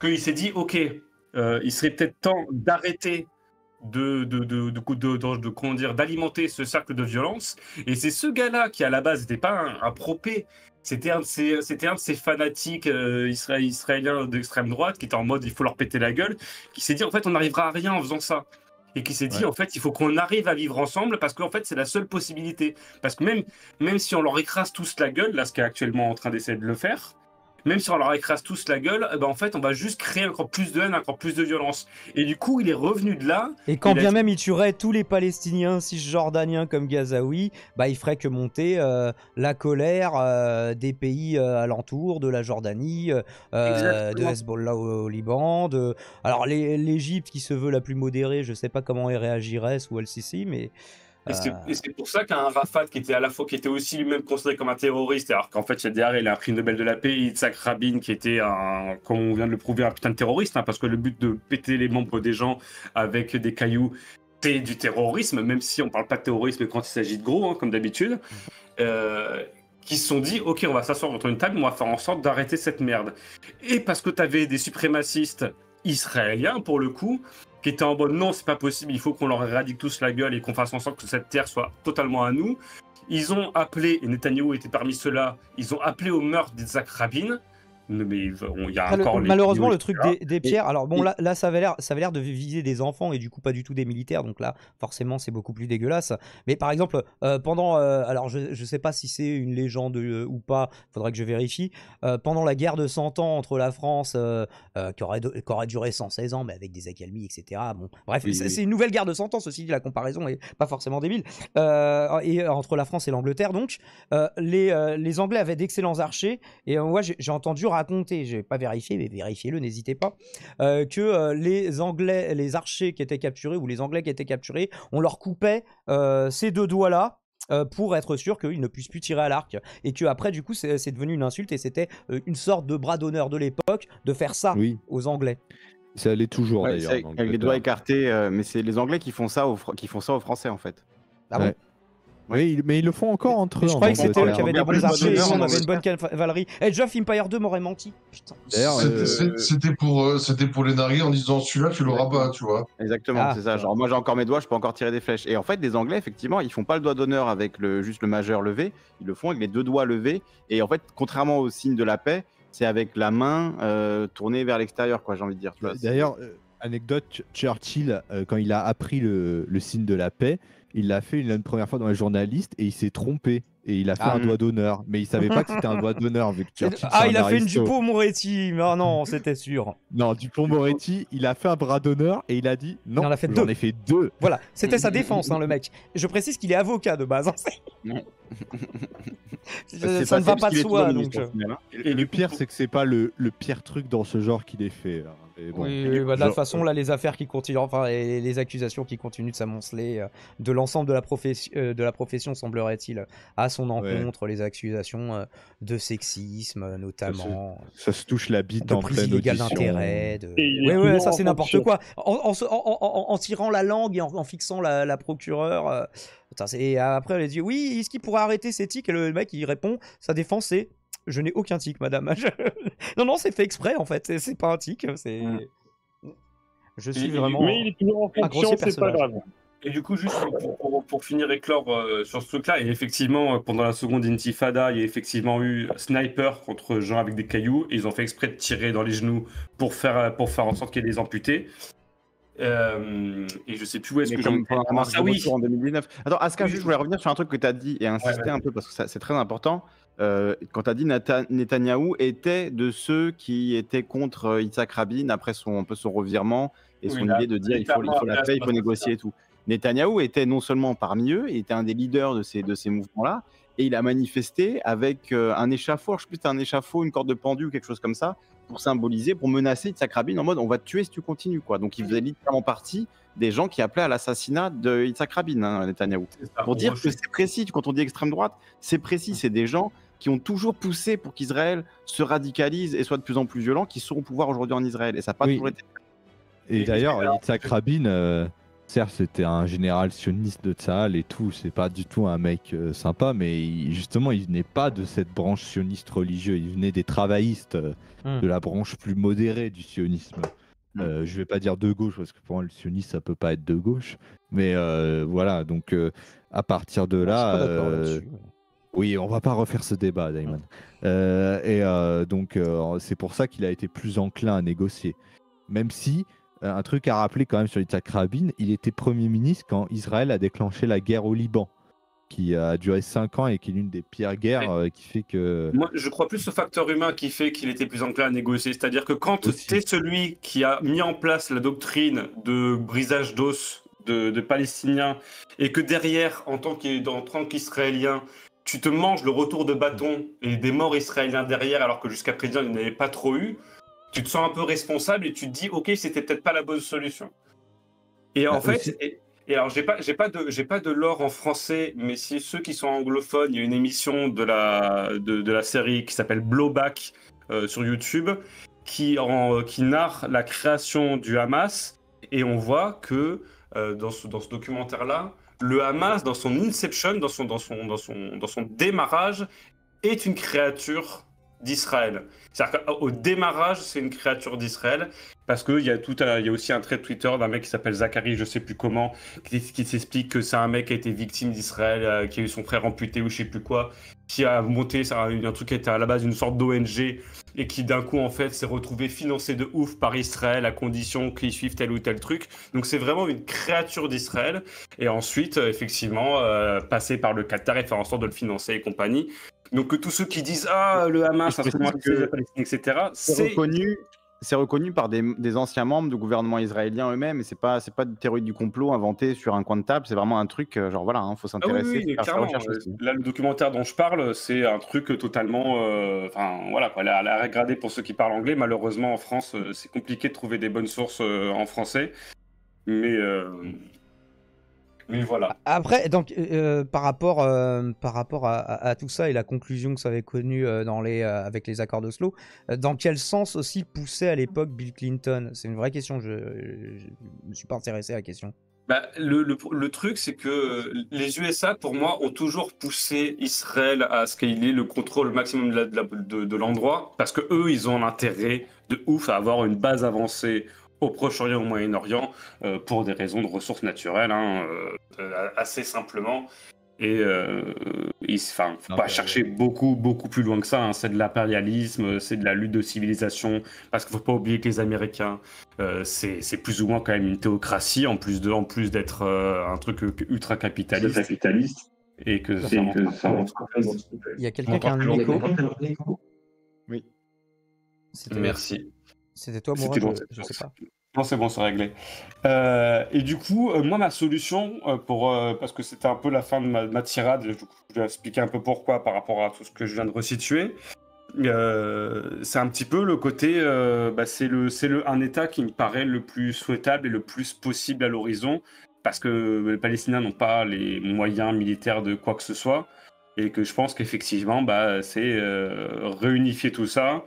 qu'il s'est dit, OK, euh, il serait peut-être temps d'arrêter de, de, de, de, d'alimenter ce cercle de violence. Et c'est ce gars-là qui, à la base, n'était pas un propé, c'était un, de ces, c'était fanatiques euh, israéliens d'extrême droite qui était en mode il faut leur péter la gueule, qui s'est dit en fait on n'arrivera à rien en faisant ça. Et qui s'est dit en fait il faut qu'on arrive à vivre ensemble parce qu'en fait c'est la seule possibilité. Parce que même, même si on leur écrase tous la gueule, là ce qui est actuellement en train d'essayer de le faire, même si on leur écrase tous la gueule, eh ben en fait, on va juste créer encore plus de haine, encore plus de violence. Et du coup, il est revenu de là. Et quand bien même il tuerait tous les Palestiniens, si Jordaniens comme Gazaoui, bah, il ferait que monter euh, la colère euh, des pays euh, alentours, de la Jordanie, de Hezbollah au, Liban, de... alors l'Égypte qui se veut la plus modérée, je sais pas comment elle réagirait sous elle sisi mais... Euh. Et c'est pour ça qu'un Rafat, qui était à la fois, qui était aussi lui-même considéré comme un terroriste, alors qu'en fait, il y a il a un prix Nobel de la paix, Isaac Rabin, qui était, un, comme on vient de le prouver, un putain de terroriste, hein, parce que le but de péter les membres des gens avec des cailloux, c'est du terrorisme, même si on parle pas de terrorisme quand il s'agit de gros, hein, comme d'habitude. Euh, qui se sont dit ok on va s'asseoir autour une table on va faire en sorte d'arrêter cette merde et parce que tu avais des suprémacistes israéliens pour le coup qui en mode non, c'est pas possible, il faut qu'on leur éradique tous la gueule et qu'on fasse en sorte que cette terre soit totalement à nous. Ils ont appelé, et Netanyahu était parmi ceux-là, ils ont appelé au meurtre des Rabin, malheureusement le truc des, pierres. alors bon, là, ça avait l'air, ça avait l'air de viser des enfants et du coup pas du tout des militaires. Donc là, forcément, c'est beaucoup plus dégueulasse. Mais par exemple, euh, pendant, euh, alors je, je sais pas si c'est une légende euh, ou pas, faudrait que je vérifie. pendant la guerre de 100 ans entre la France, qui aurait, aurait, duré 116 ans, mais avec des accalmies, etc. Bon, bref, c'est une nouvelle guerre de 100 ans. Ceci dit, la comparaison est pas forcément débile. et entre la France et l'Angleterre, donc, les les Anglais avaient d'excellents archers. Et moi, j'ai entendu raconter je vais pas vérifier, mais vérifiez-le, n'hésitez pas, euh, que euh, les Anglais, les archers qui étaient capturés ou les Anglais qui étaient capturés, on leur coupait euh, ces deux doigts-là pour être sûr qu'ils ne puissent plus tirer à l'arc. Et que après, du coup, c'est devenu une insulte et c'était une sorte de bras d'honneur de l'époque de faire ça oui. aux Anglais. Ça allait toujours d'ailleurs. Avec les doigts écartés, mais c'est les Anglais qui font ça aux, qui font ça aux Français en fait. Ah oui, mais ils le font encore entre eux. Je croyais que c'était eux qui avaient des bons archers on avait une bonne cavalerie. Et eh, Jeff Empire 2 m'aurait menti. Putain. Euh, c'était pour, euh, c'était pour les narguer en disant celui-là, tu l'auras pas, tu vois. Exactement, ah. c'est ça. Genre, moi j'ai encore mes doigts, je peux encore tirer des flèches. Et en fait, les Anglais, effectivement, ils font pas le doigt d'honneur avec le, juste le majeur levé. Ils le font avec les deux doigts levés. Et en fait, contrairement au signe de la paix, c'est avec la main euh, tournée vers l'extérieur, quoi, j'ai envie de dire. D'ailleurs, anecdote, Churchill, quand il a appris le, le signe de la paix, il l'a fait une première fois dans les journaliste et il s'est trompé. Et il a fait ah, un hmm. doigt d'honneur. Mais il savait pas que c'était un doigt d'honneur Ah, il a fait une Dupont Moretti. Ah non, c'était sûr. Non, Dupont Moretti, il a fait un bras d'honneur et il a dit non. Il en a fait deux. fait deux. Voilà, c'était sa défense, hein, le mec. Je précise qu'il est avocat de base. Hein. ça, ne va pas de soi. Et, le pire, c'est que c'est pas le, le, pire truc dans ce genre qu'il est fait. oui, bah, de toute façon, euh, là, les affaires qui continuent, enfin, les accusations qui continuent de s'amonceler euh, de l'ensemble de, la profession, euh, de la profession, semblerait-il, à son encontre, les accusations de sexisme, notamment. Ça se, touche la bite en pleine audition. d'intérêt. oui, ça, c'est n'importe quoi. En, tirant la langue et en, fixant la, la procureure. Et Après, elle dit Oui, est-ce qu'il pourrait arrêter ses tics Et le mec, il répond Sa défense, c'est Je n'ai aucun tic, madame. non, non, c'est fait exprès, en fait. C'est, pas un tic. C'est... Je suis vraiment. Mais il est toujours en c'est pas grave. Et du coup, juste pour, pour, finir et clore euh, sur ce truc-là, et effectivement, euh, pendant la seconde intifada, il y a effectivement eu sniper contre gens avec des cailloux. Et ils ont fait exprès de tirer dans les genoux pour faire, euh, pour faire en sorte qu'il y ait des amputés. Euh, et je sais plus où est-ce que j'en ah, oui. en 2019. Attends, Aska, juste, je voulais revenir sur un truc que tu as dit et insister un peu parce que c'est très important. Euh, quand tu as dit que Netanyahou était de ceux qui étaient contre euh, Itzhak Rabin après son, peu son revirement et son idée de dire il faut, il la paix, il faut négocier et tout. Netanyahou était non seulement parmi eux, il était un des leaders de ces, de ces mouvements-là, et il a manifesté avec un échafaud, je sais plus, un échafaud, une corde de pendu ou quelque chose comme ça, pour symboliser, pour menacer Itzhak Rabin en mode on va te tuer si tu continues. quoi. Donc il faisait littéralement partie des gens qui appelaient à l'assassinat de Itzhak Rabin, hein, Netanyahou. pour dire que c'est précis, quand on dit extrême droite, c'est précis, c'est des gens qui ont toujours poussé pour qu'Israël se radicalise et soit de plus en plus violent, qui sont au pouvoir aujourd'hui en Israël. Et ça n'a pas toujours été. Et, d'ailleurs, Itzhak Rabin. Euh, Certes, c'était un général sioniste de Tsahal et tout, c'est pas du tout un mec euh, sympa, mais justement, il n'est pas de cette branche sioniste religieuse, il venait des travaillistes, euh, hmm. de la branche plus modérée du sionisme. Hmm. Euh, je vais pas dire de gauche, parce que pour moi, le sioniste, ça peut pas être de gauche, mais voilà, donc à partir de là. oui, on va pas refaire ce débat, Daiman. Hmm. et donc, c'est pour ça qu'il a été plus enclin à négocier. Même si euh, un truc à rappeler quand même sur Yitzhak Rabin, il était Premier ministre quand Israël a déclenché la guerre au Liban, qui a duré 5 ans et qui est l'une des pires guerres euh, qui fait que... Moi, je crois plus au facteur humain qui fait qu'il était plus enclin à négocier. C'est-à-dire que quand tu celui qui a mis en place la doctrine de brisage d'os de, Palestiniens et que derrière, en tant qu'Israélien, tu te manges le retour de bâton et des morts israéliens derrière alors que jusqu'à présent, il n'y avait pas trop eu tu te sens un peu responsable et tu te dis, ok, c'était peut-être pas la bonne solution. Et en ah, fait, et, alors j'ai pas, j'ai pas de, j'ai pas de lore en français, mais si ceux qui sont anglophones, il y a une émission de la, de, la série qui s'appelle Blowback euh, sur YouTube, qui qui narre la création du Hamas, et on voit que euh, dans ce, dans ce documentaire-là, le Hamas, dans son inception, dans son, dans son, dans son, dans son démarrage, est une créature d'Israël. C'est-à-dire qu'au démarrage, c'est une créature d'Israël, parce qu'il y, a y a aussi un trait Twitter d'un mec qui s'appelle Zachary, je sais plus comment, qui, s'explique que c'est un mec qui a été victime d'Israël, euh, qui a eu son frère amputé ou je sais plus quoi, qui a monté un truc qui était à la base une sorte d'ONG et qui d'un coup en fait s'est retrouvé financé de ouf par Israël à condition qu'ils suivent tel ou tel truc. Donc c'est vraiment une créature d'Israël et ensuite euh, effectivement euh, passer par le Qatar et faire en sorte de le financer et compagnie. Donc tous ceux qui disent ah le Hamas c'est etc. C'est reconnu c'est reconnu par des, anciens membres du gouvernement israélien eux-mêmes, et c'est pas c'est pas de théorie du complot inventée sur un coin de table, c'est vraiment un truc euh, genre voilà, il hein, faut ah s'intéresser. oui, euh, là, le documentaire dont je parle, c'est un truc totalement, euh, enfin voilà, quoi, la, la pour ceux qui parlent anglais. Malheureusement, en France, c'est compliqué de trouver des bonnes sources en français, mais mais voilà. Après, donc, euh, euh, par rapport, euh, par rapport à, tout ça et la conclusion que ça avait connue dans les, avec les accords d'Oslo, dans quel sens aussi poussait à l'époque Bill Clinton C'est une vraie question, je ne me suis pas intéressé à la question. Bah, le, le, truc, c'est que les USA, pour moi, ont toujours poussé Israël à ce qu'il ait le contrôle maximum de l'endroit, de, parce que eux, ils ont l'intérêt de ouf à avoir une base avancée au Proche-Orient, au Moyen-Orient, euh, pour des raisons de ressources naturelles, hein, euh, euh, assez simplement. Et il ne faut pas chercher beaucoup, beaucoup plus loin que ça. Hein. C'est de l'impérialisme, c'est de la lutte de civilisation. Parce qu'il faut pas oublier que les Américains, c'est plus ou moins quand même une théocratie en plus d'être un truc ultra capitaliste. capitaliste. Et que Il y a quelqu'un qui a un Oui. Merci. C'était toi, moi bon, je, je sais pas. Non, c'est bon, c'est réglé. Euh, et du coup, euh, moi, ma solution, euh, pour, parce que c'était un peu la fin de ma, tirade, je vais expliquer un peu pourquoi par rapport à tout ce que je viens de resituer. c'est un petit peu le côté, bah, c'est un État qui me paraît le plus souhaitable et le plus possible à l'horizon, parce que les Palestiniens n'ont pas les moyens militaires de quoi que ce soit, et que je pense qu'effectivement, bah, c'est réunifier tout ça,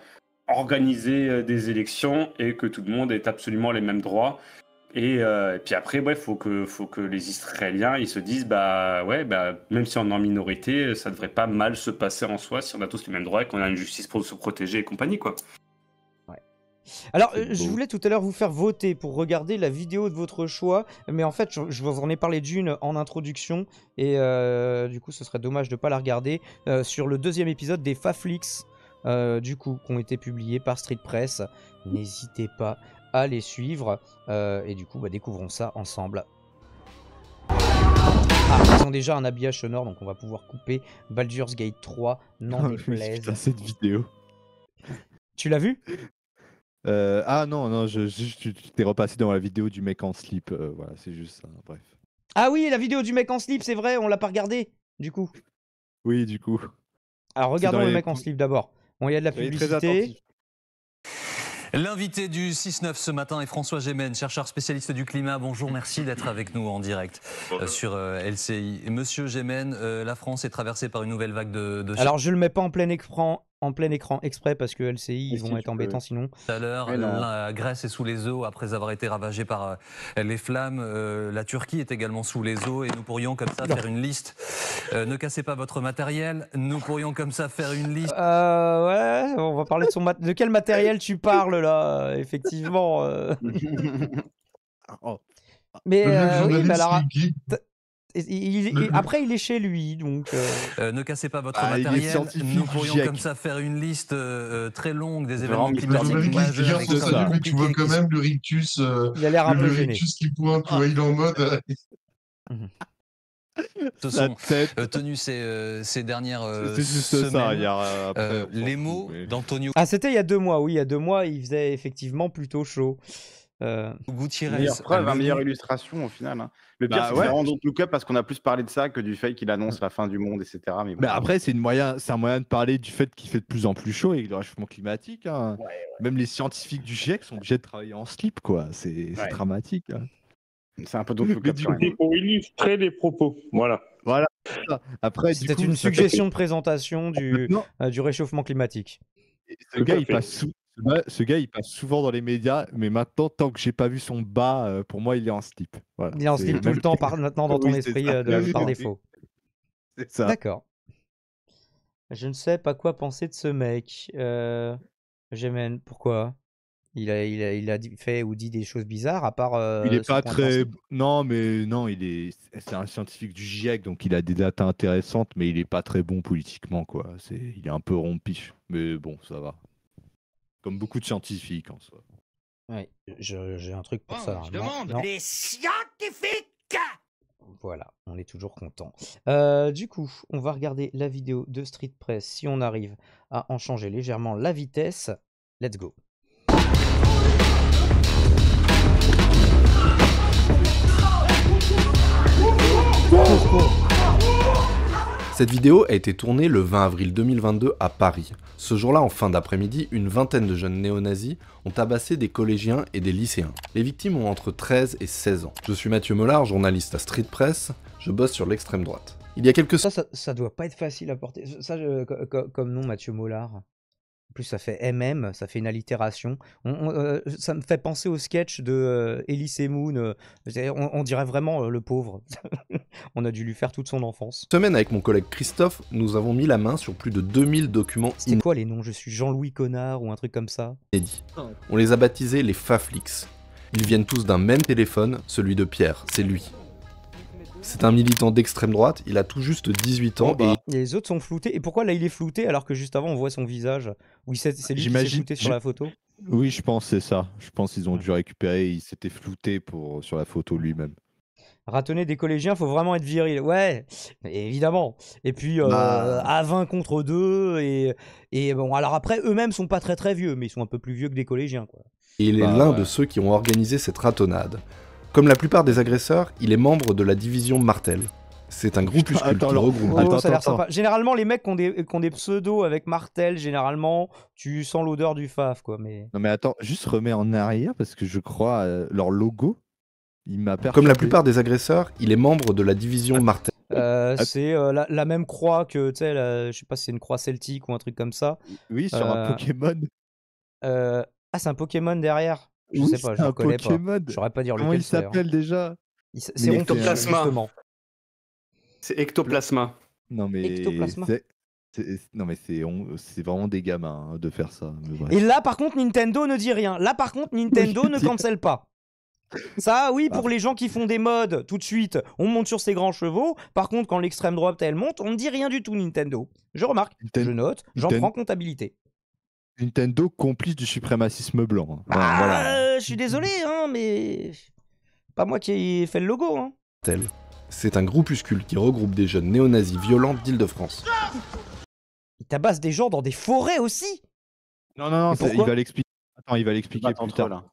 organiser euh, des élections et que tout le monde ait absolument les mêmes droits. Et, euh, puis après, il faut, que, les Israéliens ils se disent bah ouais, bah, même si on est en minorité, ça devrait pas mal se passer en soi si on a tous les mêmes droits et qu'on a une justice pour se protéger et compagnie. quoi. Alors, euh, je voulais tout à l'heure vous faire voter pour regarder la vidéo de votre choix, mais en fait, je, vous en ai parlé d'une en introduction, et du coup, ce serait dommage de pas la regarder, sur le deuxième épisode des Faflix. Euh, du coup, qui ont été publiés par Street Press. N'hésitez pas à les suivre. Euh, et du coup, bah, découvrons ça ensemble. Ah, ils ont déjà un habillage sonore, donc on va pouvoir couper Baldur's Gate 3. Non, déplaise. Putain, cette vidéo. Tu l'as vu euh, Ah non, non, je, je, tu t'es repassé dans la vidéo du mec en slip. Euh, voilà, c'est juste ça, bref. Ah oui, la vidéo du mec en slip, c'est vrai, on l'a pas regardé, du coup. Oui, du coup. Alors regardons le mec en slip d'abord y a de la publicité. L'invité du 6-9 ce matin est François Gémen, chercheur spécialiste du climat. Bonjour, merci d'être avec nous en direct euh, sur euh, LCI. Monsieur Gémen, euh, la France est traversée par une nouvelle vague de... de... Alors, je ne le mets pas en plein écran, en plein écran exprès parce que LCI, ils vont être embêtants sinon. Tout à l'heure, la Grèce est sous les eaux après avoir été ravagée par euh, les flammes. Euh, la Turquie est également sous les eaux et nous pourrions comme ça faire une liste. Euh, ne cassez pas votre matériel. Nous pourrions comme ça faire une liste. Euh, ouais, on va parler de son de quel matériel tu parles là, effectivement. Mais oui, après, il est chez lui, donc. Euh. Euh, ne cassez pas votre ah, matériel. Nous pourrions comme ça faire une liste euh, très longue des événements climatiques majeurs. Tu vois quand même le rictus. il a l'air qui pointe, ah. il est en mode. De toute façon, tenu ces, dernières semaines. Ça, il y a, après, les mots d'Antonio. Ah, c'était il y a deux mois, oui, il y a deux mois, il faisait effectivement plutôt chaud. Euh, Gutiérrez. Meilleure preuve, hein, la meilleure illustration au final. mais hein. Le pire, bah c'est ouais. que ça parce qu'on a plus parlé de ça que du fait qu'il annonce la fin du monde, etc. Mais bah après, c'est, une moyen, c'est un moyen de parler du fait qu'il fait de plus en plus chaud et le réchauffement climatique. Hein. Même les scientifiques du GIEC sont obligés de travailler en slip, quoi. C'est, c'est dramatique. C'est un peu d'autres Pour illustrer les propos. Voilà. Voilà. Après, c'était une suggestion de présentation du, euh, du réchauffement climatique. ce gars, il passe, sous, ce, gars, il passe souvent dans les médias, mais maintenant, tant que j'ai pas vu son bas, euh, pour moi, il est en slip. Il est en slip tout le temps maintenant dans ton esprit euh, par défaut. C'est ça. D'accord. Je ne sais pas quoi penser de ce mec. Euh, pourquoi il a, il, a, il a fait ou dit des choses bizarres à part. Euh, il est pas très. Non, mais non, il est. C'est un scientifique du GIEC, donc il a des dates intéressantes, mais il est pas très bon politiquement, quoi. C'est. Il est un peu rompif mais bon, ça va. Comme beaucoup de scientifiques en soi. Oui, j'ai un truc pour oh, ça. Je hein. demande les scientifiques Voilà, on est toujours content. Euh, du coup, on va regarder la vidéo de Street Press. Si on arrive à en changer légèrement la vitesse, let's go. Cette vidéo a été tournée le 20 avril 2022 à Paris. Ce jour-là, en fin d'après-midi, une vingtaine de jeunes néo-nazis ont tabassé des collégiens et des lycéens. Les victimes ont entre 13 et 16 ans. Je suis Mathieu Mollard, journaliste à Street Press, je bosse sur l'extrême droite. Il y a quelques... Ça, ça, doit pas être facile à porter, ça comme nom Mathieu Mollard. En plus, ça fait MM, ça fait une allitération. Euh, ça me fait penser au sketch de et euh, Moon. Euh, on, dirait vraiment le pauvre. on a dû lui faire toute son enfance. semaine, avec mon collègue Christophe, nous avons mis la main sur plus de 2000 documents. C'était quoi les noms Je suis Jean-Louis Connard ou un truc comme ça On les a baptisés les Faflix. Ils viennent tous d'un même téléphone, celui de Pierre. C'est lui. C'est un militant d'extrême droite, il a tout juste 18 ans. Oh bah. et... Les autres sont floutés. Et pourquoi là il est flouté alors que juste avant on voit son visage Oui, c'est lui qui flouté sur la photo Oui, je pense c'est ça. Je pense qu'ils ont dû récupérer, il s'était flouté pour... sur la photo lui-même. Ratonner des collégiens, faut vraiment être viril. Ouais, évidemment. Et puis euh, bah. à 20 contre 2. Et, et bon, alors après, eux-mêmes sont pas très très vieux, mais ils sont un peu plus vieux que des collégiens. Quoi. Il est bah l'un de ceux qui ont organisé cette ratonnade. Comme la plupart des agresseurs, il est membre de la division Martel. C'est un groupe qui regroupe. Oh, généralement, les mecs qui ont, des, pseudos avec Martel, généralement, tu sens l'odeur du faf, quoi. Non, mais attends, juste remets en arrière parce que je crois euh, leur logo. Il m'a Comme la plupart des agresseurs, il est membre de la division ah. Martel. Euh, euh, ah. c'est la, même croix que, tu sais, je sais pas si c'est une croix celtique ou un truc comme ça. Oui, sur un Pokémon. Ah, c'est un Pokémon derrière. Je sais pas, je ne connais pas. J'aurais pas dire Comment lequel. il hein. s'appelle déjà C'est Ectoplasma. C'est Ectoplasma. Non mais Non mais c'est vraiment des gamins hein, de faire ça. Et là par contre Nintendo ne dit rien. Là par contre Nintendo ne cancelle pas. Ça, oui, pour ah. les gens qui font des modes, tout de suite, on monte sur ses grands chevaux. Par contre, quand l'extrême droite, elle monte, on ne dit rien du tout, Nintendo. Je remarque, je note, j'en prends comptabilité. Nintendo complice du suprémacisme blanc. Hein. Bah, ah, euh, je suis désolé, hein, mais pas moi qui ai fait le logo. Hein. c'est un groupuscule qui regroupe des jeunes néo-nazis violents d'Île-de-France. Il tabasse des gens dans des forêts aussi. Non, non, non, il va l'expliquer. Attends, il va l'expliquer plus tard.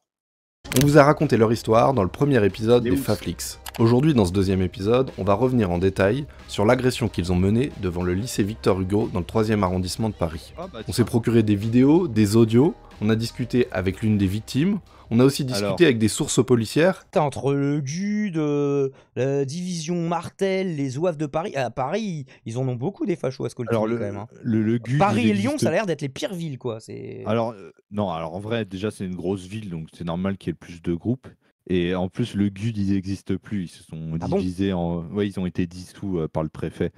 On vous a raconté leur histoire dans le premier épisode des, Faflix. Aujourd'hui, dans ce deuxième épisode, on va revenir en détail sur l'agression qu'ils ont menée devant le lycée Victor Hugo dans le 3 arrondissement de Paris. Ah bah, on s'est procuré des vidéos, des audios, on a discuté avec l'une des victimes, on a aussi discuté avec des sources policières. Entre le GUD, euh, la division Martel, les Ouaves de Paris, à Paris, ils en ont beaucoup des fachos à ce le, hein. Paris et Lyon, ça a l'air d'être les pires villes, quoi. Alors, euh, non, alors en vrai, déjà, c'est une grosse ville, donc c'est normal qu'il y ait plus de groupes. Et en plus, le GUD, ils n'existent plus. Ils se sont ah divisés en. ils ont été dissous euh, par le préfet.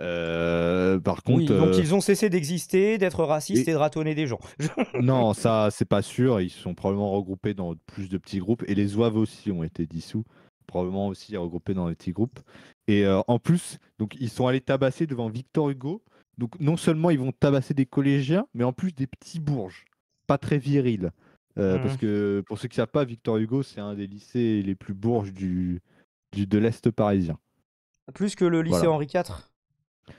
Euh, par contre, donc euh, ils ont cessé d'exister, d'être racistes et... de ratonner des gens. non, ça c'est pas sûr. Ils sont probablement regroupés dans plus de petits groupes et les oives aussi ont été dissous, probablement aussi regroupés dans des petits groupes. Et euh, en plus, donc ils sont allés tabasser devant Victor Hugo. Donc non seulement ils vont tabasser des collégiens, mais en plus des petits bourges, pas très virils. Hmm. Parce que pour ceux qui ne savent pas, Victor Hugo, c'est un des lycées les plus bourges du, de l'Est parisien. Plus que le lycée Henri IV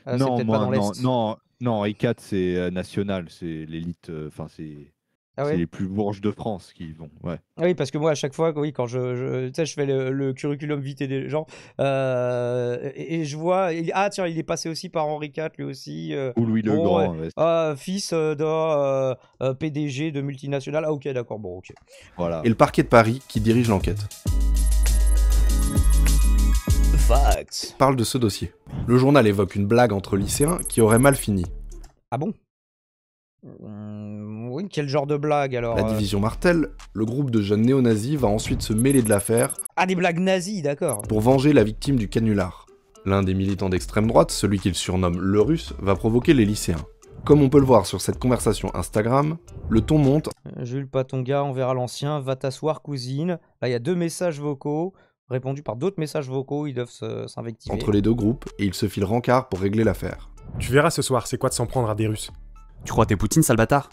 ah, non, pas non, non, non, 4 c'est euh, national, c'est l'élite, euh, enfin c'est. Ah les plus bourges de France qui vont. Ah oui, parce que moi, à chaque fois, oui, quand je, je, je fais le, curriculum vitae des gens, euh, et, je vois. ah, tiens, il est passé aussi par Henri IV, lui aussi. Ou Louis le Grand. Ah, fils d'un PDG de multinationale. Ah, ok, d'accord, bon, ok. Voilà. Et le parquet de Paris qui dirige l'enquête parle de ce dossier. Le journal évoque une blague entre lycéens qui aurait mal fini. Ah bon euh, Oui, quel genre de blague alors La euh division Martel, le groupe de jeunes néo-nazis, va ensuite se mêler de l'affaire. Ah, des blagues nazies, d'accord. Pour venger la victime du canular. L'un des militants d'extrême droite, celui qu'il surnomme le russe, va provoquer les lycéens. Comme on peut le voir sur cette conversation Instagram, le ton monte. Euh, Jules Patonga, on verra l'ancien, va t'asseoir cousine. Là, il y a deux messages vocaux répondu par d'autres messages vocaux, ils doivent s'invectiver. Entre les deux groupes, et ils se filent rencard pour régler l'affaire. Tu verras ce soir, c'est quoi de s'en prendre à des Russes Tu crois que t'es Poutine, sale bâtard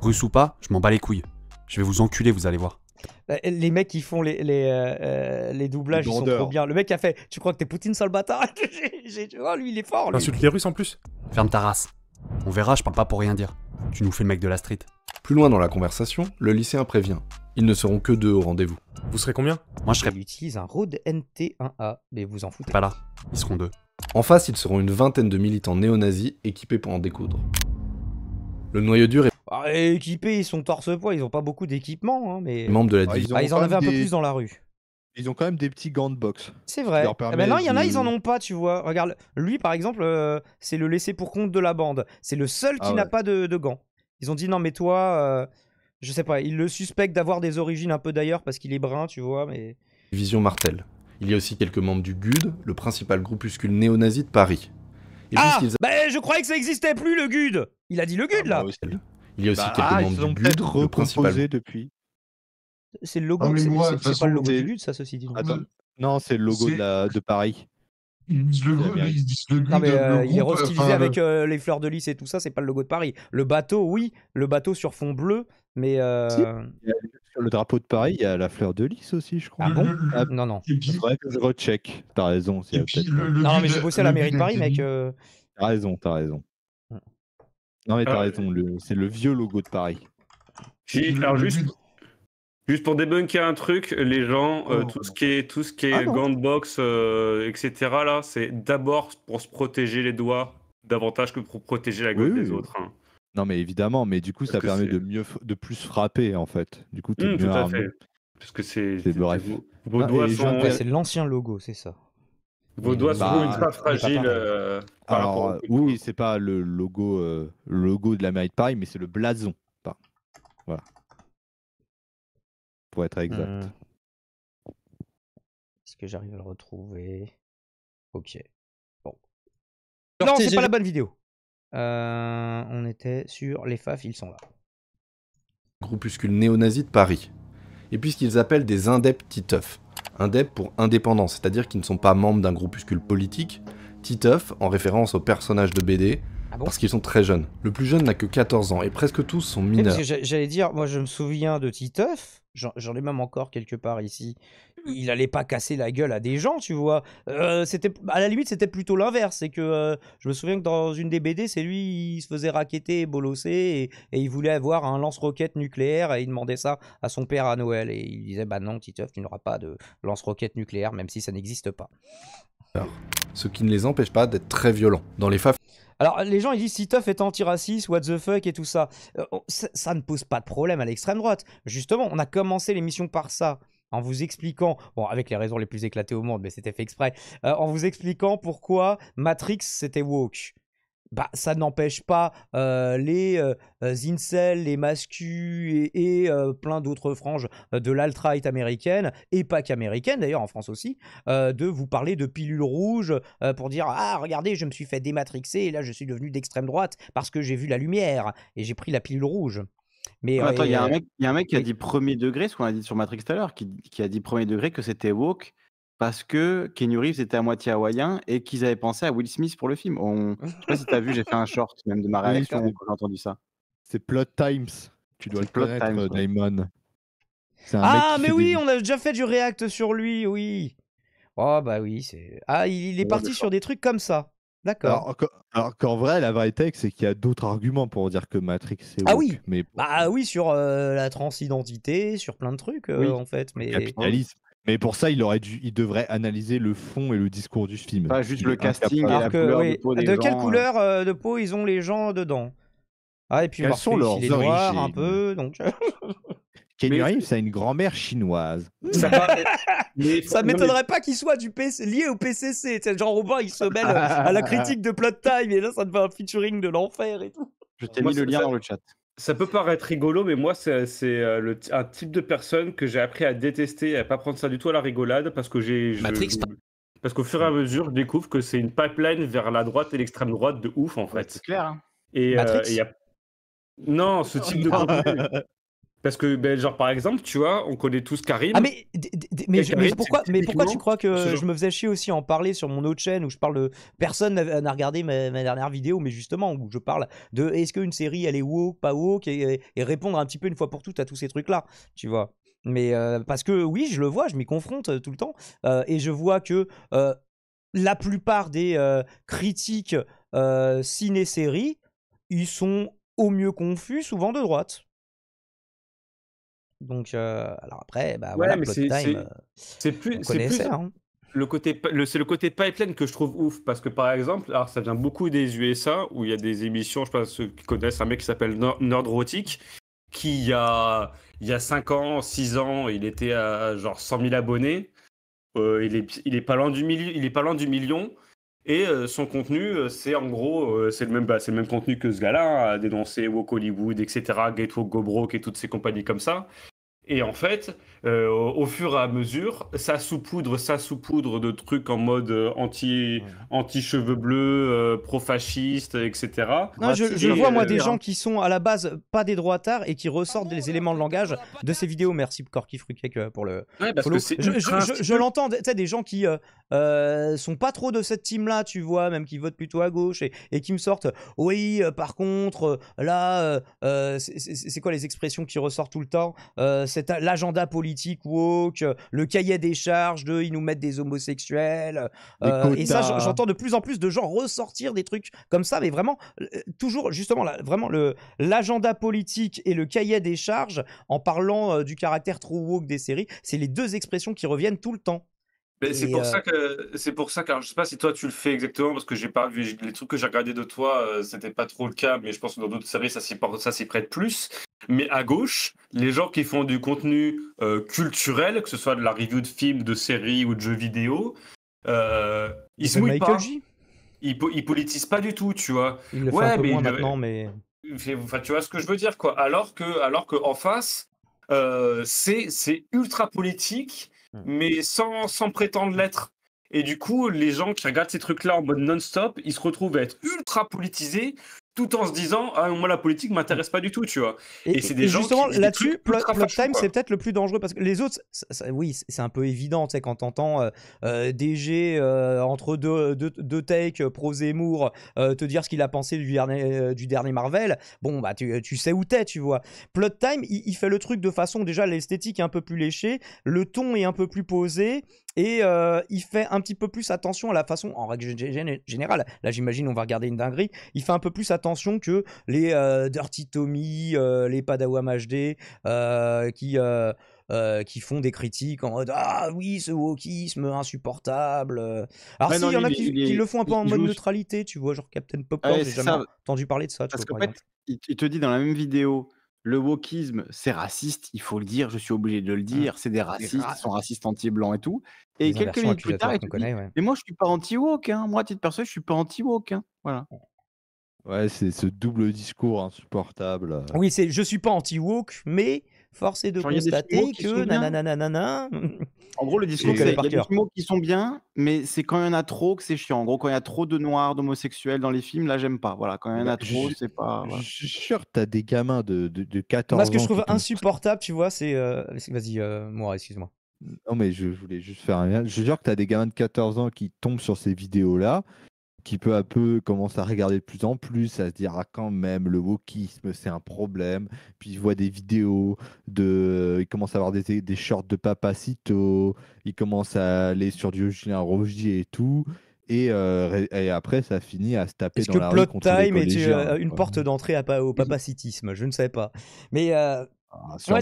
Russe ou pas, je m'en bats les couilles. Je vais vous enculer, vous allez voir. Bah, les mecs qui font les, euh, euh, doublages, ils sont trop bien. Le mec a fait Tu crois que t'es Poutine, sale bâtard oh, Lui, il est fort. Lui. Insulte les Russes en plus. Ferme ta race. On verra, je parle pas pour rien dire. Tu nous fais le mec de la street. Plus loin dans la conversation, le lycéen prévient. Ils ne seront que deux au rendez-vous. Vous serez combien Moi, je serai... Il utilise un Rode NT1A, mais vous en foutez. Pas là. Ils seront deux. En face, ils seront une vingtaine de militants néo-nazis équipés pour en découdre. Le noyau dur est. Ah, équipés, ils sont torse-poids, ils ont pas beaucoup d'équipement, hein, mais. membres de la ah, division. Ah, ils, en avaient un peu plus dans la rue. Ils ont quand même des petits gants de boxe. C'est vrai. Mais non, il y en a, ils en ont pas, tu vois. Regarde, lui, par exemple, euh, c'est le laissé pour compte de la bande. C'est le seul qui n'a pas de, gants. Ils ont dit, non, mais toi. Euh, je sais pas, il le suspecte d'avoir des origines un peu d'ailleurs parce qu'il est brun, tu vois, mais... Vision Martel. Il y a aussi quelques membres du GUD, le principal groupuscule néo-nazi de Paris. ah Bah je croyais que ça existait plus, le GUD Il a dit le GUD, ah, là bah Il y a aussi bah, quelques ah, membres du GUD, le principal... depuis. C'est le logo, c'est pas le logo du GUD, ça, ceci dit. Non, c'est le logo de Paris le, il est euh, restylisé avec euh, les fleurs de lys et tout ça, c'est pas le logo de Paris. Le bateau, oui, le bateau sur fond bleu, mais. Euh, le drapeau de Paris, il y a la fleur de lys aussi, je crois. Ah bon ah, Non, non. vrai que je recheck. T'as raison. non, mais j'ai bossé à la mairie de Paris, mec. T'as raison, t'as raison. Non, mais t'as raison, c'est le vieux logo de Paris. Si, alors juste Juste pour débunker un truc, les gens, euh, oh. tout ce qui est, tout ce qui est gant box, etc., là, c'est d'abord pour se protéger les doigts davantage que pour protéger la gueule des autres. Hein. Non, mais évidemment, mais du coup, ça permet de mieux, de plus frapper en fait. Du coup, mmh, mieux tout à fait. Parce que c'est. Vos, doigts sont. C'est l'ancien logo, c'est ça. Vos doigts bah, sont ultra fragiles. Euh, Alors, euh, oui, c'est pas le logo, logo de la mairie de Paris, mais c'est le blason. Voilà pour être exact. Mmh. Est-ce que j'arrive à le retrouver Ok. Bon. non, c'est pas la bonne vidéo. Euh, on était sur les FAF, ils sont là. Groupuscule néo-nazi de Paris. Et puis qu'ils appellent des indeps titeuf. Indep pour indépendants, c'est-à-dire qu'ils ne sont pas membres d'un groupuscule politique. Titeuf en référence au personnage de BD. Ah parce qu'ils sont très jeunes. Le plus jeune n'a que 14 ans et presque tous sont mineurs. J'allais dire, moi je me souviens de Titeuf, J'en ai même encore quelque part ici. Mmh. Il allait pas casser la gueule à des gens, tu vois. Euh, à la limite, c'était plutôt l'inverse. C'est que euh, je me souviens que dans une des BD, c'est lui, il se faisait raqueter, bolosser, et, il voulait avoir un lance-roquette nucléaire et il demandait ça à son père à Noël. Et il disait Bah non, Titeuf, tu n'auras pas de lance roquettes nucléaire, même si ça n'existe pas. ce qui ne les empêche pas d'être très violents. Dans les faf. Alors, les gens, ils disent si tough est antiraciste, what the fuck et tout euh, ça. ça. ne pose pas de problème à l'extrême droite. Justement, on a commencé l'émission par ça. En vous expliquant, bon, avec les raisons les plus éclatées au monde, mais c'était fait exprès, euh, en vous expliquant pourquoi Matrix c'était woke bah, ça n'empêche pas euh, les euh, euh, incels, les mascus et, plein d'autres franges de l'alt-right américaine, et pas qu'américaine d'ailleurs, en France aussi, de vous parler de pilules rouges pour dire Ah, regardez, je me suis fait dématrixer et là je suis devenu d'extrême droite parce que j'ai vu la lumière et j'ai pris la pilule rouge. Mais, il y, a un mec qui a dit premier degré, ce qu'on a dit sur Matrix tout à l'heure, qui, qui a dit premier degré que c'était woke parce que Keanu Reeves était à moitié hawaïen et qu'ils avaient pensé à Will Smith pour le film. On... Je sais pas si t'as vu, j'ai fait un short même de ma réaction quand j'ai entendu ça. C'est Plot Times. Tu dois le Plot Damon. Ah, mais oui, on a déjà fait du react sur lui, oui. Oh, bah oui, c'est. Ah, il, est parti sur des trucs comme ça. D'accord. Alors, qu'en vrai, la vérité, c'est qu'il y a d'autres arguments pour dire que Matrix est. Ah oui mais... Bah oui, sur euh, la transidentité, sur plein de trucs, euh, en fait. Mais... capitalisme. Mais pour ça, il aurait dû, il devrait analyser le fond et le discours du film. Pas juste le casting de quelle couleur hein. euh, de peau ils ont les gens dedans Ah et puis ils sont leurs un peu donc. Kenny Reeves a une grand-mère chinoise. Ça, ça m'étonnerait pas qu'il soit du lié au PCC. C'est genre Robin, il se mêle à la critique de Plot Time et là, ça devient un featuring de l'enfer et tout. Je t'ai mis le lien dans le chat. Ça peut paraître rigolo, mais moi, c'est euh, un type de personne que j'ai appris à détester, à pas prendre ça du tout à la rigolade, parce que j'ai. Matrix. parce qu'au fur et à mesure, je découvre que c'est une pipeline vers la droite et l'extrême droite de ouf, en fait. C'est clair. Hein. Et, euh, Matrix. y a... Non, ce type de Parce que, ben, genre, par exemple, tu vois, on connaît tous Karim. Ah, mais, mais, pourquoi, mais pourquoi tu crois que je me faisais chier aussi à en parler sur mon autre chaîne où je parle de. Personne n'a regardé ma, dernière vidéo, mais justement, où je parle de est-ce qu'une série, elle est woke, pas woke, et, répondre un petit peu une fois pour toutes à tous ces trucs-là, tu vois. Mais euh, parce que, oui, je le vois, je m'y confronte euh, tout le temps, euh, et je vois que la plupart des critiques ciné-séries, ils sont au mieux confus, souvent de droite. Donc, alors après, bah, mais c'est, plus, hein. le côté, c'est le côté pipeline que je trouve ouf parce que par exemple, alors ça vient beaucoup des USA où il y a des émissions, je pense ceux qui connaissent un mec qui s'appelle Nord Rotique qui il y a il y a 5 ans, 6 ans, il était à genre 100 000 abonnés. il, est, il pas loin du milieu, il est pas loin du million. Et euh, son contenu, euh, c'est en gros, euh, c'est le, même, bah, le même contenu que ce gars-là, a hein, dénoncé Woke Hollywood, etc., Gatewalk Gobrok et toutes ces compagnies comme ça. Et en fait, euh, au, fur et à mesure, ça saupoudre, ça saupoudre de trucs en mode euh, anti, cheveux bleus, euh, pro-fasciste, etc. je, vois moi des gens qui sont à la base pas des tard et qui ressortent des éléments de langage de ces vidéos. Merci Corky pour le. je, l'entends, tu sais, des gens qui sont pas trop de cette team-là, tu vois, même qui votent plutôt à gauche et qui me sortent. Oui, par contre, là, c'est quoi les expressions qui ressortent tout le temps l'agenda politique woke, euh, le cahier des charges de ils nous mettent des homosexuels. Euh, et ça, j'entends de plus en plus de gens ressortir des trucs comme ça, mais vraiment, euh, toujours, justement, là, vraiment, l'agenda politique et le cahier des charges, en parlant du caractère trop woke des séries, c'est les deux expressions qui reviennent tout le temps c'est pour, ça que c'est pour ça je sais pas si toi tu le fais exactement parce que j'ai pas vu les trucs que j'ai regardé de toi c'était pas trop le cas mais je pense que dans d'autres séries ça ça s'y prête plus mais à gauche, les gens qui font du contenu euh, culturel, que ce soit de la review de films, de séries ou de jeux vidéo, euh, ils se mouillent pas. Ils, politisent pas du tout, tu vois. le ouais, fait mais moins maintenant, mais. Enfin, tu vois ce que je veux dire, quoi. Alors que, alors que face, euh, c'est ultra politique, hmm. mais sans, sans prétendre l'être. Et du coup, les gens qui regardent ces trucs-là en mode non-stop, ils se retrouvent à être ultra politisés tout en se disant ah moi la politique m'intéresse pas du tout tu vois et, c'est des gens justement là-dessus plot, time c'est peut-être le plus dangereux parce que les autres oui c'est un peu évident tu sais quand t'entends euh, euh, DG euh, entre deux deux, deux takes pro Zemmour te dire ce qu'il a pensé du dernier du dernier Marvel bon bah tu, sais où t'es tu vois plot time il, il, fait le truc de façon déjà l'esthétique est un peu plus léchée le ton est un peu plus posé et euh, il fait un petit peu plus attention à la façon, en règle générale, là j'imagine on va regarder une dinguerie, il fait un peu plus attention que les euh, Dirty Tommy, euh, les Padawam HD, qui... qui font des critiques en mode Ah oui, ce wokisme insupportable. Alors, si, il y en a qui, le font un peu en mode neutralité, tu vois, genre Captain Popcorn, j'ai jamais entendu parler de ça. Parce qu'en fait, il te dit dans la même vidéo le wokisme, c'est raciste, il faut le dire, je suis obligé de le mmh. dire, c'est des racistes, ils sont racistes anti-blancs et tout. Et quelques minutes plus tard, ouais. mais moi je suis pas anti wok hein. moi à titre perso, je suis pas anti hein. » Voilà. Ouais, c'est ce double discours insupportable. Euh. Oui, c'est je suis pas anti mais… mais Force est de constater que En gros, le discours, c'est qu'il y a des mots qui sont bien, mais c'est quand il y en a trop que c'est chiant. En gros, quand il y a trop de noirs, d'homosexuels dans les films, là, j'aime pas. Voilà, quand il y en bah, a trop, c'est pas. Je suis sûr, que t'as des gamins de, de, de 14 ans. Ce que je trouve insupportable, tu vois, c'est. Euh, vas-y, euh, moi, excuse-moi. Non, mais je voulais juste faire un lien. Je sûr que tu as des gamins de 14 ans qui tombent sur ces vidéos-là, qui peu à peu commence à regarder de plus en plus, à se dire ah, quand même le wokisme c'est un problème. Puis il voit des vidéos de, il commence à avoir des, shorts de Papacito, il commence à aller sur du Julien Rogier et tout. Et, euh, et, après ça finit à se taper dans la rue contre time est euh, une porte d'entrée au papacitisme je ne sais pas mais euh, ah,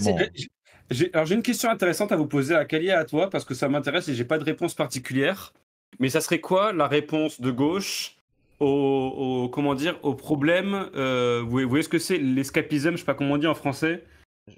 j'ai, une question intéressante à vous poser à Kali à toi parce que ça m'intéresse et j'ai pas de réponse particulière mais ça serait quoi la réponse de gauche au, comment dire au problème euh, vous, voyez, ce que c'est l'escapisme, je sais pas comment on dit en français.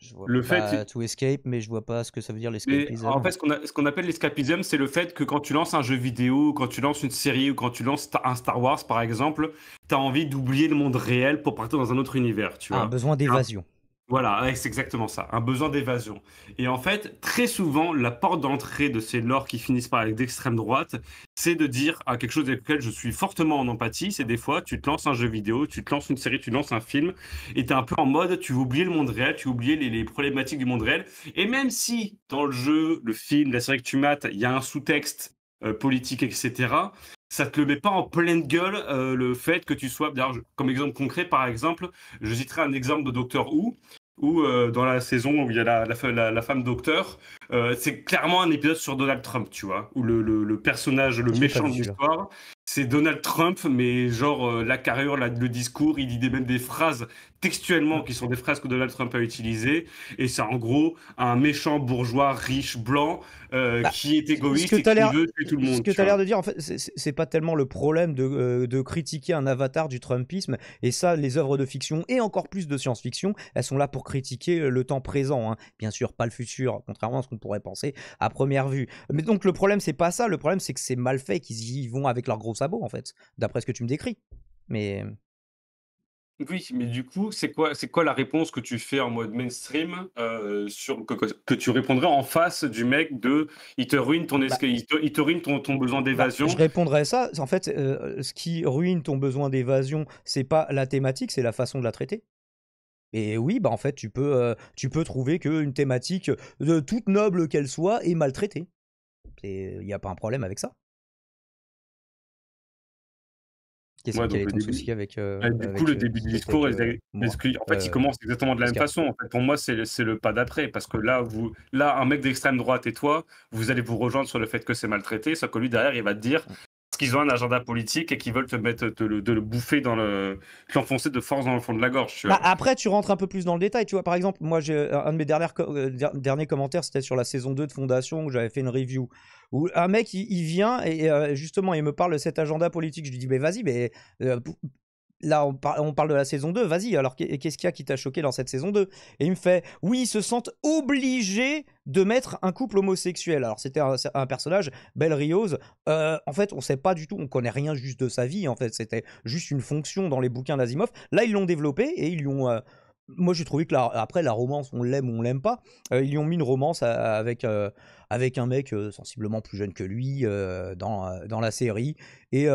Je vois le pas fait to escape, mais je vois pas ce que ça veut dire l'escapisme. En fait, ce qu'on appelle l'escapisme, c'est le fait que quand tu lances un jeu vidéo, quand tu lances une série ou quand tu lances un Star Wars par exemple, tu as envie d'oublier le monde réel pour partir dans un autre univers. Tu as Un besoin d'évasion. Voilà, c'est exactement ça, un besoin d'évasion. Et en fait, très souvent, la porte d'entrée de ces lords qui finissent par être d'extrême droite, c'est de dire à quelque chose avec lequel je suis fortement en empathie, c'est des fois, tu te lances un jeu vidéo, tu te lances une série, tu lances un film, et tu es un peu en mode, tu oublies le monde réel, tu oublies les, problématiques du monde réel. Et même si dans le jeu, le film, la série que tu mates, il y a un sous-texte euh, politique, etc., ça te le met pas en pleine gueule euh, le fait que tu sois. comme exemple concret, par exemple, je citerai un exemple de Docteur Who ou euh, dans la saison où il y a la, la, femme docteur, euh, c'est clairement un épisode sur Donald Trump, tu vois, où le, personnage, le méchant de l'histoire, c'est Donald Trump, mais genre euh, la carrière, le discours, il dit des, même des phrases textuellement qui sont des fresques que Donald Trump a utilisées. Et c'est en gros un méchant bourgeois riche blanc euh, bah, qui est égoïste et qui veut tuer tout le monde. Ce que tu as l'air de dire, en fait, c'est pas tellement le problème euh, de, critiquer un avatar du Trumpisme. Et ça, les œuvres de fiction et encore plus de science-fiction, elles sont là pour critiquer euh, le temps présent. Hein. Bien sûr, pas le futur, contrairement à ce qu'on pourrait penser à première vue. Mais donc le problème, c'est pas ça. Le problème, c'est que c'est mal fait, qu'ils y vont avec leurs gros sabots, en fait, d'après ce que tu me décris. Mais oui, mais du coup, c'est quoi, c'est quoi la réponse que tu fais en mode mainstream euh, sur que, tu répondrais en face du mec de il te ruine ton bah, ton, besoin bah, d'évasion. je répondrais ça. En fait, euh, ce qui ruine ton besoin d'évasion, c'est pas la thématique, c'est la façon de la traiter. Et oui, bah en fait, tu peux, euh, tu peux trouver qu'une thématique, de toute noble qu'elle soit, est maltraitée. Il n'y a pas un problème avec ça. Qu'est-ce souci avec, Du euh, coup, le euh, début du discours, euh, en fait, il commence exactement de la même façon. En fait, pour moi, c'est le, pas d'après, parce que là, vous, là, un mec d'extrême droite et toi, vous allez vous rejoindre sur le fait que c'est maltraité, sauf que lui derrière, il va te dire, qu'ils ont un agenda politique et qu'ils veulent te mettre, de le bouffer dans le, l'enfoncer de force dans le fond de la gorge. Bah, après, tu rentres un peu plus dans le détail. Tu vois, par exemple, moi, j'ai euh, un de mes dernières, euh, derniers commentaires, c'était sur la saison 2 de Fondation où j'avais fait une review où un mec il, vient et euh, justement il me parle de cet agenda politique. Je lui dis mais vas-y, mais pour là, on, parle de la saison 2, vas-y, alors qu'est-ce qu'il y a qui t'a choqué dans cette saison 2 Et il me fait, oui, ils se sentent obligés de mettre un couple homosexuel. Alors, c'était un, personnage, Belle Rios, euh, en fait, on sait pas du tout, on connaît rien juste de sa vie, en fait, c'était juste une fonction dans les bouquins d'Asimov. Là, ils l'ont développé et ils lui ont... Euh, moi, j'ai trouvé que là, après, la romance, on l'aime ou on l'aime pas. Euh, ils lui ont mis une romance avec avec un mec euh, sensiblement plus jeune que lui euh, dans, euh, dans la série. Et,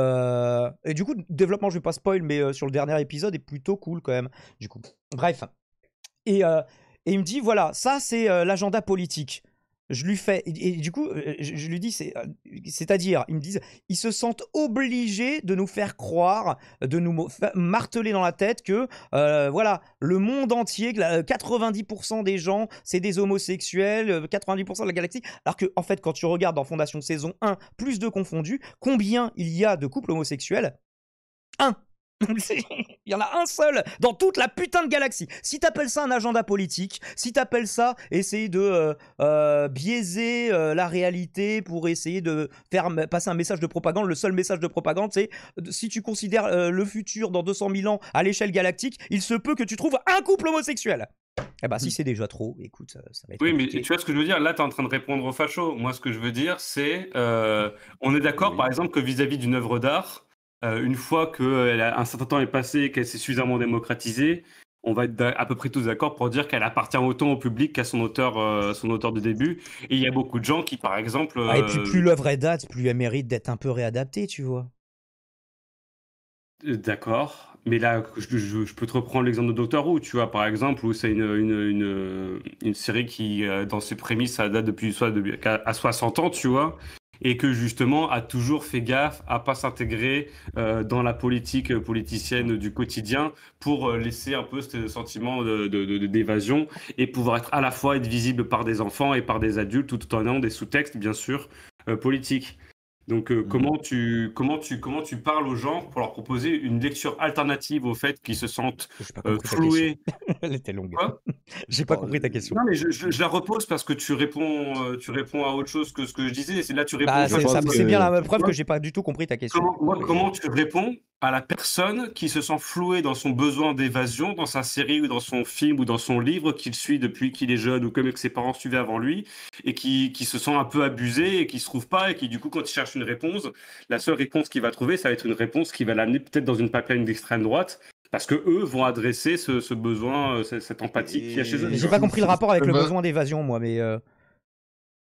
du coup, développement, je vais pas spoil, mais sur le dernier épisode est plutôt cool quand même. Du coup, bref. Et, et il me dit voilà, ça c'est l'agenda politique. Je lui fais, et, du coup, euh, je, lui dis, euh, c'est-à-dire, ils me disent, ils se sentent obligés de nous faire croire, de nous marteler dans la tête que, euh, voilà, le monde entier, 90% des gens, c'est des homosexuels, 90% de la galaxie. Alors que, en fait, quand tu regardes dans Fondation saison 1, plus de confondus, combien il y a de couples homosexuels Un il y en a un seul dans toute la putain de galaxie. Si t'appelles ça un agenda politique, si t'appelles ça essayer de euh, euh, biaiser euh, la réalité pour essayer de faire passer un message de propagande, le seul message de propagande, c'est si tu considères le futur dans 200 000 ans à l'échelle galactique, il se peut que tu trouves un couple homosexuel. Eh bah si hmm. c'est déjà trop, écoute, ça, va être. Oui, mais tu vois ce que je veux dire Là, tu es en train de répondre au facho. Moi, ce que je veux dire, c'est. on est d'accord, par exemple, que vis-à-vis d'une œuvre d'art, euh, une fois qu'un euh, certain temps est passé et qu'elle s'est suffisamment démocratisée, on va être à peu près tous d'accord pour dire qu'elle appartient autant au public qu'à son auteur, euh, son auteur de début. Et il y a beaucoup de gens qui, par exemple, ah, et puis plus l'œuvre est date, plus elle mérite d'être un peu réadaptée, tu vois. D'accord, mais là, je, peux te reprendre l'exemple de Doctor Who, tu vois, par exemple, où c'est une, une, série qui, dans ses prémices, ça date depuis à 60 ans, tu vois, et que justement a toujours fait gaffe à pas s'intégrer euh, dans la politique politicienne du quotidien pour euh, laisser un peu ce sentiment d'évasion de, et pouvoir être à la fois être visible par des enfants et par des adultes tout en ayant des sous-textes bien sûr euh, politiques. Donc, euh, mm. comment, tu, comment, tu, comment tu parles aux gens pour leur proposer une lecture alternative au fait qu'ils se sentent euh, floués longue. J'ai pas compris ta question. Non, mais je, la repose parce que tu réponds, euh, tu réponds à autre chose que ce que je disais. C'est là tu bah, réponds. c'est bien la preuve que j'ai pas du tout compris ta question. Comment, comment tu réponds à la personne qui se sent flouée dans son besoin d'évasion, dans sa série ou dans son film ou dans son livre qu'il suit depuis qu'il est jeune ou comme que ses parents suivaient avant lui et qui, qui se sent un peu abusé et qui se trouve pas et qui du coup quand il cherche réponse, la seule réponse qu'il va trouver, ça va être une réponse qui va l'amener peut-être dans une pipeline d'extrême droite, parce que eux vont adresser ce, besoin, euh, cette empathie a chez J'ai pas compris le rapport avec le euh, bah- besoin d'évasion, moi, mais. Euh,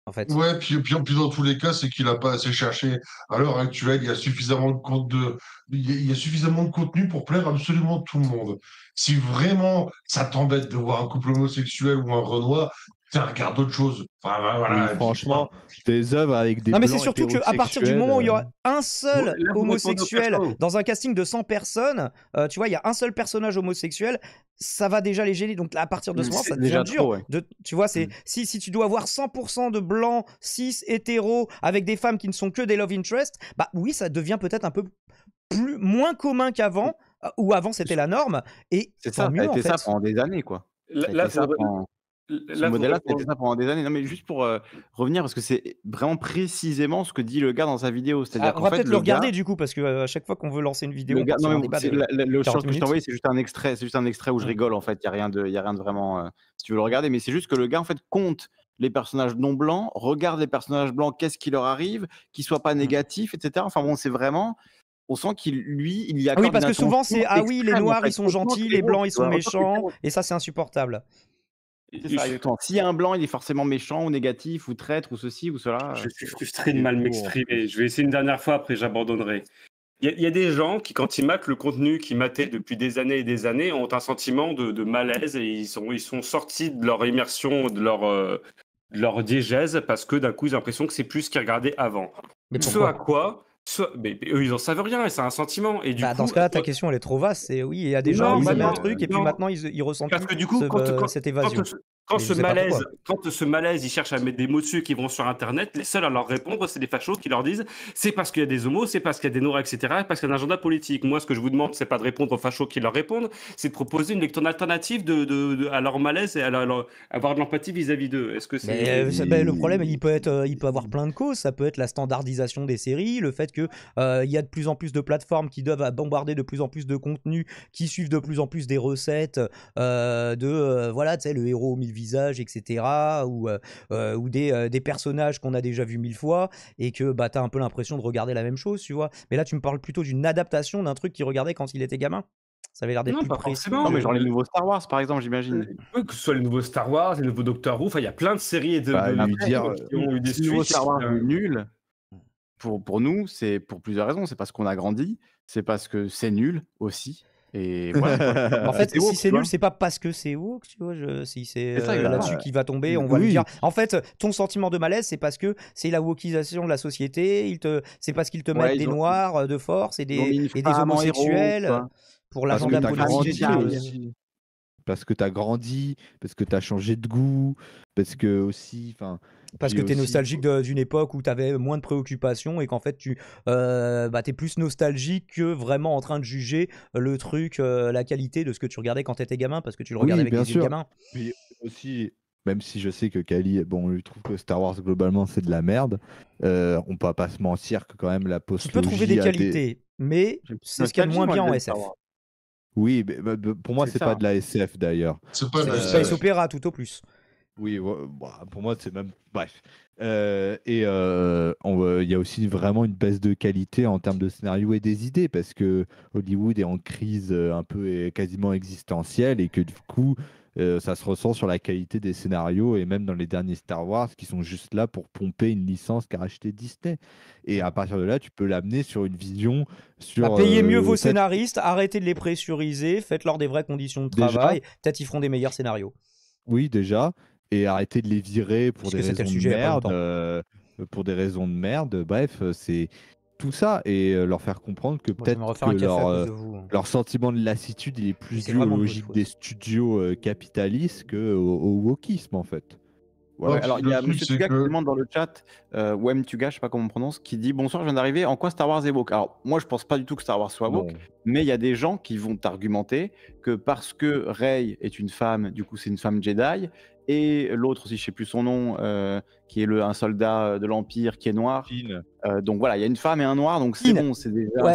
en fait. Ouais, puis, puis, plus dans tous les cas, c'est qu'il n'a pas assez cherché. À l'heure actuelle, il y a suffisamment de, suffisamment de contenu pour plaire absolument tout le monde. Si vraiment ça t'embête de voir un couple homosexuel ou un Renoir, regarde d'autres choses. franchement, des œuvres avec des. Non, mais c'est surtout qu'à partir du moment où il y aura euh. un seul homosexuel dans un casting de 100 personnes, euh, tu vois, il y a un seul personnage homosexuel, ça va déjà les gêner. Donc à partir de ce moment, ça devient dur. de, tu vois, c'est mm. si, si tu dois avoir 100% de blancs, cis, hétéros, avec des femmes qui ne sont que des love interest, bah oui, ça devient peut-être un peu plus, moins commun qu'avant, euh, ou avant c'était la norme. Et c'est ça, ça pendant des années, quoi. Là, ça le modèle-là, c'était ça pendant des années. Non, mais juste pour euh, revenir, parce que c'est vraiment précisément ce que dit le gars dans sa vidéo. Ah, cest on va peut-être le regarder du coup, parce que euh, chaque fois qu'on veut lancer une vidéo, le, gars... que je t'ai envoyé, c'est juste un extrait, c'est juste un extrait où je mm. rigole en fait. Il y a rien de, a rien de vraiment. Euh, si tu veux le regarder, mais c'est juste que le gars en fait compte les personnages non blancs, regarde les personnages blancs, qu'est-ce qui leur arrive, qu'ils soient pas mm. négatifs, etc. Enfin bon, c'est vraiment on sent qu'il lui il y a quand ah oui parce que souvent c'est ah oui les noirs ils sont gentils les blancs ils sont méchants et ça c'est insupportable si S'il y a un blanc, il est forcément méchant ou négatif ou traître ou ceci ou cela. Je suis euh, frustré de mal m'exprimer. Je vais essayer une dernière fois, après j'abandonnerai. Il y, a des gens qui, quand ils matent le contenu qu'ils mataient depuis des années et des années, ont un sentiment de, malaise et ils sont, ils sont sortis de leur immersion, de leur, euh, leur diégèse, parce que d'un coup, ils ont l'impression que c'est plus ce qu'ils regardaient avant. Mais ce à quoi eux, ils en savent rien, et c'est un sentiment. Et du bah, dans ce cas-là, ta question, elle est trop vaste. Et oui, il y a des gens, ils bah, un truc, et puis maintenant, ils, ressentent Parce que, du coup, euh, quand, cette évasion quand ce, malaise, quand ce malaise, ils cherchent à mettre des mots dessus qui vont sur Internet, les seuls à leur répondre, c'est des fachos qui leur disent c'est parce qu'il y a des homos, c'est parce qu'il y a des noirs, etc., parce qu'il y a un agenda politique. Moi, ce que je vous demande, c'est pas de répondre aux fachos qui leur répondent, c'est de proposer une lecture alternative de, à leur malaise et à, leur, avoir de l'empathie vis-à-vis d'eux. Est-ce que c'est. Euh, ben, le problème, il peut, être, euh, il peut avoir plein de causes. Ça peut être la standardisation des séries, le fait que euh, il y a de plus en plus de plateformes qui doivent bombarder de plus en plus de contenus, qui suivent de plus en plus des recettes, de. voilà, tu sais, le héros au visages, etc. Ou, euh, euh, euh, des, personnages qu'on a déjà vus mille fois et que bah, tu as un peu l'impression de regarder la même chose, tu vois. Mais là, tu me parles plutôt d'une adaptation d'un truc qu'il regardait quand il était gamin. Ça avait l'air d'être plus précis. Non, mais genre les nouveaux Star Wars, par exemple, j'imagine. que ce soit les nouveaux Star Wars, les nouveaux Doctor Who, il y a plein de séries et de, bah, nouveaux Pour, pour nous, c'est pour plusieurs raisons. C'est parce qu'on a grandi, c'est parce que c'est nul aussi. Et voilà. en fait, si c'est nul, c'est pas parce que c'est woke, tu vois. si c'est euh, là-dessus qui va tomber, on va lui dire. En fait, ton sentiment de malaise, c'est parce que c'est la wokeisation de la société. Il te, c'est parce qu'ils te mettent des noirs euh, de force et des, et des homosexuels héros, euh, pour l'agenda politique. Parce que t'as grandi, parce que t'as changé de goût, parce que aussi, enfin parce que tu es nostalgique d'une époque où tu avais moins de préoccupations et qu'en fait tu euh, bah, es plus nostalgique que vraiment en train de juger le truc, euh, la qualité de ce que tu regardais quand tu étais gamin, parce que tu le regardais avec bien les yeux gamins gamin. Puis aussi, même si je sais que Kali, bon, on lui trouve que Star Wars globalement c'est de la merde, euh, on peut pas se mentir que quand même la post Tu peux trouver des qualités, mais c'est ce qu'il y a de moins bien en SF. Oui, mais, bah, bah, pour moi c'est pas hein. de la SF d'ailleurs. C'est pas de la euh, tout au plus. Oui, bah, pour moi, c'est même. Bref. Euh, et euh, euh, il y a aussi vraiment une baisse de qualité en termes de scénario et des idées, parce que Hollywood est en crise un peu quasiment existentielle, et que du coup, ça se ressent sur la qualité des scénarios et même dans les derniers Star Wars qui sont juste là pour pomper une licence qu'a racheté Disney. Et à partir de là, tu peux l'amener sur une vision sur. payer payez mieux vos scénaristes, arrêtez de les pressuriser, faites-leur des vraies conditions de travail, peut-être ils feront des meilleurs scénarios. Oui, déjà et arrêter de les virer pour des raisons de merde. Euh, pour des raisons de merde. Bref, euh, c'est tout ça et euh, leur faire comprendre que peut-être que leur, leur, sentiment de lassitude il est plus dû aux logiques des studios capitalistes que au, wokisme en fait. alors il y a M. Tuga qui demande dans le chat, euh, Wem Tuga, je sais pas comment on prononce, qui dit bonsoir, je viens d'arriver, en quoi Star Wars est woke Alors moi je pense pas du tout que Star Wars soit woke, mais il y a des gens qui vont argumenter que parce que Rey est une femme, du coup c'est une femme Jedi, et l'autre aussi, je sais plus son nom, euh, qui est le, un soldat euh, de l'Empire qui est noir. Euh, donc voilà, il y a une femme et un noir, donc c'est bon, c'est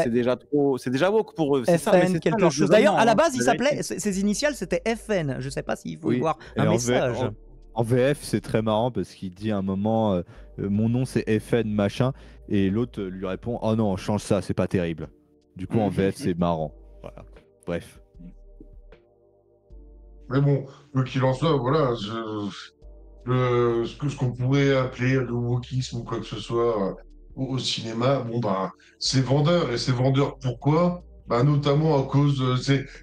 déjà, trop, c'est déjà woke pour eux. C'est ça, quelque chose. D'ailleurs, à la hein, base, il s'appelait, ses initiales c'était FN. Je sais pas s'il faut voir un message. En, VF, c'est très marrant parce qu'il dit à un moment, mon nom c'est FN machin, et l'autre lui répond, oh non, change ça, c'est pas terrible. Du coup, en mhm. VF, c'est marrant. Voilà. Bref. Mais bon, quoi qu'il en soit, voilà, ce qu'on pourrait appeler le wokisme ou quoi que ce soit euh, au, cinéma, bon, ben, c'est vendeur. Et c'est vendeur pourquoi bah, Notamment à cause. Euh,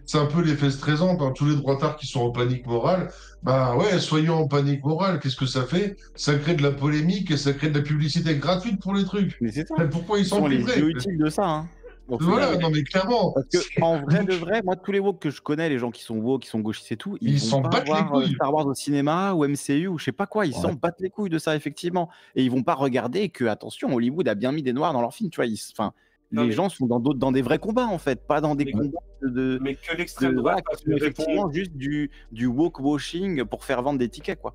c'est un peu l'effet stressant. tous les droitards qui sont en panique morale, bah ouais, soyons en panique morale. Qu'est-ce que ça fait Ça crée de la polémique et ça crée de la publicité gratuite pour les trucs. Mais c'est ça. pourquoi ils, s'en sont, utiles de ça hein. Voilà, non mais clairement. Parce que, en vrai de vrai, moi, tous les woke que je connais, les gens qui sont woke, qui sont gauchistes et tout, ils, ne sont pas voir euh, Star Wars au cinéma ou MCU ou je sais pas quoi, ils s'en battent les couilles de ça, effectivement. Et ils vont pas regarder que, attention, Hollywood a bien mis des noirs dans leur film. tu vois. les gens sont dans, d'autres, dans des vrais combats, en fait, pas dans des combats de. Mais que l'extrême droite, juste du, du woke washing pour faire vendre des tickets, quoi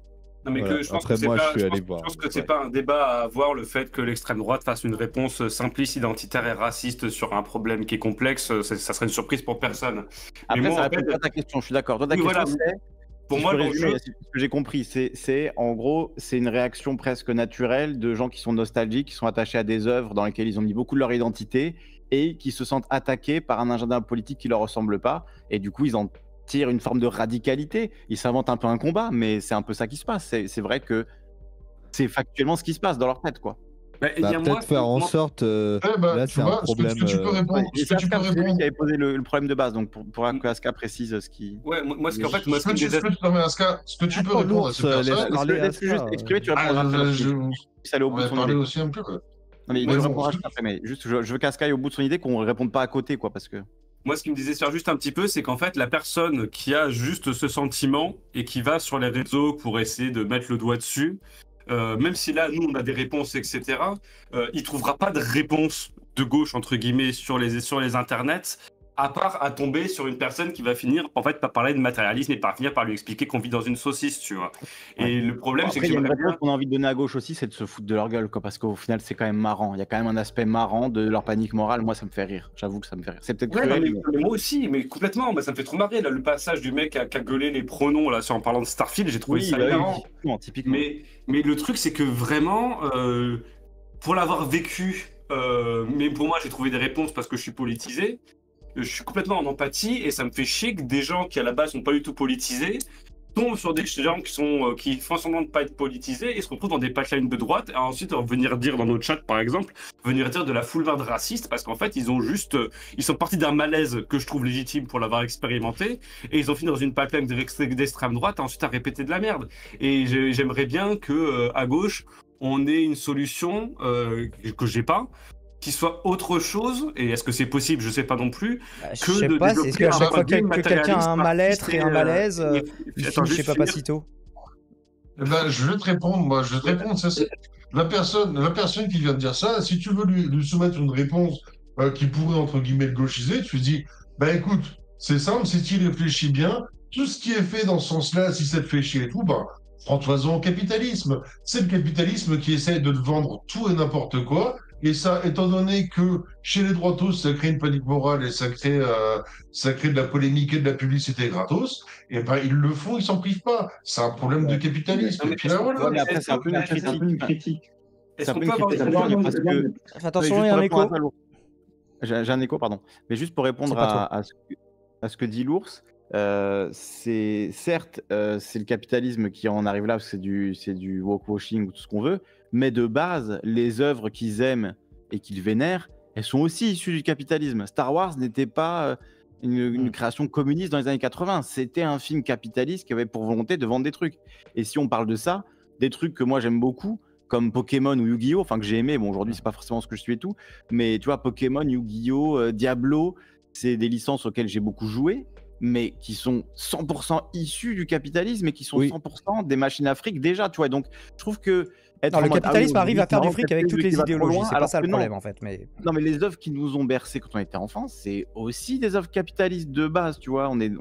mais que je pense que c'est pas, pas un débat à avoir le fait que l'extrême droite fasse une réponse simpliste, identitaire et raciste sur un problème qui est complexe. Euh, ça serait une surprise pour personne. Après, ça répond fait... pas à ta question. Je suis d'accord. pour moi, ce que j'ai compris, c'est en gros, c'est une réaction presque naturelle de gens qui sont nostalgiques, qui sont attachés à des œuvres dans lesquelles ils ont mis beaucoup de leur identité et qui se sentent attaqués par un agenda politique qui leur ressemble pas. Et du coup, ils en tire une forme de radicalité. Il s'invente un peu un combat, mais c'est un peu ça qui se passe. C'est vrai que c'est factuellement ce qui se passe dans leur tête, quoi. Bah, bah, peut-être faire en sorte. Euh, eh bah, là, c'est un problème. Ce que, tu peux euh, répondre. Ouais, c'est lui qui avait posé le, le, problème de base, donc pour, pour que Aska précise euh, ce qui. Ouais, moi, ce qu'en fait, moi, ce que, tu, peux ah, répondre à cette personne. Laisse juste exprimer, tu répondras à ça. au bout de son idée. aussi un peu. quoi. Non, mais, je, mais juste, je, veux qu'Aska aille au bout de son idée, qu'on ne réponde pas à côté, quoi, parce que. Moi, ce qui me désespère juste un petit peu, c'est qu'en fait, la personne qui a juste ce sentiment et qui va sur les réseaux pour essayer de mettre le doigt dessus, euh, même si là, nous, on a des réponses, etc., euh, il trouvera pas de réponse de gauche, entre guillemets, sur les, sur les internets à part à tomber sur une personne qui va finir en fait par parler de matérialisme et par finir par lui expliquer qu'on vit dans une saucisse, tu vois. Et le problème, c'est que il qu'on a envie de donner à gauche aussi, c'est de se foutre de leur gueule, quoi, parce qu'au final, c'est quand même marrant. Il y a quand même un aspect marrant de leur panique morale. Moi, ça me fait rire. J'avoue que ça me fait rire. C'est peut-être. mais, moi aussi, mais complètement. ça me fait trop marrer là, le passage du mec à, à gueuler les pronoms là, en parlant de Starfield, j'ai trouvé ça marrant. Bah mais, mais le truc, c'est que vraiment, euh, pour l'avoir vécu. Euh, mais pour moi, j'ai trouvé des réponses parce que je suis politisé je suis complètement en empathie et ça me fait chier que des gens qui à la base sont pas du tout politisés tombent sur des gens qui sont euh, qui font semblant de pas être politisés et se retrouvent dans des patchlines de droite et ensuite euh, venir dire dans notre chat par exemple venir dire de la verte raciste parce qu'en fait ils ont juste euh, ils sont partis d'un malaise que je trouve légitime pour l'avoir expérimenté et ils ont fini dans une pipeline d'extrême droite et ensuite à répéter de la merde et j'aimerais bien que à gauche on ait une solution que que j'ai pas qui soit autre chose, et est-ce que c'est possible, je sais pas non plus, bah, je que sais de pas, développer chaque fois que, quelqu'un a un mal-être et un euh, malaise, euh, je ne sais pas si tôt eh ben, Je vais te répondre, moi, je vais te répondre, la, personne, la personne qui vient de dire ça, si tu veux lui, lui soumettre une réponse euh, qui pourrait, entre guillemets, le gauchiser, tu lui dis, bah écoute, c'est simple, si tu réfléchis bien, tout ce qui est fait dans ce sens-là, si ça te fait chier et tout, ben, prends-toi-en capitalisme. C'est le capitalisme qui essaie de te vendre tout et n'importe quoi, et ça, étant donné que chez les droitos, ça crée une panique morale et ça crée, euh, ça crée de la polémique et de la publicité gratos, et eh ben ils le font, ils s'en privent pas. C'est un problème de capitalisme. puis c'est un peu une critique. Attention, il y a un écho. J'ai un écho, pardon. Mais juste pour répondre à, ce que, dit l'ours, euh, c'est certes, euh, c'est le capitalisme qui en arrive là, c'est du, c'est du washing ou tout ce qu'on veut, mais de base, les œuvres qu'ils aiment et qu'ils vénèrent, elles sont aussi issues du capitalisme. Star Wars n'était pas euh, une, mm. création communiste dans les années 80, c'était un film capitaliste qui avait pour volonté de vendre des trucs. Et si on parle de ça, des trucs que moi j'aime beaucoup, comme Pokémon ou Yu-Gi-Oh, enfin que j'ai aimé, bon aujourd'hui c'est pas forcément ce que je suis et tout, mais tu vois, Pokémon, Yu-Gi-Oh, euh, Diablo, c'est des licences auxquelles j'ai beaucoup joué, mais qui sont 100% issues du capitalisme et qui sont 100% des machines à déjà, tu vois. Donc je trouve que le ah capitalisme arrive à faire du fric avec toutes les idéologies. C'est pas ça le problème en fait. Mais... Non, mais les œuvres qui nous ont bercé quand on était enfant, c'est aussi des œuvres capitalistes de base, tu vois. On, est,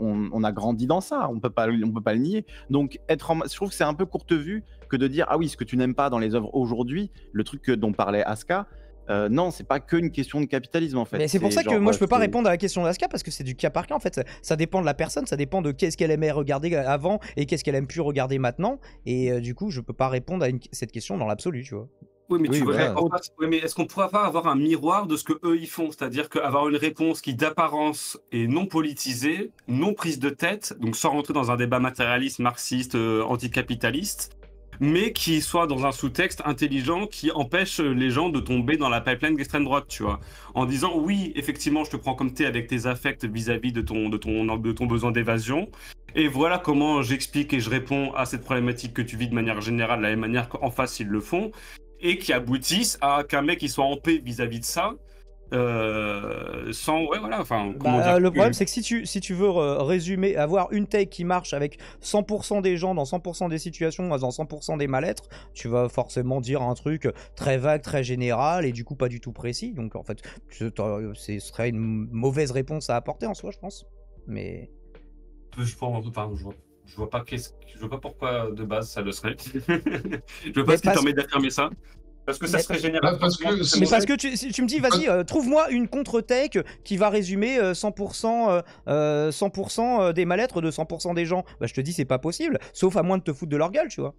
a grandi dans ça, on peut pas, on peut pas le nier. Donc, être en... je trouve que c'est un peu courte vue que de dire ah oui, ce que tu n'aimes pas dans les œuvres aujourd'hui, le truc dont parlait Aska, euh, non, c'est pas qu'une question de capitalisme en fait. Mais c'est pour ça que moi bah, je peux pas répondre à la question d'Aska parce que c'est du cas par cas en fait. Ça, dépend de la personne, ça dépend de qu'est-ce qu'elle aimait regarder avant et qu'est-ce qu'elle aime plus regarder maintenant. Et euh, du coup, je peux pas répondre à cette question dans l'absolu, tu vois. Oui, mais, est-ce qu'on pourrait pas avoir un miroir de ce que eux ils font, c'est-à-dire qu'avoir une réponse qui d'apparence est non politisée, non prise de tête, donc sans rentrer dans un débat matérialiste, marxiste, euh, anticapitaliste, mais qui soit dans un sous-texte intelligent qui empêche les gens de tomber dans la pipeline d'extrême droite, tu vois. En disant oui, effectivement, je te prends comme t'es avec tes affects vis-à-vis de, ton, de, ton, besoin d'évasion. Et voilà comment j'explique et je réponds à cette problématique que tu vis de manière générale, de la même manière qu'en face ils le font, et qui aboutissent à qu'un mec il soit en paix vis à -vis de ça, euh, voilà enfin bah, euh, le problème c'est que si tu si tu veux euh, résumer avoir une take qui marche avec 100% des gens dans 100% des situations dans 100% des mal tu vas forcément dire un truc très vague très général et du coup pas du tout précis donc en fait ce serait une mauvaise réponse à apporter en soi je pense mais je vois pas ce je pas pourquoi de base ça le serait je vois pas ce qui permet d'affirmer ça parce que ça serait génial. Bah, parce que, parce que tu, me dis, vas-y, euh, trouve-moi une contre-tech qui va résumer 100%, euh, euh, des mal-être de 100% des gens. Bah, je te dis, c'est pas possible, sauf à moins de te foutre de leur gueule, tu vois.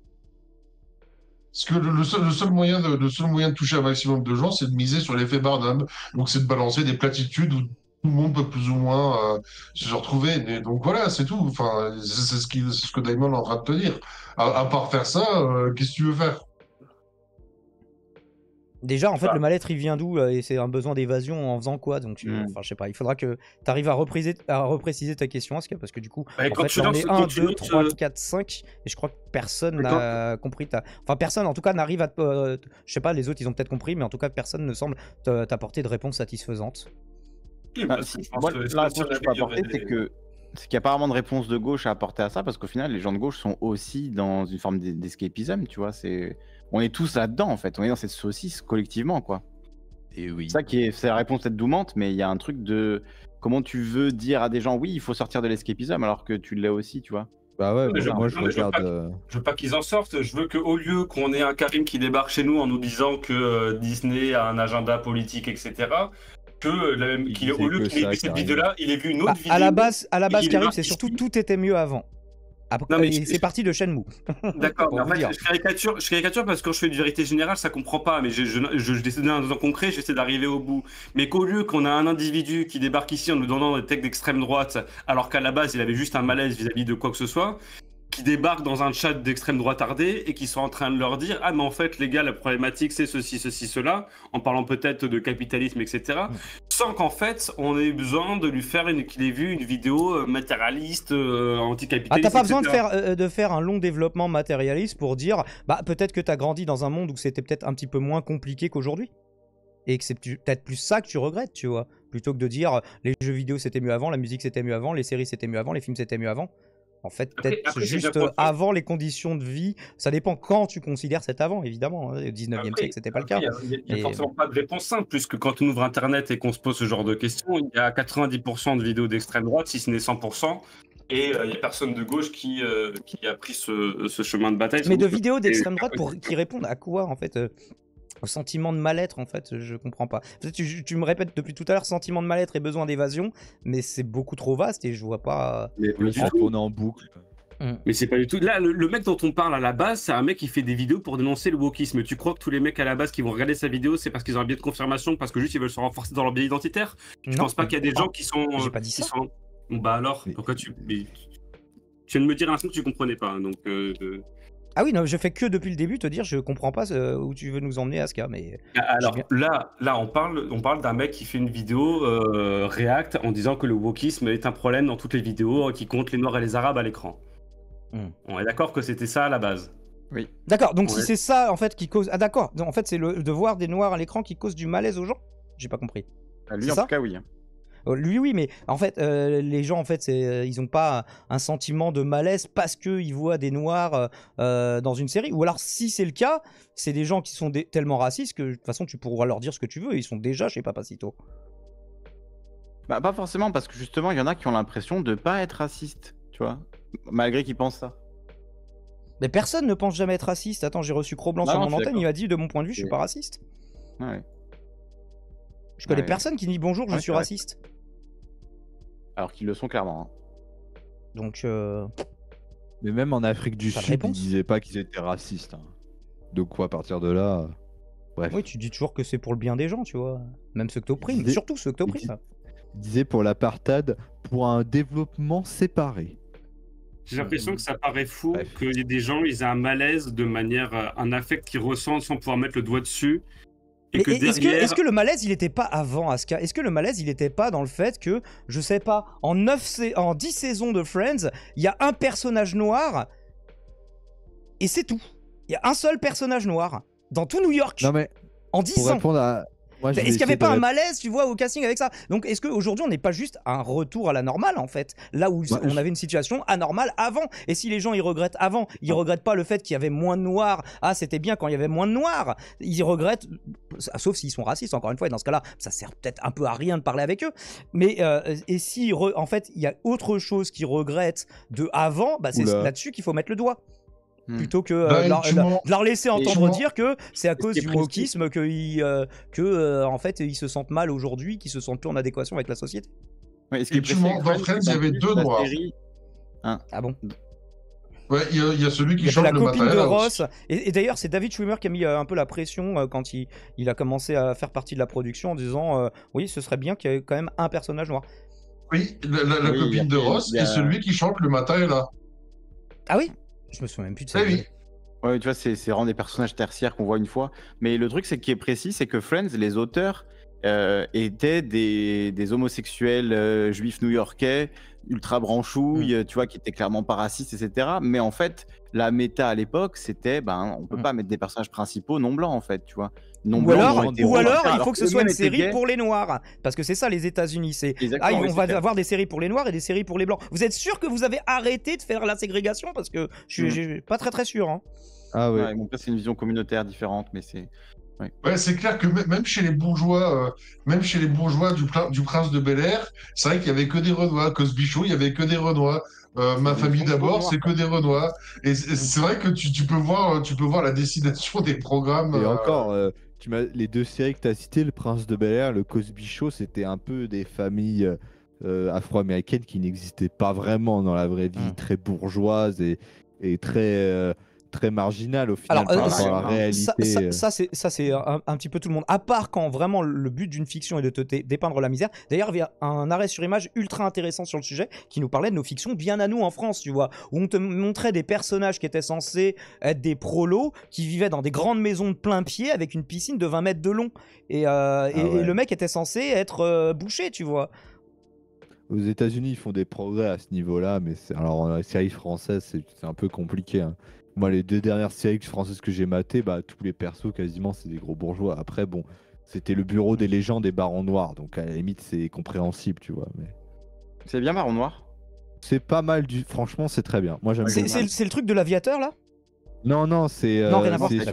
Parce que le, seul, moyen de, toucher un maximum de gens, c'est de miser sur l'effet Barnum. Donc, c'est de balancer des platitudes où tout le monde peut plus ou moins se retrouver. donc voilà, c'est tout. Enfin, c'est ce, que Daimon est en train de te dire. À, part faire ça, qu'est-ce que tu veux faire Déjà, en fait, le mal-être, il vient d'où euh, Et c'est un besoin d'évasion en faisant quoi Donc, mmh. enfin, je sais pas, il faudra que tu arrives à, à repréciser ta question, parce que du coup, bah, tu en fait, j'en 1, 2, 3, 4, 5, et je crois que personne n'a compris. Ta... Enfin, personne, en tout cas, n'arrive à. Euh, je sais pas, les autres, ils ont peut-être compris, mais en tout cas, personne ne semble t'apporter de réponse satisfaisante. bah, si, Moi, c'est qu'il n'y a pas vraiment de réponse de gauche à apporter à ça, parce qu'au final, les gens de gauche sont aussi dans une forme d'escapisme, tu vois. C'est on est tous là-dedans en fait, on est dans cette saucisse collectivement quoi. Et oui. C'est ça qui est, c'est la réponse peut-être doumante, mais il y a un truc de comment tu veux dire à des gens oui, il faut sortir de l'escapisme alors que tu l'as aussi, tu vois. Bah ouais, je, moi je, regarde. Euh, je veux pas, qu'ils en sortent. Je veux qu'au lieu qu'on ait un Karim qui débarque chez nous en nous disant que euh, Disney a un agenda politique, etc., que euh, lieu qu'il ait vu cette vidéo-là, il ait vu une autre vidéo. Bah, à la base, à la base Karim, c'est surtout tout était mieux avant c'est parti de Shenmue. D'accord, je caricature, parce que quand je fais une vérité générale, ça comprend pas, mais je, je, je décide concret, j'essaie d'arriver au bout. Mais qu'au lieu qu'on a un individu qui débarque ici en nous donnant des textes d'extrême droite, alors qu'à la base il avait juste un malaise vis à -vis de quoi que ce soit, qui débarquent dans un chat d'extrême droite tardé et qui sont en train de leur dire Ah, mais en fait, les gars, la problématique, c'est ceci, ceci, cela, en parlant peut-être de capitalisme, etc. Mm. Sans qu'en fait, on ait besoin de lui faire, une, qu'il ait vu une vidéo euh, matérialiste, euh, anticapitaliste. Ah, t'as pas besoin de faire, euh, de faire un long développement matérialiste pour dire Bah, peut-être que t'as grandi dans un monde où c'était peut-être un petit peu moins compliqué qu'aujourd'hui et que c'est peut-être plus ça que tu regrettes, tu vois, plutôt que de dire les jeux vidéo c'était mieux avant, la musique c'était mieux avant, les séries c'était mieux avant, les films c'était mieux avant. En fait, peut-être juste euh, avant les conditions de vie. Ça dépend quand tu considères cet avant, évidemment. Hein, au 19e siècle, c'était pas le cas. Il n'y a, forcément pas de réponse simple, puisque quand on ouvre Internet et qu'on se pose ce genre de questions, il y a 90% de vidéos d'extrême droite, si ce n'est 100%. Et euh, il n'y a personne de gauche qui, euh, a pris ce, chemin de bataille. Mais de vidéos d'extrême droite pour, qui répondent à quoi, en fait au sentiment de mal-être en fait, je comprends pas. Tu, tu, me répètes depuis tout à l'heure sentiment de mal-être et besoin d'évasion, mais c'est beaucoup trop vaste et je vois pas. Mais en boucle. Hmm. Mais c'est pas du tout. Là, le, mec dont on parle à la base, c'est un mec qui fait des vidéos pour dénoncer le wokisme. Tu crois que tous les mecs à la base qui vont regarder sa vidéo, c'est parce qu'ils ont un biais de confirmation, parce que juste ils veulent se renforcer dans leur biais identitaire Je pense pas qu'il y a des gens qui sont. J'ai pas dit ça. Bah alors, pourquoi tu. Tu viens de me dire un truc que tu comprenais pas, donc. Euh, ah oui, non, je fais que depuis le début te dire, je comprends pas euh, où tu veux nous emmener, à ce Mais ah, alors là, là, on parle, on parle d'un mec qui fait une vidéo euh, React en disant que le wokisme est un problème dans toutes les vidéos qui compte les Noirs et les Arabes à l'écran. Hmm. On est d'accord que c'était ça à la base. Oui. D'accord. Donc si c'est ça en fait qui cause, ah d'accord. En fait, c'est le devoir des Noirs à l'écran qui cause du malaise aux gens. J'ai pas compris. À bah, lui, en tout cas, oui. Euh, lui, oui, mais en fait, euh, les gens, en fait, euh, ils ont pas un sentiment de malaise parce qu'ils voient des noirs dans une série. Ou alors, si c'est le cas, c'est des gens qui sont tellement racistes que de toute façon, tu pourras leur dire ce que tu veux. Ils sont déjà chez Papacito. Bah, pas forcément, parce que justement, il y en a qui ont l'impression de pas être racistes, tu vois, malgré qu'ils pensent ça. Mais personne ne pense jamais être raciste. Attends, j'ai reçu Cro-Blanc ah sur mon antenne, il m'a dit de mon point de vue, je suis pas raciste. Je connais personne qui dit bonjour, je suis raciste. Alors qu'ils le sont clairement. Hein. Donc, euh, Mais même en Afrique du Sud, ils disaient pas qu'ils étaient racistes. Hein. de quoi, à partir de là, euh, oui, tu dis toujours que c'est pour le bien des gens, tu vois. Même ceux que t'opprimes, surtout ceux que t'opprimes. ils disaient pour l'apartheid, pour un développement séparé. J'ai l'impression que ça paraît fou y que des gens ils aient un malaise de manière, euh, un affect qu'ils ressentent sans pouvoir mettre le doigt dessus est-ce, que, le malaise, il était pas avant Asuka Est-ce que le malaise, il n'était pas dans le fait que, je sais pas, en, 9, en 10 saisons de Friends, il y a un personnage noir et c'est tout. Il y a un seul personnage noir dans tout New York. Non mais, en 10 ans. Répondre est-ce qu'il n'y avait pas un malaise, tu vois, au casting avec ça Donc, est-ce qu'aujourd'hui, on n'est pas juste un retour à la normale, en fait Là où bah, on avait une situation anormale avant. Et si les gens, ils regrettent avant, ils ah. regrettent pas le fait qu'il y avait moins de noirs. Ah, c'était bien quand il y avait moins de noirs. Ils regrettent, ah, sauf s'ils sont racistes, encore une fois, et dans ce cas-là, ça sert peut-être un peu à rien de parler avec eux. Mais, euh, et si, en fait, il y a autre chose qu'ils regrettent de avant, bah, c'est là-dessus qu'il faut mettre le doigt. Hmm. plutôt que euh, bah, de, leur, laisser entendre dire que c'est à cause du wokisme que, euh, que euh, en fait ils se sentent mal aujourd'hui, qu'ils se sentent plus en adéquation avec la société. et dans Friends, il y avait deux noirs. Hein. ah bon Ouais, il y, a celui qui y chante la le copine de hein, Ross. Et, d'ailleurs, c'est David Schwimmer qui a mis un peu la pression quand il, il a commencé à faire partie de la production en disant Oui, ce serait bien qu'il y ait quand même un personnage noir. Oui, la, copine de Ross et celui qui chante le matin hein. est là. Ah oui je me souviens même plus de ça. Oui. Ouais, tu vois, c'est vraiment des personnages tertiaires qu'on voit une fois. Mais le truc, c'est qui est précis, c'est que Friends, les auteurs euh, étaient des, homosexuels euh, juifs new-yorkais ultra branchouille, mm. euh, tu vois, qui était clairement pas raciste, etc. Mais en fait, la méta à l'époque, c'était, ben, on peut mm. pas mettre des personnages principaux non blancs, en fait, tu vois. Non ou alors, il faut que, ce soit une série pour les noirs, parce que c'est ça les États-Unis, c'est ah, on va avoir des séries pour les noirs et des séries pour les blancs. Vous êtes sûr que vous avez arrêté de faire la ségrégation parce que je suis mm. pas très très sûr. Hein. Ah oui. c'est une vision communautaire différente, mais c'est. Ouais. c'est clair que même chez les bourgeois, euh, même chez les bourgeois du, du prince de Bel Air, c'est vrai qu'il y avait que des Renois. Cosby il y avait que des Renois. Euh, ma famille d'abord, c'est que des Renois. Et c'est vrai que tu, peux voir, euh, tu peux voir la destination des programmes. Et encore, les deux séries que tu as citées, le prince de Bel Air, le Cosby c'était un peu des familles. afro-américaines qui n'existaient pas vraiment dans la vraie vie, mmh. très bourgeoises et très très marginal au final Alors, euh, Ça, ça, euh. ça c'est un, petit peu tout le monde. À part quand vraiment le but d'une fiction est de te dépeindre la misère. D'ailleurs, il y a un arrêt sur image ultra intéressant sur le sujet qui nous parlait de nos fictions bien à nous en France, tu vois, où on te montrait des personnages qui étaient censés être des prolos qui vivaient dans des grandes maisons de plein pied avec une piscine de 20 mètres de long. Et, euh, ah le mec était censé être bouché, tu vois. Aux États-Unis, ils font des progrès à ce niveau-là, mais alors en série française, c'est un peu compliqué. Hein. Moi, les deux dernières séries françaises que j'ai matées, bah, tous les persos, quasiment, c'est des gros bourgeois. Après, bon, c'était le bureau des légendes des Barons Noirs, donc à la limite, c'est compréhensible, tu vois. Mais... C'est bien Baron Noir C'est pas mal, du... franchement, c'est très bien. Moi, j'aime c'est, c'est, le truc de l'aviateur, là Non, non, c'est, euh, sur, la sur, politique.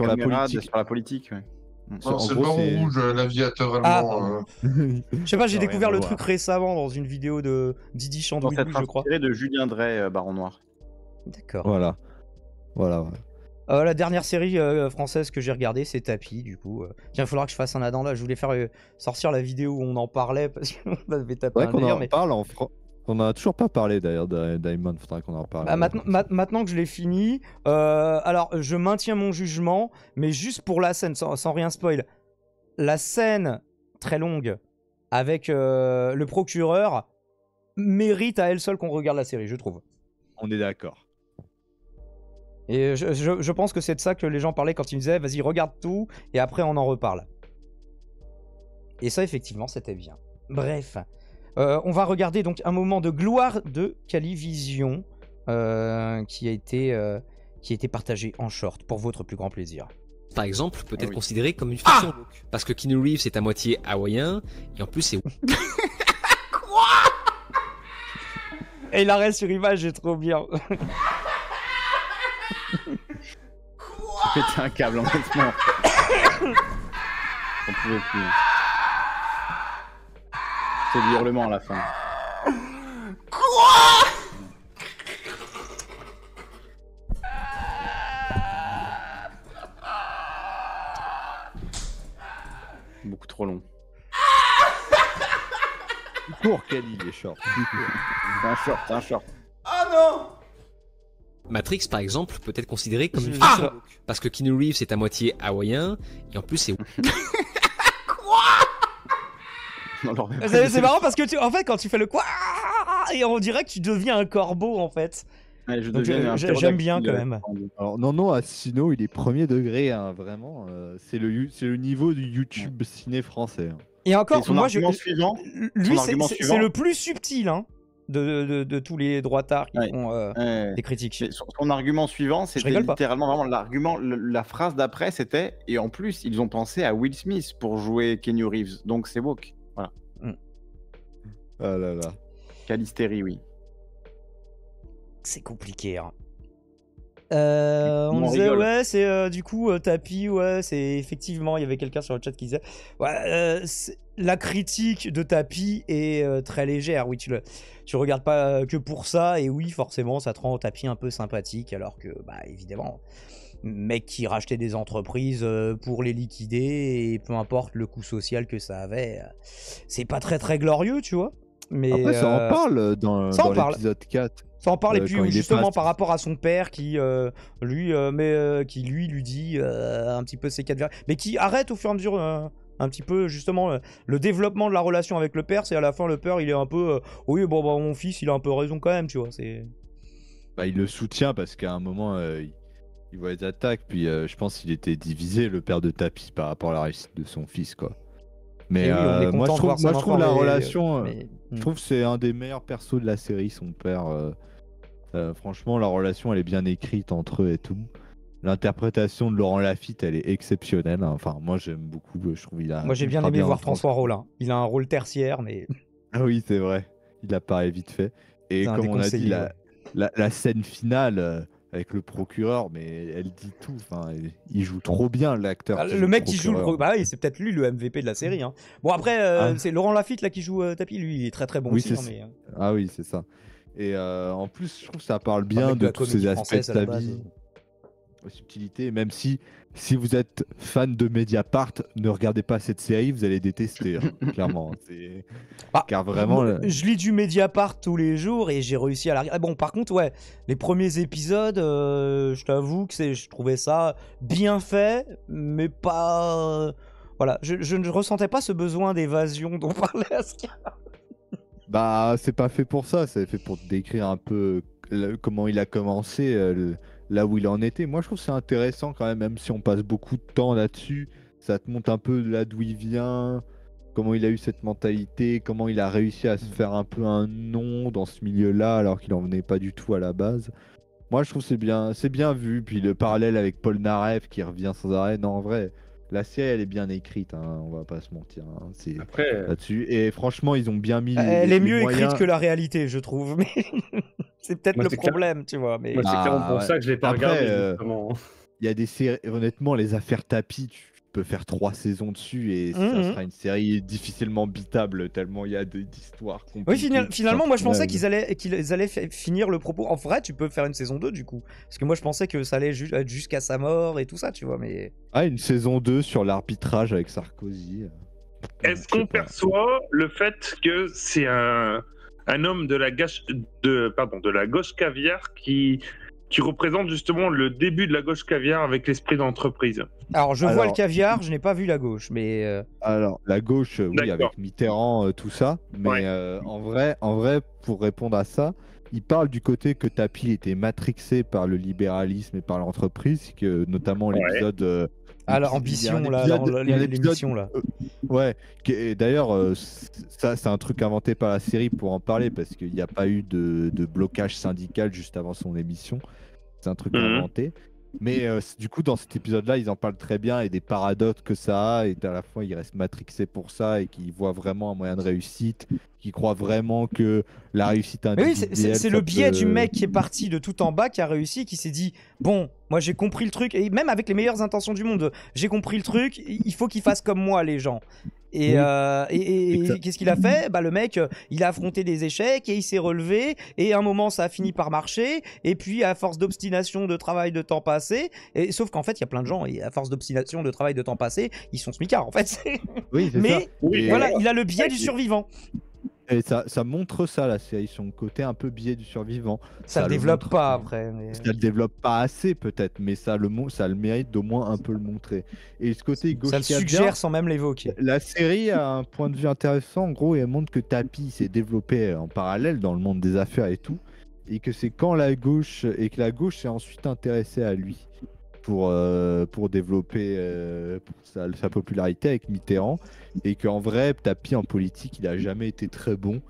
c'est le Baron Rouge, euh, l'aviateur ah, allemand. Euh. je sais pas, j'ai découvert le truc récemment dans une vidéo de Didi Chandouille, je crois. de Julien Drey, Baron Noir. D'accord. Voilà. Voilà. Euh, la dernière série euh, française que j'ai regardée, c'est Tapis. du coup. Euh. Tiens, il faudra que je fasse un là Je voulais faire sortir la vidéo où on en parlait parce qu'on on en parle en On n'a toujours pas parlé d'ailleurs de faudra qu'on en parle. Bah, maintenant, que je l'ai fini, alors je maintiens mon jugement, mais juste pour la scène, sans, sans rien spoil. La scène très longue avec le procureur mérite à elle seule qu'on regarde la série, je trouve. On est d'accord. Et euh, je, je, pense que c'est de ça que les gens parlaient quand ils nous disaient vas-y, regarde tout et après on en reparle. Et ça, effectivement, c'était bien. Bref, euh, on va regarder donc un moment de gloire de Calivision euh, qui, a été, euh, qui a été partagé en short pour votre plus grand plaisir par exemple, peut être eh considéré comme une ah fiction Parce que Keanu Reeves c'est à moitié hawaïen, et en plus c'est... Quoi Et l'arrêt sur image, est trop bien. J'ai pété un câble, en honnêtement. On pouvait plus. C'est du hurlement à la fin. Quoi Beaucoup trop long. Cours, Kali, les shorts. un short, un short. Oh non Matrix, par exemple, peut être considéré comme une ah Parce que Keanu Reeves est à moitié hawaïen, et en plus c'est... quoi C'est marrant parce que, tu... en fait, quand tu fais le quoi Et on dirait que tu deviens un corbeau, en fait. J'aime bien quand euh, même. non, non, Asino, il est premier degré, hein, vraiment. Euh, c'est le, le niveau du YouTube ciné français. Hein. Et encore, moi, je... suivant, lui, c'est le plus subtil. Hein de, tous les droits d'art qui ont euh, des critiques. son, argument suivant, c'était littéralement vraiment l'argument. La phrase d'après, c'était et en plus, ils ont pensé à Will Smith pour jouer Kenny Reeves, donc c'est woke. Voilà. Mm. Ah là là. Calistérie, oui. C'est compliqué. Hein. Euh, on, disait, ouais, c'est euh, du coup, euh, Tapi ouais, c'est effectivement, il y avait quelqu'un sur le chat qui disait, ouais, la critique de tapis est très légère, oui, tu, le, tu regardes pas que pour ça, et oui, forcément, ça te rend tapis un peu sympathique, alors que, bah, évidemment, mec qui rachetait des entreprises pour les liquider, et peu importe le coût social que ça avait, c'est pas très très glorieux, tu vois. Mais ça en euh, parle euh, dans, l'épisode 4. Ça en parle, et euh, puis justement par rapport à son père qui, lui, mais, qui lui, lui dit un petit peu ses quatre versions Mais qui arrête au fur et à mesure un petit peu justement le développement de la relation avec le père c'est à la fin le père il est un peu oui bon bah, mon fils il a un peu raison quand même tu vois c'est bah, il le soutient parce qu'à un moment il, voit les attaques puis je pense qu'il était divisé le père de tapis par rapport à la réussite de son fils quoi mais, eh euh, moi, je trouve, la relation. Je trouve c'est un des meilleurs persos de la série, son père. Euh, euh, franchement, la relation, elle est bien écrite entre eux et tout. L'interprétation de Laurent Lafitte, elle est exceptionnelle. Hein. Enfin, moi, j'aime beaucoup. Je trouve Moi, j'ai bien aimé voir François Rollin. Il a un rôle tertiaire, mais. Ah oui, c'est vrai. Il apparaît vite fait. Et comme on a dit, la, scène finale, avec le procureur, mais elle dit tout. Enfin, il joue trop bien l'acteur. Ah, le mec qui joue le procureur, bah c'est peut-être lui le MVP de la série. Hein. Bon après, euh, ah. c'est Laurent Lafitte là qui joue euh, Tapi. Lui, il est très très bon euh. Ah oui, c'est ça. Et en plus, je trouve que ça parle bien de tous ces aspects de ta vie, subtilité, même si si vous êtes fan de Mediapart, ne regardez pas cette série, vous allez détester, hein, clairement. Ah, car vraiment. Euh, je lis du Mediapart tous les jours et j'ai réussi à la. regarder. Ah bon, par contre, ouais, les premiers épisodes, euh, je t'avoue que je trouvais ça bien fait, mais pas. Euh, voilà, je, ne ressentais pas ce besoin d'évasion dont parlait Ascar. Bah, c'est pas fait pour ça, c'est fait pour décrire un peu comment il a commencé. le là où il en était. Moi, je trouve c'est intéressant quand même, même si on passe beaucoup de temps là-dessus. Ça te montre un peu là d'où il vient, comment il a eu cette mentalité, comment il a réussi à se faire un peu un nom dans ce milieu-là, alors qu'il n'en venait pas du tout à la base. Moi, je trouve c'est bien, c'est bien vu. Puis le parallèle avec Paul Narev qui revient sans arrêt. Non, en vrai, la série, elle est bien écrite, hein, on va pas se mentir. Hein, c'est euh, là-dessus. Et franchement, ils ont bien mis. Elle est mieux écrite que la réalité, je trouve. c'est peut-être le problème, tu vois. Moi, c'est ah, clairement pour ça que je l'ai pas regardé. Euh, il y a des séries. Honnêtement, les affaires tapis, tu peut faire trois saisons dessus et ça mhm. sera une série difficilement bitable tellement il y a d'histoires Oui, finalement, moi je pensais qu'ils allaient, qu'ils allaient finir le propos. En vrai, tu peux faire une saison 2 du coup. Parce que moi je pensais que ça allait juste jusqu'à sa mort et tout ça, tu vois. Mais... Ah, une saison 2 sur l'arbitrage avec Sarkozy. Euh, Est-ce qu'on perçoit le fait que c'est un, un homme de la, gâche, de, pardon, de la gauche caviar qui qui représente justement le début de la gauche caviar avec l'esprit d'entreprise. Alors, je vois le caviar, je n'ai pas vu la gauche, mais. Euh, Alors, la gauche, oui, avec Mitterrand, euh, tout ça. Mais euh, en, vrai, en vrai, pour répondre à ça, il parle du côté que Tapi était matrixé par le libéralisme et par l'entreprise, que notamment l'épisode. Ah, l'ambition, là, l'émission, là. ouais, d'ailleurs, ça, c'est un truc inventé par la série pour en parler, parce qu'il n'y a pas eu de, de, blocage syndical juste avant son émission c'est un truc mhm. inventé. Mais euh, du coup, dans cet épisode-là, ils en parlent très bien et des paradoxes que ça a. Et à la fois, ils restent matrixés pour ça et qu'ils voient vraiment un moyen de réussite, qui croient vraiment que la réussite individuelle. c'est le biais du mec qui est parti de tout en bas, qui a réussi, qui s'est dit Bon, moi j'ai compris le truc, et même avec les meilleures intentions du monde, j'ai compris le truc, il faut qu'ils fassent comme moi, les gens. Et, euh, qu'est-ce qu'il a fait bah, le mec, euh, il a affronté des échecs et il s'est relevé. Et à un moment, ça a fini par marcher. Et puis à force d'obstination, de travail, de temps passé. Et sauf qu'en fait, il y a plein de gens et à force d'obstination, de travail, de temps passé, ils sont smicards en fait. mais voilà, il a le biais du survivant. Et ça, montre ça, la série, son côté un peu biais du survivant. Ça, ne développe pas après. Mais... Ça le développe pas assez peut-être, mais ça le, ça le mérite d'au moins un peu le montrer. Et ce côté gauche. Ça le suggère sans même l'évoquer. La série a un point de vue intéressant, en gros, et elle montre que Tapi s'est développé en parallèle dans le monde des affaires et tout. Et que c'est quand la gauche, et que la gauche s'est ensuite intéressée à lui pour, euh, pour développer euh, sa, popularité avec Mitterrand. Et qu'en vrai, tapis en politique, il a jamais été très bon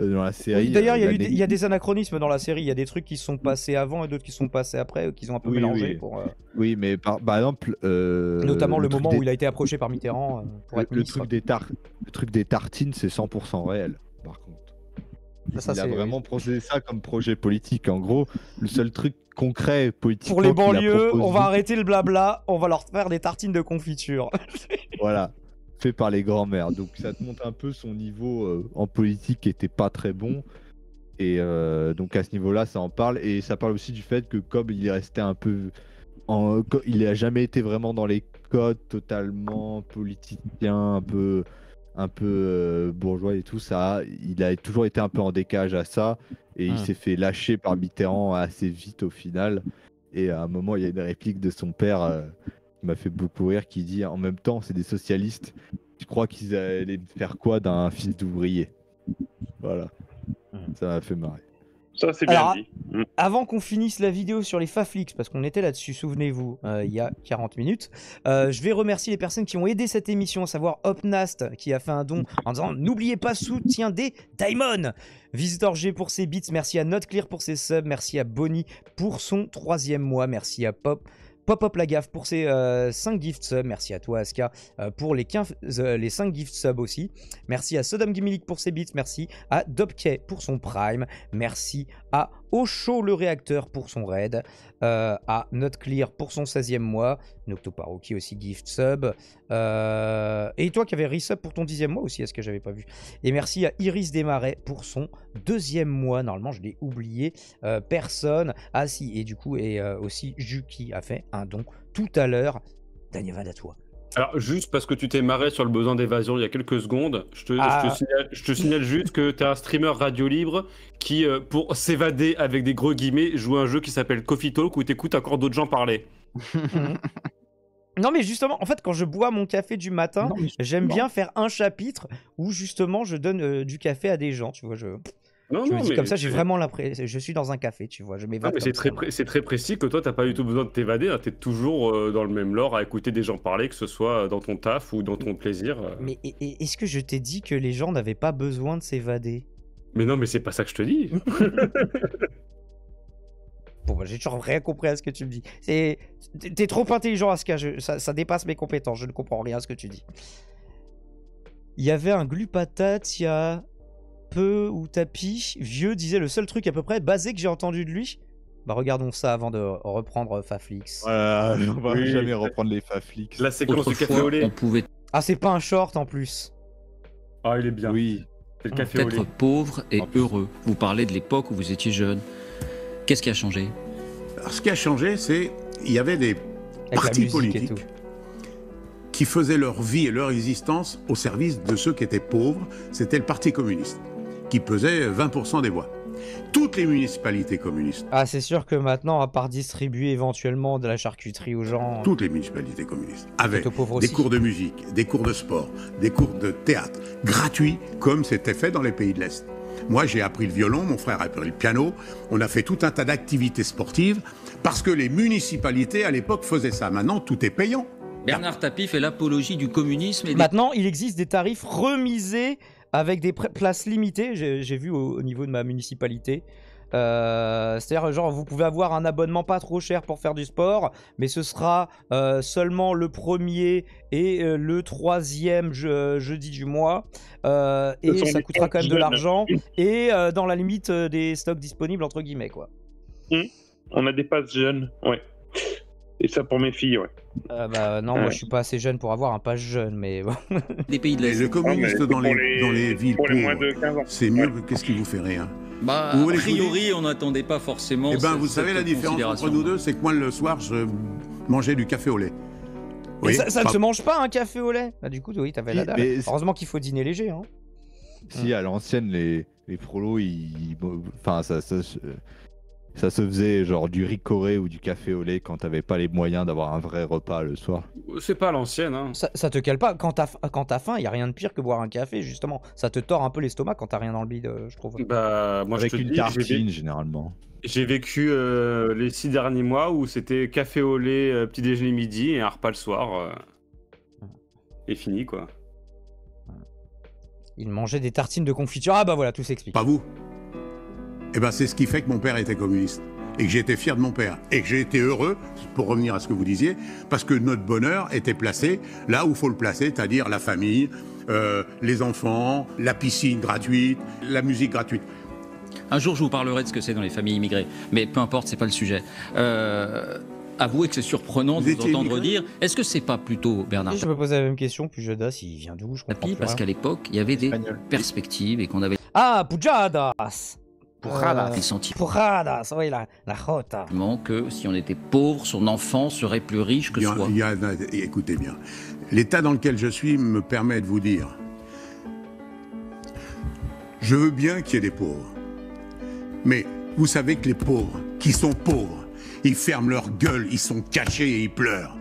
euh, dans la série. D'ailleurs, il y, a des, anachronismes dans la série. Il y a des trucs qui sont passés avant et d'autres qui sont passés après, qu'ils ont un peu mélangés mélangé. Oui. Pour, oui, mais par, exemple. Notamment le, moment où il a été approché par Mitterrand pour le, être le, truc des le truc des tartines, c'est 100% réel, par contre il a vraiment procédé ça comme projet politique. En gros, le seul truc concret politique. Pour les banlieues, on va arrêter le blabla, on va leur faire des tartines de confiture. voilà, fait par les grands-mères. Donc ça te montre un peu son niveau euh, en politique qui était pas très bon. Et euh, donc à ce niveau-là, ça en parle. Et ça parle aussi du fait que Cobb, il est resté un peu. Il n'a jamais été vraiment dans les codes totalement politiciens, un peu un peu euh, bourgeois et tout ça, il a toujours été un peu en décage à ça et il ah. s'est fait lâcher par Mitterrand assez vite au final. Et à un moment, il y a une réplique de son père euh, qui m'a fait beaucoup rire, qui dit en même temps, c'est des socialistes. Tu crois qu'ils allaient faire quoi d'un fils d'ouvrier Voilà. Ça m'a fait marrer. Ça, c'est bien mm. Avant qu'on finisse la vidéo sur les Faflix, parce qu'on était là-dessus, souvenez-vous, euh, il y a 40 minutes, euh, je vais remercier les personnes qui ont aidé cette émission, à savoir Hopnast, qui a fait un don en disant N'oubliez pas, soutien des Daimon Visitor G pour ses beats, merci à NotClear pour ses subs, merci à Bonnie pour son troisième mois, merci à Pop Pop Pop la gaffe pour ses 5 euh, gift subs. Merci à toi, Aska, euh, pour les, 15, euh, les 5 gift subs aussi. Merci à Sodom Gimilic pour ses bits. Merci à Dopke pour son prime. Merci à Ocho le réacteur pour son raid. Euh, à NotClear pour son 16e mois, Noctoparoki aussi gift sub, euh, et toi qui avais resub pour ton 10e mois aussi, est-ce que j'avais pas vu Et merci à Iris Desmarais pour son deuxième mois, normalement je l'ai oublié, euh, personne, ah si, et du coup, et aussi Juki a fait un don tout à l'heure, Daniel à toi. Alors, juste parce que tu t'es marré sur le besoin d'évasion il y a quelques secondes, je te, ah. signale, juste que t'es un streamer radio libre qui, euh, pour s'évader avec des gros guillemets, joue un jeu qui s'appelle Coffee Talk où t'écoutes encore d'autres gens parler. Non, mais justement, en fait, quand je bois mon café du matin, j'aime bien faire un chapitre où justement je donne euh, du café à des gens. Tu vois, je. Non, non, mais comme ça, j'ai vraiment l'impression. Je suis dans un café, tu vois. Je m'évade. c'est très, très, précis que toi, t'as pas du tout besoin de t'évader. tu hein. T'es toujours euh, dans le même lore à écouter des gens parler, que ce soit dans ton taf ou dans ton plaisir. Euh. Mais est-ce que je t'ai dit que les gens n'avaient pas besoin de s'évader Mais non, mais c'est pas ça que je te dis. bon, j'ai toujours rien compris à ce que tu me dis. C'est, t'es trop intelligent à ce cas. Ça, ça dépasse mes compétences. Je ne comprends rien à ce que tu dis. Il y avait un glu patate il y a peu ou tapis, vieux, disait le seul truc à peu près basé que j'ai entendu de lui. Bah regardons ça avant de reprendre Faflix. Euh, on va jamais reprendre les Faflix. Ah c'est pas un short en plus. Ah il est bien. Oui. C'est le être pauvre et heureux. Vous parlez de l'époque où vous étiez jeune. Qu'est-ce qui a changé Ce qui a changé, c'est il y avait des partis politiques qui faisaient leur vie et leur existence au service de ceux qui étaient pauvres. C'était le Parti communiste qui pesait 20% des voix. Toutes les municipalités communistes. Ah, c'est sûr que maintenant, à part distribuer éventuellement de la charcuterie aux gens. Toutes les municipalités communistes avec des cours de musique, des cours de sport, des cours de théâtre, gratuits, comme c'était fait dans les pays de l'Est. Moi, j'ai appris le violon, mon frère a appris le piano, on a fait tout un tas d'activités sportives, parce que les municipalités, à l'époque, faisaient ça. Maintenant, tout est payant. Bernard Tapie fait l'apologie du communisme. Maintenant, il existe des tarifs remisés avec des places limitées, j'ai vu au, niveau de ma municipalité. Euh, c'est-à-dire, genre, vous pouvez avoir un abonnement pas trop cher pour faire du sport, mais ce sera euh, seulement le premier et euh, le troisième jeudi du mois. et ça coûtera quand même de l'argent. Et dans la limite des stocks disponibles, entre guillemets, quoi. Mmh. On a des passes jeunes, ouais. Et ça pour mes filles, ouais. Euh, bah non, moi je suis pas assez jeune pour avoir un page jeune, mais bon. Les pays de Les communistes dans les, dans les villes C'est mieux qu'est-ce qui vous fait rien. Hein. bah, a priori, on n'attendait pas forcément. Eh ben, vous savez, la différence entre nous deux, c'est que moi, le soir, je mangeais du café au lait. Oui, ça, ne se mange pas, un café au lait bah, Du coup, oui, avais la dalle. Heureusement qu'il faut dîner léger. Hein. Si, à l'ancienne, les, les prolos, ils. Enfin, ça, ça ça se faisait genre du riz coré ou du café au lait quand t'avais pas les moyens d'avoir un vrai repas le soir. C'est pas l'ancienne, hein. Ça, te cale pas. Quand t'as, quand t'as faim, y a rien de pire que boire un café, justement. Ça te tord un peu l'estomac quand t'as rien dans le bide, euh, je trouve. Bah, moi Avec je une tartine, généralement. J'ai vécu euh, les six derniers mois où c'était café au lait, euh, petit déjeuner midi et un repas le soir. Et fini, quoi. Il mangeait des tartines de confiture. Ah bah voilà, tout s'explique. Pas vous eh ben, c'est ce qui fait que mon père était communiste et que j'étais fier de mon père et que j'ai été heureux, pour revenir à ce que vous disiez, parce que notre bonheur était placé là où il faut le placer, c'est-à-dire la famille, euh, les enfants, la piscine gratuite, la musique gratuite. Un jour, je vous parlerai de ce que c'est dans les familles immigrées, mais peu importe, c'est pas le sujet. Euh, avouez que c'est surprenant de vous, entendre dire. Est-ce que c'est pas plutôt Bernard Je me posais la même question, Pujadas, il vient d'où Je ah, comprends Parce qu'à l'époque, il y avait des perspectives et qu'on avait. Ah, Pujadas Pourradas. Euh, senti... Pourradas, la, la Que si on était pauvre, son enfant serait plus riche que soi. A, écoutez bien, l'état dans lequel je suis me permet de vous dire je veux bien qu'il y ait des pauvres. Mais vous savez que les pauvres, qui sont pauvres, ils ferment leur gueule, ils sont cachés et ils pleurent.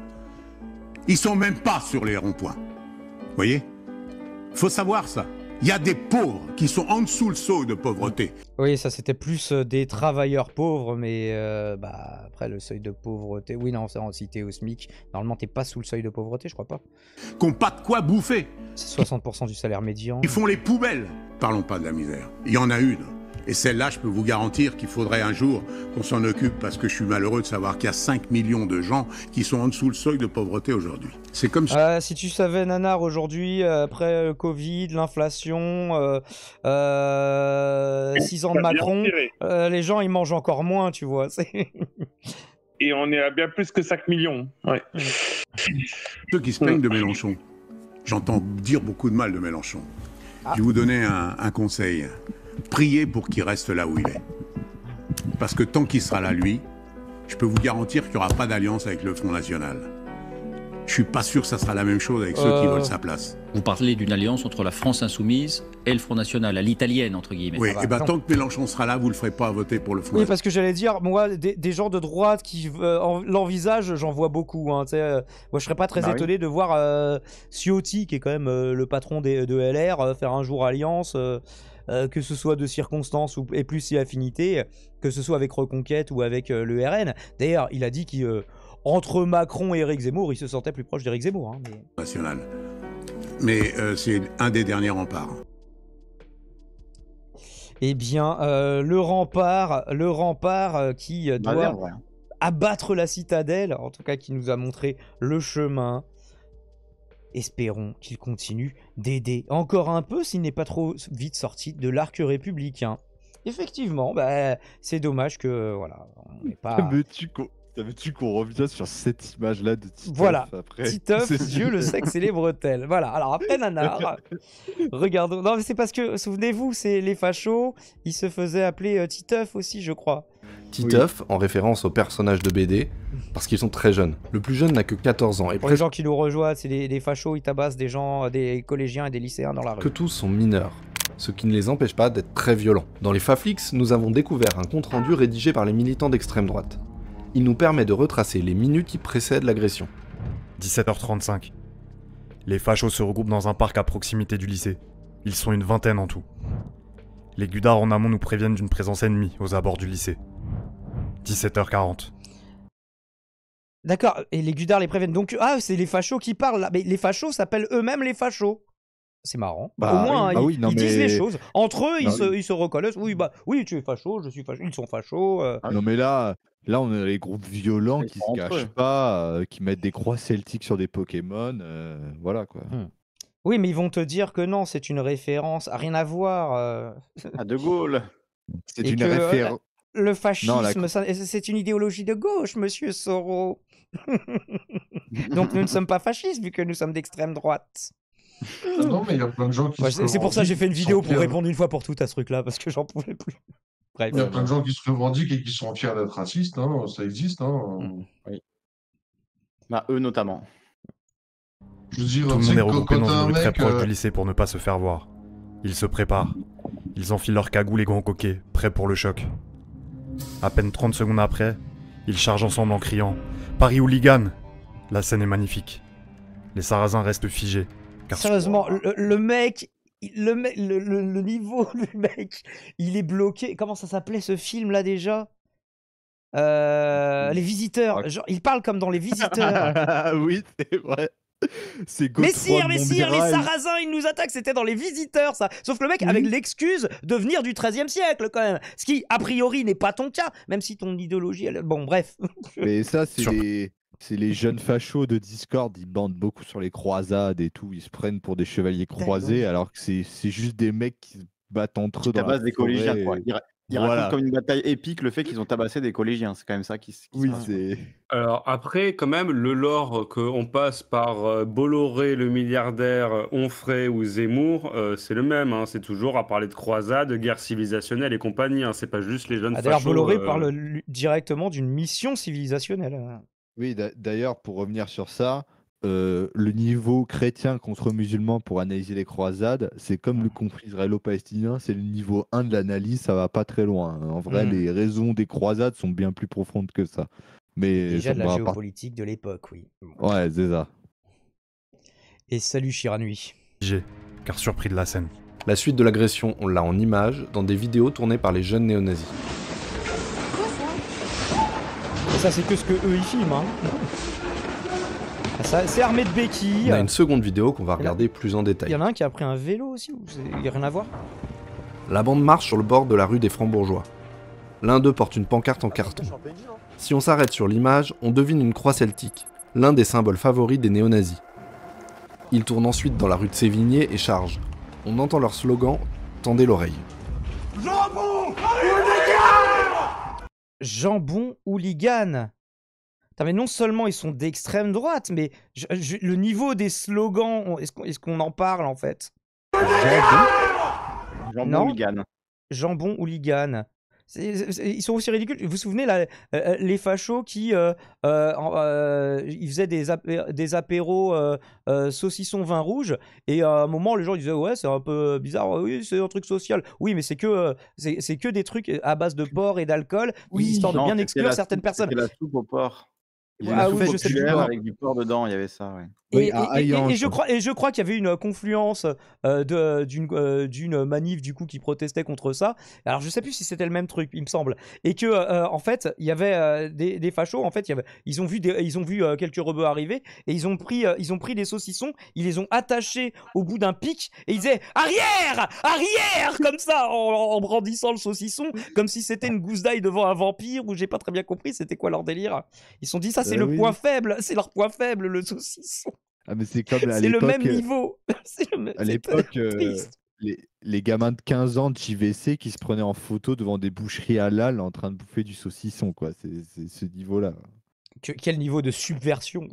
Ils sont même pas sur les ronds-points. Vous Voyez Faut savoir ça. Il y a des pauvres qui sont en dessous le seuil de pauvreté. Oui, ça c'était plus euh, des travailleurs pauvres, mais euh, bah, après le seuil de pauvreté. Oui, non, c'est en t'es au SMIC, normalement t'es pas sous le seuil de pauvreté, je crois pas. Qu'on pas de quoi bouffer. C'est 60% du salaire médian. Ils font les poubelles. Parlons pas de la misère. Il y en a une. Et celle-là, je peux vous garantir qu'il faudrait un jour qu'on s'en occupe parce que je suis malheureux de savoir qu'il y a 5 millions de gens qui sont en dessous le seuil de pauvreté aujourd'hui. C'est comme ça. Euh, si tu savais, Nanar, aujourd'hui, après le euh, Covid, l'inflation, 6 euh, ans de Macron, les gens, ils mangent encore moins, tu vois. Et on est à bien plus que 5 millions. Ceux qui se plaignent de Mélenchon. J'entends dire beaucoup de mal de Mélenchon. Ah. Je vais vous donner un, un conseil priez pour qu'il reste là où il est. Parce que tant qu'il sera là, lui, je peux vous garantir qu'il n'y aura pas d'alliance avec le Front National. Je suis pas sûr que ça sera la même chose avec ceux qui veulent sa place. Vous parlez d'une alliance entre la France insoumise et le Front National, à l'italienne entre guillemets. Oui, ah bah, et eh ben, tant que Mélenchon sera là, vous le ferez pas voter pour le Front. Oui, parce que j'allais dire, moi, des, gens de droite qui euh, l'envisagent, j'en vois beaucoup. Hein, euh, moi, je serais pas très bah étonné de voir euh, Ciotti, qui est quand même le patron de LR, faire un jour alliance. Euh, que ce soit de circonstances ou, et plus ses affinités, que ce soit avec Reconquête ou avec euh, le RN. D'ailleurs, il a dit qu'entre euh, Macron et Eric Zemmour, il se sentait plus proche d'Eric Zemmour. Hein, mais... National. Mais c'est un des derniers remparts. Eh bien, le rempart, le rempart qui doit abattre la citadelle, en tout cas qui nous a montré le chemin Espérons qu'il continue d'aider encore un peu s'il n'est pas trop vite sorti de l'arc républicain. Effectivement, bah, c'est dommage que voilà, on pas. tu qu'on revient sur cette image-là de Titeuf Voilà, après Dieu le sexe et les bretelles. Voilà, alors après Nanar, regardons. Non, mais c'est parce que, souvenez-vous, c'est les fachos, ils se faisaient appeler euh, Titeuf aussi, je crois. Titeuf, en référence aux personnages de BD, parce qu'ils sont très jeunes. Le plus jeune n'a que 14 ans. Et les gens qui nous rejoignent, c'est des, fachos, ils tabassent des gens, euh, des collégiens et des lycéens dans la rue. Que tous sont mineurs ce qui ne les empêche pas d'être très violents. Dans les Faflix, nous avons découvert un compte-rendu rédigé par les militants d'extrême droite. Il nous permet de retracer les minutes qui précèdent l'agression. 17h35. Les fachos se regroupent dans un parc à proximité du lycée. Ils sont une vingtaine en tout. Les gudards en amont nous préviennent d'une présence ennemie aux abords du lycée. 17h40. D'accord, et les gudards les préviennent. Donc, ah, c'est les fachos qui parlent là. Mais les fachos s'appellent eux-mêmes les fachos. C'est marrant. Bah, Au moins, bah ils, disent les choses. Entre eux, ils, se, reconnaissent. Oui, bah, oui, tu es facho, je suis facho, ils sont fachos. Euh. Ah non, mais là, là, on a les groupes violents qui se cachent pas, euh, qui mettent des croix celtiques sur des Pokémon. Euh, voilà, quoi. Hmm. Oui, mais ils vont te dire que non, c'est une référence, à rien à voir. À ah, De Gaulle. C'est une référence. Le fascisme, c'est une idéologie de gauche, monsieur Soro. Donc nous ne sommes pas fascistes vu que nous sommes d'extrême droite. Ah mais il y a C'est pour ça que j'ai fait une vidéo pour répondre une fois pour toutes à ce truc-là, parce que j'en pouvais plus. Il y a plein de gens qui se revendiquent et qui sont fiers d'être racistes, hein, ça existe. Hein. Mm, oui. Bah, eux notamment. Je veux dire, Tout le monde est regroupé dans une proche euh, du lycée pour ne pas se faire voir. Ils se préparent. Ils enfilent leur cagoules et grands coquets, prêts pour le choc. À peine 30 secondes après, ils chargent ensemble en criant Paris hooligan La scène est magnifique. Les Sarrasins restent figés. Sérieusement, le, mec, le, le, niveau du mec, il est bloqué. Comment ça s'appelait ce film là déjà euh, mmh. Les visiteurs. il parle comme dans les visiteurs. oui, c'est vrai. C'est mais sire, mais sire, les Sarrasins, ils nous attaquent. C'était dans les visiteurs, ça. Sauf le mec, avec l'excuse de venir du XIIIe siècle, quand même. Ce qui, a priori, n'est pas ton cas, même si ton idéologie, Bon, bref. Mais ça, c'est les... les jeunes fachos de Discord, ils bandent beaucoup sur les croisades et tout, ils se prennent pour des chevaliers croisés, alors que c'est, juste des mecs qui se battent entre eux. Dans la base des collégiens, quoi. Il voilà. comme une bataille épique le fait qu'ils ont tabassé des collégiens. C'est quand même ça qui, oui, c'est. Alors après, quand même, le lore qu'on passe par euh, Bolloré, le milliardaire, Onfray ou Zemmour, euh, c'est le même. Hein. C'est toujours à parler de croisade, de guerre civilisationnelle et compagnie. Hein. C'est pas juste les jeunes. Ah, d'ailleurs, Bolloré euh, parle directement d'une mission civilisationnelle. Hein. Oui, d'ailleurs, pour revenir sur ça, euh, le niveau chrétien contre musulman pour analyser les croisades, c'est comme ah. le conflit israélo-palestinien, c'est le niveau 1 de l'analyse, ça va pas très loin. Hein. En vrai, hmm. les raisons des croisades sont bien plus profondes que ça. Mais Déjà de la géopolitique de l'époque, oui. Ouais, c'est ça. Et salut Chiranui. J'ai, car surpris de la scène. La suite de l'agression, on l'a en image, dans des vidéos tournées par les jeunes néo-nazis. ça, ça c'est que ce que eux ils filment, hein c'est armé de béquilles. On a une seconde vidéo qu'on va regarder plus en détail. Il y en a un qui a pris un vélo aussi, il n'y a rien à voir. La bande marche sur le bord de la rue des Frambourgeois. L'un d'eux porte une pancarte en carton. Si on s'arrête sur l'image, on devine une croix celtique, l'un des symboles favoris des néo-nazis. Ils tournent ensuite dans la rue de Sévigné et chargent. On entend leur slogan Tendez l'oreille. Jambon Hooligan Jambon Hooligan non seulement ils sont d'extrême droite, mais le niveau des slogans, est-ce qu'on est en parle en fait Jambon hooligan. Jambon hooligan. ils sont aussi ridicules. Vous vous souvenez, là, euh, euh, les fachos qui euh, ils faisaient des, des apéros saucisson vin rouge, et à un moment, les gens disaient Ouais, c'est un peu bizarre, oui, c'est un truc social. Oui, mais c'est que, c'est que des trucs à base de porc et d'alcool, oui, histoire de bien exclure certaines personnes. la soupe au porc. Avec du porc dedans, il y avait ça. et, je crois, et je crois qu'il y avait une confluence euh, euh, d'une manif du coup qui protestait contre ça. Alors je sais plus si c'était le même truc, il me semble. Et que euh, en fait, il y avait des, des, fachos. En fait, il y avait, ils ont vu, des, ils ont vu quelques rebeux arriver et ils ont pris, ils ont pris des saucissons. Ils les ont attachés au bout d'un pic et ils disaient arrière, arrière, comme ça en, en, brandissant le saucisson, comme si c'était une gousse d'ail devant un vampire ou j'ai pas très bien compris. C'était quoi leur délire Ils se sont dit ça c'est ben le point faible, c'est leur point faible, le saucisson. Ah, mais c'est euh, le même niveau. À l'époque, euh, les, gamins de 15 ans de JVC qui se prenaient en photo devant des boucheries halal en train de bouffer du saucisson, quoi. C'est ce niveau-là. Quel niveau de subversion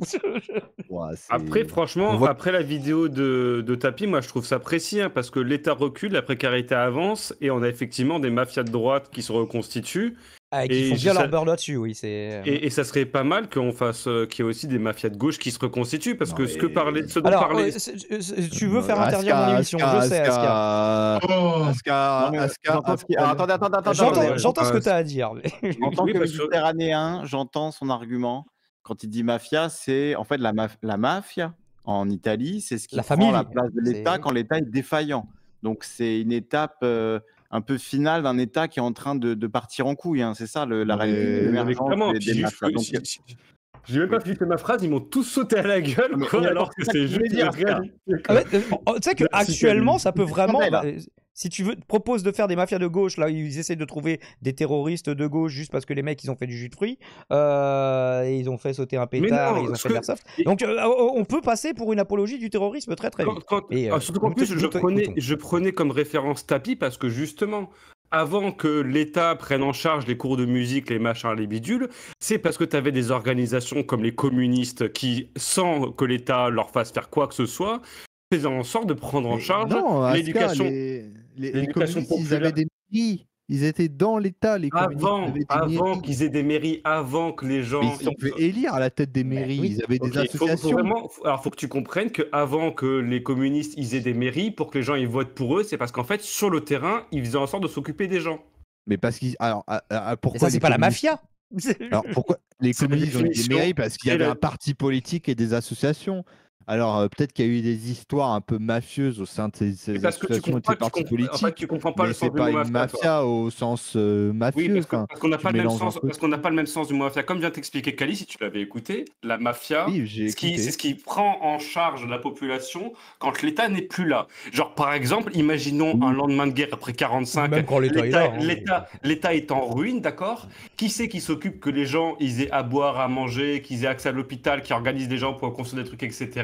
Après, franchement, après la vidéo de, de Tapi, moi je trouve ça précis hein, parce que l'État recule, la précarité avance et on a effectivement des mafias de droite qui se reconstituent ah, et qui font bien leur beurre là-dessus, oui. Euh. Et, ça serait pas mal qu'on fasse, euh, qu'il y ait aussi des mafias de gauche qui se reconstituent, parce que ce que parlait, ce dont euh, tu veux faire interdire mon émission, je sais, Aska. Aska, Aska, J'entends, ce que tu as à dire. que j'entends son argument. Quand il dit mafia, c'est en fait la, mafia en Italie, c'est ce qui prend la place de l'État quand l'État est défaillant. Donc c'est une étape un peu final d'un État qui est en train de, partir en couille. Hein. C'est ça le, la réalité j'ai même pas fini ma phrase, ils m'ont tous sauté à la gueule, quoi, alors que c'est juste. Ah euh, tu sais qu'actuellement, ça peut vraiment. Si tu veux, proposes de faire des mafias de gauche, là, ils essaient de trouver des terroristes de gauche juste parce que les mecs, ils ont fait du jus de fruits, euh, et ils ont fait sauter un pétard, ils ont fait Donc, euh, oh, oh, on peut passer pour une apologie du terrorisme très très vite. Euh, ah, surtout qu'en plus, je prenais, comme référence Tapi parce que justement, avant que l'État prenne en charge les cours de musique, les machins, les bidules, c'est parce que tu avais des organisations comme les communistes qui, sans que l'État leur fasse faire quoi que ce soit, faisant en sorte de prendre en charge l'éducation. Les, les, les ils avaient des mairies. Ils étaient dans l'État, les Avant, avant qu'ils aient des mairies, avant que les gens. Mais ils ont pu élire à la tête des mairies, ils avaient des associations. Alors, il Alors, faut que tu comprennes qu'avant que les communistes ils aient des mairies, pour que les gens ils votent pour eux, c'est parce qu'en fait, sur le terrain, ils faisaient en sorte de s'occuper des gens. Mais parce qu'ils. Alors, pourquoi. ça, c'est pas la mafia Alors, pourquoi les communistes ont des mairies Parce qu'il y avait un parti politique et des associations. Alors euh, peut-être qu'il y a eu des histoires un peu mafieuses au sein de ces, politiques. tu comprends pas le sens pas une mafia au sens euh, mafieux. parce qu'on n'a pas, le même sens du mot mafia. Comme vient t'expliquer Cali, si tu l'avais écouté, la mafia, c'est ce qui prend en charge la population quand l'État n'est plus là. Genre par exemple, imaginons un lendemain de guerre après 45, hein, l'État est en ruine, d'accord. Qui c'est qui s'occupe que les gens ils aient à boire, à manger, qu'ils aient accès à l'hôpital, qui organisent des gens pour construire des trucs, etc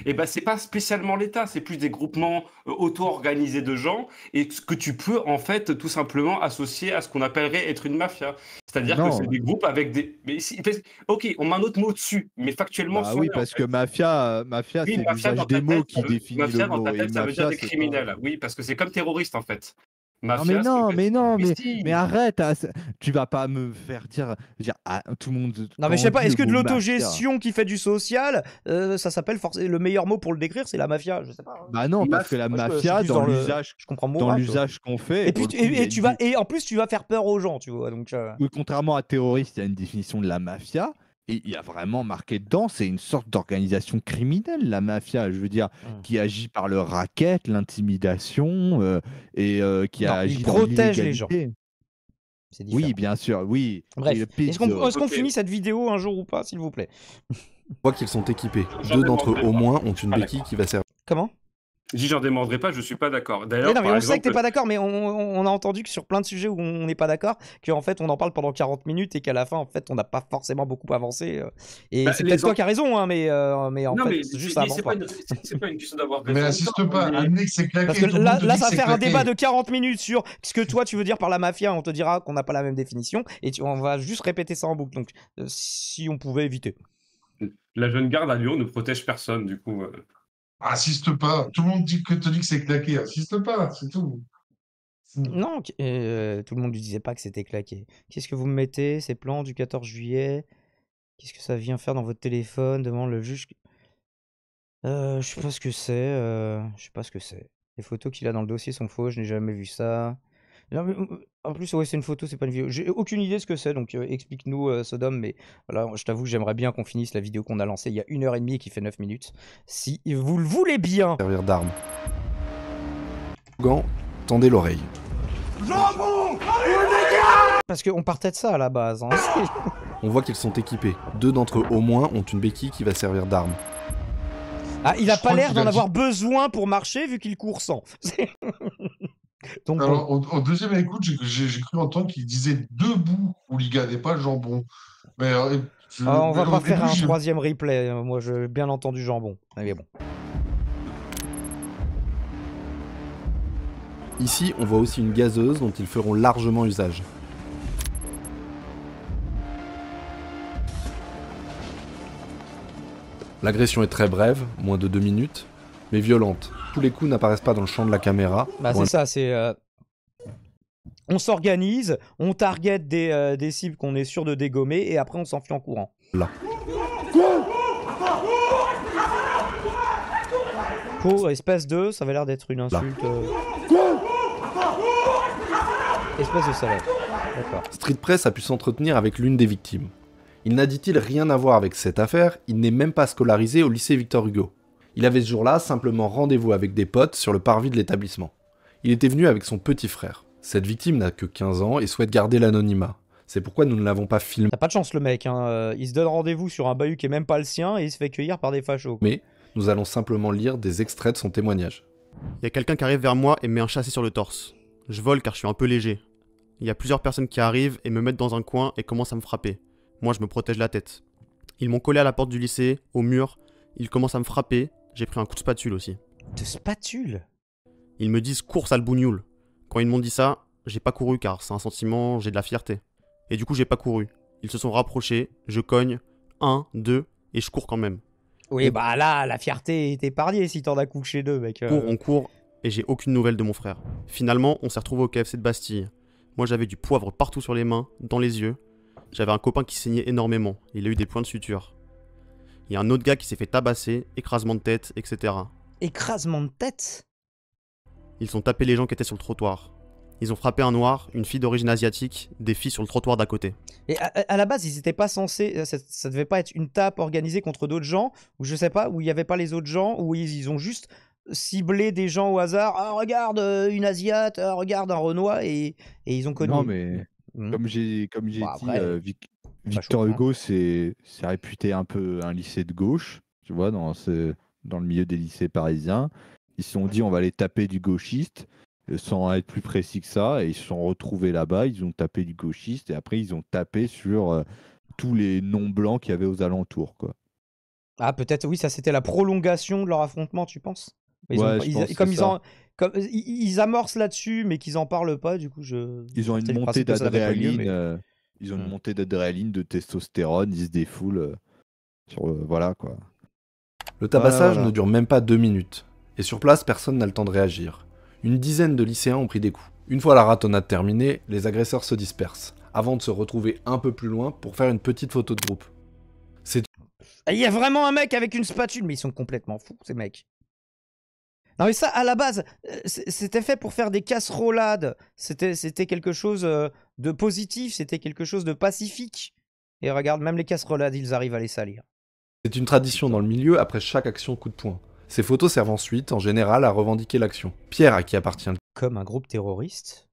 et eh ben c'est pas spécialement l'État, c'est plus des groupements euh, auto-organisés de gens et ce que tu peux en fait tout simplement associer à ce qu'on appellerait être une mafia. C'est-à-dire que c'est des groupes avec des. Ok, on met un autre mot dessus, mais factuellement. Bah oui, parce que mafia, euh, mafia, c'est des mots qui euh, définit mafia le Dans ta tête, ça veut dire des criminels. Oui, parce que c'est comme terroriste en fait non, mais non, mais non, mais, arrête, ah, tu vas pas me faire dire, ah, tout le monde. Non, mais je sais pas, est-ce que de l'autogestion qui fait du social, euh, ça s'appelle forcément. Le meilleur mot pour le décrire, c'est la mafia, je sais pas. Hein. Bah non, parce que la mafia, dans l'usage je comprends dans l'usage euh. qu'on fait. Et, puis, et, tu vas, et en plus, tu vas faire peur aux gens, tu vois. Donc, euh. Contrairement à théoriste, il y a une définition de la mafia. Et il a vraiment marqué dedans, c'est une sorte d'organisation criminelle, la mafia, je veux dire, mmh. qui agit par le racket, l'intimidation, euh, et euh, qui protège les gens. Oui, bien sûr, oui. Bref, est-ce qu'on finit cette vidéo un jour ou pas, s'il vous plaît Je qu'ils sont équipés. Deux d'entre eux, au moins, ont une ah, béquille qui va servir. Comment si j'en demanderais pas, je suis pas d'accord. D'ailleurs, on exemple... sait que t'es pas d'accord, mais on, a entendu que sur plein de sujets où on n'est pas d'accord, qu'en fait on en parle pendant 40 minutes et qu'à la fin, en fait, on n'a pas forcément beaucoup avancé. Euh. Et bah, c'est peut-être toi qui as raison, hein, mais, euh, mais en non, fait, mais c'est juste C'est pas, une question d'avoir Mais insiste pas, c'est Parce que là, ça va faire un débat de 40 minutes sur ce que toi tu veux dire par la mafia, on te dira qu'on n'a pas la même définition et on va juste répéter ça en boucle. Donc, euh, si on pouvait éviter. La jeune garde à Lyon ne protège personne, du coup. Assiste pas. Tout le monde dit que te dit que c'est claqué. Assiste pas, c'est tout. Hmm. Non, euh, tout le monde ne disait pas que c'était claqué. Qu'est-ce que vous me mettez, ces plans du 14 juillet Qu'est-ce que ça vient faire dans votre téléphone demande le juge euh, Je sais pas ce que c'est. Euh, je sais pas ce que c'est. Les photos qu'il a dans le dossier sont fausses, je n'ai jamais vu ça. Non, mais, en plus, ouais, c'est une photo, c'est pas une vidéo. J'ai aucune idée ce que c'est, donc euh, explique-nous, euh, Sodom. Mais voilà, je t'avoue, j'aimerais bien qu'on finisse la vidéo qu'on a lancée il y a une heure et demie et qui fait 9 minutes. Si vous le voulez bien. Servir d'arme. Gant, tendez l'oreille. Jambon Parce qu'on partait de ça à la base. Hein. On voit qu'ils sont équipés. Deux d'entre eux au moins ont une béquille qui va servir d'arme. Ah, il a pas l'air d'en avoir besoin pour marcher vu qu'il court sans. Alors, en, deuxième écoute, j'ai cru entendre qu'il disait debout hooligan et pas jambon. Mais, euh, ah, on va pas faire un troisième replay. Euh, moi, j'ai bien entendu jambon. bon. Ici, on voit aussi une gazeuse dont ils feront largement usage. L'agression est très brève, moins de deux minutes, mais violente, tous les coups n'apparaissent pas dans le champ de la caméra. Bah, c'est ça, c'est. Euh, on s'organise, on target euh, des, cibles qu'on est sûr de dégommer et après on s'enfuit en courant. Là. Pour espèce de, ça avait l'air d'être une insulte. Euh, espèce de salade. Street Press a pu s'entretenir avec l'une des victimes. Il n'a dit-il rien à voir avec cette affaire, il n'est même pas scolarisé au lycée Victor Hugo. Il avait ce jour-là simplement rendez-vous avec des potes sur le parvis de l'établissement. Il était venu avec son petit frère. Cette victime n'a que 15 ans et souhaite garder l'anonymat. C'est pourquoi nous ne l'avons pas filmé. T'as pas de chance le mec, hein. Euh, il se donne rendez-vous sur un bahut qui est même pas le sien et il se fait cueillir par des fachos. Mais nous allons simplement lire des extraits de son témoignage. Il y a quelqu'un qui arrive vers moi et me met un châssis sur le torse. Je vole car je suis un peu léger. Il y a plusieurs personnes qui arrivent et me mettent dans un coin et commencent à me frapper. Moi je me protège la tête. Ils m'ont collé à la porte du lycée, au mur, ils commencent à me frapper, j'ai pris un coup de spatule aussi. De spatule Ils me disent course à le Quand ils m'ont dit ça, j'ai pas couru car c'est un sentiment, j'ai de la fierté. Et du coup, j'ai pas couru. Ils se sont rapprochés, je cogne, un, deux, et je cours quand même. Oui, bah là, la fierté est épargnée si t'en as couché deux, mec. Euh. on court, et j'ai aucune nouvelle de mon frère. Finalement, on s'est retrouvé au KFC de Bastille. Moi, j'avais du poivre partout sur les mains, dans les yeux. J'avais un copain qui saignait énormément. Il a eu des points de suture. Il y a un autre gars qui s'est fait tabasser, écrasement de tête, etc. Écrasement de tête Ils ont tapé les gens qui étaient sur le trottoir. Ils ont frappé un noir, une fille d'origine asiatique, des filles sur le trottoir d'à côté. Et à, la base, ils n'étaient pas censés. Euh, ça, ça, devait pas être une tape organisée contre d'autres gens, ou je sais pas, où il n'y avait pas les autres gens, où ils, ont juste ciblé des gens au hasard. Ah, regarde euh, une Asiate, ah, regarde un Renoir !» et, ils ont connu. Non, mais hmm. comme j'ai comme bah, dit, euh, Victor hein. Hugo, c'est réputé un peu un lycée de gauche, tu vois, dans, ce, dans le milieu des lycées parisiens. Ils se sont dit, on va aller taper du gauchiste, euh, sans être plus précis que ça, et ils se sont retrouvés là-bas, ils ont tapé du gauchiste, et après, ils ont tapé sur euh, tous les noms blancs qu'il y avait aux alentours, quoi. Ah, peut-être, oui, ça c'était la prolongation de leur affrontement, tu penses comme, ils en, comme ils, amorcent là-dessus, mais qu'ils n'en parlent pas, du coup, je. Ils ont une montée d'adrénaline. Euh, ils ont une mmh. montée d'adrénaline, de testostérone, ils se défoulent. Euh, sur euh, Voilà quoi. Le tabassage ne dure même pas deux minutes. Et sur place, personne n'a le temps de réagir. Une dizaine de lycéens ont pris des coups. Une fois la ratonnade terminée, les agresseurs se dispersent, avant de se retrouver un peu plus loin pour faire une petite photo de groupe. C'est. Ah, il y a vraiment un mec avec une spatule, mais ils sont complètement fous, ces mecs. Non mais ça, à la base, euh, c'était fait pour faire des casserolades. C'était, c'était quelque chose de positif, c'était quelque chose de pacifique. Et regarde, même les casserolades, ils arrivent à les salir. C'est une tradition dans le milieu après chaque action coup de poing. Ces photos servent ensuite, en général, à revendiquer l'action. Pierre, à qui appartient le comme un groupe terroriste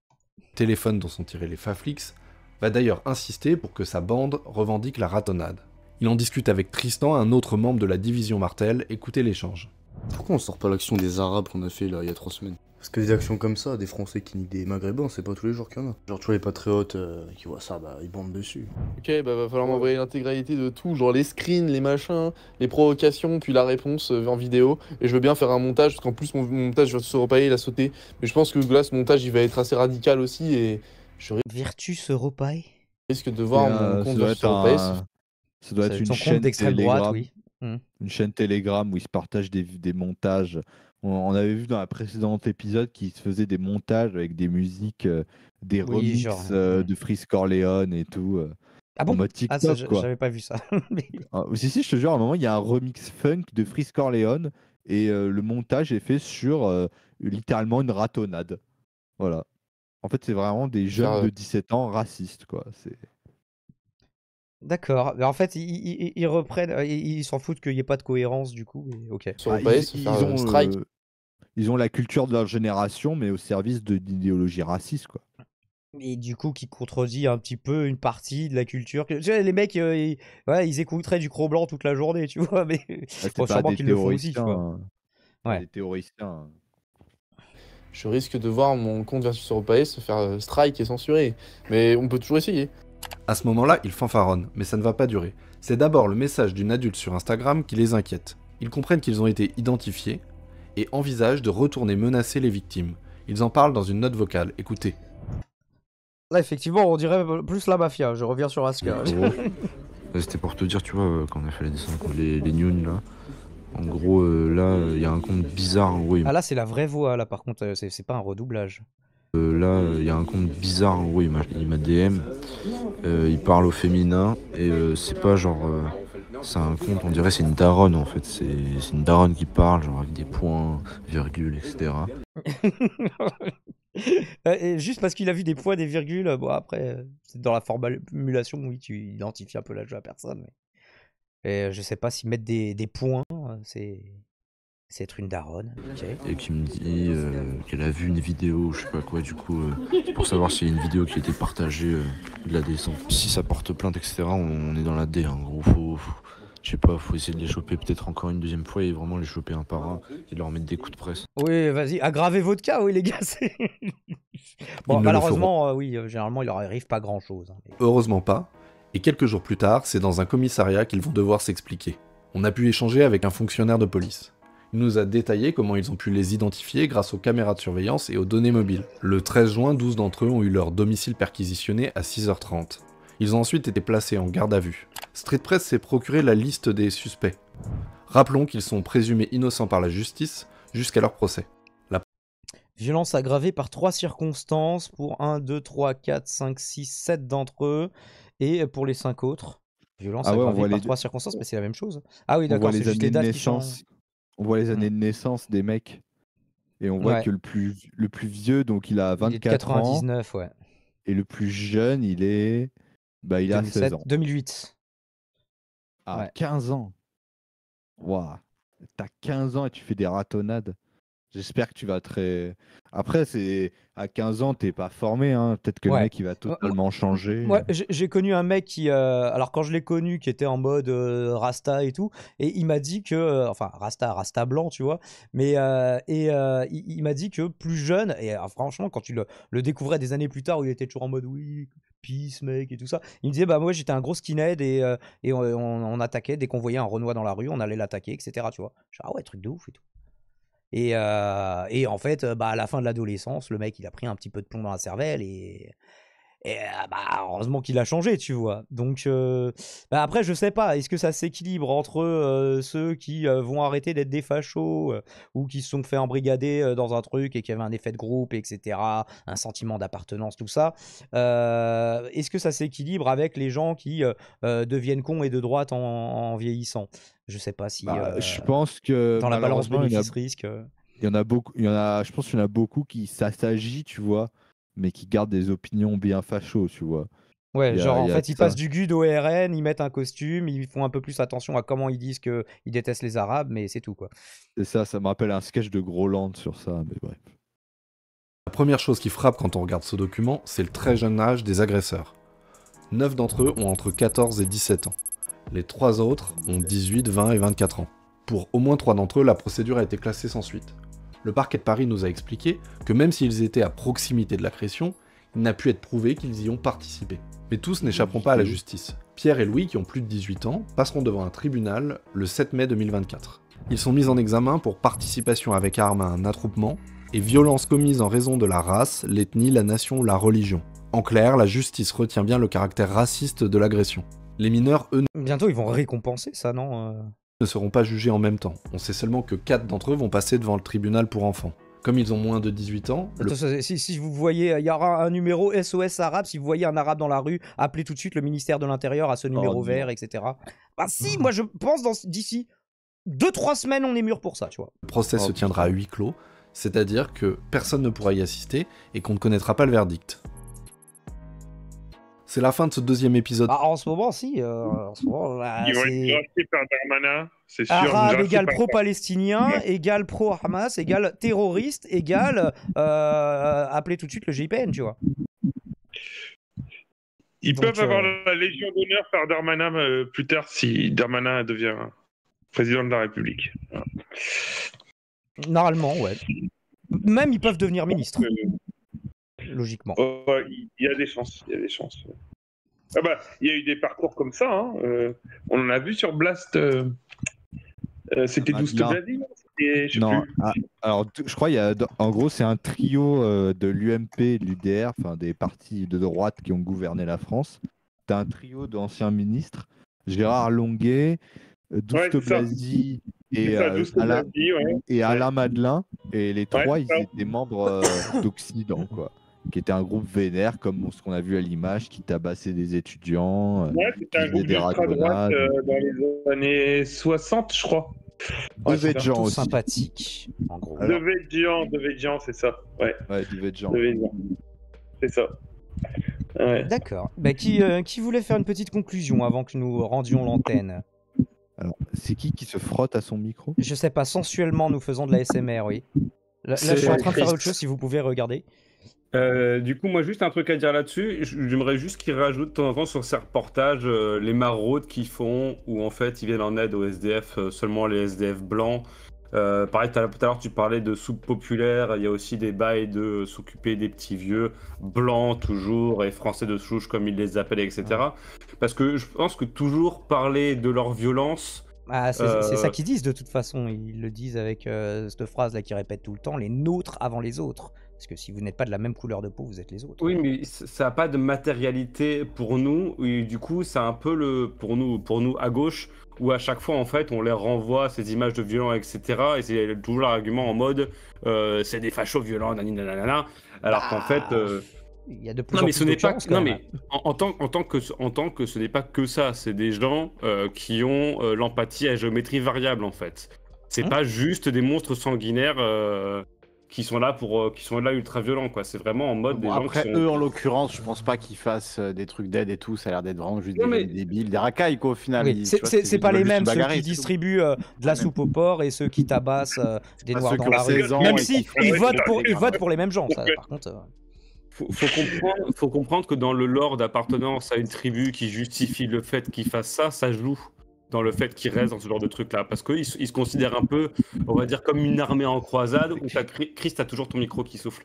téléphone dont sont tirés les Faflix va d'ailleurs insister pour que sa bande revendique la ratonnade. Il en discute avec Tristan, un autre membre de la division Martel, écoutez l'échange. Pourquoi on sort pas l'action des Arabes qu'on a fait là il y a trois semaines Parce que des actions comme ça, des Français qui nient des Maghrébins, c'est pas tous les jours qu'il y en a. Genre tu vois les patriotes euh, qui voient ça, bah ils bandent dessus. Ok, bah va falloir m'envoyer l'intégralité de tout, genre les screens, les machins, les provocations, puis la réponse euh, en vidéo. Et je veux bien faire un montage, parce qu'en plus mon montage se repailler, il a sauté. Mais je pense que là ce montage il va être assez radical aussi et je Virtus Europae risque de voir mon euh, compte de Ça doit être une chaîne d'extrême droite, oui. Hmm. Une chaîne Telegram où ils se partagent des, des montages. On, avait vu dans un précédent épisode qu'ils se faisaient des montages avec des musiques, euh, des remixes euh, hmm. de Freeze Corleone et tout. Euh, ah bon ah, j'avais pas vu ça. Ah, si, si, je te jure, à un moment, il y a un remix funk de Freeze Corleone et le montage est fait sur littéralement une ratonnade. Voilà. En fait, c'est vraiment des jeunes de 17 ans racistes, quoi. C'est. D'accord. mais bah, En fait, ils, reprennent, euh, ils s'en foutent qu'il n'y ait pas de cohérence du coup. Mais ok. ils, ont la culture de leur génération, mais au service de raciste, quoi. Et du coup, qui contredit un petit peu une partie de la culture. les mecs, euh, ils, ouais, ils écouteraient du cro blanc toute la journée, tu vois, mais ah, qu'ils le font aussi. théoriciens. Hein. Hein. Je risque de voir mon compte versus Europae se faire euh, strike et censurer, mais on peut toujours essayer. À ce moment-là, ils fanfaronnent, mais ça ne va pas durer. C'est d'abord le message d'une adulte sur Instagram qui les inquiète. Ils comprennent qu'ils ont été identifiés et envisagent de retourner menacer les victimes. Ils en parlent dans une note vocale, écoutez. Là, effectivement, on dirait plus la mafia, je reviens sur Aska. Euh, c'était pour te dire, tu vois, euh, quand on a fait les descente, les, les nunes, là. En gros, euh, là, il y a un compte bizarre. Ah là, c'est la vraie voix, là, par contre, c'est pas un redoublage. Euh, là, euh, il y a un compte bizarre, en gros, il m'a DM. Euh, il parle au féminin et c'est pas genre. c'est un compte, on dirait c'est une daronne en fait. C'est une daronne qui parle, genre avec des points, virgules, etc. juste parce qu'il a vu des points, des virgules, bon après, c'est dans la formulation, oui, tu identifies un peu la joie à personne. Mais... Et je sais pas si mettre des points, c'est c'est être une daronne. ok. Et qui me dit euh, qu'elle a vu une vidéo, je sais pas quoi, du coup, euh, pour savoir s'il y a une vidéo qui a été partagée euh, de la descente. Si ça porte plainte, etc., on, est dans la D, en hein. gros, faut, je sais pas, faut essayer de les choper peut-être encore une deuxième fois et vraiment les choper un par un et leur mettre des coups de presse. Oui, vas-y, aggravez votre cas, oui les gars. bon, malheureusement, oui, généralement il leur arrive pas grand-chose. Hein, Heureusement pas. Et quelques jours plus tard, c'est dans un commissariat qu'ils vont devoir s'expliquer. On a pu échanger avec un fonctionnaire de police. Il nous a détaillé comment ils ont pu les identifier grâce aux caméras de surveillance et aux données mobiles. Le 13 juin, 12 d'entre eux ont eu leur domicile perquisitionné à 6h30. Ils ont ensuite été placés en garde à vue. Street Press s'est procuré la liste des suspects. Rappelons qu'ils sont présumés innocents par la justice jusqu'à leur procès. La... Violence aggravée par trois circonstances pour 1, 2, 3, 4, 5, 6, 7 d'entre eux et pour les cinq autres. Violence ah aggravée par les... trois circonstances, mais c'est la même chose. Ah oui, d'accord, c'est juste les dates qui changent on voit les mm. années de naissance des mecs. Et on voit que le plus, vieux, donc il a 24 99, ans. ouais. Et le plus jeune, il est. Bah, il a 16 ans. 2008. à 15 ans. Waouh. T'as 15 ans et tu fais des ratonnades. J'espère que tu vas très. Après, c'est à 15 ans, t'es pas formé. Hein. Peut-être que le mec, il va totalement changer. j'ai connu un mec qui, euh, alors quand je l'ai connu, qui était en mode euh, Rasta et tout, et il m'a dit que, euh, enfin Rasta, Rasta blanc, tu vois, mais et il, m'a dit que plus jeune, et franchement, quand tu le, découvrais des années plus tard, où il était toujours en mode oui, peace mec et tout ça. Il me disait bah moi j'étais un gros skinhead et, et on, attaquait dès qu'on voyait un Renoir dans la rue, on allait l'attaquer, etc. Tu vois. Je dis, ah ouais truc de ouf et tout. Et, euh, et en fait, euh, bah, à la fin de l'adolescence, le mec, il a pris un petit peu de plomb dans la cervelle et, et ah, bah, heureusement qu'il a changé, tu vois. Donc, euh, bah, après, je sais pas, est-ce que ça s'équilibre entre euh, ceux qui euh, vont arrêter d'être des fachos ou qui se sont fait embrigader dans un truc et qui avaient un effet de groupe, etc., un sentiment d'appartenance, tout ça. est-ce que ça s'équilibre avec les gens qui deviennent cons et de droite en, vieillissant Je sais pas si. Bah, je pense que. Dans la balance bénéfice-risque. Il y a beaucoup, il y a, je pense qu'il y en a beaucoup qui s'agit, tu vois mais qui gardent des opinions bien fachos, tu vois. Ouais, genre en fait, ils passent du GUD au RN, ils mettent un costume, ils font un peu plus attention à comment ils disent qu'ils détestent les Arabes, mais c'est tout quoi. Et ça, ça me rappelle un sketch de Groland sur ça, mais bref. La première chose qui frappe quand on regarde ce document, c'est le très jeune âge des agresseurs. Neuf d'entre eux ont entre 14 et 17 ans. Les trois autres ont 18, 20 et 24 ans. Pour au moins trois d'entre eux, la procédure a été classée sans suite le parquet de Paris nous a expliqué que même s'ils étaient à proximité de l'agression, il n'a pu être prouvé qu'ils y ont participé. Mais tous n'échapperont pas à la justice. Pierre et Louis, qui ont plus de 18 ans, passeront devant un tribunal le 7 mai 2024. Ils sont mis en examen pour participation avec arme à un attroupement et violence commise en raison de la race, l'ethnie, la nation ou la religion. En clair, la justice retient bien le caractère raciste de l'agression. Les mineurs, eux... Bientôt, ils vont récompenser ça, non euh? ne seront pas jugés en même temps. On sait seulement que 4 d'entre eux vont passer devant le tribunal pour enfants. Comme ils ont moins de 18 ans. si, vous voyez, il y aura un numéro SOS arabe. Si vous voyez un arabe dans la rue, appelez tout de suite le ministère de l'Intérieur à ce oh, numéro vert, etc. Bah si, ah. moi je pense d'ici 2-3 semaines, on est mûr pour ça, tu vois. Le procès oh, se tiendra à huis clos, c'est-à-dire que personne ne pourra y assister et qu'on ne connaîtra pas le verdict. C'est la fin de ce deuxième épisode. Bah, en ce moment, si. Euh, en ce moment, Ils vont être par Darmanin, c'est sûr. Arabe égale pro-palestinien, égal égale pro-Hamas, égale terroriste, égale euh, appelez tout de suite le jpn tu vois. Ils peuvent avoir euh, la Légion d'honneur par Darmanin euh, plus tard si Darmanin devient président de la République. Normalement, ouais. Même ils peuvent devenir ministres logiquement. Il y a des chances, il y a des chances. Ah bah, il y a eu des parcours comme ça. Hein, euh, on en a vu sur Blast. Euh, euh, c'était ah, douste ah, alors je crois il y en gros c'est un trio de l'UMP et de l'UDR, enfin des partis de droite qui ont gouverné la France. c'est un trio d'anciens ministres, Gérard Longuet, Douste et, et Alain Madelin. Et les trois, ils étaient membres d'Occident. Quoi qui était un groupe vénère, comme ce qu'on a vu à l'image, qui tabassait des étudiants. Euh, ouais, c'était un groupe dultra euh, dans les années 60, je crois. Ouais, de aussi. sympathique, en c'est ça. Ouais, ouais de C'est ça. Ouais. D'accord. Bah, euh, qui, voulait faire une petite conclusion avant que nous rendions l'antenne Alors, c'est qui qui se frotte à son micro Je sais pas, sensuellement, nous faisons de la SMR, oui. là je suis en train de faire autre chose, si vous pouvez regarder. Euh, du coup, moi, juste un truc à dire là-dessus. J'aimerais juste qu'ils rajoutent de temps en temps sur ces reportages euh, les maraudes qu'ils font, où en fait ils viennent en aide aux SDF, euh, seulement les SDF blancs. pareil, tout à l'heure, tu parlais de soupe populaire. Il y a aussi des bails de s'occuper des petits vieux, blancs toujours, et français de souche, comme ils les appellent, etc. Parce que je pense que toujours parler de leur violence, ah, c'est ça qu'ils disent de toute façon. Ils le disent avec cette phrase là qu'ils répètent tout le temps les nôtres avant les autres. Parce que si vous n'êtes pas de la même couleur de peau, vous êtes les autres. Oui, mais ça n'a pas de matérialité pour nous. Et du coup, c'est un peu le pour nous, pour nous à gauche, où à chaque fois, en fait, on les renvoie ces images de violents, etc. Et c'est toujours l'argument en mode euh, c'est des fachos violents, nanana. Alors qu'en ah, fait. Euh, il y a de plus non, en mais ce n'est pas. Non, mais en, tant, en, tant que, en tant que ce n'est pas que ça, c'est des gens euh, qui ont l'empathie à géométrie variable en fait. C'est hein pas juste des monstres sanguinaires qui sont là pour euh, qui sont là ultra violents quoi c'est vraiment en mode des après gens qui eux en l'occurrence je pense pas qu'ils fassent euh, des trucs d'aide et tout ça a l'air d'être vraiment juste des débiles des racailles au final oui. c'est pas les mêmes ceux qui distribuent euh, de la soupe au porc et ceux qui tabassent des noirs dans la rue même si ils votent pour ils votent pour les mêmes gens ça, par contre Faut, comprendre, faut comprendre que dans le lore d'appartenance à une tribu qui justifie le fait qu'il fasse ça, ça joue dans le fait qu'ils reste dans ce genre de truc-là. Parce qu'ils ils se considèrent un peu, on va dire, comme une armée en croisade où Christ a toujours ton micro qui souffle.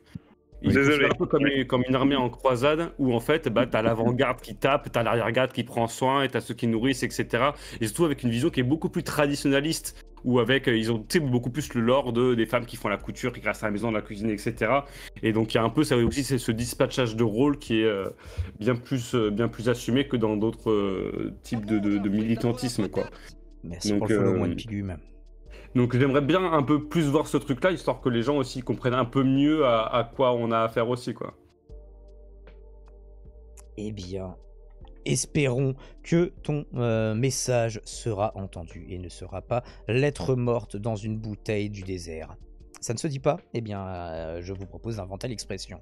C'est un peu comme une, armée en croisade où en fait, bah, t'as l'avant-garde qui tape, t'as l'arrière-garde qui prend soin, et t'as ceux qui nourrissent, etc. Et surtout avec une vision qui est beaucoup plus traditionnaliste, où avec, euh, ils ont beaucoup plus le lore de, des femmes qui font la couture, qui restent à la maison, de la cuisine, etc. Et donc il y a un peu, ça aussi, c'est ce dispatchage de rôle qui est euh, bien, plus, euh, bien plus assumé que dans d'autres types de, militantisme, quoi. Merci pour le même. Donc j'aimerais bien un peu plus voir ce truc-là, histoire que les gens aussi comprennent un peu mieux à, quoi on a affaire aussi, quoi. Eh bien, espérons que ton euh, message sera entendu et ne sera pas lettre morte dans une bouteille du désert. Ça ne se dit pas Eh bien, euh, je vous propose d'inventer l'expression.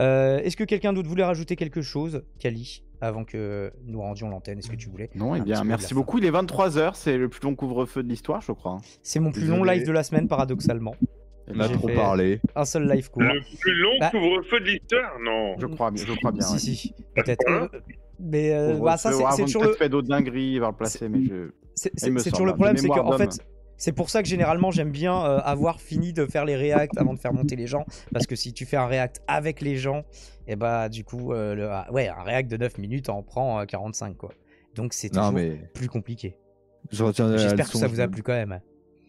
Euh, est-ce que quelqu'un d'autre voulait rajouter quelque chose, Kali avant que nous rendions l'antenne. Est-ce que tu voulais Non, et eh bien, merci beaucoup. Il est 23h, c'est le plus long couvre-feu de l'histoire, je crois. C'est mon plus long live de la semaine, paradoxalement. On eh a trop parlé. Un seul live court. Le plus long bah- couvre-feu de l'histoire Non. Je crois, je crois bien. Si, si, peut-être. mais euh, bah, ça, c'est toujours le. fait d'autres dingueries, il va le placer, mais je. C'est toujours le hein. problème, c'est qu'en fait, c'est pour ça que généralement j'aime bien euh, avoir fini de faire les réacts avant de faire monter les gens. Parce que si tu fais un React avec les gens, et eh bah du coup, euh, le, ah, ouais, un React de 9 minutes en prend 45 euh, quoi. Donc c'est toujours plus compliqué. J'espère que ça vous a plu quand même.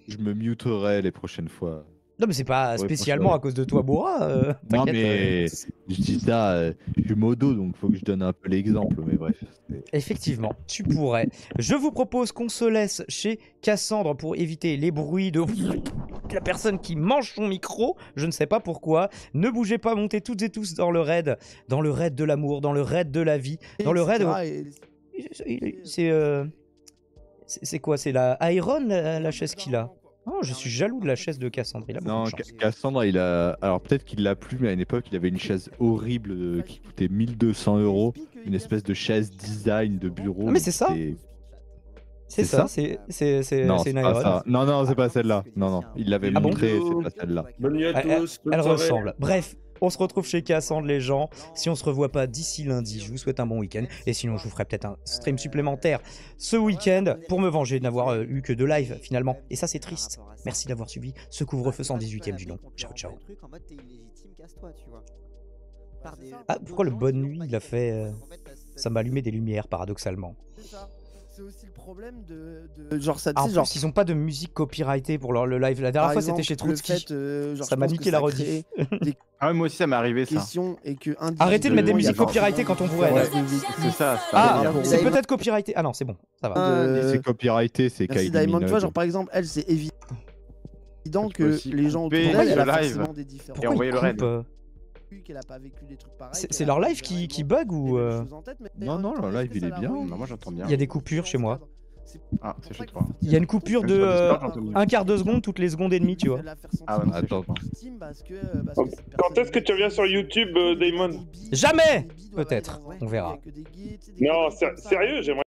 Je me muterai les prochaines fois. Non, mais c'est pas spécialement à cause de toi, Boura. Euh, non, mais je dis ça, euh, je suis modo, donc faut que je donne un peu l'exemple, mais bref. Effectivement, tu pourrais. Je vous propose qu'on se laisse chez Cassandre pour éviter les bruits de la personne qui mange son micro, je ne sais pas pourquoi. Ne bougez pas, montez toutes et tous dans le raid, dans le raid de l'amour, dans le raid de la vie, dans le raid... Euh, c'est... C'est quoi C'est la Iron, la chaise qu'il a non, oh, je suis jaloux de la chaise de Cassandre. non, Cassandre, il a. Alors peut-être qu'il l'a plus, mais à une époque, il avait une chaise horrible euh, qui coûtait 1200 euros. Une espèce de chaise design de bureau. Ah, mais c'est ça C'est ça, c'est Non, non, c'est pas celle-là. Non, non, il l'avait montrée ah montré, c'est ah pas celle-là. elle ressemble. Bref, on se retrouve chez Cassandre, les gens. Si on se revoit pas d'ici lundi, je vous souhaite un bon week-end. Et sinon, je vous ferai peut-être un stream supplémentaire ce week-end pour me venger d'avoir n'avoir euh, eu que deux lives finalement. Et ça, c'est triste. Merci d'avoir suivi ce couvre-feu 118ème du long. Ciao, ciao. Ah, pourquoi le bonne nuit, il a fait. Euh, ça m'a allumé des lumières, paradoxalement problème de, de genre ça. Ah, genre... Plus, ils ont pas de musique copyrightée pour leur le live. La dernière fois, c'était chez Trotsky. Euh, ça m'a niqué la rediff. Des... Ah, moi aussi, ça m'est arrivé ça. que Arrêtez de mettre des musiques copyrightées quand on vous aide. C'est ça. Ah, c'est peut-être copyrighté. Ah non, c'est bon, ça va. C'est euh, copyrighté, c'est Merci Diamond, vois genre par exemple, elle, c'est évident que les gens ont d'elle, elle a live. des différences. Et envoyer le euh C'est leur live qui, qui bug ou... Non, non, leur live il est bien. moi j'entends bien. Il y a des coupures chez moi. Ah, c'est Il y a une coupure de euh, un quart de seconde toutes les secondes et demie, tu vois. Ah, attends. Euh, Quand est-ce que tu reviens sur YouTube, euh, Damon Jamais Peut-être, on verra. Non, sérieux, j'aimerais.